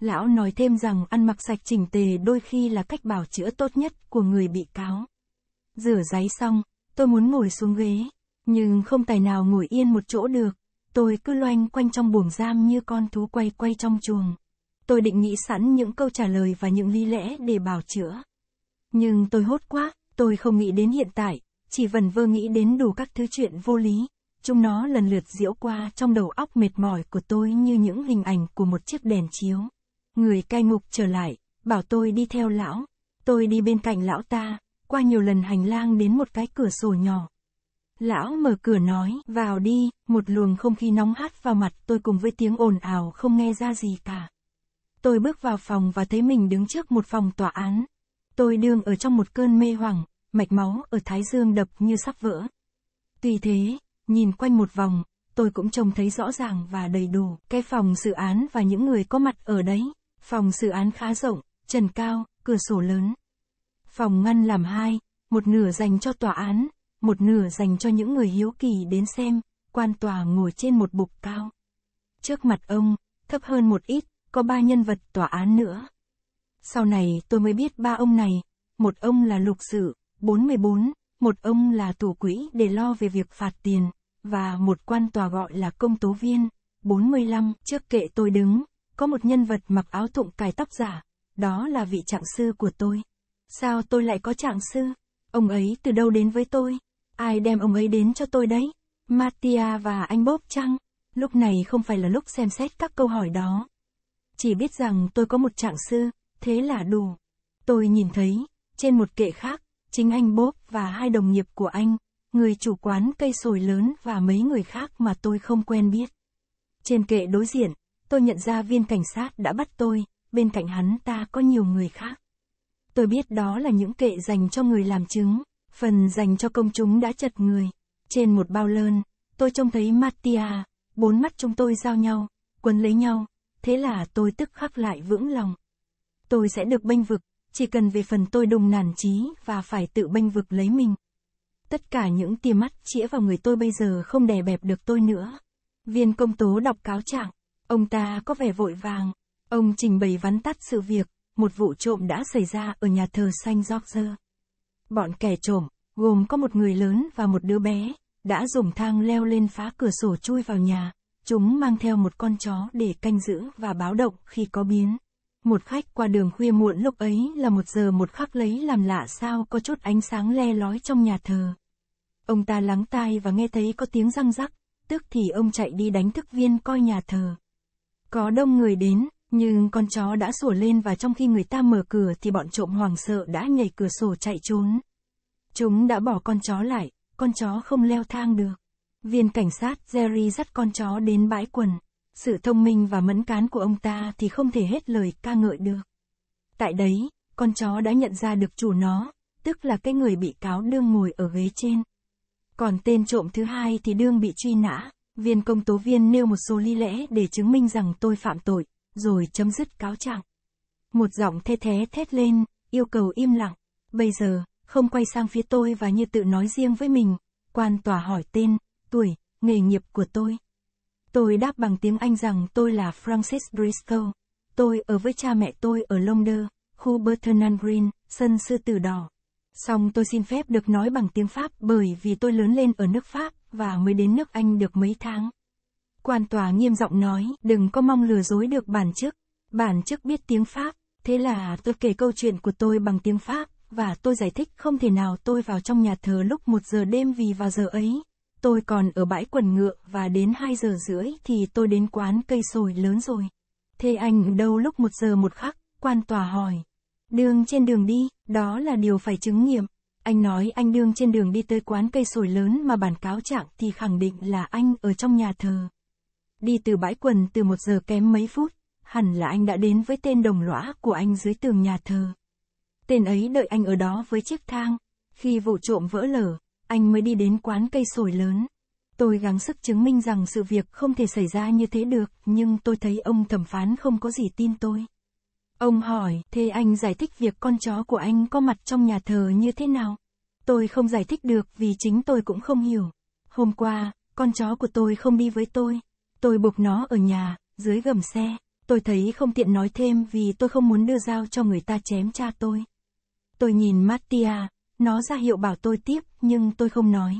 Lão nói thêm rằng ăn mặc sạch chỉnh tề đôi khi là cách bảo chữa tốt nhất của người bị cáo. Rửa giấy xong, tôi muốn ngồi xuống ghế, nhưng không tài nào ngồi yên một chỗ được. Tôi cứ loanh quanh trong buồng giam như con thú quay quay trong chuồng. Tôi định nghĩ sẵn những câu trả lời và những lý lẽ để bảo chữa. Nhưng tôi hốt quá, tôi không nghĩ đến hiện tại, chỉ vần vơ nghĩ đến đủ các thứ chuyện vô lý. Chúng nó lần lượt diễu qua trong đầu óc mệt mỏi của tôi như những hình ảnh của một chiếc đèn chiếu. Người cai ngục trở lại, bảo tôi đi theo lão. Tôi đi bên cạnh lão ta, qua nhiều lần hành lang đến một cái cửa sổ nhỏ. Lão mở cửa nói, vào đi, một luồng không khí nóng hắt vào mặt tôi cùng với tiếng ồn ào không nghe ra gì cả. Tôi bước vào phòng và thấy mình đứng trước một phòng tòa án. Tôi đương ở trong một cơn mê hoảng, mạch máu ở thái dương đập như sắp vỡ. Tuy thế, nhìn quanh một vòng, tôi cũng trông thấy rõ ràng và đầy đủ cái phòng dự án và những người có mặt ở đấy. Phòng dự án khá rộng, trần cao, cửa sổ lớn. Phòng ngăn làm hai, một nửa dành cho tòa án, một nửa dành cho những người hiếu kỳ đến xem, quan tòa ngồi trên một bục cao. Trước mặt ông, thấp hơn một ít, có ba nhân vật tòa án nữa. Sau này tôi mới biết ba ông này, một ông là lục dự, 44, một ông là tù quỹ để lo về việc phạt tiền, và một quan tòa gọi là công tố viên. 45, trước kệ tôi đứng, có một nhân vật mặc áo thụng cài tóc giả, đó là vị trạng sư của tôi. Sao tôi lại có trạng sư? Ông ấy từ đâu đến với tôi? Ai đem ông ấy đến cho tôi đấy? Mattia và anh Bob chăng? Lúc này không phải là lúc xem xét các câu hỏi đó. Chỉ biết rằng tôi có một trạng sư, thế là đủ. Tôi nhìn thấy, trên một kệ khác, chính anh Bob và hai đồng nghiệp của anh, người chủ quán cây sồi lớn và mấy người khác mà tôi không quen biết. Trên kệ đối diện, tôi nhận ra viên cảnh sát đã bắt tôi, bên cạnh hắn ta có nhiều người khác. Tôi biết đó là những kệ dành cho người làm chứng, phần dành cho công chúng đã chật người. Trên một bao lơn, tôi trông thấy Mattia, bốn mắt chúng tôi giao nhau, quấn lấy nhau, thế là tôi tức khắc lại vững lòng. Tôi sẽ được bênh vực, chỉ cần về phần tôi đùng nản trí và phải tự bênh vực lấy mình. Tất cả những tia mắt chĩa vào người tôi bây giờ không đè bẹp được tôi nữa. Viên công tố đọc cáo trạng. Ông ta có vẻ vội vàng. Ông trình bày vắn tắt sự việc. Một vụ trộm đã xảy ra ở nhà thờ xanh George. Bọn kẻ trộm, gồm có một người lớn và một đứa bé, đã dùng thang leo lên phá cửa sổ chui vào nhà. Chúng mang theo một con chó để canh giữ và báo động khi có biến. Một khách qua đường khuya muộn lúc ấy là một giờ một khắc lấy làm lạ sao có chút ánh sáng le lói trong nhà thờ. Ông ta lắng tai và nghe thấy có tiếng răng rắc, tức thì ông chạy đi đánh thức viên coi nhà thờ. Có đông người đến, nhưng con chó đã sủa lên và trong khi người ta mở cửa thì bọn trộm hoàng sợ đã nhảy cửa sổ chạy trốn. Chúng đã bỏ con chó lại, con chó không leo thang được. Viên cảnh sát Jerry dắt con chó đến bãi quần. Sự thông minh và mẫn cán của ông ta thì không thể hết lời ca ngợi được. Tại đấy, con chó đã nhận ra được chủ nó, tức là cái người bị cáo đương ngồi ở ghế trên. Còn tên trộm thứ hai thì đương bị truy nã, viên công tố viên nêu một số lý lẽ để chứng minh rằng tôi phạm tội, rồi chấm dứt cáo trạng. Một giọng thê thế thét lên, yêu cầu im lặng, bây giờ, không quay sang phía tôi và như tự nói riêng với mình, quan tòa hỏi tên, tuổi, nghề nghiệp của tôi. Tôi đáp bằng tiếng Anh rằng tôi là Francis Briscoe. Tôi ở với cha mẹ tôi ở London, khu Bertrand Green, sân sư tử đỏ. Song tôi xin phép được nói bằng tiếng Pháp bởi vì tôi lớn lên ở nước Pháp và mới đến nước Anh được mấy tháng. Quan tòa nghiêm giọng nói, đừng có mong lừa dối được bản chức. Bản chức biết tiếng Pháp, thế là tôi kể câu chuyện của tôi bằng tiếng Pháp, và tôi giải thích không thể nào tôi vào trong nhà thờ lúc một giờ đêm vì vào giờ ấy, Tôi còn ở bãi quần ngựa và đến 2 giờ rưỡi thì tôi đến quán cây sồi lớn rồi. Thế anh đâu lúc 1 giờ một khắc, quan tòa hỏi. Đường trên đường đi, đó là điều phải chứng nghiệm. Anh nói anh đương trên đường đi tới quán cây sồi lớn mà bản cáo trạng thì khẳng định là anh ở trong nhà thờ. Đi từ bãi quần từ một giờ kém mấy phút, hẳn là anh đã đến với tên đồng lõa của anh dưới tường nhà thờ. Tên ấy đợi anh ở đó với chiếc thang. Khi vụ trộm vỡ lở, anh mới đi đến quán cây sồi lớn. Tôi gắng sức chứng minh rằng sự việc không thể xảy ra như thế được, nhưng tôi thấy ông thẩm phán không có gì tin tôi. Ông hỏi, thế anh giải thích việc con chó của anh có mặt trong nhà thờ như thế nào? Tôi không giải thích được vì chính tôi cũng không hiểu. Hôm qua, con chó của tôi không đi với tôi. Tôi buộc nó ở nhà, dưới gầm xe. Tôi thấy không tiện nói thêm vì tôi không muốn đưa dao cho người ta chém cha tôi. Tôi nhìn Mattia, nó ra hiệu bảo tôi tiếp, nhưng tôi không nói.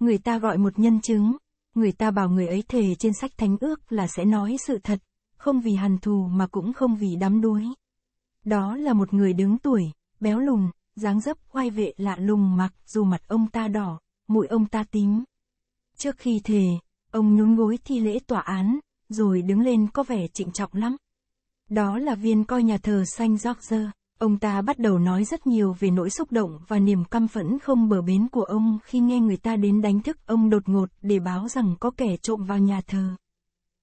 Người ta gọi một nhân chứng. Người ta bảo người ấy thề trên sách thánh ước là sẽ nói sự thật, không vì hằn thù mà cũng không vì đám đuối. Đó là một người đứng tuổi, béo lùn, dáng dấp oai vệ lạ lùng mặc dù mặt ông ta đỏ, mũi ông ta tím. Trước khi thề, ông nhún gối thi lễ tòa án, rồi đứng lên có vẻ trịnh trọng lắm. Đó là viên coi nhà thờ xanh George. Ông ta bắt đầu nói rất nhiều về nỗi xúc động và niềm căm phẫn không bờ bến của ông khi nghe người ta đến đánh thức ông đột ngột để báo rằng có kẻ trộm vào nhà thờ.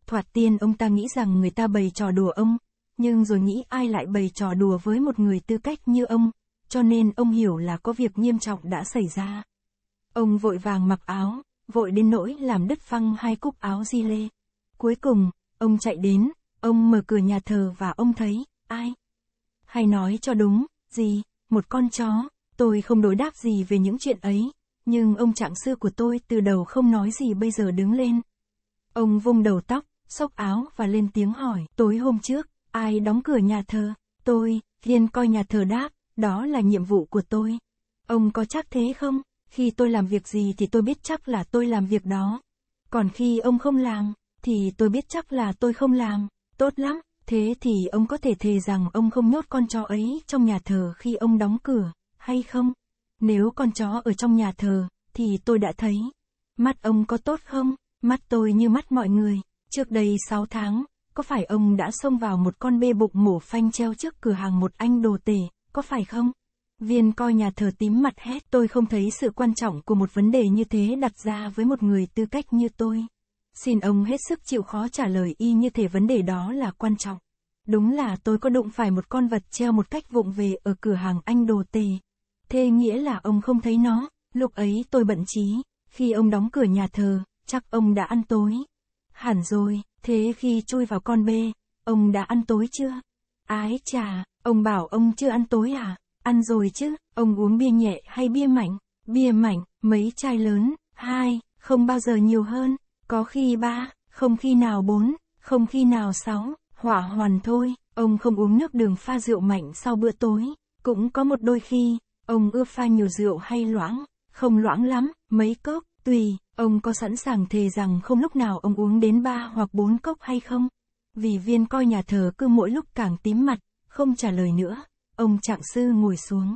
Thoạt tiên ông ta nghĩ rằng người ta bày trò đùa ông, nhưng rồi nghĩ ai lại bày trò đùa với một người tư cách như ông, cho nên ông hiểu là có việc nghiêm trọng đã xảy ra. Ông vội vàng mặc áo, vội đến nỗi làm đứt phăng hai cúc áo di lê. Cuối cùng, ông chạy đến, ông mở cửa nhà thờ và ông thấy, ai? hay nói cho đúng, gì, một con chó, tôi không đối đáp gì về những chuyện ấy, nhưng ông trạng sư của tôi từ đầu không nói gì bây giờ đứng lên. Ông vung đầu tóc, xốc áo và lên tiếng hỏi, tối hôm trước, ai đóng cửa nhà thờ? Tôi, viên coi nhà thờ đáp, đó là nhiệm vụ của tôi. Ông có chắc thế không? Khi tôi làm việc gì thì tôi biết chắc là tôi làm việc đó. Còn khi ông không làm, thì tôi biết chắc là tôi không làm. Tốt lắm, Thế thì ông có thể thề rằng ông không nhốt con chó ấy trong nhà thờ khi ông đóng cửa, hay không? Nếu con chó ở trong nhà thờ, thì tôi đã thấy. Mắt ông có tốt không? Mắt tôi như mắt mọi người. Trước đây 6 tháng, có phải ông đã xông vào một con bê bụng mổ phanh treo trước cửa hàng một anh đồ tể, có phải không? Viên coi nhà thờ tím mặt hết. tôi không thấy sự quan trọng của một vấn đề như thế đặt ra với một người tư cách như tôi. Xin ông hết sức chịu khó trả lời y như thể vấn đề đó là quan trọng. Đúng là tôi có đụng phải một con vật treo một cách vụng về ở cửa hàng anh đồ tề. Thế nghĩa là ông không thấy nó, lúc ấy tôi bận trí, khi ông đóng cửa nhà thờ, chắc ông đã ăn tối. Hẳn rồi, thế khi chui vào con bê, ông đã ăn tối chưa? Ái chà, ông bảo ông chưa ăn tối à? Ăn rồi chứ, ông uống bia nhẹ hay bia mạnh? Bia mạnh, mấy chai lớn, hai, không bao giờ nhiều hơn có khi ba, không khi nào bốn, không khi nào sáu, hỏa hoàn thôi, ông không uống nước đường pha rượu mạnh sau bữa tối, cũng có một đôi khi, ông ưa pha nhiều rượu hay loãng, không loãng lắm, mấy cốc, tùy, ông có sẵn sàng thề rằng không lúc nào ông uống đến ba hoặc bốn cốc hay không. Vì viên coi nhà thờ cứ mỗi lúc càng tím mặt, không trả lời nữa, ông trạng sư ngồi xuống,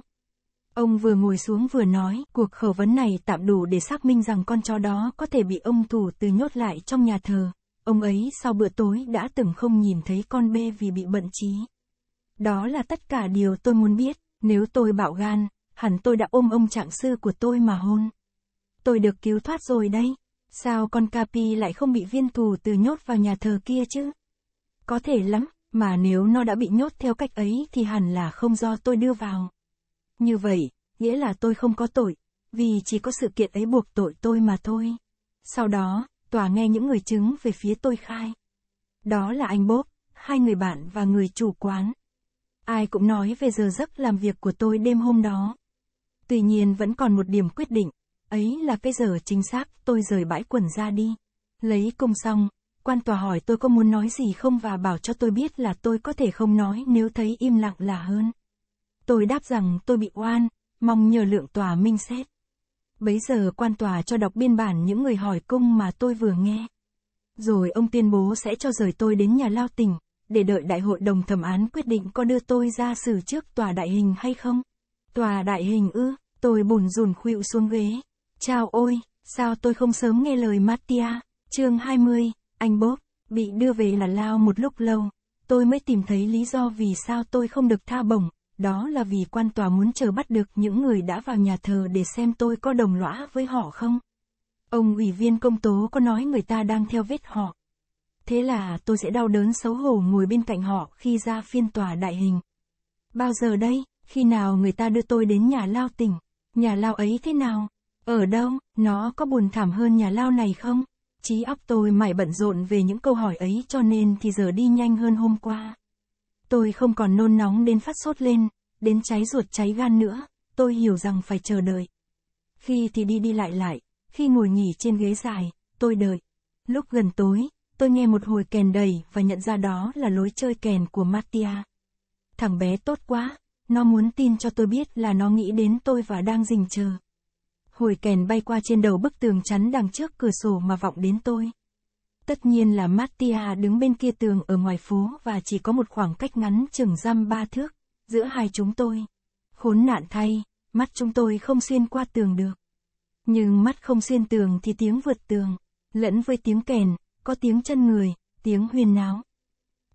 Ông vừa ngồi xuống vừa nói, cuộc khẩu vấn này tạm đủ để xác minh rằng con chó đó có thể bị ông thủ từ nhốt lại trong nhà thờ. Ông ấy sau bữa tối đã từng không nhìn thấy con bê vì bị bận trí. Đó là tất cả điều tôi muốn biết, nếu tôi bạo gan, hẳn tôi đã ôm ông trạng sư của tôi mà hôn. Tôi được cứu thoát rồi đây, sao con Capi lại không bị viên thù từ nhốt vào nhà thờ kia chứ? Có thể lắm, mà nếu nó đã bị nhốt theo cách ấy thì hẳn là không do tôi đưa vào. Như vậy, nghĩa là tôi không có tội, vì chỉ có sự kiện ấy buộc tội tôi mà thôi. Sau đó, tòa nghe những người chứng về phía tôi khai. Đó là anh Bốp, hai người bạn và người chủ quán. Ai cũng nói về giờ giấc làm việc của tôi đêm hôm đó. Tuy nhiên vẫn còn một điểm quyết định, ấy là cái giờ chính xác tôi rời bãi quần ra đi. Lấy công xong, quan tòa hỏi tôi có muốn nói gì không và bảo cho tôi biết là tôi có thể không nói nếu thấy im lặng là hơn. Tôi đáp rằng tôi bị oan, mong nhờ lượng tòa minh xét. Bấy giờ quan tòa cho đọc biên bản những người hỏi cung mà tôi vừa nghe. Rồi ông tuyên bố sẽ cho rời tôi đến nhà lao tỉnh, để đợi đại hội đồng thẩm án quyết định có đưa tôi ra xử trước tòa đại hình hay không. Tòa đại hình ư, tôi bùn rùn khuỵu xuống ghế. Chào ôi, sao tôi không sớm nghe lời Mattia, chương 20, anh Bob, bị đưa về là lao một lúc lâu, tôi mới tìm thấy lý do vì sao tôi không được tha bổng, đó là vì quan tòa muốn chờ bắt được những người đã vào nhà thờ để xem tôi có đồng lõa với họ không. Ông ủy viên công tố có nói người ta đang theo vết họ. Thế là tôi sẽ đau đớn xấu hổ ngồi bên cạnh họ khi ra phiên tòa đại hình. Bao giờ đây, khi nào người ta đưa tôi đến nhà lao tỉnh? Nhà lao ấy thế nào? Ở đâu, nó có buồn thảm hơn nhà lao này không? Trí óc tôi mải bận rộn về những câu hỏi ấy cho nên thì giờ đi nhanh hơn hôm qua. Tôi không còn nôn nóng đến phát sốt lên, đến cháy ruột cháy gan nữa, tôi hiểu rằng phải chờ đợi. Khi thì đi đi lại lại, khi ngồi nghỉ trên ghế dài, tôi đợi. Lúc gần tối, tôi nghe một hồi kèn đầy và nhận ra đó là lối chơi kèn của Mattia. Thằng bé tốt quá, nó muốn tin cho tôi biết là nó nghĩ đến tôi và đang rình chờ. Hồi kèn bay qua trên đầu bức tường chắn đằng trước cửa sổ mà vọng đến tôi. Tất nhiên là Mattia đứng bên kia tường ở ngoài phố và chỉ có một khoảng cách ngắn chừng răm ba thước, giữa hai chúng tôi. Khốn nạn thay, mắt chúng tôi không xuyên qua tường được. Nhưng mắt không xuyên tường thì tiếng vượt tường, lẫn với tiếng kèn, có tiếng chân người, tiếng huyên náo.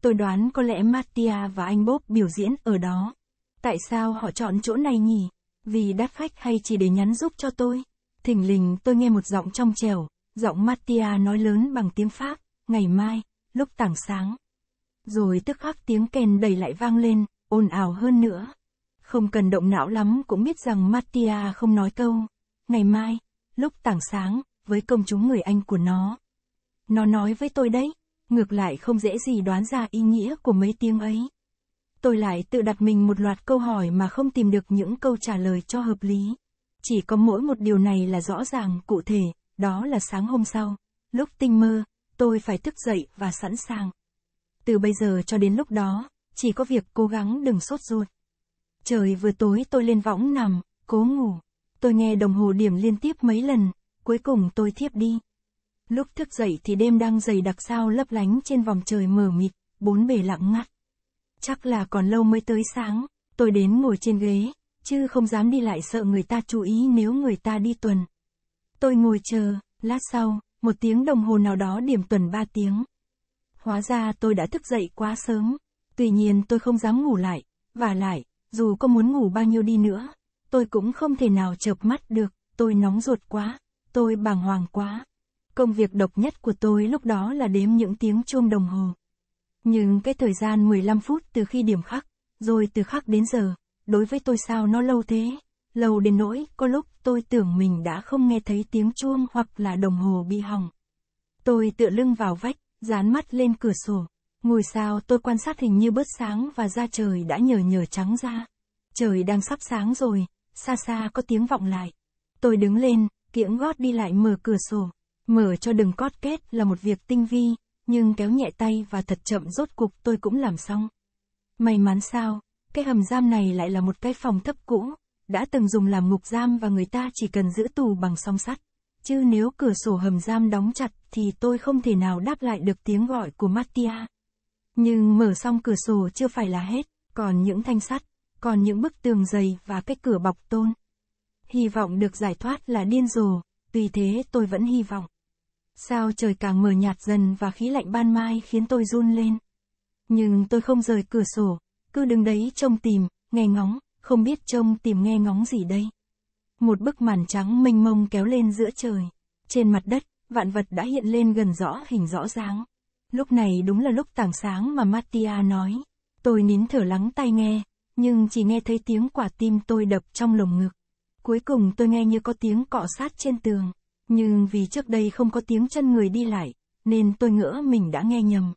Tôi đoán có lẽ Mattia và anh Bob biểu diễn ở đó. Tại sao họ chọn chỗ này nhỉ? Vì đắt khách hay chỉ để nhắn giúp cho tôi? Thỉnh lình tôi nghe một giọng trong trèo, Giọng Mattia nói lớn bằng tiếng Pháp, ngày mai, lúc tảng sáng. Rồi tức khắc tiếng kèn đầy lại vang lên, ồn ào hơn nữa. Không cần động não lắm cũng biết rằng Mattia không nói câu, ngày mai, lúc tảng sáng, với công chúng người Anh của nó. Nó nói với tôi đấy, ngược lại không dễ gì đoán ra ý nghĩa của mấy tiếng ấy. Tôi lại tự đặt mình một loạt câu hỏi mà không tìm được những câu trả lời cho hợp lý. Chỉ có mỗi một điều này là rõ ràng, cụ thể, đó là sáng hôm sau, lúc tinh mơ, tôi phải thức dậy và sẵn sàng. Từ bây giờ cho đến lúc đó, chỉ có việc cố gắng đừng sốt ruột. Trời vừa tối tôi lên võng nằm, cố ngủ. Tôi nghe đồng hồ điểm liên tiếp mấy lần, cuối cùng tôi thiếp đi. Lúc thức dậy thì đêm đang dày đặc sao lấp lánh trên vòng trời mờ mịt, bốn bề lặng ngắt. Chắc là còn lâu mới tới sáng, tôi đến ngồi trên ghế, chứ không dám đi lại sợ người ta chú ý nếu người ta đi tuần. Tôi ngồi chờ, lát sau, một tiếng đồng hồ nào đó điểm tuần ba tiếng. Hóa ra tôi đã thức dậy quá sớm, tuy nhiên tôi không dám ngủ lại, và lại, dù có muốn ngủ bao nhiêu đi nữa, tôi cũng không thể nào chợp mắt được, tôi nóng ruột quá, tôi bàng hoàng quá. Công việc độc nhất của tôi lúc đó là đếm những tiếng chuông đồng hồ. Nhưng cái thời gian 15 phút từ khi điểm khắc, rồi từ khắc đến giờ, đối với tôi sao nó lâu thế? lâu đến nỗi có lúc tôi tưởng mình đã không nghe thấy tiếng chuông hoặc là đồng hồ bị hỏng. Tôi tựa lưng vào vách, dán mắt lên cửa sổ. ngồi sao tôi quan sát hình như bớt sáng và da trời đã nhờ nhờ trắng ra. Trời đang sắp sáng rồi, xa xa có tiếng vọng lại. Tôi đứng lên, kiễng gót đi lại mở cửa sổ. Mở cho đừng cót kết là một việc tinh vi, nhưng kéo nhẹ tay và thật chậm rốt cục tôi cũng làm xong. May mắn sao, cái hầm giam này lại là một cái phòng thấp cũ, đã từng dùng làm ngục giam và người ta chỉ cần giữ tù bằng song sắt. Chứ nếu cửa sổ hầm giam đóng chặt thì tôi không thể nào đáp lại được tiếng gọi của Mattia. Nhưng mở xong cửa sổ chưa phải là hết, còn những thanh sắt, còn những bức tường dày và cái cửa bọc tôn. Hy vọng được giải thoát là điên rồ, tuy thế tôi vẫn hy vọng. Sao trời càng mờ nhạt dần và khí lạnh ban mai khiến tôi run lên. Nhưng tôi không rời cửa sổ, cứ đứng đấy trông tìm, nghe ngóng không biết trông tìm nghe ngóng gì đây. Một bức màn trắng mênh mông kéo lên giữa trời. Trên mặt đất, vạn vật đã hiện lên gần rõ hình rõ ràng. Lúc này đúng là lúc tảng sáng mà Mattia nói. Tôi nín thở lắng tai nghe, nhưng chỉ nghe thấy tiếng quả tim tôi đập trong lồng ngực. Cuối cùng tôi nghe như có tiếng cọ sát trên tường. Nhưng vì trước đây không có tiếng chân người đi lại, nên tôi ngỡ mình đã nghe nhầm.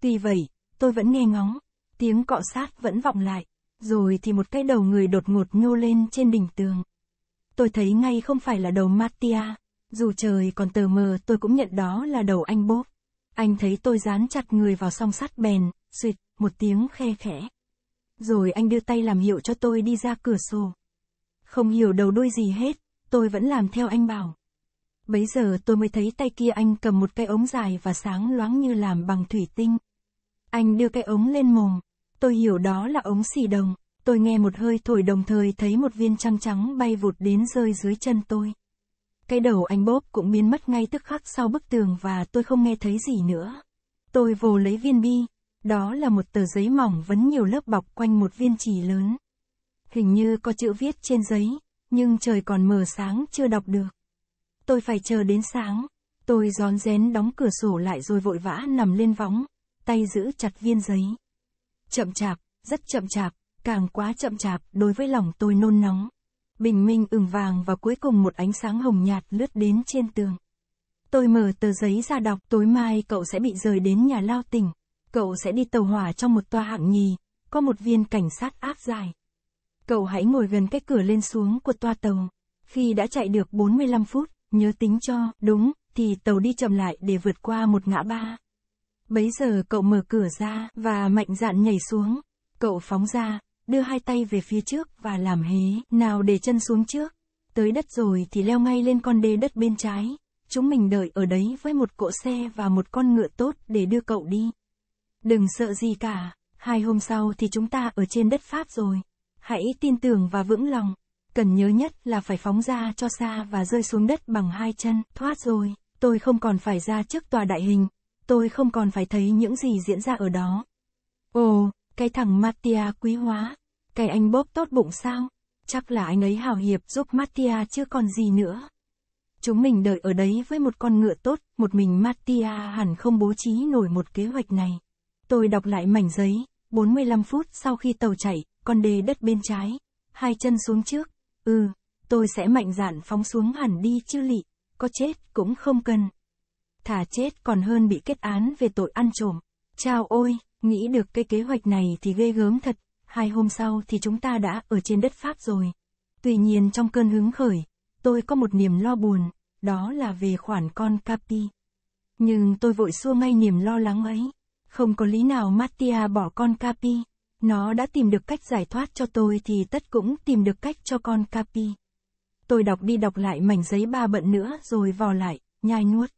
Tuy vậy, tôi vẫn nghe ngóng, tiếng cọ sát vẫn vọng lại rồi thì một cái đầu người đột ngột nhô lên trên đỉnh tường. Tôi thấy ngay không phải là đầu Mattia, dù trời còn tờ mờ tôi cũng nhận đó là đầu anh Bob. Anh thấy tôi dán chặt người vào song sắt bèn, suyệt, một tiếng khe khẽ. Rồi anh đưa tay làm hiệu cho tôi đi ra cửa sổ. Không hiểu đầu đuôi gì hết, tôi vẫn làm theo anh bảo. Bấy giờ tôi mới thấy tay kia anh cầm một cái ống dài và sáng loáng như làm bằng thủy tinh. Anh đưa cái ống lên mồm, tôi hiểu đó là ống xì đồng. Tôi nghe một hơi thổi đồng thời thấy một viên trăng trắng bay vụt đến rơi dưới chân tôi. Cái đầu anh bóp cũng biến mất ngay tức khắc sau bức tường và tôi không nghe thấy gì nữa. Tôi vồ lấy viên bi, đó là một tờ giấy mỏng vấn nhiều lớp bọc quanh một viên trì lớn. Hình như có chữ viết trên giấy, nhưng trời còn mờ sáng chưa đọc được. Tôi phải chờ đến sáng, tôi gión rén đóng cửa sổ lại rồi vội vã nằm lên võng, tay giữ chặt viên giấy. Chậm chạp, rất chậm chạp, càng quá chậm chạp đối với lòng tôi nôn nóng. Bình minh ửng vàng và cuối cùng một ánh sáng hồng nhạt lướt đến trên tường. Tôi mở tờ giấy ra đọc tối mai cậu sẽ bị rời đến nhà lao tỉnh. Cậu sẽ đi tàu hỏa trong một toa hạng nhì, có một viên cảnh sát áp dài. Cậu hãy ngồi gần cái cửa lên xuống của toa tàu. Khi đã chạy được 45 phút, nhớ tính cho, đúng, thì tàu đi chậm lại để vượt qua một ngã ba. Bấy giờ cậu mở cửa ra và mạnh dạn nhảy xuống. Cậu phóng ra, đưa hai tay về phía trước và làm hế, nào để chân xuống trước. Tới đất rồi thì leo ngay lên con đê đất bên trái. Chúng mình đợi ở đấy với một cỗ xe và một con ngựa tốt để đưa cậu đi. Đừng sợ gì cả, hai hôm sau thì chúng ta ở trên đất Pháp rồi. Hãy tin tưởng và vững lòng. Cần nhớ nhất là phải phóng ra cho xa và rơi xuống đất bằng hai chân, thoát rồi. Tôi không còn phải ra trước tòa đại hình, tôi không còn phải thấy những gì diễn ra ở đó. Ồ, cái thằng Mattia quý hóa, cái anh bóp tốt bụng sao? Chắc là anh ấy hào hiệp giúp Mattia chứ còn gì nữa. Chúng mình đợi ở đấy với một con ngựa tốt, một mình Mattia hẳn không bố trí nổi một kế hoạch này. Tôi đọc lại mảnh giấy, 45 phút sau khi tàu chạy, con đê đất bên trái, hai chân xuống trước, ừ, tôi sẽ mạnh dạn phóng xuống hẳn đi chứ lị, có chết cũng không cần thả chết còn hơn bị kết án về tội ăn trộm. Chao ôi, nghĩ được cái kế hoạch này thì ghê gớm thật, hai hôm sau thì chúng ta đã ở trên đất Pháp rồi. Tuy nhiên trong cơn hứng khởi, tôi có một niềm lo buồn, đó là về khoản con Capi. Nhưng tôi vội xua ngay niềm lo lắng ấy. Không có lý nào Mattia bỏ con Capi. Nó đã tìm được cách giải thoát cho tôi thì tất cũng tìm được cách cho con Capi. Tôi đọc đi đọc lại mảnh giấy ba bận nữa rồi vò lại, nhai nuốt.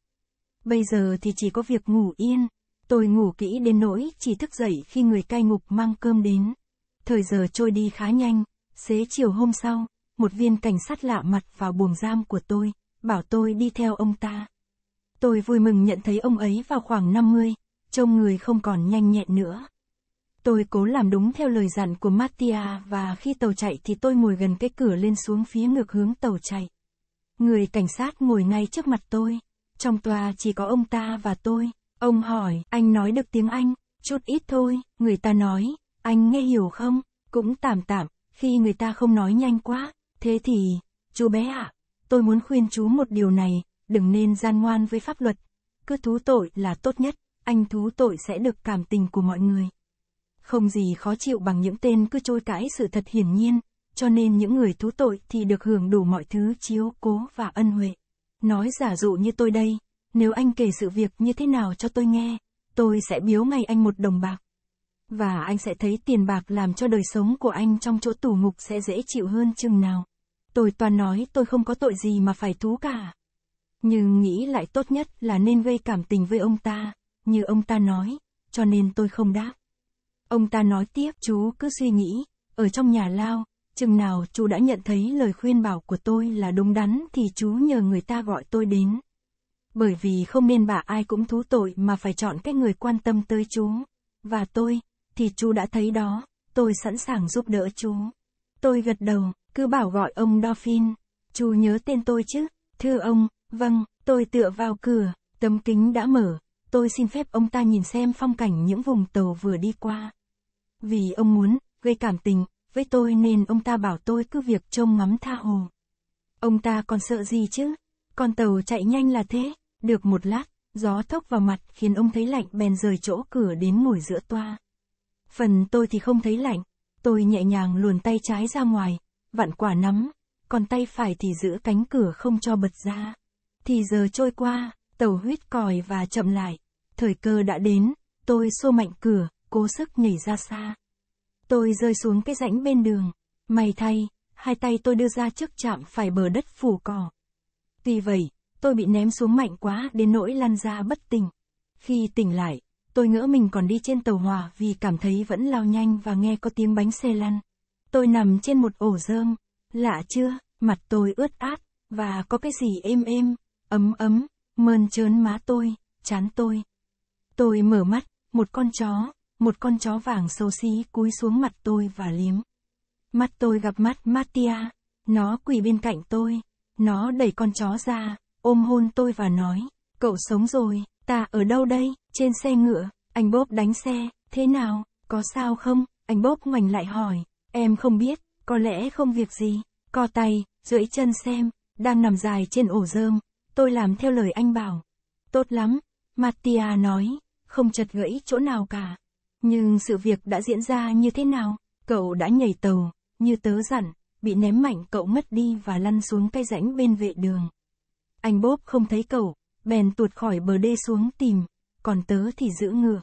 Bây giờ thì chỉ có việc ngủ yên. Tôi ngủ kỹ đến nỗi chỉ thức dậy khi người cai ngục mang cơm đến. Thời giờ trôi đi khá nhanh, xế chiều hôm sau, một viên cảnh sát lạ mặt vào buồng giam của tôi, bảo tôi đi theo ông ta. Tôi vui mừng nhận thấy ông ấy vào khoảng 50, trông người không còn nhanh nhẹn nữa. Tôi cố làm đúng theo lời dặn của Mattia và khi tàu chạy thì tôi ngồi gần cái cửa lên xuống phía ngược hướng tàu chạy. Người cảnh sát ngồi ngay trước mặt tôi. Trong tòa chỉ có ông ta và tôi. Ông hỏi, anh nói được tiếng Anh, chút ít thôi, người ta nói, anh nghe hiểu không? Cũng tạm tạm, khi người ta không nói nhanh quá, thế thì, chú bé ạ, à, tôi muốn khuyên chú một điều này, đừng nên gian ngoan với pháp luật. Cứ thú tội là tốt nhất, anh thú tội sẽ được cảm tình của mọi người. Không gì khó chịu bằng những tên cứ trôi cãi sự thật hiển nhiên, cho nên những người thú tội thì được hưởng đủ mọi thứ chiếu cố và ân huệ. Nói giả dụ như tôi đây, nếu anh kể sự việc như thế nào cho tôi nghe, tôi sẽ biếu ngay anh một đồng bạc. Và anh sẽ thấy tiền bạc làm cho đời sống của anh trong chỗ tù ngục sẽ dễ chịu hơn chừng nào. Tôi toàn nói tôi không có tội gì mà phải thú cả. Nhưng nghĩ lại tốt nhất là nên gây cảm tình với ông ta, như ông ta nói, cho nên tôi không đáp. Ông ta nói tiếp chú cứ suy nghĩ, ở trong nhà lao, Chừng nào chú đã nhận thấy lời khuyên bảo của tôi là đúng đắn thì chú nhờ người ta gọi tôi đến. Bởi vì không nên bà ai cũng thú tội mà phải chọn cái người quan tâm tới chú. Và tôi, thì chú đã thấy đó, tôi sẵn sàng giúp đỡ chú. Tôi gật đầu, cứ bảo gọi ông Dauphin. Chú nhớ tên tôi chứ? Thưa ông, vâng, tôi tựa vào cửa, tấm kính đã mở, tôi xin phép ông ta nhìn xem phong cảnh những vùng tàu vừa đi qua. Vì ông muốn, gây cảm tình, với tôi nên ông ta bảo tôi cứ việc trông ngắm tha hồ. Ông ta còn sợ gì chứ? Con tàu chạy nhanh là thế, được một lát, gió thốc vào mặt khiến ông thấy lạnh bèn rời chỗ cửa đến ngồi giữa toa. Phần tôi thì không thấy lạnh, tôi nhẹ nhàng luồn tay trái ra ngoài, vặn quả nắm, còn tay phải thì giữ cánh cửa không cho bật ra. Thì giờ trôi qua, tàu huyết còi và chậm lại, thời cơ đã đến, tôi xô mạnh cửa, cố sức nhảy ra xa. Tôi rơi xuống cái rãnh bên đường. May thay, hai tay tôi đưa ra trước chạm phải bờ đất phủ cỏ. Tuy vậy, tôi bị ném xuống mạnh quá đến nỗi lăn ra bất tỉnh. Khi tỉnh lại, tôi ngỡ mình còn đi trên tàu hỏa vì cảm thấy vẫn lao nhanh và nghe có tiếng bánh xe lăn. Tôi nằm trên một ổ rơm. Lạ chưa, mặt tôi ướt át, và có cái gì êm êm, ấm ấm, mơn trớn má tôi, chán tôi. Tôi mở mắt, một con chó, một con chó vàng xấu xí cúi xuống mặt tôi và liếm. Mắt tôi gặp mắt Mattia, nó quỳ bên cạnh tôi, nó đẩy con chó ra, ôm hôn tôi và nói, cậu sống rồi, ta ở đâu đây, trên xe ngựa, anh Bốp đánh xe, thế nào, có sao không, anh Bốp ngoảnh lại hỏi, em không biết, có lẽ không việc gì, co tay, duỗi chân xem, đang nằm dài trên ổ rơm, tôi làm theo lời anh bảo. Tốt lắm, Mattia nói, không chật gãy chỗ nào cả. Nhưng sự việc đã diễn ra như thế nào? Cậu đã nhảy tàu, như tớ dặn, bị ném mạnh cậu mất đi và lăn xuống cây rãnh bên vệ đường. Anh bốp không thấy cậu, bèn tuột khỏi bờ đê xuống tìm, còn tớ thì giữ ngựa.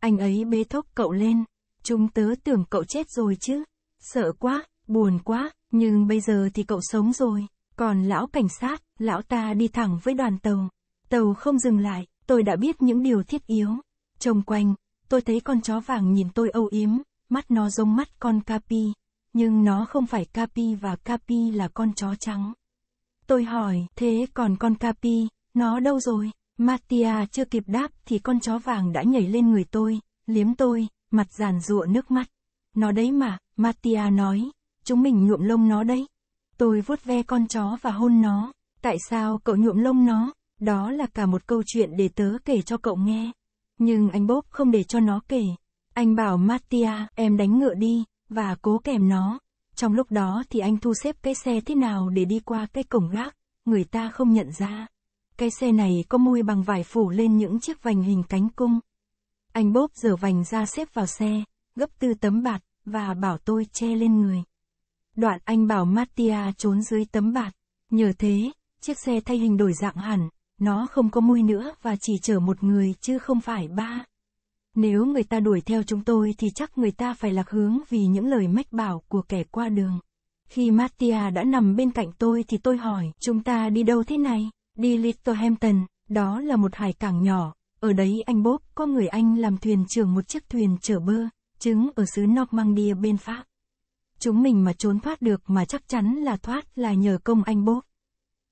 Anh ấy bế thốc cậu lên, chúng tớ tưởng cậu chết rồi chứ. Sợ quá, buồn quá, nhưng bây giờ thì cậu sống rồi. Còn lão cảnh sát, lão ta đi thẳng với đoàn tàu. Tàu không dừng lại, tôi đã biết những điều thiết yếu. Trông quanh, Tôi thấy con chó vàng nhìn tôi âu yếm, mắt nó giống mắt con Capi, nhưng nó không phải Capi và Capi là con chó trắng. Tôi hỏi, thế còn con Capi, nó đâu rồi? Mattia chưa kịp đáp thì con chó vàng đã nhảy lên người tôi, liếm tôi, mặt giàn rụa nước mắt. Nó đấy mà, Mattia nói, chúng mình nhuộm lông nó đấy. Tôi vuốt ve con chó và hôn nó. Tại sao cậu nhuộm lông nó? Đó là cả một câu chuyện để tớ kể cho cậu nghe. Nhưng anh Bob không để cho nó kể. Anh bảo Mattia, em đánh ngựa đi, và cố kèm nó. Trong lúc đó thì anh thu xếp cái xe thế nào để đi qua cái cổng gác, người ta không nhận ra. Cái xe này có mui bằng vải phủ lên những chiếc vành hình cánh cung. Anh Bob dở vành ra xếp vào xe, gấp tư tấm bạt, và bảo tôi che lên người. Đoạn anh bảo Mattia trốn dưới tấm bạt. Nhờ thế, chiếc xe thay hình đổi dạng hẳn, nó không có mui nữa và chỉ chở một người chứ không phải ba. Nếu người ta đuổi theo chúng tôi thì chắc người ta phải lạc hướng vì những lời mách bảo của kẻ qua đường. Khi Mattia đã nằm bên cạnh tôi thì tôi hỏi, chúng ta đi đâu thế này? Đi Littlehampton, đó là một hải cảng nhỏ. Ở đấy anh Bob có người anh làm thuyền trưởng một chiếc thuyền chở bơ, trứng ở xứ Normandia bên Pháp. Chúng mình mà trốn thoát được mà chắc chắn là thoát là nhờ công anh Bob.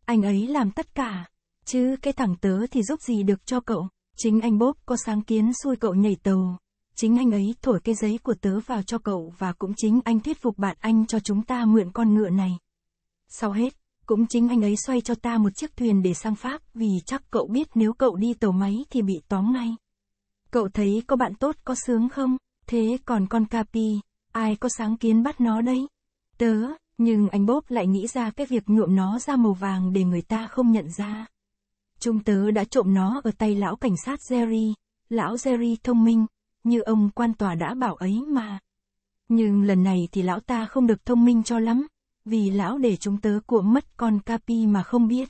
Anh ấy làm tất cả, Chứ cái thằng tớ thì giúp gì được cho cậu, chính anh bốp có sáng kiến xui cậu nhảy tàu. Chính anh ấy thổi cái giấy của tớ vào cho cậu và cũng chính anh thuyết phục bạn anh cho chúng ta mượn con ngựa này. Sau hết, cũng chính anh ấy xoay cho ta một chiếc thuyền để sang Pháp vì chắc cậu biết nếu cậu đi tàu máy thì bị tóm ngay. Cậu thấy có bạn tốt có sướng không? Thế còn con Capi, ai có sáng kiến bắt nó đấy? Tớ, nhưng anh Bốp lại nghĩ ra cái việc nhuộm nó ra màu vàng để người ta không nhận ra. Trung tớ đã trộm nó ở tay lão cảnh sát Jerry, lão Jerry thông minh, như ông quan tòa đã bảo ấy mà. Nhưng lần này thì lão ta không được thông minh cho lắm, vì lão để chúng tớ cuộm mất con Capi mà không biết.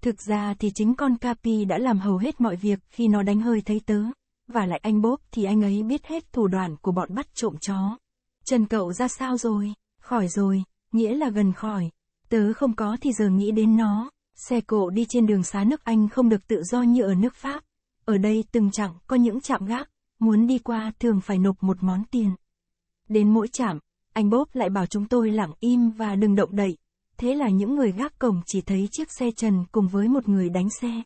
Thực ra thì chính con Capi đã làm hầu hết mọi việc khi nó đánh hơi thấy tớ, và lại anh Bốp thì anh ấy biết hết thủ đoạn của bọn bắt trộm chó. Trần cậu ra sao rồi? Khỏi rồi, nghĩa là gần khỏi. Tớ không có thì giờ nghĩ đến nó. Xe cộ đi trên đường xá nước Anh không được tự do như ở nước Pháp. Ở đây từng chặng có những chạm gác, muốn đi qua thường phải nộp một món tiền. Đến mỗi chạm, anh Bốp lại bảo chúng tôi lặng im và đừng động đậy. Thế là những người gác cổng chỉ thấy chiếc xe trần cùng với một người đánh xe.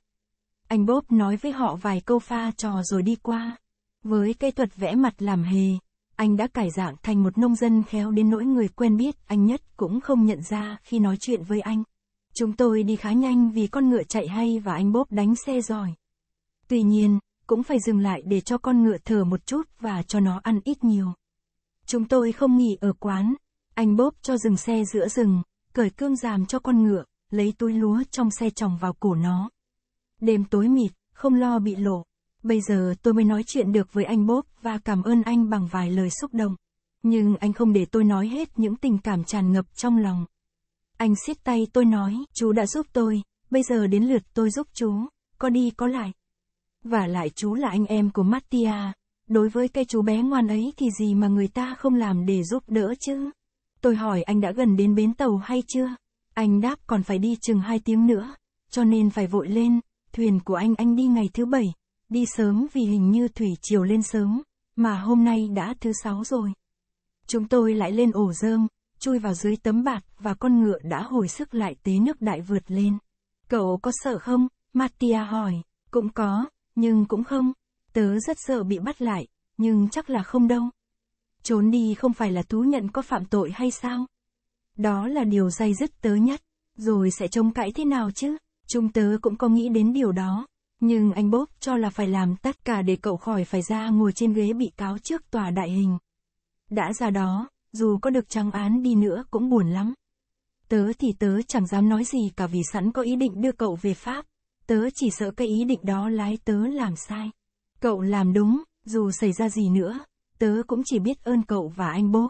Anh Bốp nói với họ vài câu pha trò rồi đi qua. Với cây thuật vẽ mặt làm hề, anh đã cải dạng thành một nông dân khéo đến nỗi người quen biết anh nhất cũng không nhận ra khi nói chuyện với anh. Chúng tôi đi khá nhanh vì con ngựa chạy hay và anh Bốp đánh xe giỏi. Tuy nhiên, cũng phải dừng lại để cho con ngựa thở một chút và cho nó ăn ít nhiều. Chúng tôi không nghỉ ở quán. Anh Bốp cho dừng xe giữa rừng, cởi cương ràm cho con ngựa, lấy túi lúa trong xe tròng vào cổ nó. Đêm tối mịt, không lo bị lộ. Bây giờ tôi mới nói chuyện được với anh Bốp và cảm ơn anh bằng vài lời xúc động. Nhưng anh không để tôi nói hết những tình cảm tràn ngập trong lòng. Anh siết tay tôi nói, chú đã giúp tôi, bây giờ đến lượt tôi giúp chú, có đi có lại. Và lại chú là anh em của Mattia, đối với cái chú bé ngoan ấy thì gì mà người ta không làm để giúp đỡ chứ. Tôi hỏi anh đã gần đến bến tàu hay chưa? Anh đáp còn phải đi chừng 2 tiếng nữa, cho nên phải vội lên, thuyền của anh anh đi ngày thứ bảy, đi sớm vì hình như thủy chiều lên sớm, mà hôm nay đã thứ sáu rồi. Chúng tôi lại lên ổ dơm chui vào dưới tấm bạt và con ngựa đã hồi sức lại tế nước đại vượt lên. Cậu có sợ không? Mattia hỏi. Cũng có, nhưng cũng không. Tớ rất sợ bị bắt lại, nhưng chắc là không đâu. Trốn đi không phải là thú nhận có phạm tội hay sao? Đó là điều dây dứt tớ nhất. Rồi sẽ trông cãi thế nào chứ? Chúng tớ cũng có nghĩ đến điều đó. Nhưng anh Bốp cho là phải làm tất cả để cậu khỏi phải ra ngồi trên ghế bị cáo trước tòa đại hình. Đã ra đó, dù có được trăng án đi nữa cũng buồn lắm. Tớ thì tớ chẳng dám nói gì cả vì sẵn có ý định đưa cậu về Pháp. Tớ chỉ sợ cái ý định đó lái tớ làm sai. Cậu làm đúng, dù xảy ra gì nữa, tớ cũng chỉ biết ơn cậu và anh bố.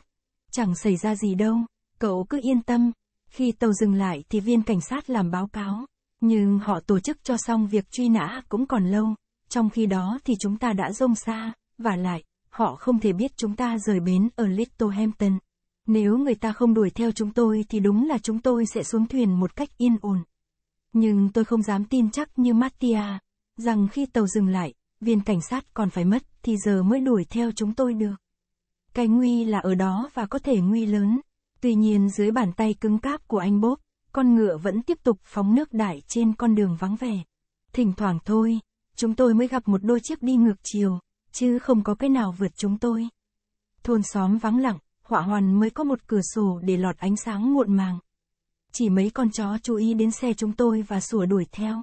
Chẳng xảy ra gì đâu, cậu cứ yên tâm. Khi tàu dừng lại thì viên cảnh sát làm báo cáo. Nhưng họ tổ chức cho xong việc truy nã cũng còn lâu. Trong khi đó thì chúng ta đã rông xa, và lại, họ không thể biết chúng ta rời bến ở Littlehampton. Nếu người ta không đuổi theo chúng tôi thì đúng là chúng tôi sẽ xuống thuyền một cách yên ổn. Nhưng tôi không dám tin chắc như Mattia, rằng khi tàu dừng lại, viên cảnh sát còn phải mất thì giờ mới đuổi theo chúng tôi được. Cái nguy là ở đó và có thể nguy lớn. Tuy nhiên dưới bàn tay cứng cáp của anh Bob con ngựa vẫn tiếp tục phóng nước đại trên con đường vắng vẻ. Thỉnh thoảng thôi, chúng tôi mới gặp một đôi chiếc đi ngược chiều, chứ không có cái nào vượt chúng tôi. Thôn xóm vắng lặng, họa hoàn mới có một cửa sổ để lọt ánh sáng muộn màng. Chỉ mấy con chó chú ý đến xe chúng tôi và sủa đuổi theo.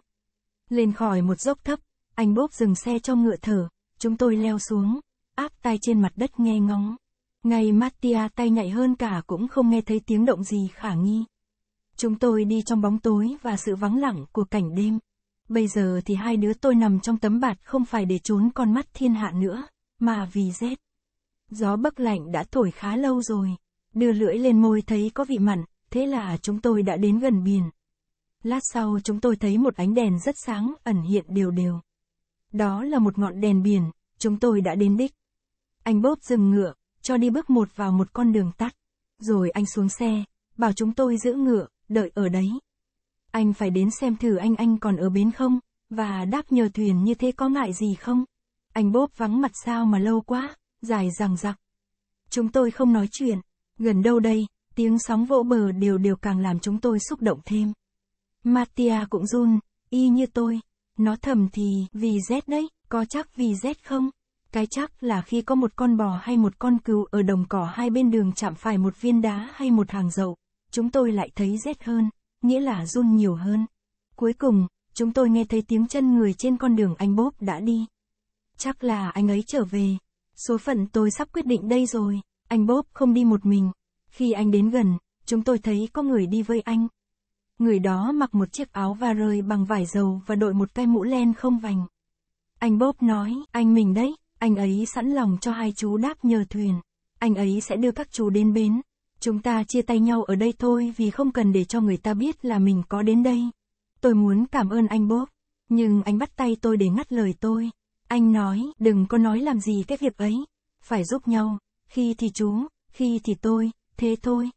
Lên khỏi một dốc thấp, anh bốp dừng xe cho ngựa thở, chúng tôi leo xuống, áp tay trên mặt đất nghe ngóng. Ngay Mattia tay nhạy hơn cả cũng không nghe thấy tiếng động gì khả nghi. Chúng tôi đi trong bóng tối và sự vắng lặng của cảnh đêm. Bây giờ thì hai đứa tôi nằm trong tấm bạt không phải để trốn con mắt thiên hạ nữa, mà vì rét. Gió bấc lạnh đã thổi khá lâu rồi, đưa lưỡi lên môi thấy có vị mặn, thế là chúng tôi đã đến gần biển. Lát sau chúng tôi thấy một ánh đèn rất sáng, ẩn hiện đều đều. Đó là một ngọn đèn biển, chúng tôi đã đến đích. Anh bóp dừng ngựa, cho đi bước một vào một con đường tắt. Rồi anh xuống xe, bảo chúng tôi giữ ngựa, đợi ở đấy. Anh phải đến xem thử anh anh còn ở bến không, và đáp nhờ thuyền như thế có ngại gì không? Anh bốp vắng mặt sao mà lâu quá, dài rằng rặc. Chúng tôi không nói chuyện, gần đâu đây, tiếng sóng vỗ bờ đều đều càng làm chúng tôi xúc động thêm. Mattia cũng run, y như tôi, nó thầm thì, vì rét đấy, có chắc vì rét không? Cái chắc là khi có một con bò hay một con cừu ở đồng cỏ hai bên đường chạm phải một viên đá hay một hàng dậu, chúng tôi lại thấy rét hơn nghĩa là run nhiều hơn. Cuối cùng, chúng tôi nghe thấy tiếng chân người trên con đường anh Bob đã đi. Chắc là anh ấy trở về. Số phận tôi sắp quyết định đây rồi. Anh Bob không đi một mình. Khi anh đến gần, chúng tôi thấy có người đi với anh. Người đó mặc một chiếc áo và rơi bằng vải dầu và đội một cái mũ len không vành. Anh Bob nói, anh mình đấy, anh ấy sẵn lòng cho hai chú đáp nhờ thuyền. Anh ấy sẽ đưa các chú đến bến. Chúng ta chia tay nhau ở đây thôi vì không cần để cho người ta biết là mình có đến đây. Tôi muốn cảm ơn anh Bob, nhưng anh bắt tay tôi để ngắt lời tôi. Anh nói, đừng có nói làm gì cái việc ấy. Phải giúp nhau, khi thì chú, khi thì tôi, thế thôi.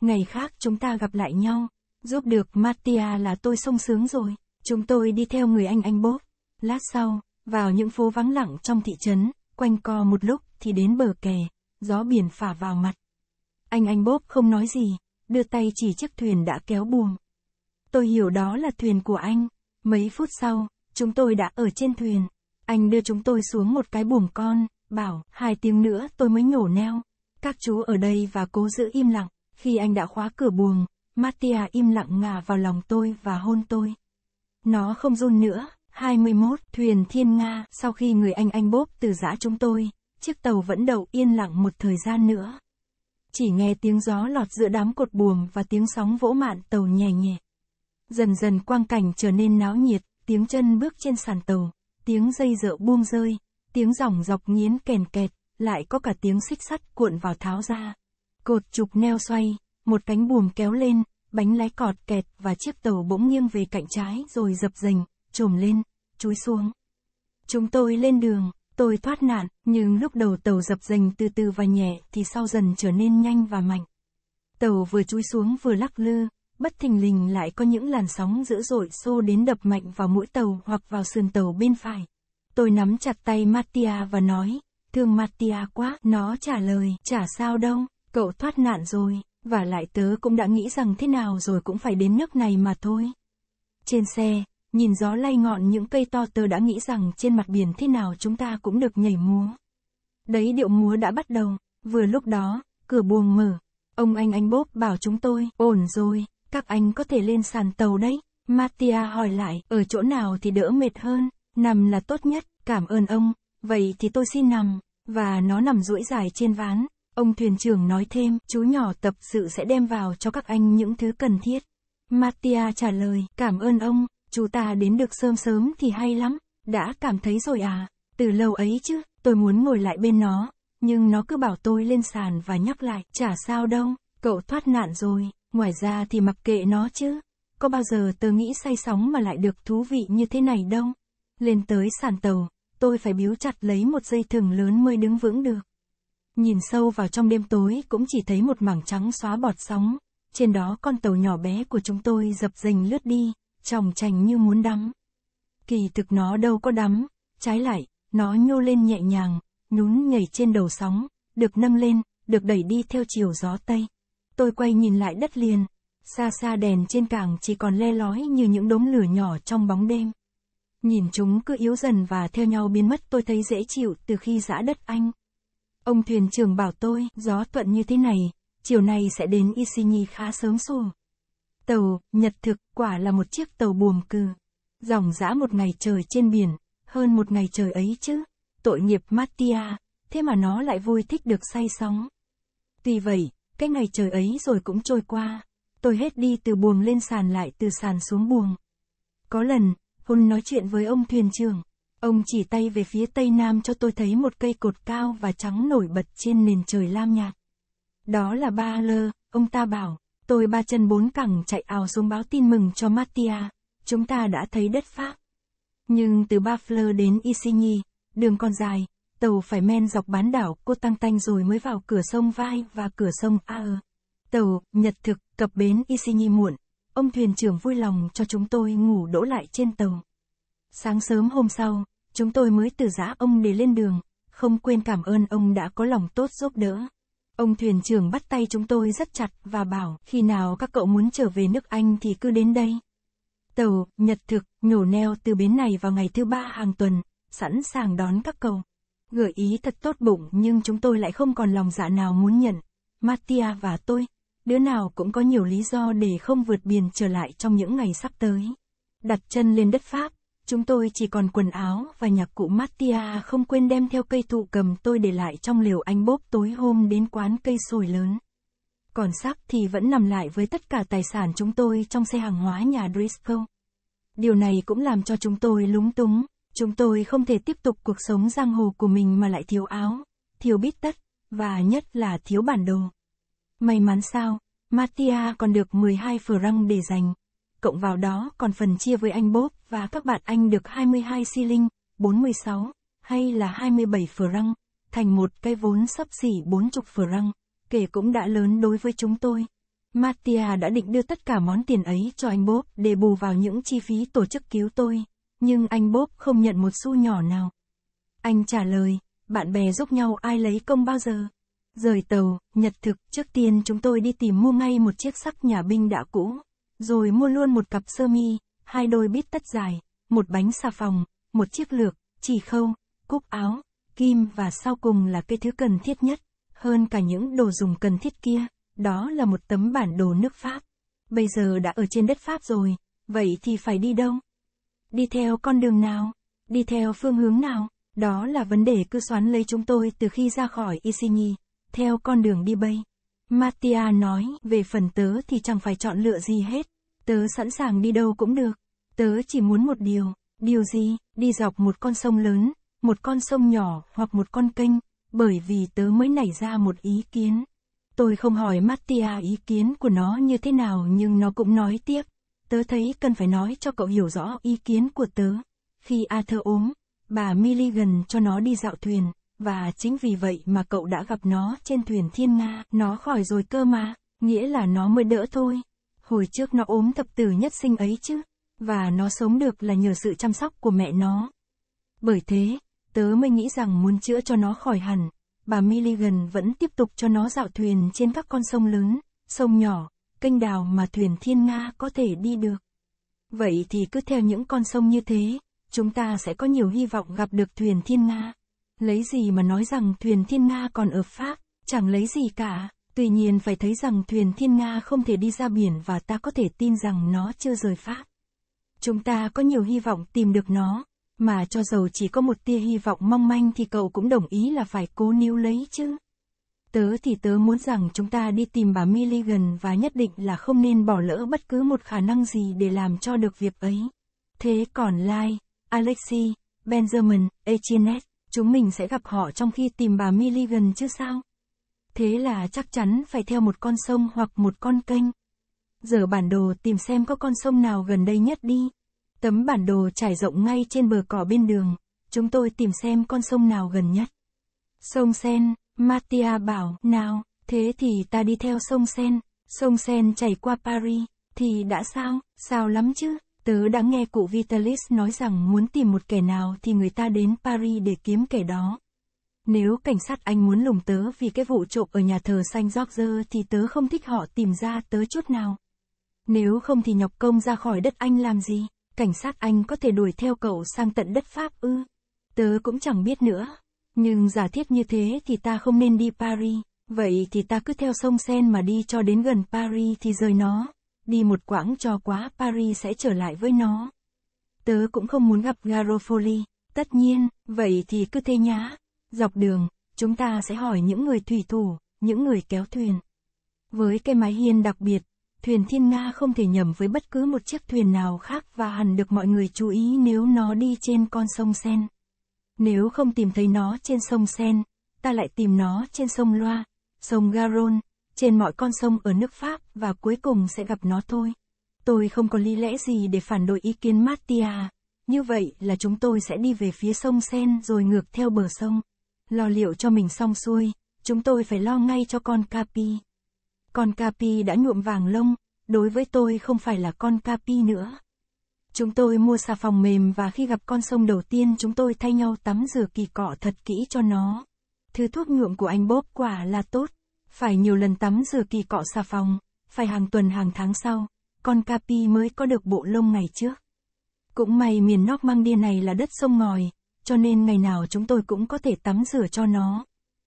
Ngày khác chúng ta gặp lại nhau. Giúp được Mattia là tôi sung sướng rồi. Chúng tôi đi theo người anh anh Bob. Lát sau, vào những phố vắng lặng trong thị trấn, quanh co một lúc thì đến bờ kè, gió biển phả vào mặt. Anh anh bốp không nói gì, đưa tay chỉ chiếc thuyền đã kéo buồng Tôi hiểu đó là thuyền của anh. Mấy phút sau, chúng tôi đã ở trên thuyền. Anh đưa chúng tôi xuống một cái buồng con, bảo, hai tiếng nữa tôi mới nhổ neo. Các chú ở đây và cố giữ im lặng. Khi anh đã khóa cửa buồng, Mattia im lặng ngả vào lòng tôi và hôn tôi. Nó không run nữa. 21. Thuyền Thiên Nga Sau khi người anh anh bốp từ giã chúng tôi, chiếc tàu vẫn đậu yên lặng một thời gian nữa chỉ nghe tiếng gió lọt giữa đám cột buồm và tiếng sóng vỗ mạn tàu nhẹ nhẹ. Dần dần quang cảnh trở nên náo nhiệt, tiếng chân bước trên sàn tàu, tiếng dây dợ buông rơi, tiếng dòng dọc nghiến kèn kẹt, lại có cả tiếng xích sắt cuộn vào tháo ra. Cột trục neo xoay, một cánh buồm kéo lên, bánh lái cọt kẹt và chiếc tàu bỗng nghiêng về cạnh trái rồi dập dềnh, trồm lên, chúi xuống. Chúng tôi lên đường. Tôi thoát nạn, nhưng lúc đầu tàu dập dềnh từ từ và nhẹ thì sau dần trở nên nhanh và mạnh. Tàu vừa chui xuống vừa lắc lư, bất thình lình lại có những làn sóng dữ dội xô đến đập mạnh vào mũi tàu hoặc vào sườn tàu bên phải. Tôi nắm chặt tay Mattia và nói, thương Mattia quá, nó trả lời, chả sao đâu, cậu thoát nạn rồi, và lại tớ cũng đã nghĩ rằng thế nào rồi cũng phải đến nước này mà thôi. Trên xe, Nhìn gió lay ngọn những cây to tơ đã nghĩ rằng trên mặt biển thế nào chúng ta cũng được nhảy múa. Đấy điệu múa đã bắt đầu, vừa lúc đó, cửa buồng mở. Ông anh anh bốp bảo chúng tôi, ổn rồi, các anh có thể lên sàn tàu đấy. Mattia hỏi lại, ở chỗ nào thì đỡ mệt hơn, nằm là tốt nhất, cảm ơn ông, vậy thì tôi xin nằm, và nó nằm duỗi dài trên ván. Ông thuyền trưởng nói thêm, chú nhỏ tập sự sẽ đem vào cho các anh những thứ cần thiết. Mattia trả lời, cảm ơn ông, chú ta đến được sớm sớm thì hay lắm, đã cảm thấy rồi à, từ lâu ấy chứ, tôi muốn ngồi lại bên nó, nhưng nó cứ bảo tôi lên sàn và nhắc lại, chả sao đâu, cậu thoát nạn rồi, ngoài ra thì mặc kệ nó chứ, có bao giờ tớ nghĩ say sóng mà lại được thú vị như thế này đâu. Lên tới sàn tàu, tôi phải biếu chặt lấy một dây thừng lớn mới đứng vững được. Nhìn sâu vào trong đêm tối cũng chỉ thấy một mảng trắng xóa bọt sóng, trên đó con tàu nhỏ bé của chúng tôi dập dềnh lướt đi tròng trành như muốn đắm. Kỳ thực nó đâu có đắm, trái lại, nó nhô lên nhẹ nhàng, nhún nhảy trên đầu sóng, được nâng lên, được đẩy đi theo chiều gió Tây. Tôi quay nhìn lại đất liền, xa xa đèn trên cảng chỉ còn le lói như những đốm lửa nhỏ trong bóng đêm. Nhìn chúng cứ yếu dần và theo nhau biến mất tôi thấy dễ chịu từ khi giã đất Anh. Ông thuyền trưởng bảo tôi, gió thuận như thế này, chiều nay sẽ đến Isinyi khá sớm xuồng. Tàu, nhật thực, quả là một chiếc tàu buồm cừ. Dòng dã một ngày trời trên biển, hơn một ngày trời ấy chứ. Tội nghiệp Mattia, thế mà nó lại vui thích được say sóng. Tuy vậy, cái ngày trời ấy rồi cũng trôi qua. Tôi hết đi từ buồng lên sàn lại từ sàn xuống buồng. Có lần, hôn nói chuyện với ông thuyền trưởng. Ông chỉ tay về phía tây nam cho tôi thấy một cây cột cao và trắng nổi bật trên nền trời lam nhạt. Đó là ba lơ, ông ta bảo. Tôi ba chân bốn cẳng chạy ào xuống báo tin mừng cho Mattia, chúng ta đã thấy đất Pháp. Nhưng từ Bafler đến Isigny, đường còn dài, tàu phải men dọc bán đảo Cô Tăng Tanh rồi mới vào cửa sông Vai và cửa sông A. Tàu, Nhật thực, cập bến Isigny muộn, ông thuyền trưởng vui lòng cho chúng tôi ngủ đỗ lại trên tàu. Sáng sớm hôm sau, chúng tôi mới từ giã ông để lên đường, không quên cảm ơn ông đã có lòng tốt giúp đỡ. Ông thuyền trưởng bắt tay chúng tôi rất chặt và bảo, khi nào các cậu muốn trở về nước Anh thì cứ đến đây. Tàu, nhật thực, nhổ neo từ bến này vào ngày thứ ba hàng tuần, sẵn sàng đón các cậu. Gợi ý thật tốt bụng nhưng chúng tôi lại không còn lòng dạ nào muốn nhận. Mattia và tôi, đứa nào cũng có nhiều lý do để không vượt biển trở lại trong những ngày sắp tới. Đặt chân lên đất Pháp, Chúng tôi chỉ còn quần áo và nhạc cụ Mattia không quên đem theo cây thụ cầm tôi để lại trong liều anh bốp tối hôm đến quán cây sồi lớn. Còn xác thì vẫn nằm lại với tất cả tài sản chúng tôi trong xe hàng hóa nhà Driscoll. Điều này cũng làm cho chúng tôi lúng túng, chúng tôi không thể tiếp tục cuộc sống giang hồ của mình mà lại thiếu áo, thiếu bít tất, và nhất là thiếu bản đồ. May mắn sao, Mattia còn được 12 răng để dành, cộng vào đó còn phần chia với anh Bob và các bạn Anh được 22 si linh, 46, hay là 27 răng thành một cái vốn sắp xỉ 40 răng, kể cũng đã lớn đối với chúng tôi. Mattia đã định đưa tất cả món tiền ấy cho anh Bob để bù vào những chi phí tổ chức cứu tôi, nhưng anh Bob không nhận một xu nhỏ nào. Anh trả lời, bạn bè giúp nhau ai lấy công bao giờ? Rời tàu, nhật thực, trước tiên chúng tôi đi tìm mua ngay một chiếc sắc nhà binh đã cũ, rồi mua luôn một cặp sơ mi, hai đôi bít tất dài, một bánh xà phòng, một chiếc lược, chỉ khâu, cúc áo, kim và sau cùng là cái thứ cần thiết nhất, hơn cả những đồ dùng cần thiết kia, đó là một tấm bản đồ nước Pháp. Bây giờ đã ở trên đất Pháp rồi, vậy thì phải đi đâu? Đi theo con đường nào? Đi theo phương hướng nào? Đó là vấn đề cứ xoắn lấy chúng tôi từ khi ra khỏi Isigny, theo con đường đi bay. Mattia nói, về phần tớ thì chẳng phải chọn lựa gì hết. Tớ sẵn sàng đi đâu cũng được. Tớ chỉ muốn một điều. Điều gì? Đi dọc một con sông lớn, một con sông nhỏ hoặc một con kênh, bởi vì tớ mới nảy ra một ý kiến. Tôi không hỏi Mattia ý kiến của nó như thế nào nhưng nó cũng nói tiếp. Tớ thấy cần phải nói cho cậu hiểu rõ ý kiến của tớ. Khi Arthur ốm, bà Milligan cho nó đi dạo thuyền, và chính vì vậy mà cậu đã gặp nó trên thuyền thiên nga, nó khỏi rồi cơ mà, nghĩa là nó mới đỡ thôi hồi trước nó ốm thập tử nhất sinh ấy chứ, và nó sống được là nhờ sự chăm sóc của mẹ nó. Bởi thế, tớ mới nghĩ rằng muốn chữa cho nó khỏi hẳn, bà Milligan vẫn tiếp tục cho nó dạo thuyền trên các con sông lớn, sông nhỏ, kênh đào mà thuyền thiên Nga có thể đi được. Vậy thì cứ theo những con sông như thế, chúng ta sẽ có nhiều hy vọng gặp được thuyền thiên Nga. Lấy gì mà nói rằng thuyền thiên Nga còn ở Pháp, chẳng lấy gì cả. Tuy nhiên phải thấy rằng thuyền Thiên Nga không thể đi ra biển và ta có thể tin rằng nó chưa rời Pháp. Chúng ta có nhiều hy vọng tìm được nó, mà cho dầu chỉ có một tia hy vọng mong manh thì cậu cũng đồng ý là phải cố níu lấy chứ. Tớ thì tớ muốn rằng chúng ta đi tìm bà Milligan và nhất định là không nên bỏ lỡ bất cứ một khả năng gì để làm cho được việc ấy. Thế còn Lai, Alexi, Benjamin, Etienne, chúng mình sẽ gặp họ trong khi tìm bà Milligan chứ sao? Thế là chắc chắn phải theo một con sông hoặc một con kênh. Giờ bản đồ tìm xem có con sông nào gần đây nhất đi. Tấm bản đồ trải rộng ngay trên bờ cỏ bên đường. Chúng tôi tìm xem con sông nào gần nhất. Sông Sen, Mattia bảo, nào, thế thì ta đi theo sông Sen. Sông Sen chảy qua Paris, thì đã sao, sao lắm chứ. Tớ đã nghe cụ Vitalis nói rằng muốn tìm một kẻ nào thì người ta đến Paris để kiếm kẻ đó. Nếu cảnh sát Anh muốn lùng tớ vì cái vụ trộm ở nhà thờ xanh George thì tớ không thích họ tìm ra tớ chút nào. Nếu không thì nhọc công ra khỏi đất Anh làm gì, cảnh sát Anh có thể đuổi theo cậu sang tận đất Pháp ư. Tớ cũng chẳng biết nữa. Nhưng giả thiết như thế thì ta không nên đi Paris, vậy thì ta cứ theo sông Sen mà đi cho đến gần Paris thì rời nó. Đi một quãng cho quá Paris sẽ trở lại với nó. Tớ cũng không muốn gặp Garofoli, tất nhiên, vậy thì cứ thế nhá. Dọc đường, chúng ta sẽ hỏi những người thủy thủ, những người kéo thuyền. Với cái mái hiên đặc biệt, thuyền Thiên Nga không thể nhầm với bất cứ một chiếc thuyền nào khác và hẳn được mọi người chú ý nếu nó đi trên con sông Sen. Nếu không tìm thấy nó trên sông Sen, ta lại tìm nó trên sông Loa, sông garon trên mọi con sông ở nước Pháp và cuối cùng sẽ gặp nó thôi. Tôi không có lý lẽ gì để phản đối ý kiến Mattia, như vậy là chúng tôi sẽ đi về phía sông Sen rồi ngược theo bờ sông. Lo liệu cho mình xong xuôi, chúng tôi phải lo ngay cho con Capi. Con Capi đã nhuộm vàng lông, đối với tôi không phải là con Capi nữa. Chúng tôi mua xà phòng mềm và khi gặp con sông đầu tiên chúng tôi thay nhau tắm rửa kỳ cọ thật kỹ cho nó. Thứ thuốc nhuộm của anh Bốp quả là tốt, phải nhiều lần tắm rửa kỳ cọ xà phòng, phải hàng tuần hàng tháng sau, con Capi mới có được bộ lông ngày trước. Cũng may miền nóc mang Normandia này là đất sông ngòi, cho nên ngày nào chúng tôi cũng có thể tắm rửa cho nó.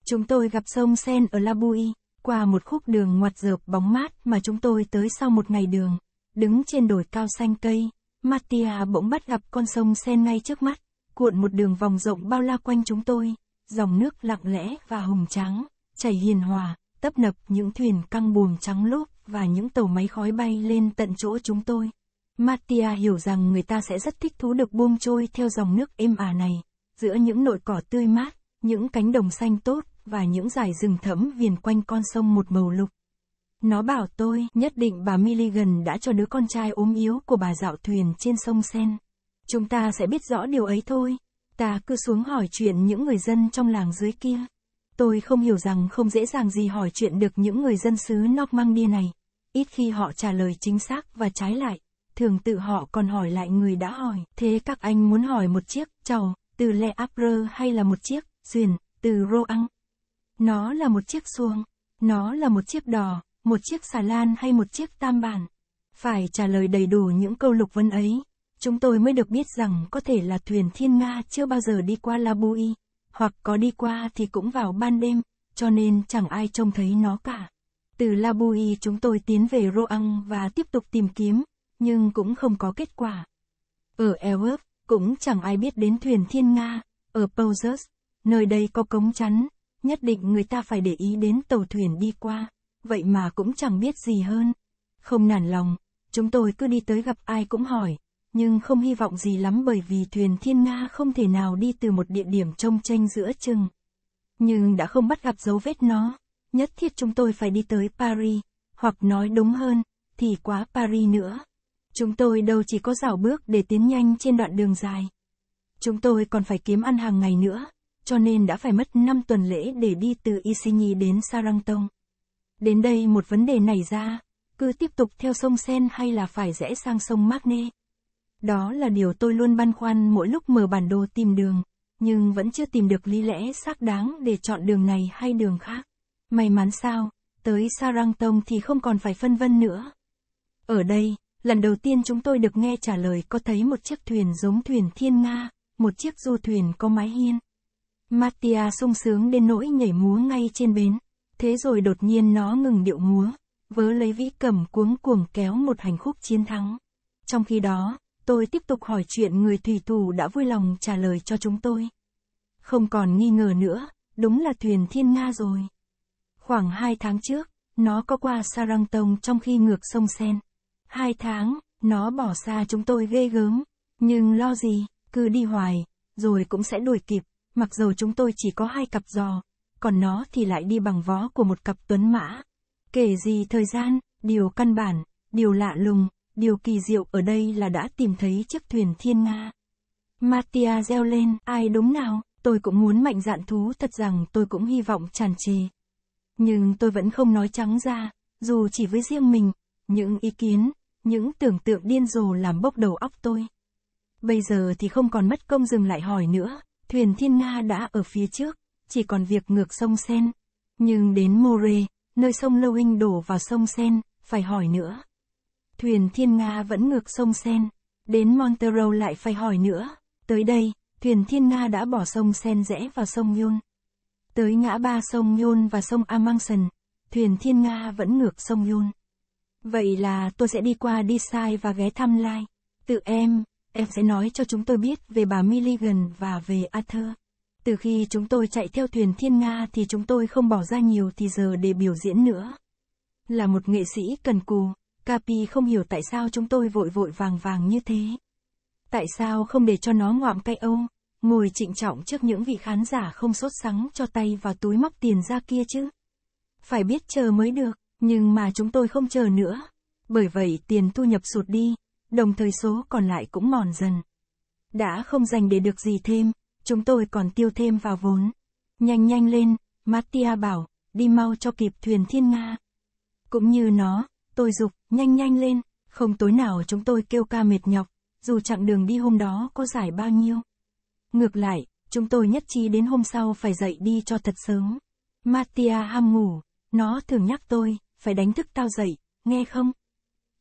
Chúng tôi gặp sông Sen ở Labui, qua một khúc đường ngoặt dợp bóng mát mà chúng tôi tới sau một ngày đường, đứng trên đồi cao xanh cây, Mattia bỗng bắt gặp con sông Sen ngay trước mắt, cuộn một đường vòng rộng bao la quanh chúng tôi, dòng nước lặng lẽ và hùng trắng, chảy hiền hòa, tấp nập những thuyền căng buồm trắng lốp và những tàu máy khói bay lên tận chỗ chúng tôi. Mattia hiểu rằng người ta sẽ rất thích thú được buông trôi theo dòng nước êm ả à này, giữa những nội cỏ tươi mát, những cánh đồng xanh tốt, và những dải rừng thẫm viền quanh con sông một màu lục. Nó bảo tôi, nhất định bà Milligan đã cho đứa con trai ốm yếu của bà dạo thuyền trên sông Sen. Chúng ta sẽ biết rõ điều ấy thôi. Ta cứ xuống hỏi chuyện những người dân trong làng dưới kia. Tôi không hiểu rằng không dễ dàng gì hỏi chuyện được những người dân xứ Normandy này. Ít khi họ trả lời chính xác và trái lại. Thường tự họ còn hỏi lại người đã hỏi. Thế các anh muốn hỏi một chiếc, chầu từ Le Havre hay là một chiếc thuyền từ Roang, Nó là một chiếc xuông, nó là một chiếc đò, một chiếc xà lan hay một chiếc tam bản. Phải trả lời đầy đủ những câu lục vấn ấy, chúng tôi mới được biết rằng có thể là thuyền thiên nga chưa bao giờ đi qua La Bui, hoặc có đi qua thì cũng vào ban đêm, cho nên chẳng ai trông thấy nó cả. Từ La Bui chúng tôi tiến về Roang và tiếp tục tìm kiếm, nhưng cũng không có kết quả. Ở Elwes, cũng chẳng ai biết đến thuyền thiên Nga, ở Pozus, nơi đây có cống chắn, nhất định người ta phải để ý đến tàu thuyền đi qua, vậy mà cũng chẳng biết gì hơn. Không nản lòng, chúng tôi cứ đi tới gặp ai cũng hỏi, nhưng không hy vọng gì lắm bởi vì thuyền thiên Nga không thể nào đi từ một địa điểm trông tranh giữa chừng. Nhưng đã không bắt gặp dấu vết nó, nhất thiết chúng tôi phải đi tới Paris, hoặc nói đúng hơn, thì quá Paris nữa. Chúng tôi đâu chỉ có rảo bước để tiến nhanh trên đoạn đường dài. Chúng tôi còn phải kiếm ăn hàng ngày nữa, cho nên đã phải mất 5 tuần lễ để đi từ Isinyi đến Sarangtong. Đến đây một vấn đề nảy ra, cứ tiếp tục theo sông Sen hay là phải rẽ sang sông Magne. Đó là điều tôi luôn băn khoăn mỗi lúc mở bản đồ tìm đường, nhưng vẫn chưa tìm được lý lẽ xác đáng để chọn đường này hay đường khác. May mắn sao, tới Sarangtong thì không còn phải phân vân nữa. Ở đây, Lần đầu tiên chúng tôi được nghe trả lời có thấy một chiếc thuyền giống thuyền Thiên Nga, một chiếc du thuyền có mái hiên. Mattia sung sướng đến nỗi nhảy múa ngay trên bến. Thế rồi đột nhiên nó ngừng điệu múa, vớ lấy vĩ cầm cuống cuồng kéo một hành khúc chiến thắng. Trong khi đó, tôi tiếp tục hỏi chuyện người thủy thủ đã vui lòng trả lời cho chúng tôi. Không còn nghi ngờ nữa, đúng là thuyền Thiên Nga rồi. Khoảng hai tháng trước, nó có qua Sarangtong trong khi ngược sông Sen. Hai tháng, nó bỏ xa chúng tôi ghê gớm. Nhưng lo gì, cứ đi hoài, rồi cũng sẽ đuổi kịp, mặc dù chúng tôi chỉ có hai cặp giò, còn nó thì lại đi bằng vó của một cặp tuấn mã. Kể gì thời gian, điều căn bản, điều lạ lùng, điều kỳ diệu ở đây là đã tìm thấy chiếc thuyền thiên nga. matia reo lên, ai đúng nào, tôi cũng muốn mạnh dạn thú thật rằng tôi cũng hy vọng tràn trề. Nhưng tôi vẫn không nói trắng ra, dù chỉ với riêng mình, những ý kiến, những tưởng tượng điên rồ làm bốc đầu óc tôi. Bây giờ thì không còn mất công dừng lại hỏi nữa, thuyền Thiên Nga đã ở phía trước, chỉ còn việc ngược sông Sen. Nhưng đến More, nơi sông Lâu Hinh đổ vào sông Sen, phải hỏi nữa. Thuyền Thiên Nga vẫn ngược sông Sen, đến Montero lại phải hỏi nữa. Tới đây, thuyền Thiên Nga đã bỏ sông Sen rẽ vào sông Nhôn. Tới ngã ba sông Nhôn và sông Amundsen, thuyền Thiên Nga vẫn ngược sông Nhôn. Vậy là tôi sẽ đi qua đi sai và ghé thăm Lai. Tự em, em sẽ nói cho chúng tôi biết về bà Milligan và về Arthur. Từ khi chúng tôi chạy theo thuyền Thiên Nga thì chúng tôi không bỏ ra nhiều thì giờ để biểu diễn nữa. Là một nghệ sĩ cần cù, Capi không hiểu tại sao chúng tôi vội vội vàng vàng như thế. Tại sao không để cho nó ngoạm cây ô ngồi trịnh trọng trước những vị khán giả không sốt sắng cho tay vào túi móc tiền ra kia chứ? Phải biết chờ mới được. Nhưng mà chúng tôi không chờ nữa. Bởi vậy tiền thu nhập sụt đi, đồng thời số còn lại cũng mòn dần. Đã không dành để được gì thêm, chúng tôi còn tiêu thêm vào vốn. Nhanh nhanh lên, Mattia bảo, đi mau cho kịp thuyền thiên Nga. Cũng như nó, tôi dục, nhanh nhanh lên, không tối nào chúng tôi kêu ca mệt nhọc, dù chặng đường đi hôm đó có dài bao nhiêu. Ngược lại, chúng tôi nhất trí đến hôm sau phải dậy đi cho thật sớm. Mattia ham ngủ, nó thường nhắc tôi, phải đánh thức tao dậy, nghe không?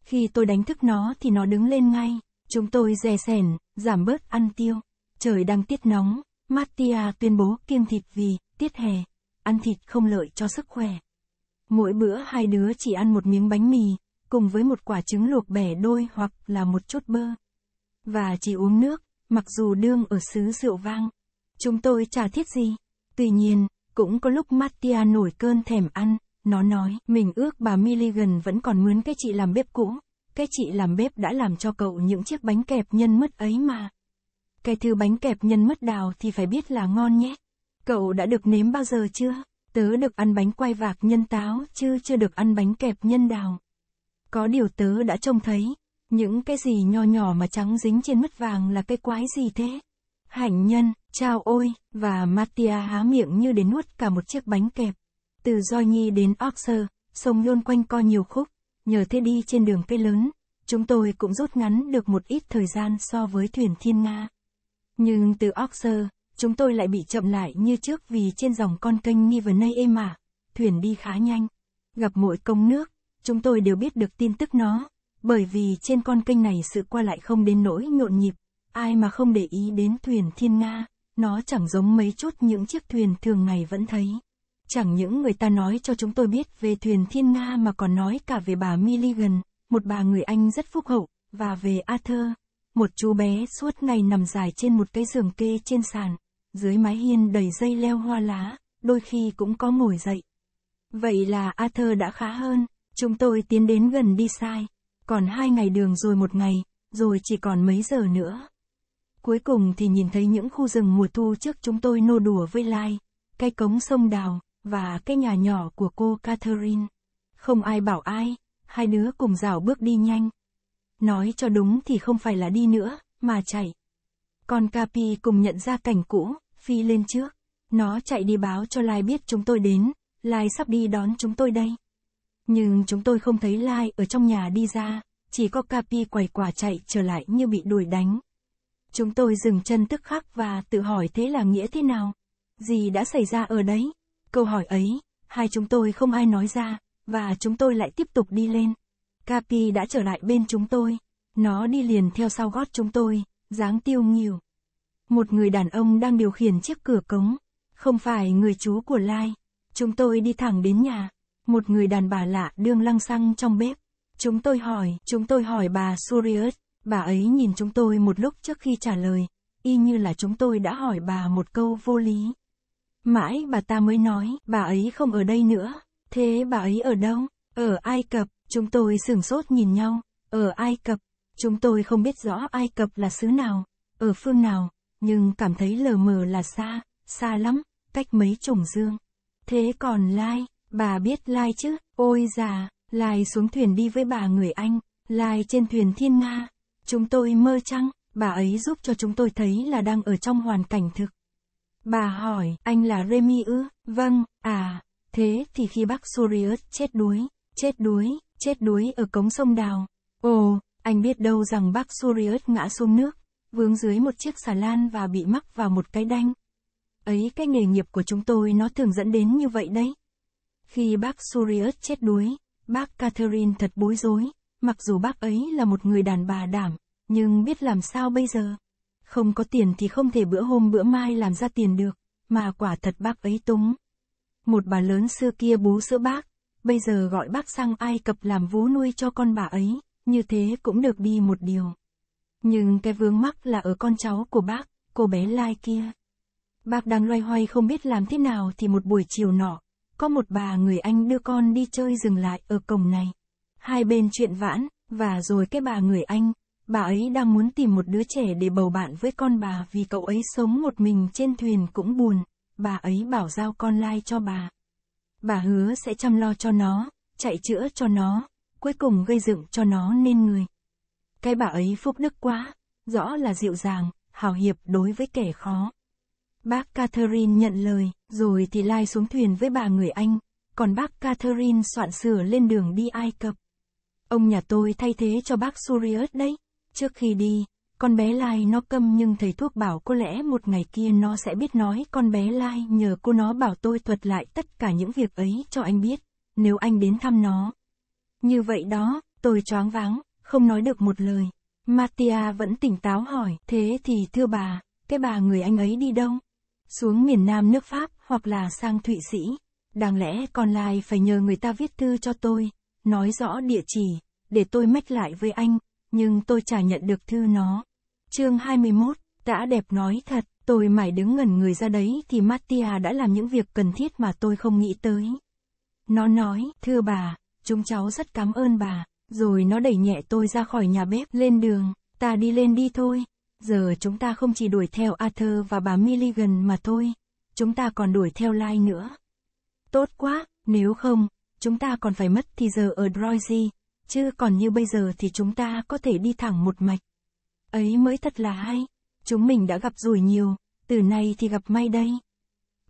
Khi tôi đánh thức nó thì nó đứng lên ngay, chúng tôi dè sẻn, giảm bớt ăn tiêu. Trời đang tiết nóng, Mattia tuyên bố kiêng thịt vì, tiết hè, ăn thịt không lợi cho sức khỏe. Mỗi bữa hai đứa chỉ ăn một miếng bánh mì, cùng với một quả trứng luộc bẻ đôi hoặc là một chút bơ. Và chỉ uống nước, mặc dù đương ở xứ rượu vang. Chúng tôi chả thiết gì. Tuy nhiên, cũng có lúc Mattia nổi cơn thèm ăn, nó nói, mình ước bà Milligan vẫn còn mướn cái chị làm bếp cũ. Cái chị làm bếp đã làm cho cậu những chiếc bánh kẹp nhân mứt ấy mà. Cái thứ bánh kẹp nhân mứt đào thì phải biết là ngon nhé. Cậu đã được nếm bao giờ chưa? Tớ được ăn bánh quay vạc nhân táo chứ chưa được ăn bánh kẹp nhân đào. Có điều tớ đã trông thấy, những cái gì nho nhỏ mà trắng dính trên mứt vàng là cái quái gì thế? Hạnh nhân, chao ôi, và Mattia há miệng như để nuốt cả một chiếc bánh kẹp. Từ Doi Nhi đến Oxford, sông luôn quanh co nhiều khúc, nhờ thế đi trên đường cây lớn, chúng tôi cũng rút ngắn được một ít thời gian so với thuyền Thiên Nga. Nhưng từ Oxford, chúng tôi lại bị chậm lại như trước vì trên dòng con kênh Nivenay êm mà thuyền đi khá nhanh. Gặp mỗi công nước, chúng tôi đều biết được tin tức nó, bởi vì trên con kênh này sự qua lại không đến nỗi nhộn nhịp, ai mà không để ý đến thuyền Thiên Nga, nó chẳng giống mấy chút những chiếc thuyền thường ngày vẫn thấy. Chẳng những người ta nói cho chúng tôi biết về thuyền Thiên Nga mà còn nói cả về bà Milligan, một bà người Anh rất phúc hậu, và về Arthur, một chú bé suốt ngày nằm dài trên một cái giường kê trên sàn, dưới mái hiên đầy dây leo hoa lá, đôi khi cũng có ngồi dậy. Vậy là Arthur đã khá hơn, chúng tôi tiến đến gần đi sai, còn hai ngày đường rồi một ngày, rồi chỉ còn mấy giờ nữa. Cuối cùng thì nhìn thấy những khu rừng mùa thu trước chúng tôi nô đùa với lai, cây cống sông đào, và cái nhà nhỏ của cô Catherine. Không ai bảo ai, hai đứa cùng rào bước đi nhanh. Nói cho đúng thì không phải là đi nữa, mà chạy. Còn Capi cùng nhận ra cảnh cũ, phi lên trước. Nó chạy đi báo cho Lai biết chúng tôi đến, Lai sắp đi đón chúng tôi đây. Nhưng chúng tôi không thấy Lai ở trong nhà đi ra, chỉ có Capi quầy quả chạy trở lại như bị đuổi đánh. Chúng tôi dừng chân tức khắc và tự hỏi thế là nghĩa thế nào? Gì đã xảy ra ở đấy? Câu hỏi ấy, hai chúng tôi không ai nói ra, và chúng tôi lại tiếp tục đi lên. Capi đã trở lại bên chúng tôi. Nó đi liền theo sau gót chúng tôi, dáng tiêu nghỉu. Một người đàn ông đang điều khiển chiếc cửa cống. Không phải người chú của Lai. Chúng tôi đi thẳng đến nhà. Một người đàn bà lạ đương lăng xăng trong bếp. Chúng tôi hỏi, chúng tôi hỏi bà Surius. Bà ấy nhìn chúng tôi một lúc trước khi trả lời. Y như là chúng tôi đã hỏi bà một câu vô lý. Mãi bà ta mới nói, bà ấy không ở đây nữa. Thế bà ấy ở đâu? Ở Ai Cập, chúng tôi sửng sốt nhìn nhau. Ở Ai Cập, chúng tôi không biết rõ Ai Cập là xứ nào, ở phương nào, nhưng cảm thấy lờ mờ là xa, xa lắm, cách mấy chủng dương. Thế còn Lai, bà biết Lai chứ? Ôi già, Lai xuống thuyền đi với bà người Anh, Lai trên thuyền thiên nga. Chúng tôi mơ chăng, bà ấy giúp cho chúng tôi thấy là đang ở trong hoàn cảnh thực. Bà hỏi, anh là Remy ư? Vâng, à, thế thì khi bác Surius chết đuối, chết đuối, chết đuối ở cống sông Đào. Ồ, anh biết đâu rằng bác Surius ngã xuống nước, vướng dưới một chiếc xà lan và bị mắc vào một cái đanh. Ấy cái nghề nghiệp của chúng tôi nó thường dẫn đến như vậy đấy. Khi bác Surius chết đuối, bác Catherine thật bối rối, mặc dù bác ấy là một người đàn bà đảm, nhưng biết làm sao bây giờ. Không có tiền thì không thể bữa hôm bữa mai làm ra tiền được, mà quả thật bác ấy túng. Một bà lớn xưa kia bú sữa bác, bây giờ gọi bác sang Ai Cập làm vú nuôi cho con bà ấy, như thế cũng được đi một điều. Nhưng cái vướng mắc là ở con cháu của bác, cô bé Lai kia. Bác đang loay hoay không biết làm thế nào thì một buổi chiều nọ, có một bà người Anh đưa con đi chơi dừng lại ở cổng này. Hai bên chuyện vãn, và rồi cái bà người Anh, Bà ấy đang muốn tìm một đứa trẻ để bầu bạn với con bà vì cậu ấy sống một mình trên thuyền cũng buồn, bà ấy bảo giao con lai cho bà. Bà hứa sẽ chăm lo cho nó, chạy chữa cho nó, cuối cùng gây dựng cho nó nên người. Cái bà ấy phúc đức quá, rõ là dịu dàng, hào hiệp đối với kẻ khó. Bác Catherine nhận lời, rồi thì lai xuống thuyền với bà người Anh, còn bác Catherine soạn sửa lên đường đi Ai Cập. Ông nhà tôi thay thế cho bác Surius đấy. Trước khi đi, con bé Lai nó câm nhưng thầy thuốc bảo có lẽ một ngày kia nó sẽ biết nói con bé Lai nhờ cô nó bảo tôi thuật lại tất cả những việc ấy cho anh biết, nếu anh đến thăm nó. Như vậy đó, tôi choáng váng, không nói được một lời. Mattia vẫn tỉnh táo hỏi, thế thì thưa bà, cái bà người anh ấy đi đâu? Xuống miền Nam nước Pháp hoặc là sang Thụy Sĩ. Đáng lẽ con Lai phải nhờ người ta viết thư cho tôi, nói rõ địa chỉ, để tôi mách lại với anh, nhưng tôi chả nhận được thư nó. chương 21, đã đẹp nói thật, tôi mải đứng ngẩn người ra đấy thì Mattia đã làm những việc cần thiết mà tôi không nghĩ tới. Nó nói, thưa bà, chúng cháu rất cảm ơn bà, rồi nó đẩy nhẹ tôi ra khỏi nhà bếp lên đường, ta đi lên đi thôi. Giờ chúng ta không chỉ đuổi theo Arthur và bà Milligan mà thôi, chúng ta còn đuổi theo Lai nữa. Tốt quá, nếu không, chúng ta còn phải mất thì giờ ở Droisy, Chứ còn như bây giờ thì chúng ta có thể đi thẳng một mạch. Ấy mới thật là hay. Chúng mình đã gặp rủi nhiều, từ nay thì gặp may đây.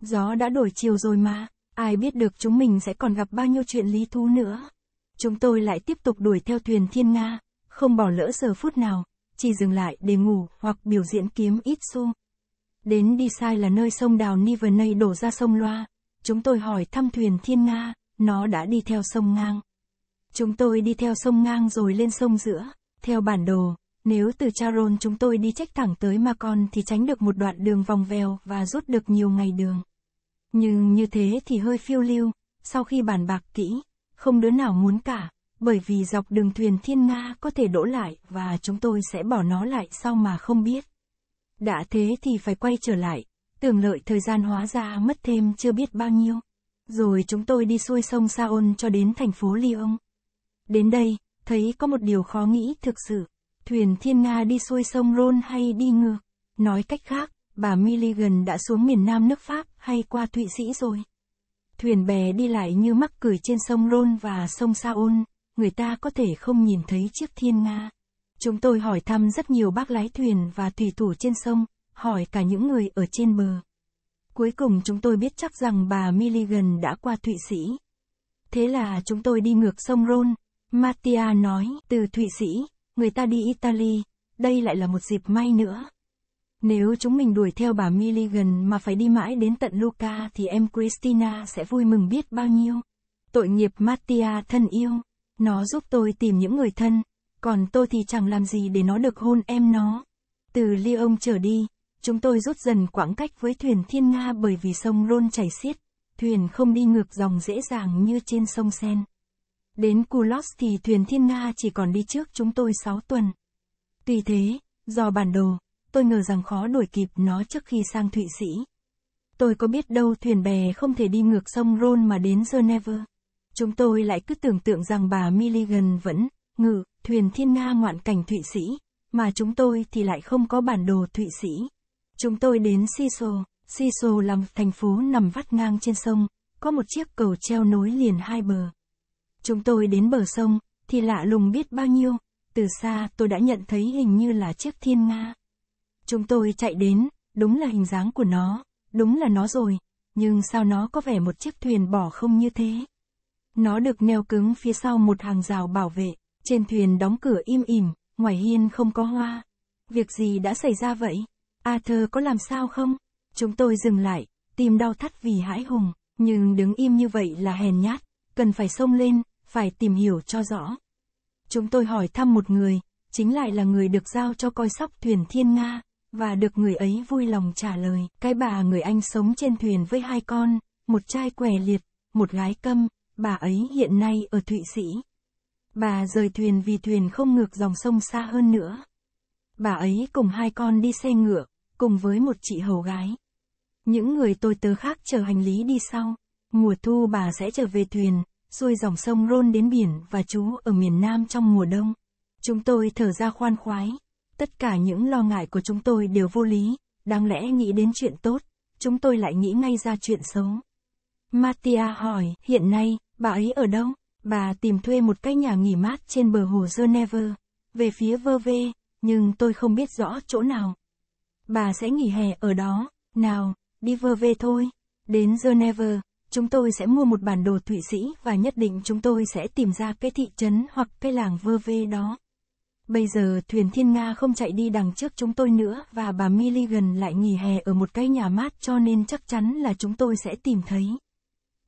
Gió đã đổi chiều rồi mà, ai biết được chúng mình sẽ còn gặp bao nhiêu chuyện lý thú nữa. Chúng tôi lại tiếp tục đuổi theo thuyền thiên Nga, không bỏ lỡ giờ phút nào, chỉ dừng lại để ngủ hoặc biểu diễn kiếm ít xu. Đến đi sai là nơi sông đào Nivernay đổ ra sông Loa. Chúng tôi hỏi thăm thuyền Thiên Nga, nó đã đi theo sông ngang. Chúng tôi đi theo sông ngang rồi lên sông giữa. Theo bản đồ, nếu từ Charon chúng tôi đi trách thẳng tới Macon thì tránh được một đoạn đường vòng vèo và rút được nhiều ngày đường. Nhưng như thế thì hơi phiêu lưu, sau khi bàn bạc kỹ, không đứa nào muốn cả, bởi vì dọc đường thuyền thiên Nga có thể đổ lại và chúng tôi sẽ bỏ nó lại sau mà không biết. Đã thế thì phải quay trở lại, tưởng lợi thời gian hóa ra mất thêm chưa biết bao nhiêu. Rồi chúng tôi đi xuôi sông Saôn cho đến thành phố Lyon. Đến đây, thấy có một điều khó nghĩ thực sự. Thuyền Thiên Nga đi xuôi sông Rôn hay đi ngược? Nói cách khác, bà Milligan đã xuống miền nam nước Pháp hay qua Thụy Sĩ rồi. Thuyền bè đi lại như mắc cười trên sông Rôn và sông Saôn, người ta có thể không nhìn thấy chiếc Thiên Nga. Chúng tôi hỏi thăm rất nhiều bác lái thuyền và thủy thủ trên sông, hỏi cả những người ở trên bờ. Cuối cùng chúng tôi biết chắc rằng bà Milligan đã qua Thụy Sĩ. Thế là chúng tôi đi ngược sông Rôn, Mattia nói, từ Thụy Sĩ, người ta đi Italy, đây lại là một dịp may nữa. Nếu chúng mình đuổi theo bà Milligan mà phải đi mãi đến tận Luca thì em Christina sẽ vui mừng biết bao nhiêu. Tội nghiệp Mattia thân yêu, nó giúp tôi tìm những người thân, còn tôi thì chẳng làm gì để nó được hôn em nó. Từ Lyon trở đi, chúng tôi rút dần quãng cách với thuyền Thiên Nga bởi vì sông Rôn chảy xiết, thuyền không đi ngược dòng dễ dàng như trên sông Sen. Đến Kulos thì thuyền Thiên Nga chỉ còn đi trước chúng tôi 6 tuần. Tuy thế, do bản đồ, tôi ngờ rằng khó đuổi kịp nó trước khi sang Thụy Sĩ. Tôi có biết đâu thuyền bè không thể đi ngược sông Rhône mà đến Geneva. Chúng tôi lại cứ tưởng tượng rằng bà Milligan vẫn ngự thuyền Thiên Nga ngoạn cảnh Thụy Sĩ, mà chúng tôi thì lại không có bản đồ Thụy Sĩ. Chúng tôi đến Siso, Siso là một thành phố nằm vắt ngang trên sông, có một chiếc cầu treo nối liền hai bờ. Chúng tôi đến bờ sông, thì lạ lùng biết bao nhiêu, từ xa tôi đã nhận thấy hình như là chiếc thiên nga. Chúng tôi chạy đến, đúng là hình dáng của nó, đúng là nó rồi, nhưng sao nó có vẻ một chiếc thuyền bỏ không như thế? Nó được neo cứng phía sau một hàng rào bảo vệ, trên thuyền đóng cửa im ỉm, ngoài hiên không có hoa. Việc gì đã xảy ra vậy? Arthur có làm sao không? Chúng tôi dừng lại, tim đau thắt vì hãi hùng, nhưng đứng im như vậy là hèn nhát, cần phải xông lên, phải tìm hiểu cho rõ. Chúng tôi hỏi thăm một người, chính lại là người được giao cho coi sóc thuyền Thiên Nga, và được người ấy vui lòng trả lời. Cái bà người Anh sống trên thuyền với hai con, một trai què liệt, một gái câm, bà ấy hiện nay ở Thụy Sĩ. Bà rời thuyền vì thuyền không ngược dòng sông xa hơn nữa. Bà ấy cùng hai con đi xe ngựa, cùng với một chị hầu gái. Những người tôi tớ khác chờ hành lý đi sau. Mùa thu bà sẽ trở về thuyền, xuôi dòng sông Rôn đến biển và trú ở miền Nam trong mùa đông. Chúng tôi thở ra khoan khoái. Tất cả những lo ngại của chúng tôi đều vô lý, đáng lẽ nghĩ đến chuyện tốt, chúng tôi lại nghĩ ngay ra chuyện xấu. Mattia hỏi, hiện nay, bà ấy ở đâu? Bà tìm thuê một cái nhà nghỉ mát trên bờ hồ Geneva, về phía vơ vê, nhưng tôi không biết rõ chỗ nào. Bà sẽ nghỉ hè ở đó, nào, đi vơ vê thôi. Đến Geneva, chúng tôi sẽ mua một bản đồ Thụy Sĩ và nhất định chúng tôi sẽ tìm ra cái thị trấn hoặc cái làng vơ vê đó. Bây giờ thuyền Thiên Nga không chạy đi đằng trước chúng tôi nữa và bà Milligan lại nghỉ hè ở một cái nhà mát cho nên chắc chắn là chúng tôi sẽ tìm thấy.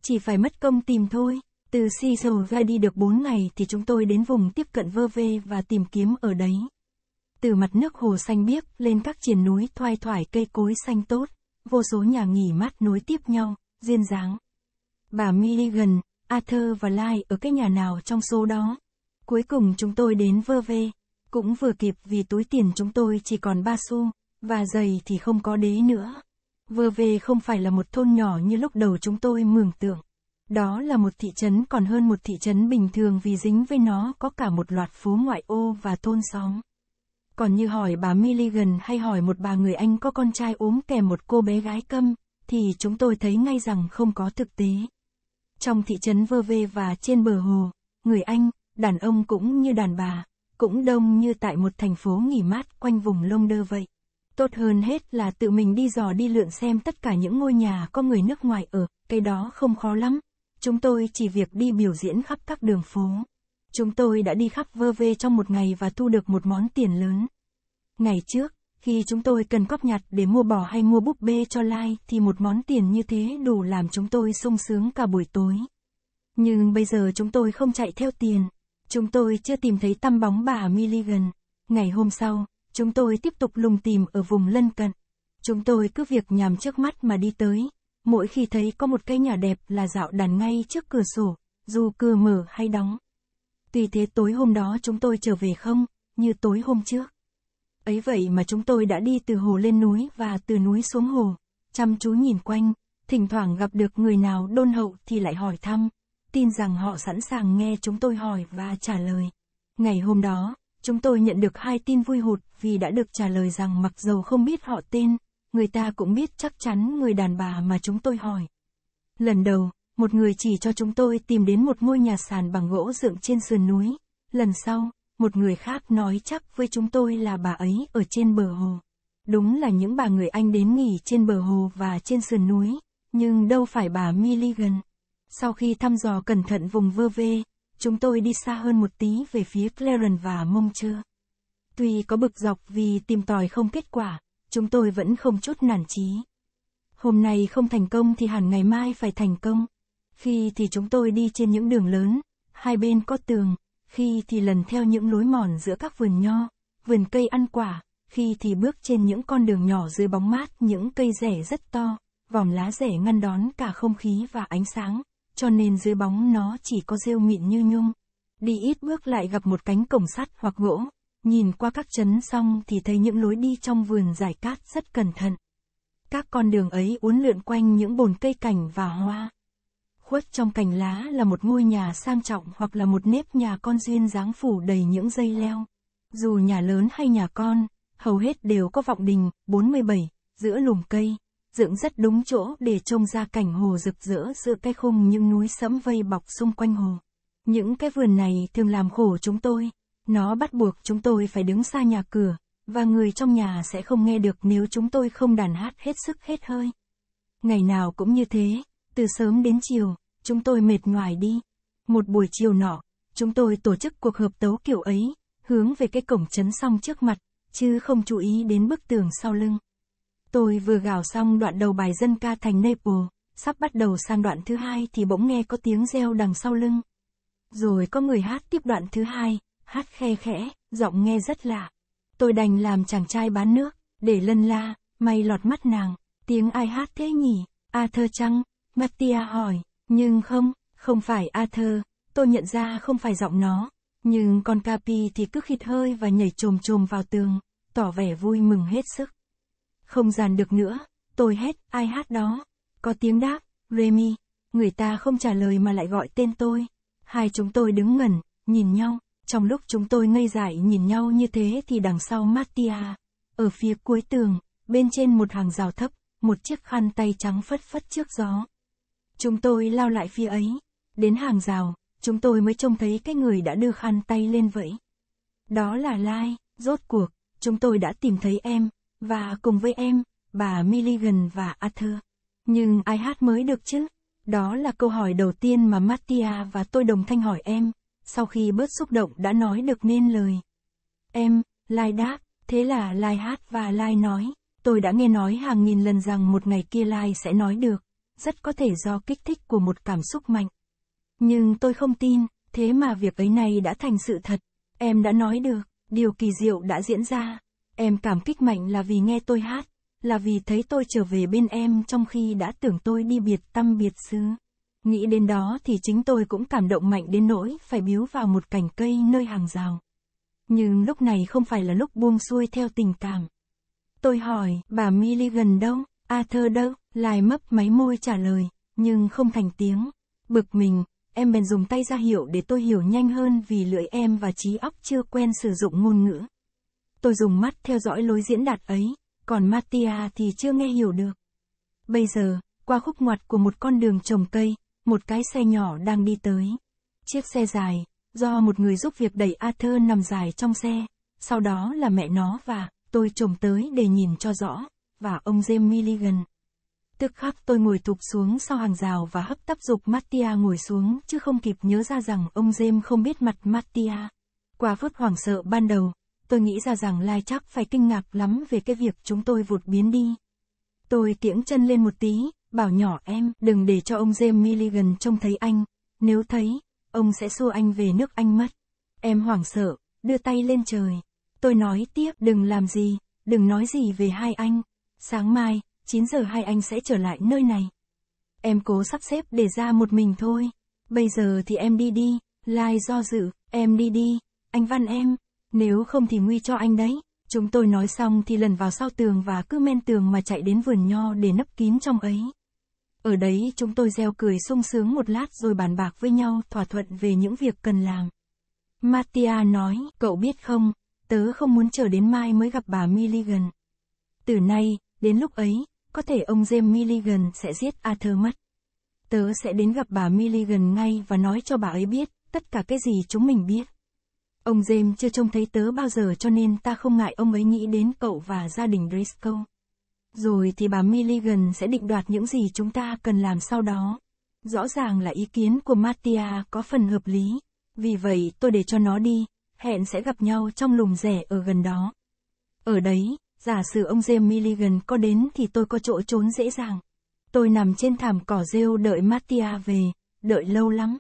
Chỉ phải mất công tìm thôi. Từ Cecil ra đi được 4 ngày thì chúng tôi đến vùng tiếp cận vơ vê và tìm kiếm ở đấy. Từ mặt nước hồ xanh biếc lên các triển núi thoai thoải cây cối xanh tốt, vô số nhà nghỉ mát nối tiếp nhau, duyên dáng bà Milligan, Arthur và Lai ở cái nhà nào trong số đó. Cuối cùng chúng tôi đến vơ vê, cũng vừa kịp vì túi tiền chúng tôi chỉ còn ba xu, và giày thì không có đế nữa. Vơ vê không phải là một thôn nhỏ như lúc đầu chúng tôi mường tượng. Đó là một thị trấn còn hơn một thị trấn bình thường vì dính với nó có cả một loạt phố ngoại ô và thôn xóm. Còn như hỏi bà Milligan hay hỏi một bà người Anh có con trai ốm kèm một cô bé gái câm, thì chúng tôi thấy ngay rằng không có thực tế. Trong thị trấn Vơ Vê và trên bờ hồ, người Anh, đàn ông cũng như đàn bà, cũng đông như tại một thành phố nghỉ mát quanh vùng lông đơ vậy. Tốt hơn hết là tự mình đi dò đi lượn xem tất cả những ngôi nhà có người nước ngoài ở, cái đó không khó lắm. Chúng tôi chỉ việc đi biểu diễn khắp các đường phố. Chúng tôi đã đi khắp vơ vê trong một ngày và thu được một món tiền lớn. Ngày trước, khi chúng tôi cần cóp nhặt để mua bò hay mua búp bê cho Lai thì một món tiền như thế đủ làm chúng tôi sung sướng cả buổi tối. Nhưng bây giờ chúng tôi không chạy theo tiền. Chúng tôi chưa tìm thấy tăm bóng bà Milligan. Ngày hôm sau, chúng tôi tiếp tục lùng tìm ở vùng lân cận. Chúng tôi cứ việc nhằm trước mắt mà đi tới. Mỗi khi thấy có một cây nhà đẹp là dạo đàn ngay trước cửa sổ, dù cửa mở hay đóng. Tuy thế tối hôm đó chúng tôi trở về không, như tối hôm trước ấy vậy mà chúng tôi đã đi từ hồ lên núi và từ núi xuống hồ, chăm chú nhìn quanh, thỉnh thoảng gặp được người nào đôn hậu thì lại hỏi thăm, tin rằng họ sẵn sàng nghe chúng tôi hỏi và trả lời. Ngày hôm đó, chúng tôi nhận được hai tin vui hụt vì đã được trả lời rằng mặc dầu không biết họ tên, người ta cũng biết chắc chắn người đàn bà mà chúng tôi hỏi. Lần đầu, một người chỉ cho chúng tôi tìm đến một ngôi nhà sàn bằng gỗ dựng trên sườn núi, lần sau, một người khác nói chắc với chúng tôi là bà ấy ở trên bờ hồ. Đúng là những bà người Anh đến nghỉ trên bờ hồ và trên sườn núi, nhưng đâu phải bà Milligan. Sau khi thăm dò cẩn thận vùng vơ vê, chúng tôi đi xa hơn một tí về phía Clarence và mông chưa. Tuy có bực dọc vì tìm tòi không kết quả, chúng tôi vẫn không chút nản chí. Hôm nay không thành công thì hẳn ngày mai phải thành công. Khi thì chúng tôi đi trên những đường lớn, hai bên có tường, khi thì lần theo những lối mòn giữa các vườn nho, vườn cây ăn quả, khi thì bước trên những con đường nhỏ dưới bóng mát những cây rẻ rất to, vòm lá rẻ ngăn đón cả không khí và ánh sáng, cho nên dưới bóng nó chỉ có rêu mịn như nhung. Đi ít bước lại gặp một cánh cổng sắt hoặc gỗ, nhìn qua các chấn xong thì thấy những lối đi trong vườn giải cát rất cẩn thận. Các con đường ấy uốn lượn quanh những bồn cây cảnh và hoa khuất trong cành lá là một ngôi nhà sang trọng hoặc là một nếp nhà con duyên dáng phủ đầy những dây leo. Dù nhà lớn hay nhà con, hầu hết đều có vọng đình, 47, giữa lùm cây, dựng rất đúng chỗ để trông ra cảnh hồ rực rỡ giữa cái khung những núi sẫm vây bọc xung quanh hồ. Những cái vườn này thường làm khổ chúng tôi, nó bắt buộc chúng tôi phải đứng xa nhà cửa, và người trong nhà sẽ không nghe được nếu chúng tôi không đàn hát hết sức hết hơi. Ngày nào cũng như thế, từ sớm đến chiều, chúng tôi mệt ngoài đi. Một buổi chiều nọ, chúng tôi tổ chức cuộc hợp tấu kiểu ấy, hướng về cái cổng chấn xong trước mặt, chứ không chú ý đến bức tường sau lưng. Tôi vừa gào xong đoạn đầu bài dân ca thành Naples, sắp bắt đầu sang đoạn thứ hai thì bỗng nghe có tiếng reo đằng sau lưng. Rồi có người hát tiếp đoạn thứ hai, hát khe khẽ, giọng nghe rất lạ. Tôi đành làm chàng trai bán nước, để lân la, may lọt mắt nàng, tiếng ai hát thế nhỉ, a à thơ chăng, Mattia hỏi, nhưng không, không phải Arthur, tôi nhận ra không phải giọng nó, nhưng con Capi thì cứ khịt hơi và nhảy chồm chồm vào tường, tỏ vẻ vui mừng hết sức. Không dàn được nữa, tôi hét, ai hát đó? Có tiếng đáp, Remy, người ta không trả lời mà lại gọi tên tôi. Hai chúng tôi đứng ngẩn, nhìn nhau, trong lúc chúng tôi ngây dại nhìn nhau như thế thì đằng sau Mattia, ở phía cuối tường, bên trên một hàng rào thấp, một chiếc khăn tay trắng phất phất trước gió. Chúng tôi lao lại phía ấy. Đến hàng rào, chúng tôi mới trông thấy cái người đã đưa khăn tay lên vẫy. Đó là Lai, rốt cuộc, chúng tôi đã tìm thấy em, và cùng với em, bà Milligan và Arthur. Nhưng ai hát mới được chứ? Đó là câu hỏi đầu tiên mà Mattia và tôi đồng thanh hỏi em, sau khi bớt xúc động đã nói được nên lời. Em, Lai đáp, thế là Lai hát và Lai nói, tôi đã nghe nói hàng nghìn lần rằng một ngày kia Lai sẽ nói được rất có thể do kích thích của một cảm xúc mạnh. Nhưng tôi không tin, thế mà việc ấy này đã thành sự thật. Em đã nói được, điều kỳ diệu đã diễn ra. Em cảm kích mạnh là vì nghe tôi hát, là vì thấy tôi trở về bên em trong khi đã tưởng tôi đi biệt tâm biệt xứ. Nghĩ đến đó thì chính tôi cũng cảm động mạnh đến nỗi phải biếu vào một cành cây nơi hàng rào. Nhưng lúc này không phải là lúc buông xuôi theo tình cảm. Tôi hỏi, bà Milligan đâu, Arthur đâu, Lai mấp máy môi trả lời, nhưng không thành tiếng. Bực mình, em bèn dùng tay ra hiệu để tôi hiểu nhanh hơn vì lưỡi em và trí óc chưa quen sử dụng ngôn ngữ. Tôi dùng mắt theo dõi lối diễn đạt ấy, còn Mattia thì chưa nghe hiểu được. Bây giờ, qua khúc ngoặt của một con đường trồng cây, một cái xe nhỏ đang đi tới. Chiếc xe dài, do một người giúp việc đẩy Arthur nằm dài trong xe, sau đó là mẹ nó và tôi trồm tới để nhìn cho rõ, và ông James Milligan. Tức khắc tôi ngồi tụp xuống sau hàng rào và hấp tấp dục Mattia ngồi xuống, chứ không kịp nhớ ra rằng ông James không biết mặt Mattia. Qua phút hoảng sợ ban đầu, tôi nghĩ ra rằng Lai chắc phải kinh ngạc lắm về cái việc chúng tôi vụt biến đi. Tôi tiễn chân lên một tí, bảo nhỏ em, đừng để cho ông James Milligan trông thấy anh. Nếu thấy, ông sẽ xua anh về nước anh mất. Em hoảng sợ, đưa tay lên trời. Tôi nói tiếp, đừng làm gì, đừng nói gì về hai anh. Sáng mai, 9 giờ hai anh sẽ trở lại nơi này. Em cố sắp xếp để ra một mình thôi. Bây giờ thì em đi đi, Lai do dự, em đi đi, anh văn em, nếu không thì nguy cho anh đấy. Chúng tôi nói xong thì lần vào sau tường và cứ men tường mà chạy đến vườn nho để nấp kín trong ấy. Ở đấy chúng tôi reo cười sung sướng một lát rồi bàn bạc với nhau thỏa thuận về những việc cần làm. Mattia nói, cậu biết không, tớ không muốn chờ đến mai mới gặp bà Milligan. Từ nay, đến lúc ấy, có thể ông James Milligan sẽ giết Arthur mất. Tớ sẽ đến gặp bà Milligan ngay và nói cho bà ấy biết, tất cả cái gì chúng mình biết. Ông James chưa trông thấy tớ bao giờ cho nên ta không ngại ông ấy nghĩ đến cậu và gia đình Driscoll. Rồi thì bà Milligan sẽ định đoạt những gì chúng ta cần làm sau đó. Rõ ràng là ý kiến của Mattia có phần hợp lý. Vì vậy tôi để cho nó đi, hẹn sẽ gặp nhau trong lùm rẻ ở gần đó. Ở đấy, giả sử ông James Milligan có đến thì tôi có chỗ trốn dễ dàng. Tôi nằm trên thảm cỏ rêu đợi Mattia về, đợi lâu lắm.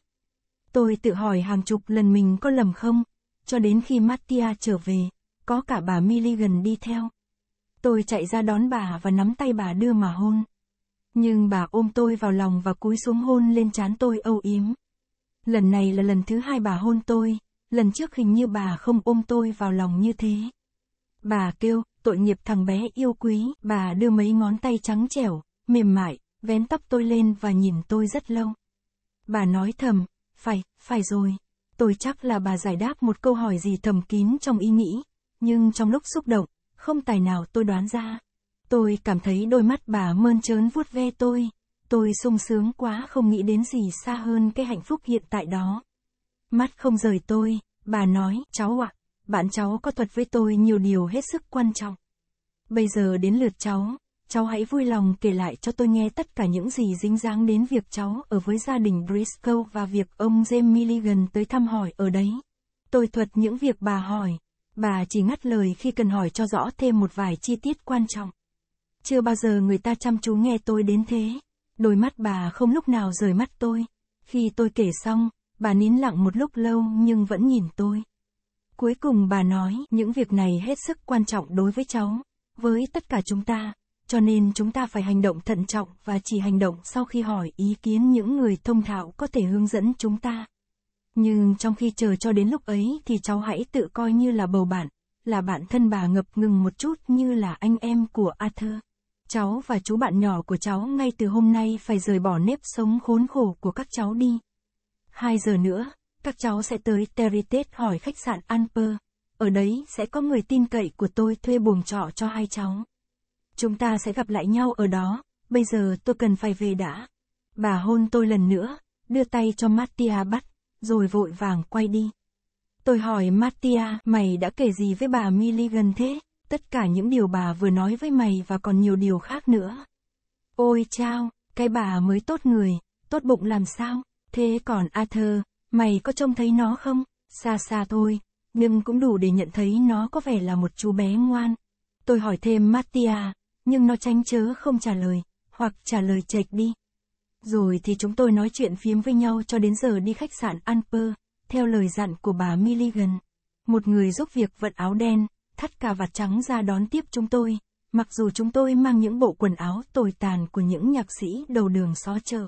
Tôi tự hỏi hàng chục lần mình có lầm không, cho đến khi Mattia trở về, có cả bà Milligan đi theo. Tôi chạy ra đón bà và nắm tay bà đưa mà hôn. Nhưng bà ôm tôi vào lòng và cúi xuống hôn lên trán tôi âu yếm. Lần này là lần thứ hai bà hôn tôi, lần trước hình như bà không ôm tôi vào lòng như thế. Bà kêu, tội nghiệp thằng bé yêu quý, bà đưa mấy ngón tay trắng trẻo, mềm mại, vén tóc tôi lên và nhìn tôi rất lâu. Bà nói thầm, phải, phải rồi. Tôi chắc là bà giải đáp một câu hỏi gì thầm kín trong ý nghĩ, nhưng trong lúc xúc động, không tài nào tôi đoán ra. Tôi cảm thấy đôi mắt bà mơn trớn vuốt ve tôi, tôi sung sướng quá không nghĩ đến gì xa hơn cái hạnh phúc hiện tại đó. Mắt không rời tôi, bà nói, cháu ạ, à, bạn cháu có thuật với tôi nhiều điều hết sức quan trọng. Bây giờ đến lượt cháu, cháu hãy vui lòng kể lại cho tôi nghe tất cả những gì dính dáng đến việc cháu ở với gia đình Briscoe và việc ông James Milligan tới thăm hỏi ở đấy. Tôi thuật những việc bà hỏi, bà chỉ ngắt lời khi cần hỏi cho rõ thêm một vài chi tiết quan trọng. Chưa bao giờ người ta chăm chú nghe tôi đến thế, đôi mắt bà không lúc nào rời mắt tôi. Khi tôi kể xong, bà nín lặng một lúc lâu nhưng vẫn nhìn tôi. Cuối cùng bà nói, những việc này hết sức quan trọng đối với cháu, với tất cả chúng ta, cho nên chúng ta phải hành động thận trọng và chỉ hành động sau khi hỏi ý kiến những người thông thạo có thể hướng dẫn chúng ta. Nhưng trong khi chờ cho đến lúc ấy thì cháu hãy tự coi như là bầu bạn, là bạn thân bà ngập ngừng một chút như là anh em của Arthur. Cháu và chú bạn nhỏ của cháu ngay từ hôm nay phải rời bỏ nếp sống khốn khổ của các cháu đi. Hai giờ nữa, các cháu sẽ tới Teritet hỏi khách sạn Anper. Ở đấy sẽ có người tin cậy của tôi thuê buồng trọ cho hai cháu. Chúng ta sẽ gặp lại nhau ở đó, bây giờ tôi cần phải về đã. Bà hôn tôi lần nữa, đưa tay cho Mattia bắt, rồi vội vàng quay đi. Tôi hỏi Mattia, mày đã kể gì với bà Milligan thế? Tất cả những điều bà vừa nói với mày và còn nhiều điều khác nữa. Ôi chao, cái bà mới tốt người, tốt bụng làm sao? Thế còn Arthur, Mày có trông thấy nó không? Xa xa thôi, nhưng cũng đủ để nhận thấy nó có vẻ là một chú bé ngoan. Tôi hỏi thêm Mattia, nhưng nó tránh chớ không trả lời, hoặc trả lời chệch đi. Rồi thì chúng tôi nói chuyện phiếm với nhau cho đến giờ đi khách sạn Anper, theo lời dặn của bà Milligan. Một người giúp việc vận áo đen, thắt cà vạt trắng ra đón tiếp chúng tôi, mặc dù chúng tôi mang những bộ quần áo tồi tàn của những nhạc sĩ đầu đường xó chợ.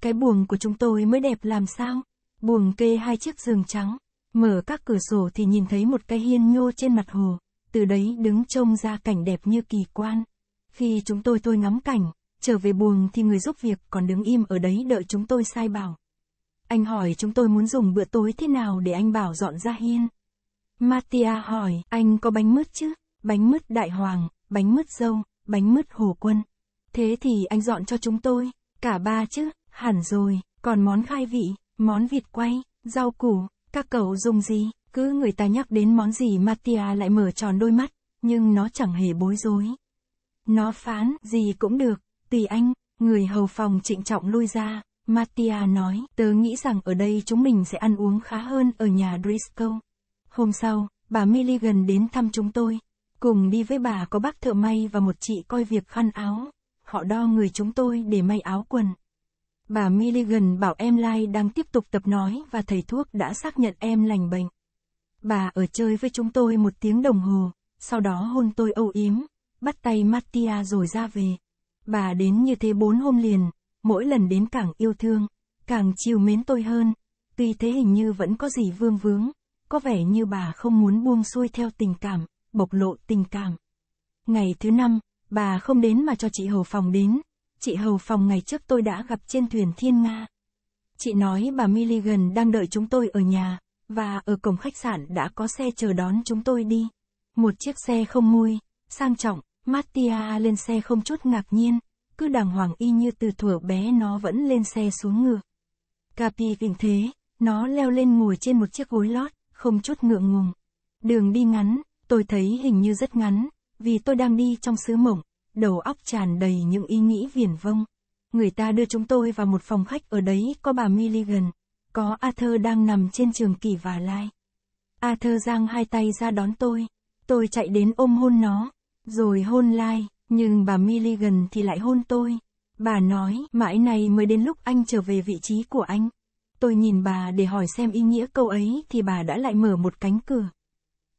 Cái buồng của chúng tôi mới đẹp làm sao? buồng kê hai chiếc giường trắng, mở các cửa sổ thì nhìn thấy một cái hiên nhô trên mặt hồ, từ đấy đứng trông ra cảnh đẹp như kỳ quan. Khi chúng tôi tôi ngắm cảnh, trở về buồng thì người giúp việc còn đứng im ở đấy đợi chúng tôi sai bảo. Anh hỏi chúng tôi muốn dùng bữa tối thế nào để anh bảo dọn ra hiên. Mattia hỏi, anh có bánh mứt chứ? Bánh mứt đại hoàng, bánh mứt dâu, bánh mứt hồ quân. Thế thì anh dọn cho chúng tôi, cả ba chứ, hẳn rồi, còn món khai vị. Món vịt quay, rau củ, các cậu dùng gì? Cứ người ta nhắc đến món gì Mattia lại mở tròn đôi mắt, nhưng nó chẳng hề bối rối. Nó phán, gì cũng được, tùy anh, người hầu phòng trịnh trọng lui ra, Mattia nói, tớ nghĩ rằng ở đây chúng mình sẽ ăn uống khá hơn ở nhà Driscoll. Hôm sau, bà Milligan đến thăm chúng tôi. Cùng đi với bà có bác thợ may và một chị coi việc khăn áo. Họ đo người chúng tôi để may áo quần. Bà Milligan bảo em Lai đang tiếp tục tập nói và thầy thuốc đã xác nhận em lành bệnh. Bà ở chơi với chúng tôi một tiếng đồng hồ, sau đó hôn tôi âu yếm, bắt tay Mattia rồi ra về. Bà đến như thế bốn hôm liền, mỗi lần đến càng yêu thương, càng chiều mến tôi hơn, tuy thế hình như vẫn có gì vương vướng, có vẻ như bà không muốn buông xuôi theo tình cảm, bộc lộ tình cảm. Ngày thứ năm, bà không đến mà cho chị hầu Phòng đến, chị Hầu Phòng ngày trước tôi đã gặp trên thuyền Thiên Nga. Chị nói bà Milligan đang đợi chúng tôi ở nhà, và ở cổng khách sạn đã có xe chờ đón chúng tôi đi. Một chiếc xe không mui, sang trọng, Mattia lên xe không chút ngạc nhiên, cứ đàng hoàng y như từ thuở bé nó vẫn lên xe xuống ngựa. Capi vịnh thế, nó leo lên ngồi trên một chiếc gối lót, không chút ngượng ngùng. Đường đi ngắn, tôi thấy hình như rất ngắn, vì tôi đang đi trong xứ mộng, đầu óc tràn đầy những ý nghĩ viển vông. Người ta đưa chúng tôi vào một phòng khách ở đấy có bà Milligan, có Arthur đang nằm trên trường kỳ và lai. Arthur giang hai tay ra đón tôi, tôi chạy đến ôm hôn nó, rồi hôn lai, nhưng bà Milligan thì lại hôn tôi. Bà nói, mãi này mới đến lúc anh trở về vị trí của anh. Tôi nhìn bà để hỏi xem ý nghĩa câu ấy thì bà đã lại mở một cánh cửa.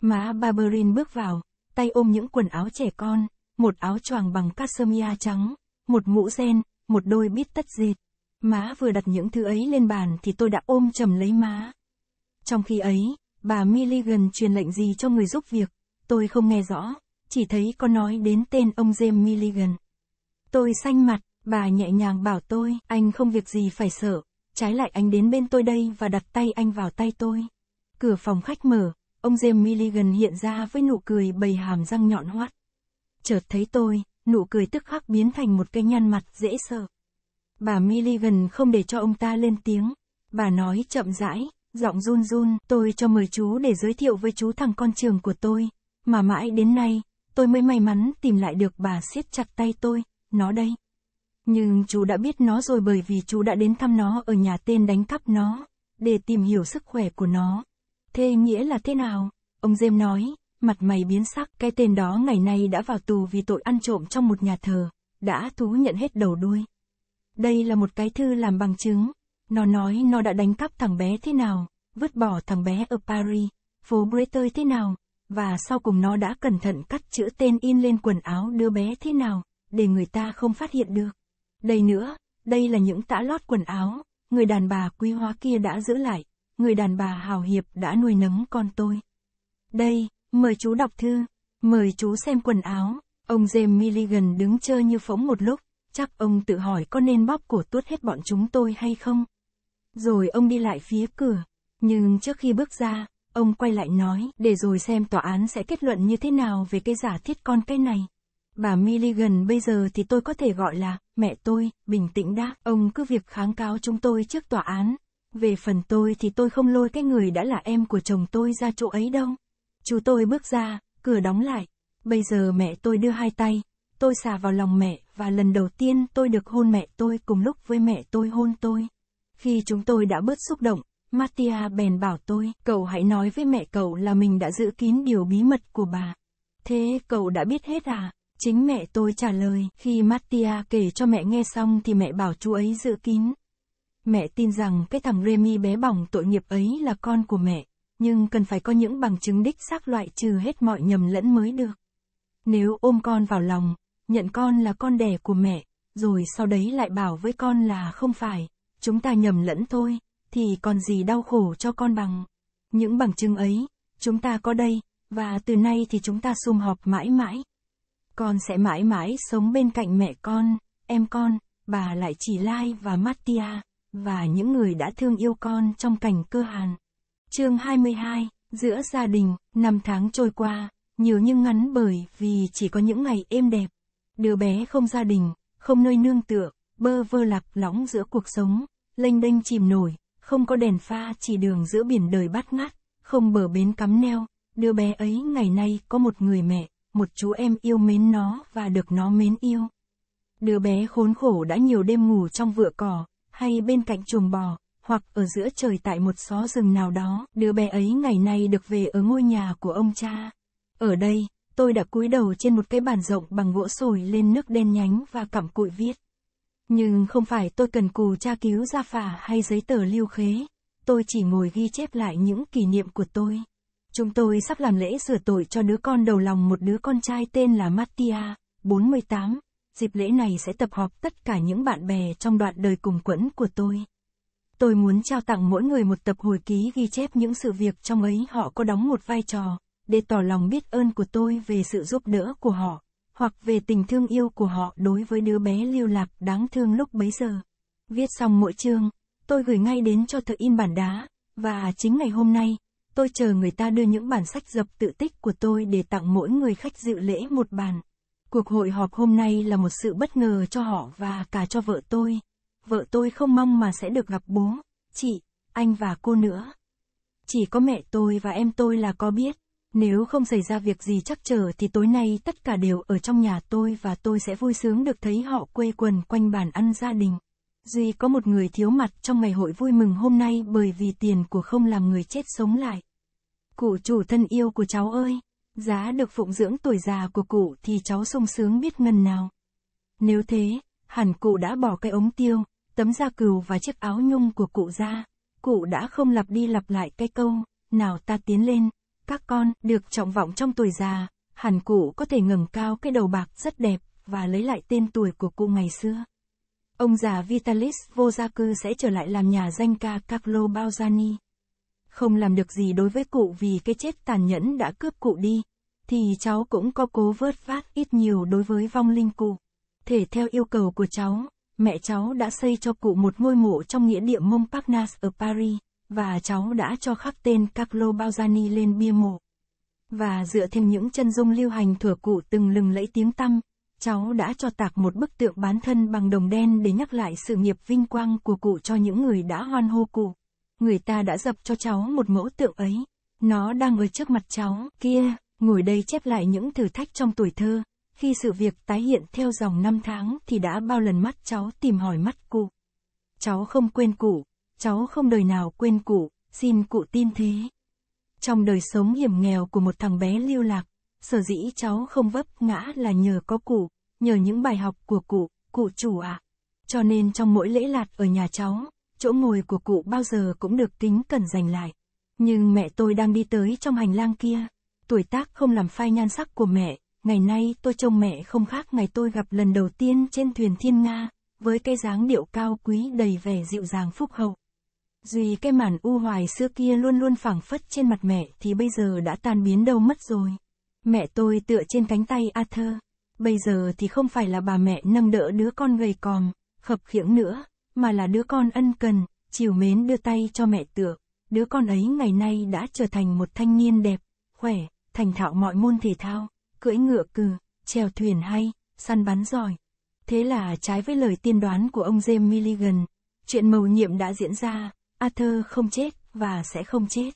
Má Barberin bước vào, tay ôm những quần áo trẻ con, một áo choàng bằng cashmere trắng, một mũ ren, một đôi bít tất dệt. Má vừa đặt những thứ ấy lên bàn thì tôi đã ôm chầm lấy má. Trong khi ấy, bà Milligan truyền lệnh gì cho người giúp việc, tôi không nghe rõ, chỉ thấy có nói đến tên ông James Milligan. Tôi xanh mặt, bà nhẹ nhàng bảo tôi, anh không việc gì phải sợ, trái lại anh đến bên tôi đây và đặt tay anh vào tay tôi. Cửa phòng khách mở, ông James Milligan hiện ra với nụ cười bầy hàm răng nhọn hoắt. Chợt thấy tôi, nụ cười tức khắc biến thành một cái nhăn mặt dễ sợ. Bà Milligan không để cho ông ta lên tiếng. Bà nói chậm rãi, giọng run run, tôi cho mời chú để giới thiệu với chú thằng con trường của tôi. Mà mãi đến nay, tôi mới may mắn tìm lại được bà siết chặt tay tôi, nó đây. Nhưng chú đã biết nó rồi bởi vì chú đã đến thăm nó ở nhà tên đánh cắp nó, để tìm hiểu sức khỏe của nó. Thế nghĩa là thế nào? Ông Dêm nói, mặt mày biến sắc, cái tên đó ngày nay đã vào tù vì tội ăn trộm trong một nhà thờ, đã thú nhận hết đầu đuôi. Đây là một cái thư làm bằng chứng, nó nói nó đã đánh cắp thằng bé thế nào, vứt bỏ thằng bé ở Paris, phố Breteuil thế nào, và sau cùng nó đã cẩn thận cắt chữ tên in lên quần áo đứa bé thế nào, để người ta không phát hiện được. Đây nữa, đây là những tã lót quần áo, người đàn bà quý hóa kia đã giữ lại, người đàn bà hào hiệp đã nuôi nấng con tôi. Đây, Mời chú đọc thư. Mời chú xem quần áo. Ông James Milligan đứng chơi như phóng một lúc. Chắc ông tự hỏi có nên bóp cổ tuốt hết bọn chúng tôi hay không. Rồi ông đi lại phía cửa. Nhưng trước khi bước ra, ông quay lại nói để rồi xem tòa án sẽ kết luận như thế nào về cái giả thiết con cái này. Bà Milligan bây giờ thì tôi có thể gọi là mẹ tôi, bình tĩnh đã, ông cứ việc kháng cáo chúng tôi trước tòa án. Về phần tôi thì tôi không lôi cái người đã là em của chồng tôi ra chỗ ấy đâu. Chú tôi bước ra, cửa đóng lại. Bây giờ mẹ tôi đưa hai tay, tôi xả vào lòng mẹ và lần đầu tiên tôi được hôn mẹ tôi cùng lúc với mẹ tôi hôn tôi. Khi chúng tôi đã bớt xúc động, Mattia bèn bảo tôi, cậu hãy nói với mẹ cậu là mình đã giữ kín điều bí mật của bà. Thế cậu đã biết hết à? Chính mẹ tôi trả lời, khi Mattia kể cho mẹ nghe xong thì mẹ bảo chú ấy giữ kín. Mẹ tin rằng cái thằng Remy bé bỏng tội nghiệp ấy là con của mẹ, nhưng cần phải có những bằng chứng đích xác loại trừ hết mọi nhầm lẫn mới được. Nếu ôm con vào lòng, nhận con là con đẻ của mẹ, rồi sau đấy lại bảo với con là không phải, chúng ta nhầm lẫn thôi, thì còn gì đau khổ cho con bằng. Những bằng chứng ấy, chúng ta có đây, và từ nay thì chúng ta sum họp mãi mãi. Con sẽ mãi mãi sống bên cạnh mẹ con, em con, bà lại chỉ Lai và Mattia, và những người đã thương yêu con trong cảnh cơ hàn. Chương 22, giữa gia đình, năm tháng trôi qua, nhiều nhưng ngắn bởi vì chỉ có những ngày êm đẹp. Đứa bé không gia đình, không nơi nương tựa, bơ vơ lạc lõng giữa cuộc sống, lênh đênh chìm nổi, không có đèn pha chỉ đường giữa biển đời bắt ngát, không bờ bến cắm neo. Đứa bé ấy ngày nay có một người mẹ, một chú em yêu mến nó và được nó mến yêu. Đứa bé khốn khổ đã nhiều đêm ngủ trong vựa cỏ, hay bên cạnh chuồng bò, hoặc ở giữa trời tại một xó rừng nào đó, đứa bé ấy ngày nay được về ở ngôi nhà của ông cha. Ở đây, tôi đã cúi đầu trên một cái bàn rộng bằng gỗ sồi lên nước đen nhánh và cặm cụi viết. Nhưng không phải tôi cần cù tra cứu ra phả hay giấy tờ lưu khế, tôi chỉ ngồi ghi chép lại những kỷ niệm của tôi. Chúng tôi sắp làm lễ rửa tội cho đứa con đầu lòng một đứa con trai tên là Mattia, 48. Dịp lễ này sẽ tập họp tất cả những bạn bè trong đoạn đời cùng quẫn của tôi. Tôi muốn trao tặng mỗi người một tập hồi ký ghi chép những sự việc trong ấy họ có đóng một vai trò, để tỏ lòng biết ơn của tôi về sự giúp đỡ của họ, hoặc về tình thương yêu của họ đối với đứa bé lưu lạc đáng thương lúc bấy giờ. Viết xong mỗi chương, tôi gửi ngay đến cho thợ in bản đá, và chính ngày hôm nay, tôi chờ người ta đưa những bản sách dập tự tích của tôi để tặng mỗi người khách dự lễ một bản. Cuộc hội họp hôm nay là một sự bất ngờ cho họ và cả cho vợ tôi, vợ tôi không mong mà sẽ được gặp bố, chị, anh và cô nữa. Chỉ có mẹ tôi và em tôi là có biết, nếu không xảy ra việc gì chắc trở thì tối nay tất cả đều ở trong nhà tôi và tôi sẽ vui sướng được thấy họ quê quần quanh bàn ăn gia đình. Duy có một người thiếu mặt trong ngày hội vui mừng hôm nay bởi vì tiền của không làm người chết sống lại. Cụ chủ thân yêu của cháu ơi, giá được phụng dưỡng tuổi già của cụ thì cháu sung sướng biết ngần nào. Nếu thế, hẳn cụ đã bỏ cái ống tiêu, tấm da cừu và chiếc áo nhung của cụ ra. Cụ đã không lặp đi lặp lại cái câu, nào ta tiến lên, các con, được trọng vọng trong tuổi già, hẳn cụ có thể ngẩng cao cái đầu bạc rất đẹp, và lấy lại tên tuổi của cụ ngày xưa. Ông già Vitalis Vozaku sẽ trở lại làm nhà danh ca Carlo Balzani. Không làm được gì đối với cụ vì cái chết tàn nhẫn đã cướp cụ đi, thì cháu cũng có cố vớt vát ít nhiều đối với vong linh cụ thể theo yêu cầu của cháu, mẹ cháu đã xây cho cụ một ngôi mộ trong nghĩa địa Montparnasse ở Paris, và cháu đã cho khắc tên Carlo Balzani lên bia mộ. Và dựa thêm những chân dung lưu hành thừa cụ từng lừng lẫy tiếng tăm, cháu đã cho tạc một bức tượng bán thân bằng đồng đen để nhắc lại sự nghiệp vinh quang của cụ cho những người đã hoan hô cụ. Người ta đã dập cho cháu một mẫu tượng ấy. Nó đang ở trước mặt cháu, kia, ngồi đây chép lại những thử thách trong tuổi thơ, khi sự việc tái hiện theo dòng năm tháng thì đã bao lần mắt cháu tìm hỏi mắt cụ. Cháu không quên cụ, cháu không đời nào quên cụ, xin cụ tin thế. Trong đời sống hiểm nghèo của một thằng bé lưu lạc, sở dĩ cháu không vấp ngã là nhờ có cụ, nhờ những bài học của cụ, cụ chủ ạ. À. Cho nên trong mỗi lễ lạt ở nhà cháu, chỗ ngồi của cụ bao giờ cũng được kính cẩn dành lại. Nhưng mẹ tôi đang đi tới trong hành lang kia, tuổi tác không làm phai nhan sắc của mẹ, ngày nay tôi trông mẹ không khác ngày tôi gặp lần đầu tiên trên thuyền thiên Nga, với cái dáng điệu cao quý đầy vẻ dịu dàng phúc hậu. Duy cái màn u hoài xưa kia luôn luôn phảng phất trên mặt mẹ thì bây giờ đã tan biến đâu mất rồi. Mẹ tôi tựa trên cánh tay Arthur. Bây giờ thì không phải là bà mẹ nâng đỡ đứa con gầy còm, khập khiễng nữa, mà là đứa con ân cần, chiều mến đưa tay cho mẹ tựa. Đứa con ấy ngày nay đã trở thành một thanh niên đẹp, khỏe, thành thạo mọi môn thể thao cưỡi ngựa cừ, chèo thuyền hay, săn bắn giỏi. Thế là trái với lời tiên đoán của ông James Milligan, chuyện mầu nhiệm đã diễn ra, Arthur không chết, và sẽ không chết.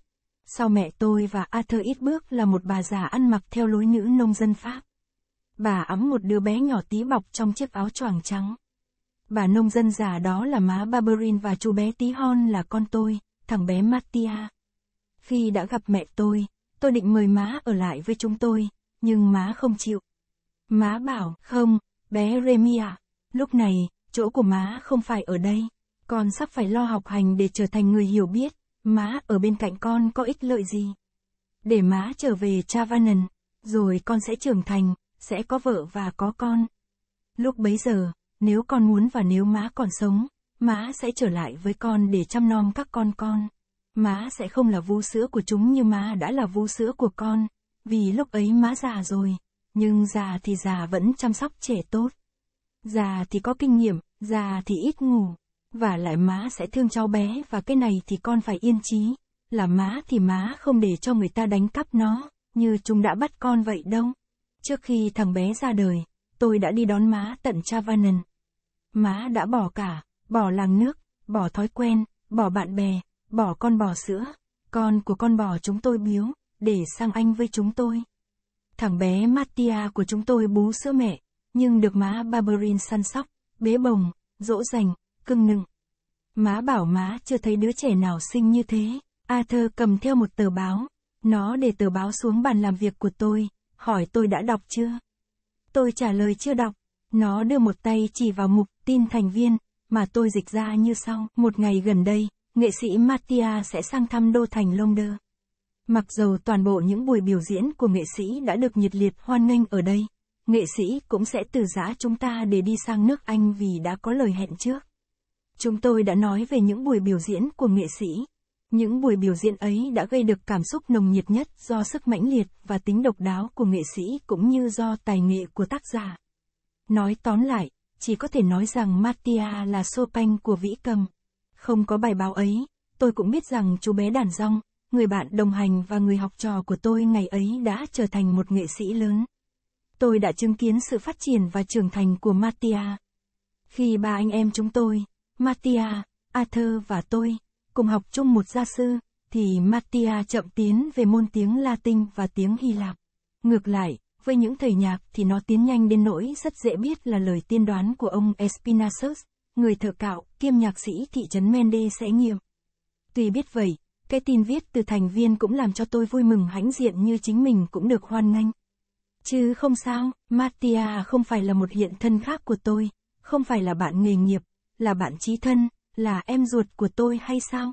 Sau mẹ tôi và Arthur ít bước là một bà già ăn mặc theo lối nữ nông dân Pháp. Bà ấm một đứa bé nhỏ tí bọc trong chiếc áo choàng trắng. Bà nông dân già đó là má Barberin và chú bé tí hon là con tôi, thằng bé Mattia. Khi đã gặp mẹ tôi, tôi định mời má ở lại với chúng tôi, nhưng má không chịu. Má bảo, không, bé Remy à, lúc này, chỗ của má không phải ở đây, con sắp phải lo học hành để trở thành người hiểu biết, má ở bên cạnh con có ích lợi gì. Để má trở về Chavanan, rồi con sẽ trưởng thành, sẽ có vợ và có con. Lúc bấy giờ, nếu con muốn và nếu má còn sống, má sẽ trở lại với con để chăm nom các con con. Má sẽ không là vú sữa của chúng như má đã là vú sữa của con. Vì lúc ấy má già rồi, nhưng già thì già vẫn chăm sóc trẻ tốt. Già thì có kinh nghiệm, già thì ít ngủ. Và lại má sẽ thương cháu bé và cái này thì con phải yên trí. Là má thì má không để cho người ta đánh cắp nó, như chúng đã bắt con vậy đâu. Trước khi thằng bé ra đời, tôi đã đi đón má tận Chavanan. Má đã bỏ cả, bỏ làng nước, bỏ thói quen, bỏ bạn bè, bỏ con bò sữa. Con của con bò chúng tôi biếu, để sang Anh với chúng tôi. Thằng bé Mattia của chúng tôi bú sữa mẹ, nhưng được má Barberin săn sóc, bế bồng, dỗ dành, cưng nựng. Má bảo má chưa thấy đứa trẻ nào xinh như thế. Arthur cầm theo một tờ báo. Nó để tờ báo xuống bàn làm việc của tôi, hỏi tôi đã đọc chưa. Tôi trả lời chưa đọc. Nó đưa một tay chỉ vào mục tin thành viên, mà tôi dịch ra như sau. Một ngày gần đây, nghệ sĩ Mattia sẽ sang thăm đô thành London. Mặc dù toàn bộ những buổi biểu diễn của nghệ sĩ đã được nhiệt liệt hoan nghênh ở đây, nghệ sĩ cũng sẽ từ giã chúng ta để đi sang nước Anh vì đã có lời hẹn trước. Chúng tôi đã nói về những buổi biểu diễn của nghệ sĩ. Những buổi biểu diễn ấy đã gây được cảm xúc nồng nhiệt nhất do sức mãnh liệt và tính độc đáo của nghệ sĩ cũng như do tài nghệ của tác giả. Nói tóm lại, chỉ có thể nói rằng Mattia là Chopin của Vĩ Cầm. Không có bài báo ấy, tôi cũng biết rằng chú bé đàn rong, người bạn đồng hành và người học trò của tôi ngày ấy đã trở thành một nghệ sĩ lớn. Tôi đã chứng kiến sự phát triển và trưởng thành của Mattia. Khi ba anh em chúng tôi, Mattia, Arthur và tôi, cùng học chung một gia sư, thì Mattia chậm tiến về môn tiếng Latin và tiếng Hy Lạp. Ngược lại, với những thầy nhạc thì nó tiến nhanh đến nỗi rất dễ biết là lời tiên đoán của ông Espinasus, người thợ cạo, kiêm nhạc sĩ thị trấn Mende sẽ nghiệm. Tuy biết vậy, cái tin viết từ thành viên cũng làm cho tôi vui mừng hãnh diện như chính mình cũng được hoan nghênh. Chứ không sao, Mattia à, không phải là một hiện thân khác của tôi, không phải là bạn nghề nghiệp, là bạn trí thân, là em ruột của tôi hay sao?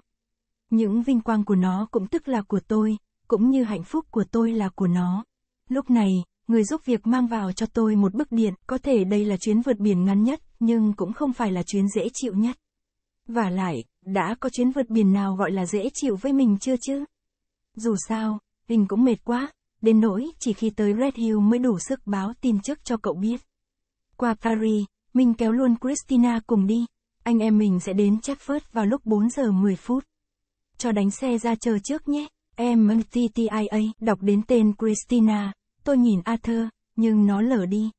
Những vinh quang của nó cũng tức là của tôi, cũng như hạnh phúc của tôi là của nó. Lúc này, người giúp việc mang vào cho tôi một bức điện, có thể đây là chuyến vượt biển ngắn nhất, nhưng cũng không phải là chuyến dễ chịu nhất. Và lại, đã có chuyến vượt biển nào gọi là dễ chịu với mình chưa chứ? Dù sao, Hình cũng mệt quá, đến nỗi chỉ khi tới Red Hill mới đủ sức báo tin trước cho cậu biết. Qua Paris, mình kéo luôn Christina cùng đi. Anh em mình sẽ đến Chepford vào lúc 4 giờ 10 phút. Cho đánh xe ra chờ trước nhé. Em TTIA đọc đến tên Christina, tôi nhìn Arthur, nhưng nó lở đi.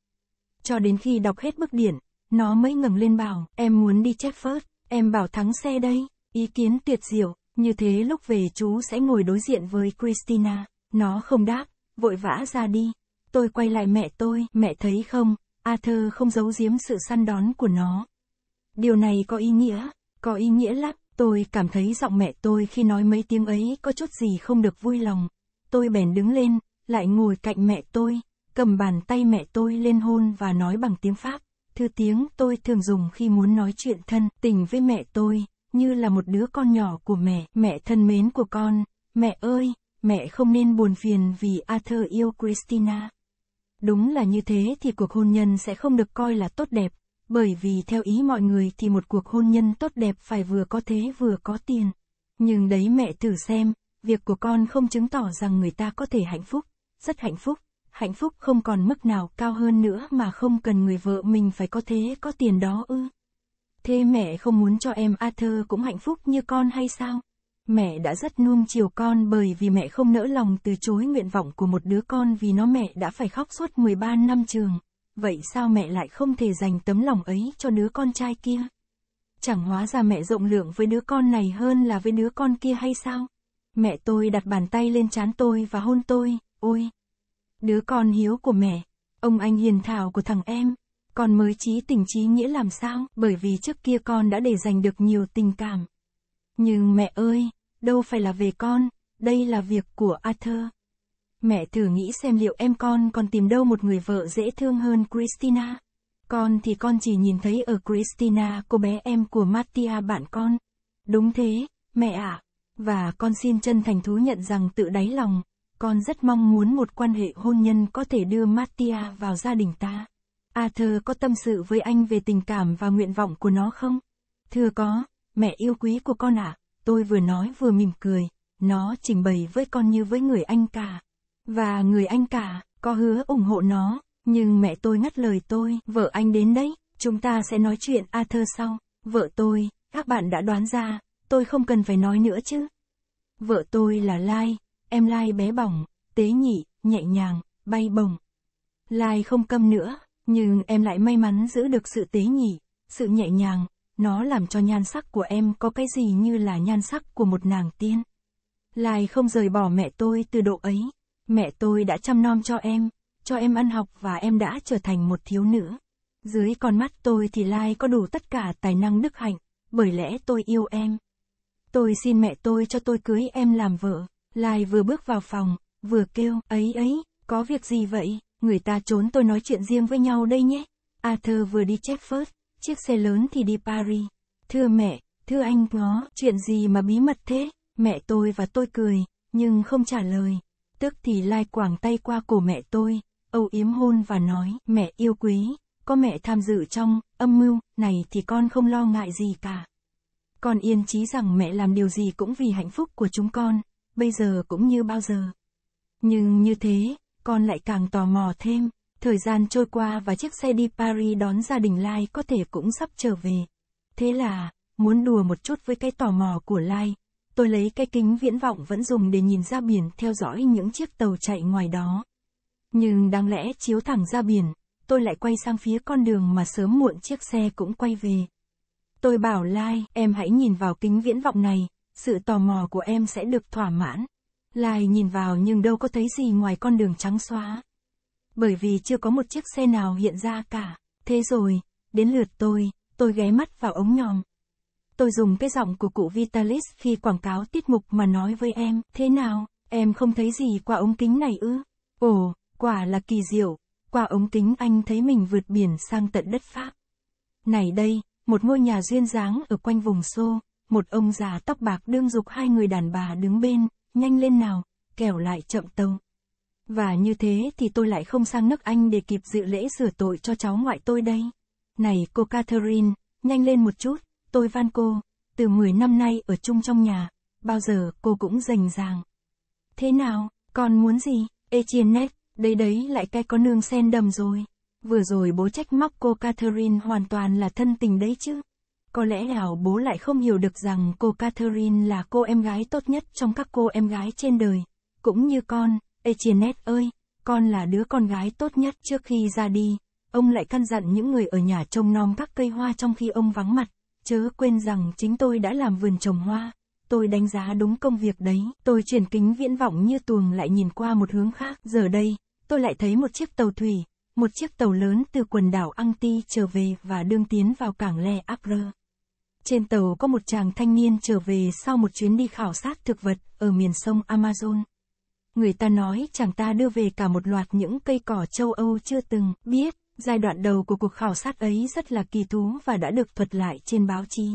Cho đến khi đọc hết bức điển, nó mới ngẩng lên bảo, em muốn đi Chepford. Em bảo thắng xe đây, ý kiến tuyệt diệu, như thế lúc về chú sẽ ngồi đối diện với Christina. Nó không đáp, vội vã ra đi. Tôi quay lại mẹ tôi, mẹ thấy không, Arthur không giấu giếm sự săn đón của nó. Điều này có ý nghĩa, có ý nghĩa lắm, tôi cảm thấy giọng mẹ tôi khi nói mấy tiếng ấy có chút gì không được vui lòng. Tôi bèn đứng lên, lại ngồi cạnh mẹ tôi, cầm bàn tay mẹ tôi lên hôn và nói bằng tiếng Pháp thư tiếng tôi thường dùng khi muốn nói chuyện thân tình với mẹ tôi, như là một đứa con nhỏ của mẹ, mẹ thân mến của con, mẹ ơi, mẹ không nên buồn phiền vì Arthur yêu Christina. Đúng là như thế thì cuộc hôn nhân sẽ không được coi là tốt đẹp, bởi vì theo ý mọi người thì một cuộc hôn nhân tốt đẹp phải vừa có thế vừa có tiền. Nhưng đấy mẹ thử xem, việc của con không chứng tỏ rằng người ta có thể hạnh phúc, rất hạnh phúc hạnh phúc không còn mức nào cao hơn nữa mà không cần người vợ mình phải có thế có tiền đó ư. Thế mẹ không muốn cho em Arthur cũng hạnh phúc như con hay sao? Mẹ đã rất nuông chiều con bởi vì mẹ không nỡ lòng từ chối nguyện vọng của một đứa con vì nó mẹ đã phải khóc suốt 13 năm trường. Vậy sao mẹ lại không thể dành tấm lòng ấy cho đứa con trai kia? Chẳng hóa ra mẹ rộng lượng với đứa con này hơn là với đứa con kia hay sao? Mẹ tôi đặt bàn tay lên trán tôi và hôn tôi, ôi, Đứa con hiếu của mẹ, ông anh hiền thảo của thằng em, con mới trí tình trí nghĩa làm sao, bởi vì trước kia con đã để dành được nhiều tình cảm. Nhưng mẹ ơi, đâu phải là về con, đây là việc của Arthur. Mẹ thử nghĩ xem liệu em con còn tìm đâu một người vợ dễ thương hơn Christina. Con thì con chỉ nhìn thấy ở Christina cô bé em của Mattia bạn con. Đúng thế, mẹ ạ. À. Và con xin chân thành thú nhận rằng tự đáy lòng, con rất mong muốn một quan hệ hôn nhân có thể đưa Mattia vào gia đình ta. Arthur có tâm sự với anh về tình cảm và nguyện vọng của nó không? Thưa có, mẹ yêu quý của con ạ, à, tôi vừa nói vừa mỉm cười, nó trình bày với con như với người anh cả. Và người anh cả, có hứa ủng hộ nó, nhưng mẹ tôi ngắt lời tôi, vợ anh đến đấy, chúng ta sẽ nói chuyện Arthur sau. Vợ tôi, các bạn đã đoán ra, tôi không cần phải nói nữa chứ. Vợ tôi là Lai, em lai bé bỏng, tế nhị, nhẹ nhàng, bay bổng. Lai không câm nữa, nhưng em lại may mắn giữ được sự tế nhị, sự nhẹ nhàng, nó làm cho nhan sắc của em có cái gì như là nhan sắc của một nàng tiên. Lai không rời bỏ mẹ tôi từ độ ấy, mẹ tôi đã chăm nom cho em, cho em ăn học và em đã trở thành một thiếu nữ. Dưới con mắt tôi thì Lai có đủ tất cả tài năng đức hạnh, bởi lẽ tôi yêu em. Tôi xin mẹ tôi cho tôi cưới em làm vợ. Lai vừa bước vào phòng, vừa kêu, ấy ấy, có việc gì vậy, người ta trốn tôi nói chuyện riêng với nhau đây nhé. Arthur vừa đi Chepford, chiếc xe lớn thì đi Paris. Thưa mẹ, thưa anh ngó, chuyện gì mà bí mật thế, mẹ tôi và tôi cười, nhưng không trả lời. Tức thì Lai quảng tay qua cổ mẹ tôi, âu yếm hôn và nói, mẹ yêu quý, có mẹ tham dự trong, âm mưu, này thì con không lo ngại gì cả. Con yên chí rằng mẹ làm điều gì cũng vì hạnh phúc của chúng con bây giờ cũng như bao giờ. Nhưng như thế, con lại càng tò mò thêm, thời gian trôi qua và chiếc xe đi Paris đón gia đình Lai có thể cũng sắp trở về. Thế là, muốn đùa một chút với cái tò mò của Lai, tôi lấy cái kính viễn vọng vẫn dùng để nhìn ra biển theo dõi những chiếc tàu chạy ngoài đó. Nhưng đáng lẽ chiếu thẳng ra biển, tôi lại quay sang phía con đường mà sớm muộn chiếc xe cũng quay về. Tôi bảo Lai, em hãy nhìn vào kính viễn vọng này, sự tò mò của em sẽ được thỏa mãn. Lai nhìn vào nhưng đâu có thấy gì ngoài con đường trắng xóa. Bởi vì chưa có một chiếc xe nào hiện ra cả. Thế rồi, đến lượt tôi, tôi ghé mắt vào ống nhòm. Tôi dùng cái giọng của cụ Vitalis khi quảng cáo tiết mục mà nói với em, thế nào, em không thấy gì qua ống kính này ư? Ồ, quả là kỳ diệu, qua ống kính anh thấy mình vượt biển sang tận đất Pháp. Này đây, một ngôi nhà duyên dáng ở quanh vùng xô, một ông già tóc bạc đương dục hai người đàn bà đứng bên, nhanh lên nào, kẻo lại chậm tông. Và như thế thì tôi lại không sang nước Anh để kịp dự lễ rửa tội cho cháu ngoại tôi đây. Này cô Catherine, nhanh lên một chút, tôi van cô, từ 10 năm nay ở chung trong nhà, bao giờ cô cũng rành ràng. Thế nào, con muốn gì, Etiennet, đây đấy lại cái có nương sen đầm rồi. Vừa rồi bố trách móc cô Catherine hoàn toàn là thân tình đấy chứ. Có lẽ nào bố lại không hiểu được rằng cô Catherine là cô em gái tốt nhất trong các cô em gái trên đời. Cũng như con, Etiennet ơi, con là đứa con gái tốt nhất trước khi ra đi. Ông lại căn dặn những người ở nhà trông nom các cây hoa trong khi ông vắng mặt. Chớ quên rằng chính tôi đã làm vườn trồng hoa. Tôi đánh giá đúng công việc đấy. Tôi chuyển kính viễn vọng như tuồng lại nhìn qua một hướng khác. Giờ đây, tôi lại thấy một chiếc tàu thủy, một chiếc tàu lớn từ quần đảo Angti trở về và đương tiến vào cảng Le Havre. Trên tàu có một chàng thanh niên trở về sau một chuyến đi khảo sát thực vật ở miền sông Amazon. Người ta nói chàng ta đưa về cả một loạt những cây cỏ châu Âu chưa từng biết. Giai đoạn đầu của cuộc khảo sát ấy rất là kỳ thú và đã được thuật lại trên báo chí.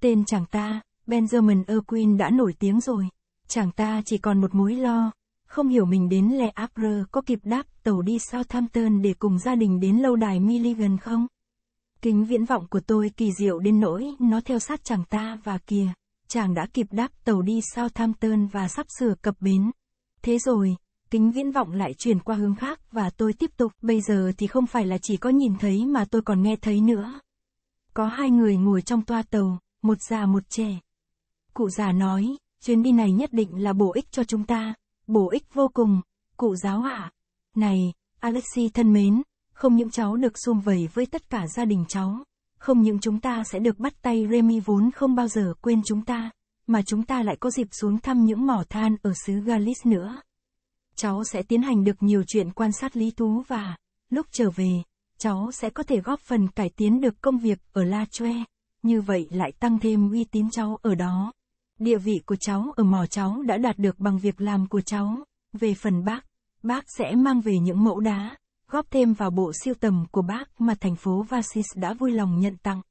Tên chàng ta, Benjamin Erwin đã nổi tiếng rồi. Chàng ta chỉ còn một mối lo, không hiểu mình đến Le Havre có kịp đáp tàu đi Southampton để cùng gia đình đến lâu đài Milligan không? Kính viễn vọng của tôi kỳ diệu đến nỗi nó theo sát chàng ta và kìa, chàng đã kịp đáp tàu đi sao tham tơn và sắp sửa cập bến. Thế rồi, kính viễn vọng lại chuyển qua hướng khác và tôi tiếp tục, bây giờ thì không phải là chỉ có nhìn thấy mà tôi còn nghe thấy nữa. Có hai người ngồi trong toa tàu, một già một trẻ. Cụ già nói, chuyến đi này nhất định là bổ ích cho chúng ta, bổ ích vô cùng, cụ giáo ạ. À? Này, Alexi thân mến, không những cháu được sum vầy với tất cả gia đình cháu, không những chúng ta sẽ được bắt tay Remy vốn không bao giờ quên chúng ta, mà chúng ta lại có dịp xuống thăm những mỏ than ở xứ Galis nữa. Cháu sẽ tiến hành được nhiều chuyện quan sát lý thú và, lúc trở về, cháu sẽ có thể góp phần cải tiến được công việc ở La Chue, như vậy lại tăng thêm uy tín cháu ở đó. Địa vị của cháu ở mỏ cháu đã đạt được bằng việc làm của cháu. Về phần bác, bác sẽ mang về những mẫu đá, góp thêm vào bộ siêu tầm của bác mà thành phố Vasis đã vui lòng nhận tặng.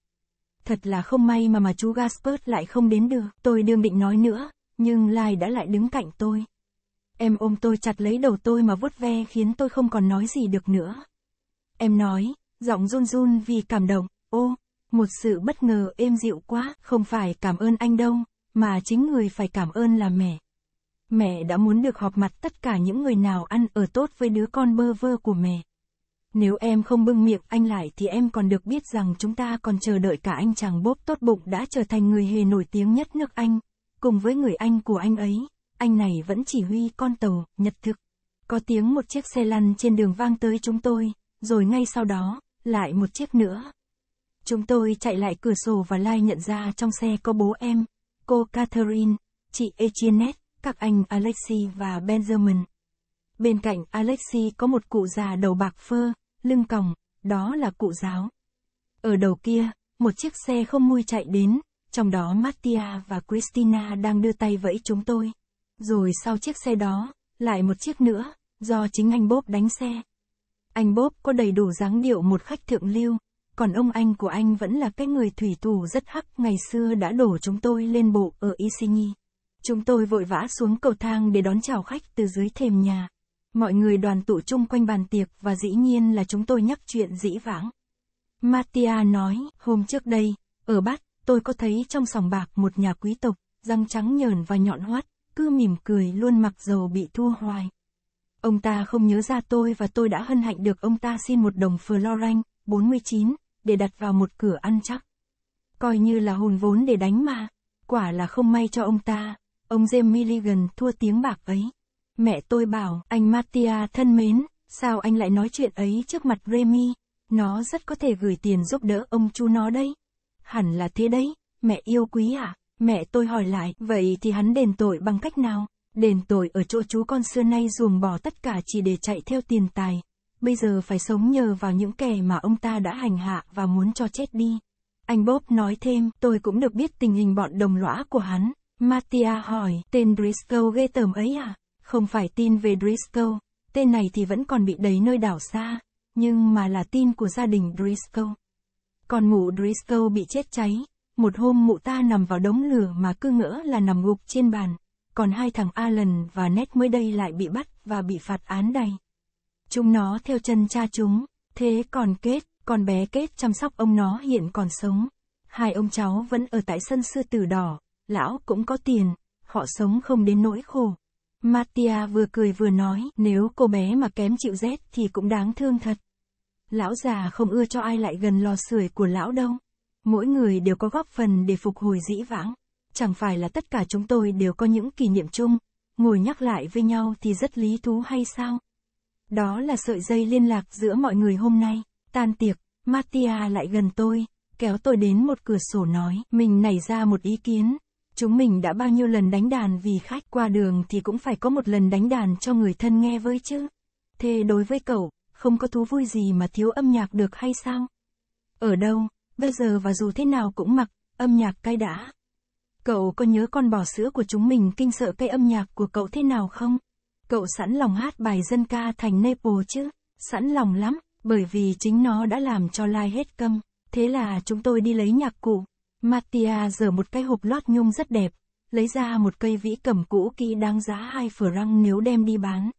Thật là không may mà mà chú Gaspert lại không đến được, tôi đương định nói nữa, nhưng Lai đã lại đứng cạnh tôi. Em ôm tôi chặt lấy đầu tôi mà vuốt ve khiến tôi không còn nói gì được nữa. Em nói, giọng run run vì cảm động, ô, một sự bất ngờ êm dịu quá, không phải cảm ơn anh đâu, mà chính người phải cảm ơn là mẹ. Mẹ đã muốn được họp mặt tất cả những người nào ăn ở tốt với đứa con bơ vơ của mẹ. Nếu em không bưng miệng anh lại thì em còn được biết rằng chúng ta còn chờ đợi cả anh chàng bốp tốt bụng đã trở thành người hề nổi tiếng nhất nước Anh. Cùng với người anh của anh ấy, anh này vẫn chỉ huy con tàu, nhật thực. Có tiếng một chiếc xe lăn trên đường vang tới chúng tôi, rồi ngay sau đó, lại một chiếc nữa. Chúng tôi chạy lại cửa sổ và Lai nhận ra trong xe có bố em, cô Catherine, chị Echinette các anh Alexi và Benjamin. Bên cạnh Alexi có một cụ già đầu bạc phơ, lưng còng, đó là cụ giáo. Ở đầu kia, một chiếc xe không mui chạy đến, trong đó Mattia và Christina đang đưa tay vẫy chúng tôi. Rồi sau chiếc xe đó, lại một chiếc nữa, do chính anh Bob đánh xe. Anh Bob có đầy đủ dáng điệu một khách thượng lưu, còn ông anh của anh vẫn là cái người thủy thủ rất hắc ngày xưa đã đổ chúng tôi lên bộ ở Isigny. Chúng tôi vội vã xuống cầu thang để đón chào khách từ dưới thềm nhà. Mọi người đoàn tụ chung quanh bàn tiệc và dĩ nhiên là chúng tôi nhắc chuyện dĩ vãng. Mattia nói, hôm trước đây, ở Bát, tôi có thấy trong sòng bạc một nhà quý tộc, răng trắng nhờn và nhọn hoắt, cứ mỉm cười luôn mặc dầu bị thua hoài. Ông ta không nhớ ra tôi và tôi đã hân hạnh được ông ta xin một đồng Florent, 49, để đặt vào một cửa ăn chắc. Coi như là hồn vốn để đánh mà, quả là không may cho ông ta. Ông James Milligan thua tiếng bạc ấy. Mẹ tôi bảo, anh Mattia thân mến, sao anh lại nói chuyện ấy trước mặt Remy? Nó rất có thể gửi tiền giúp đỡ ông chú nó đây. Hẳn là thế đấy, mẹ yêu quý à? Mẹ tôi hỏi lại, vậy thì hắn đền tội bằng cách nào? Đền tội ở chỗ chú con xưa nay ruồng bỏ tất cả chỉ để chạy theo tiền tài. Bây giờ phải sống nhờ vào những kẻ mà ông ta đã hành hạ và muốn cho chết đi. Anh Bob nói thêm, tôi cũng được biết tình hình bọn đồng lõa của hắn, Mattia hỏi, tên Driscoll ghê tởm ấy à? Không phải tin về Driscoll, tên này thì vẫn còn bị đầy nơi đảo xa, nhưng mà là tin của gia đình Driscoll. Còn mụ Driscoll bị chết cháy, một hôm mụ ta nằm vào đống lửa mà cứ ngỡ là nằm ngục trên bàn, còn hai thằng Alan và Ned mới đây lại bị bắt và bị phạt án đầy. Chúng nó theo chân cha chúng, thế còn kết, còn bé kết chăm sóc ông nó hiện còn sống. Hai ông cháu vẫn ở tại sân sư tử đỏ, lão cũng có tiền, họ sống không đến nỗi khổ. Mattia vừa cười vừa nói, nếu cô bé mà kém chịu rét thì cũng đáng thương thật. Lão già không ưa cho ai lại gần lò sưởi của lão đâu. Mỗi người đều có góp phần để phục hồi dĩ vãng. Chẳng phải là tất cả chúng tôi đều có những kỷ niệm chung, ngồi nhắc lại với nhau thì rất lý thú hay sao? Đó là sợi dây liên lạc giữa mọi người hôm nay. Tan tiệc, Mattia lại gần tôi, kéo tôi đến một cửa sổ nói, mình nảy ra một ý kiến, Chúng mình đã bao nhiêu lần đánh đàn vì khách qua đường thì cũng phải có một lần đánh đàn cho người thân nghe với chứ. Thế đối với cậu, không có thú vui gì mà thiếu âm nhạc được hay sao? Ở đâu, bây giờ và dù thế nào cũng mặc, âm nhạc cay đã. Cậu có nhớ con bò sữa của chúng mình kinh sợ cây âm nhạc của cậu thế nào không? Cậu sẵn lòng hát bài dân ca thành Naples chứ? Sẵn lòng lắm, bởi vì chính nó đã làm cho lai hết câm. Thế là chúng tôi đi lấy nhạc cụ. Mattia giở một cái hộp lót nhung rất đẹp, lấy ra một cây vĩ cầm cũ kỹ đáng giá hai răng nếu đem đi bán.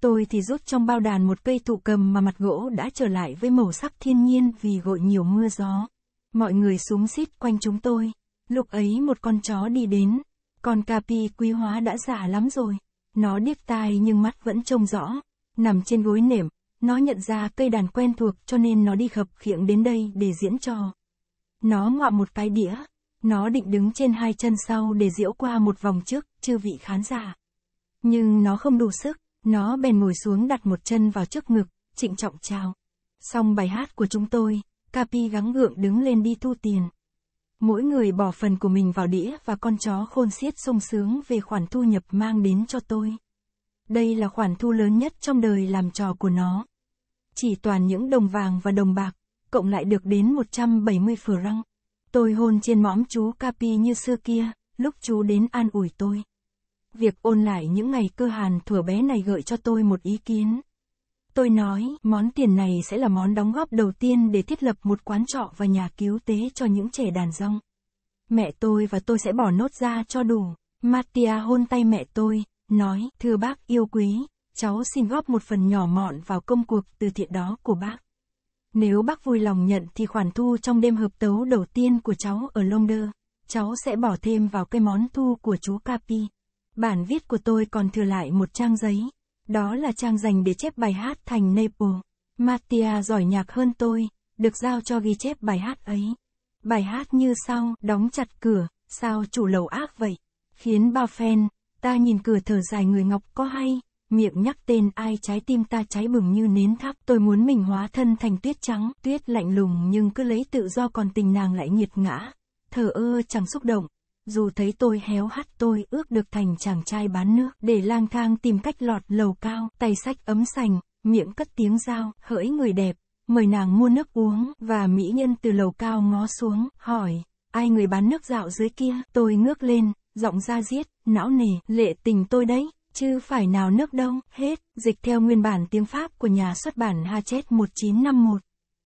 Tôi thì rút trong bao đàn một cây tụ cầm mà mặt gỗ đã trở lại với màu sắc thiên nhiên vì gội nhiều mưa gió. Mọi người súng xít quanh chúng tôi. Lúc ấy một con chó đi đến. Con Capi quý hóa đã già lắm rồi. Nó điếc tai nhưng mắt vẫn trông rõ. Nằm trên gối nệm, nó nhận ra cây đàn quen thuộc cho nên nó đi khập khiễng đến đây để diễn trò. Nó ngọa một cái đĩa, nó định đứng trên hai chân sau để diễu qua một vòng trước, chư vị khán giả. Nhưng nó không đủ sức, nó bèn ngồi xuống đặt một chân vào trước ngực, trịnh trọng chào. Xong bài hát của chúng tôi, Capi gắng gượng đứng lên đi thu tiền. Mỗi người bỏ phần của mình vào đĩa và con chó khôn xiết sung sướng về khoản thu nhập mang đến cho tôi. Đây là khoản thu lớn nhất trong đời làm trò của nó. Chỉ toàn những đồng vàng và đồng bạc, cộng lại được đến 170 răng Tôi hôn trên mõm chú Capi như xưa kia, lúc chú đến an ủi tôi. Việc ôn lại những ngày cơ hàn thuở bé này gợi cho tôi một ý kiến. Tôi nói, món tiền này sẽ là món đóng góp đầu tiên để thiết lập một quán trọ và nhà cứu tế cho những trẻ đàn rong. Mẹ tôi và tôi sẽ bỏ nốt ra cho đủ. Mattia hôn tay mẹ tôi, nói, thưa bác yêu quý, cháu xin góp một phần nhỏ mọn vào công cuộc từ thiện đó của bác. Nếu bác vui lòng nhận thì khoản thu trong đêm hợp tấu đầu tiên của cháu ở London, cháu sẽ bỏ thêm vào cái món thu của chú Capi. Bản viết của tôi còn thừa lại một trang giấy. Đó là trang dành để chép bài hát thành Naples. Mattia giỏi nhạc hơn tôi, được giao cho ghi chép bài hát ấy. Bài hát như sau, đóng chặt cửa, sao chủ lầu ác vậy? Khiến bao phen ta nhìn cửa thở dài người ngọc có hay? miệng nhắc tên ai trái tim ta cháy bừng như nến thắp, tôi muốn mình hóa thân thành tuyết trắng, tuyết lạnh lùng nhưng cứ lấy tự do còn tình nàng lại nghiệt ngã, thờ ơ chẳng xúc động, dù thấy tôi héo hắt tôi ước được thành chàng trai bán nước, để lang thang tìm cách lọt lầu cao, tay sách ấm sành, miệng cất tiếng dao, hỡi người đẹp, mời nàng mua nước uống, và mỹ nhân từ lầu cao ngó xuống, hỏi, ai người bán nước dạo dưới kia, tôi ngước lên, giọng ra giết, não nề, lệ tình tôi đấy chứ phải nào nước đông, hết, dịch theo nguyên bản tiếng Pháp của nhà xuất bản Hachette 1951.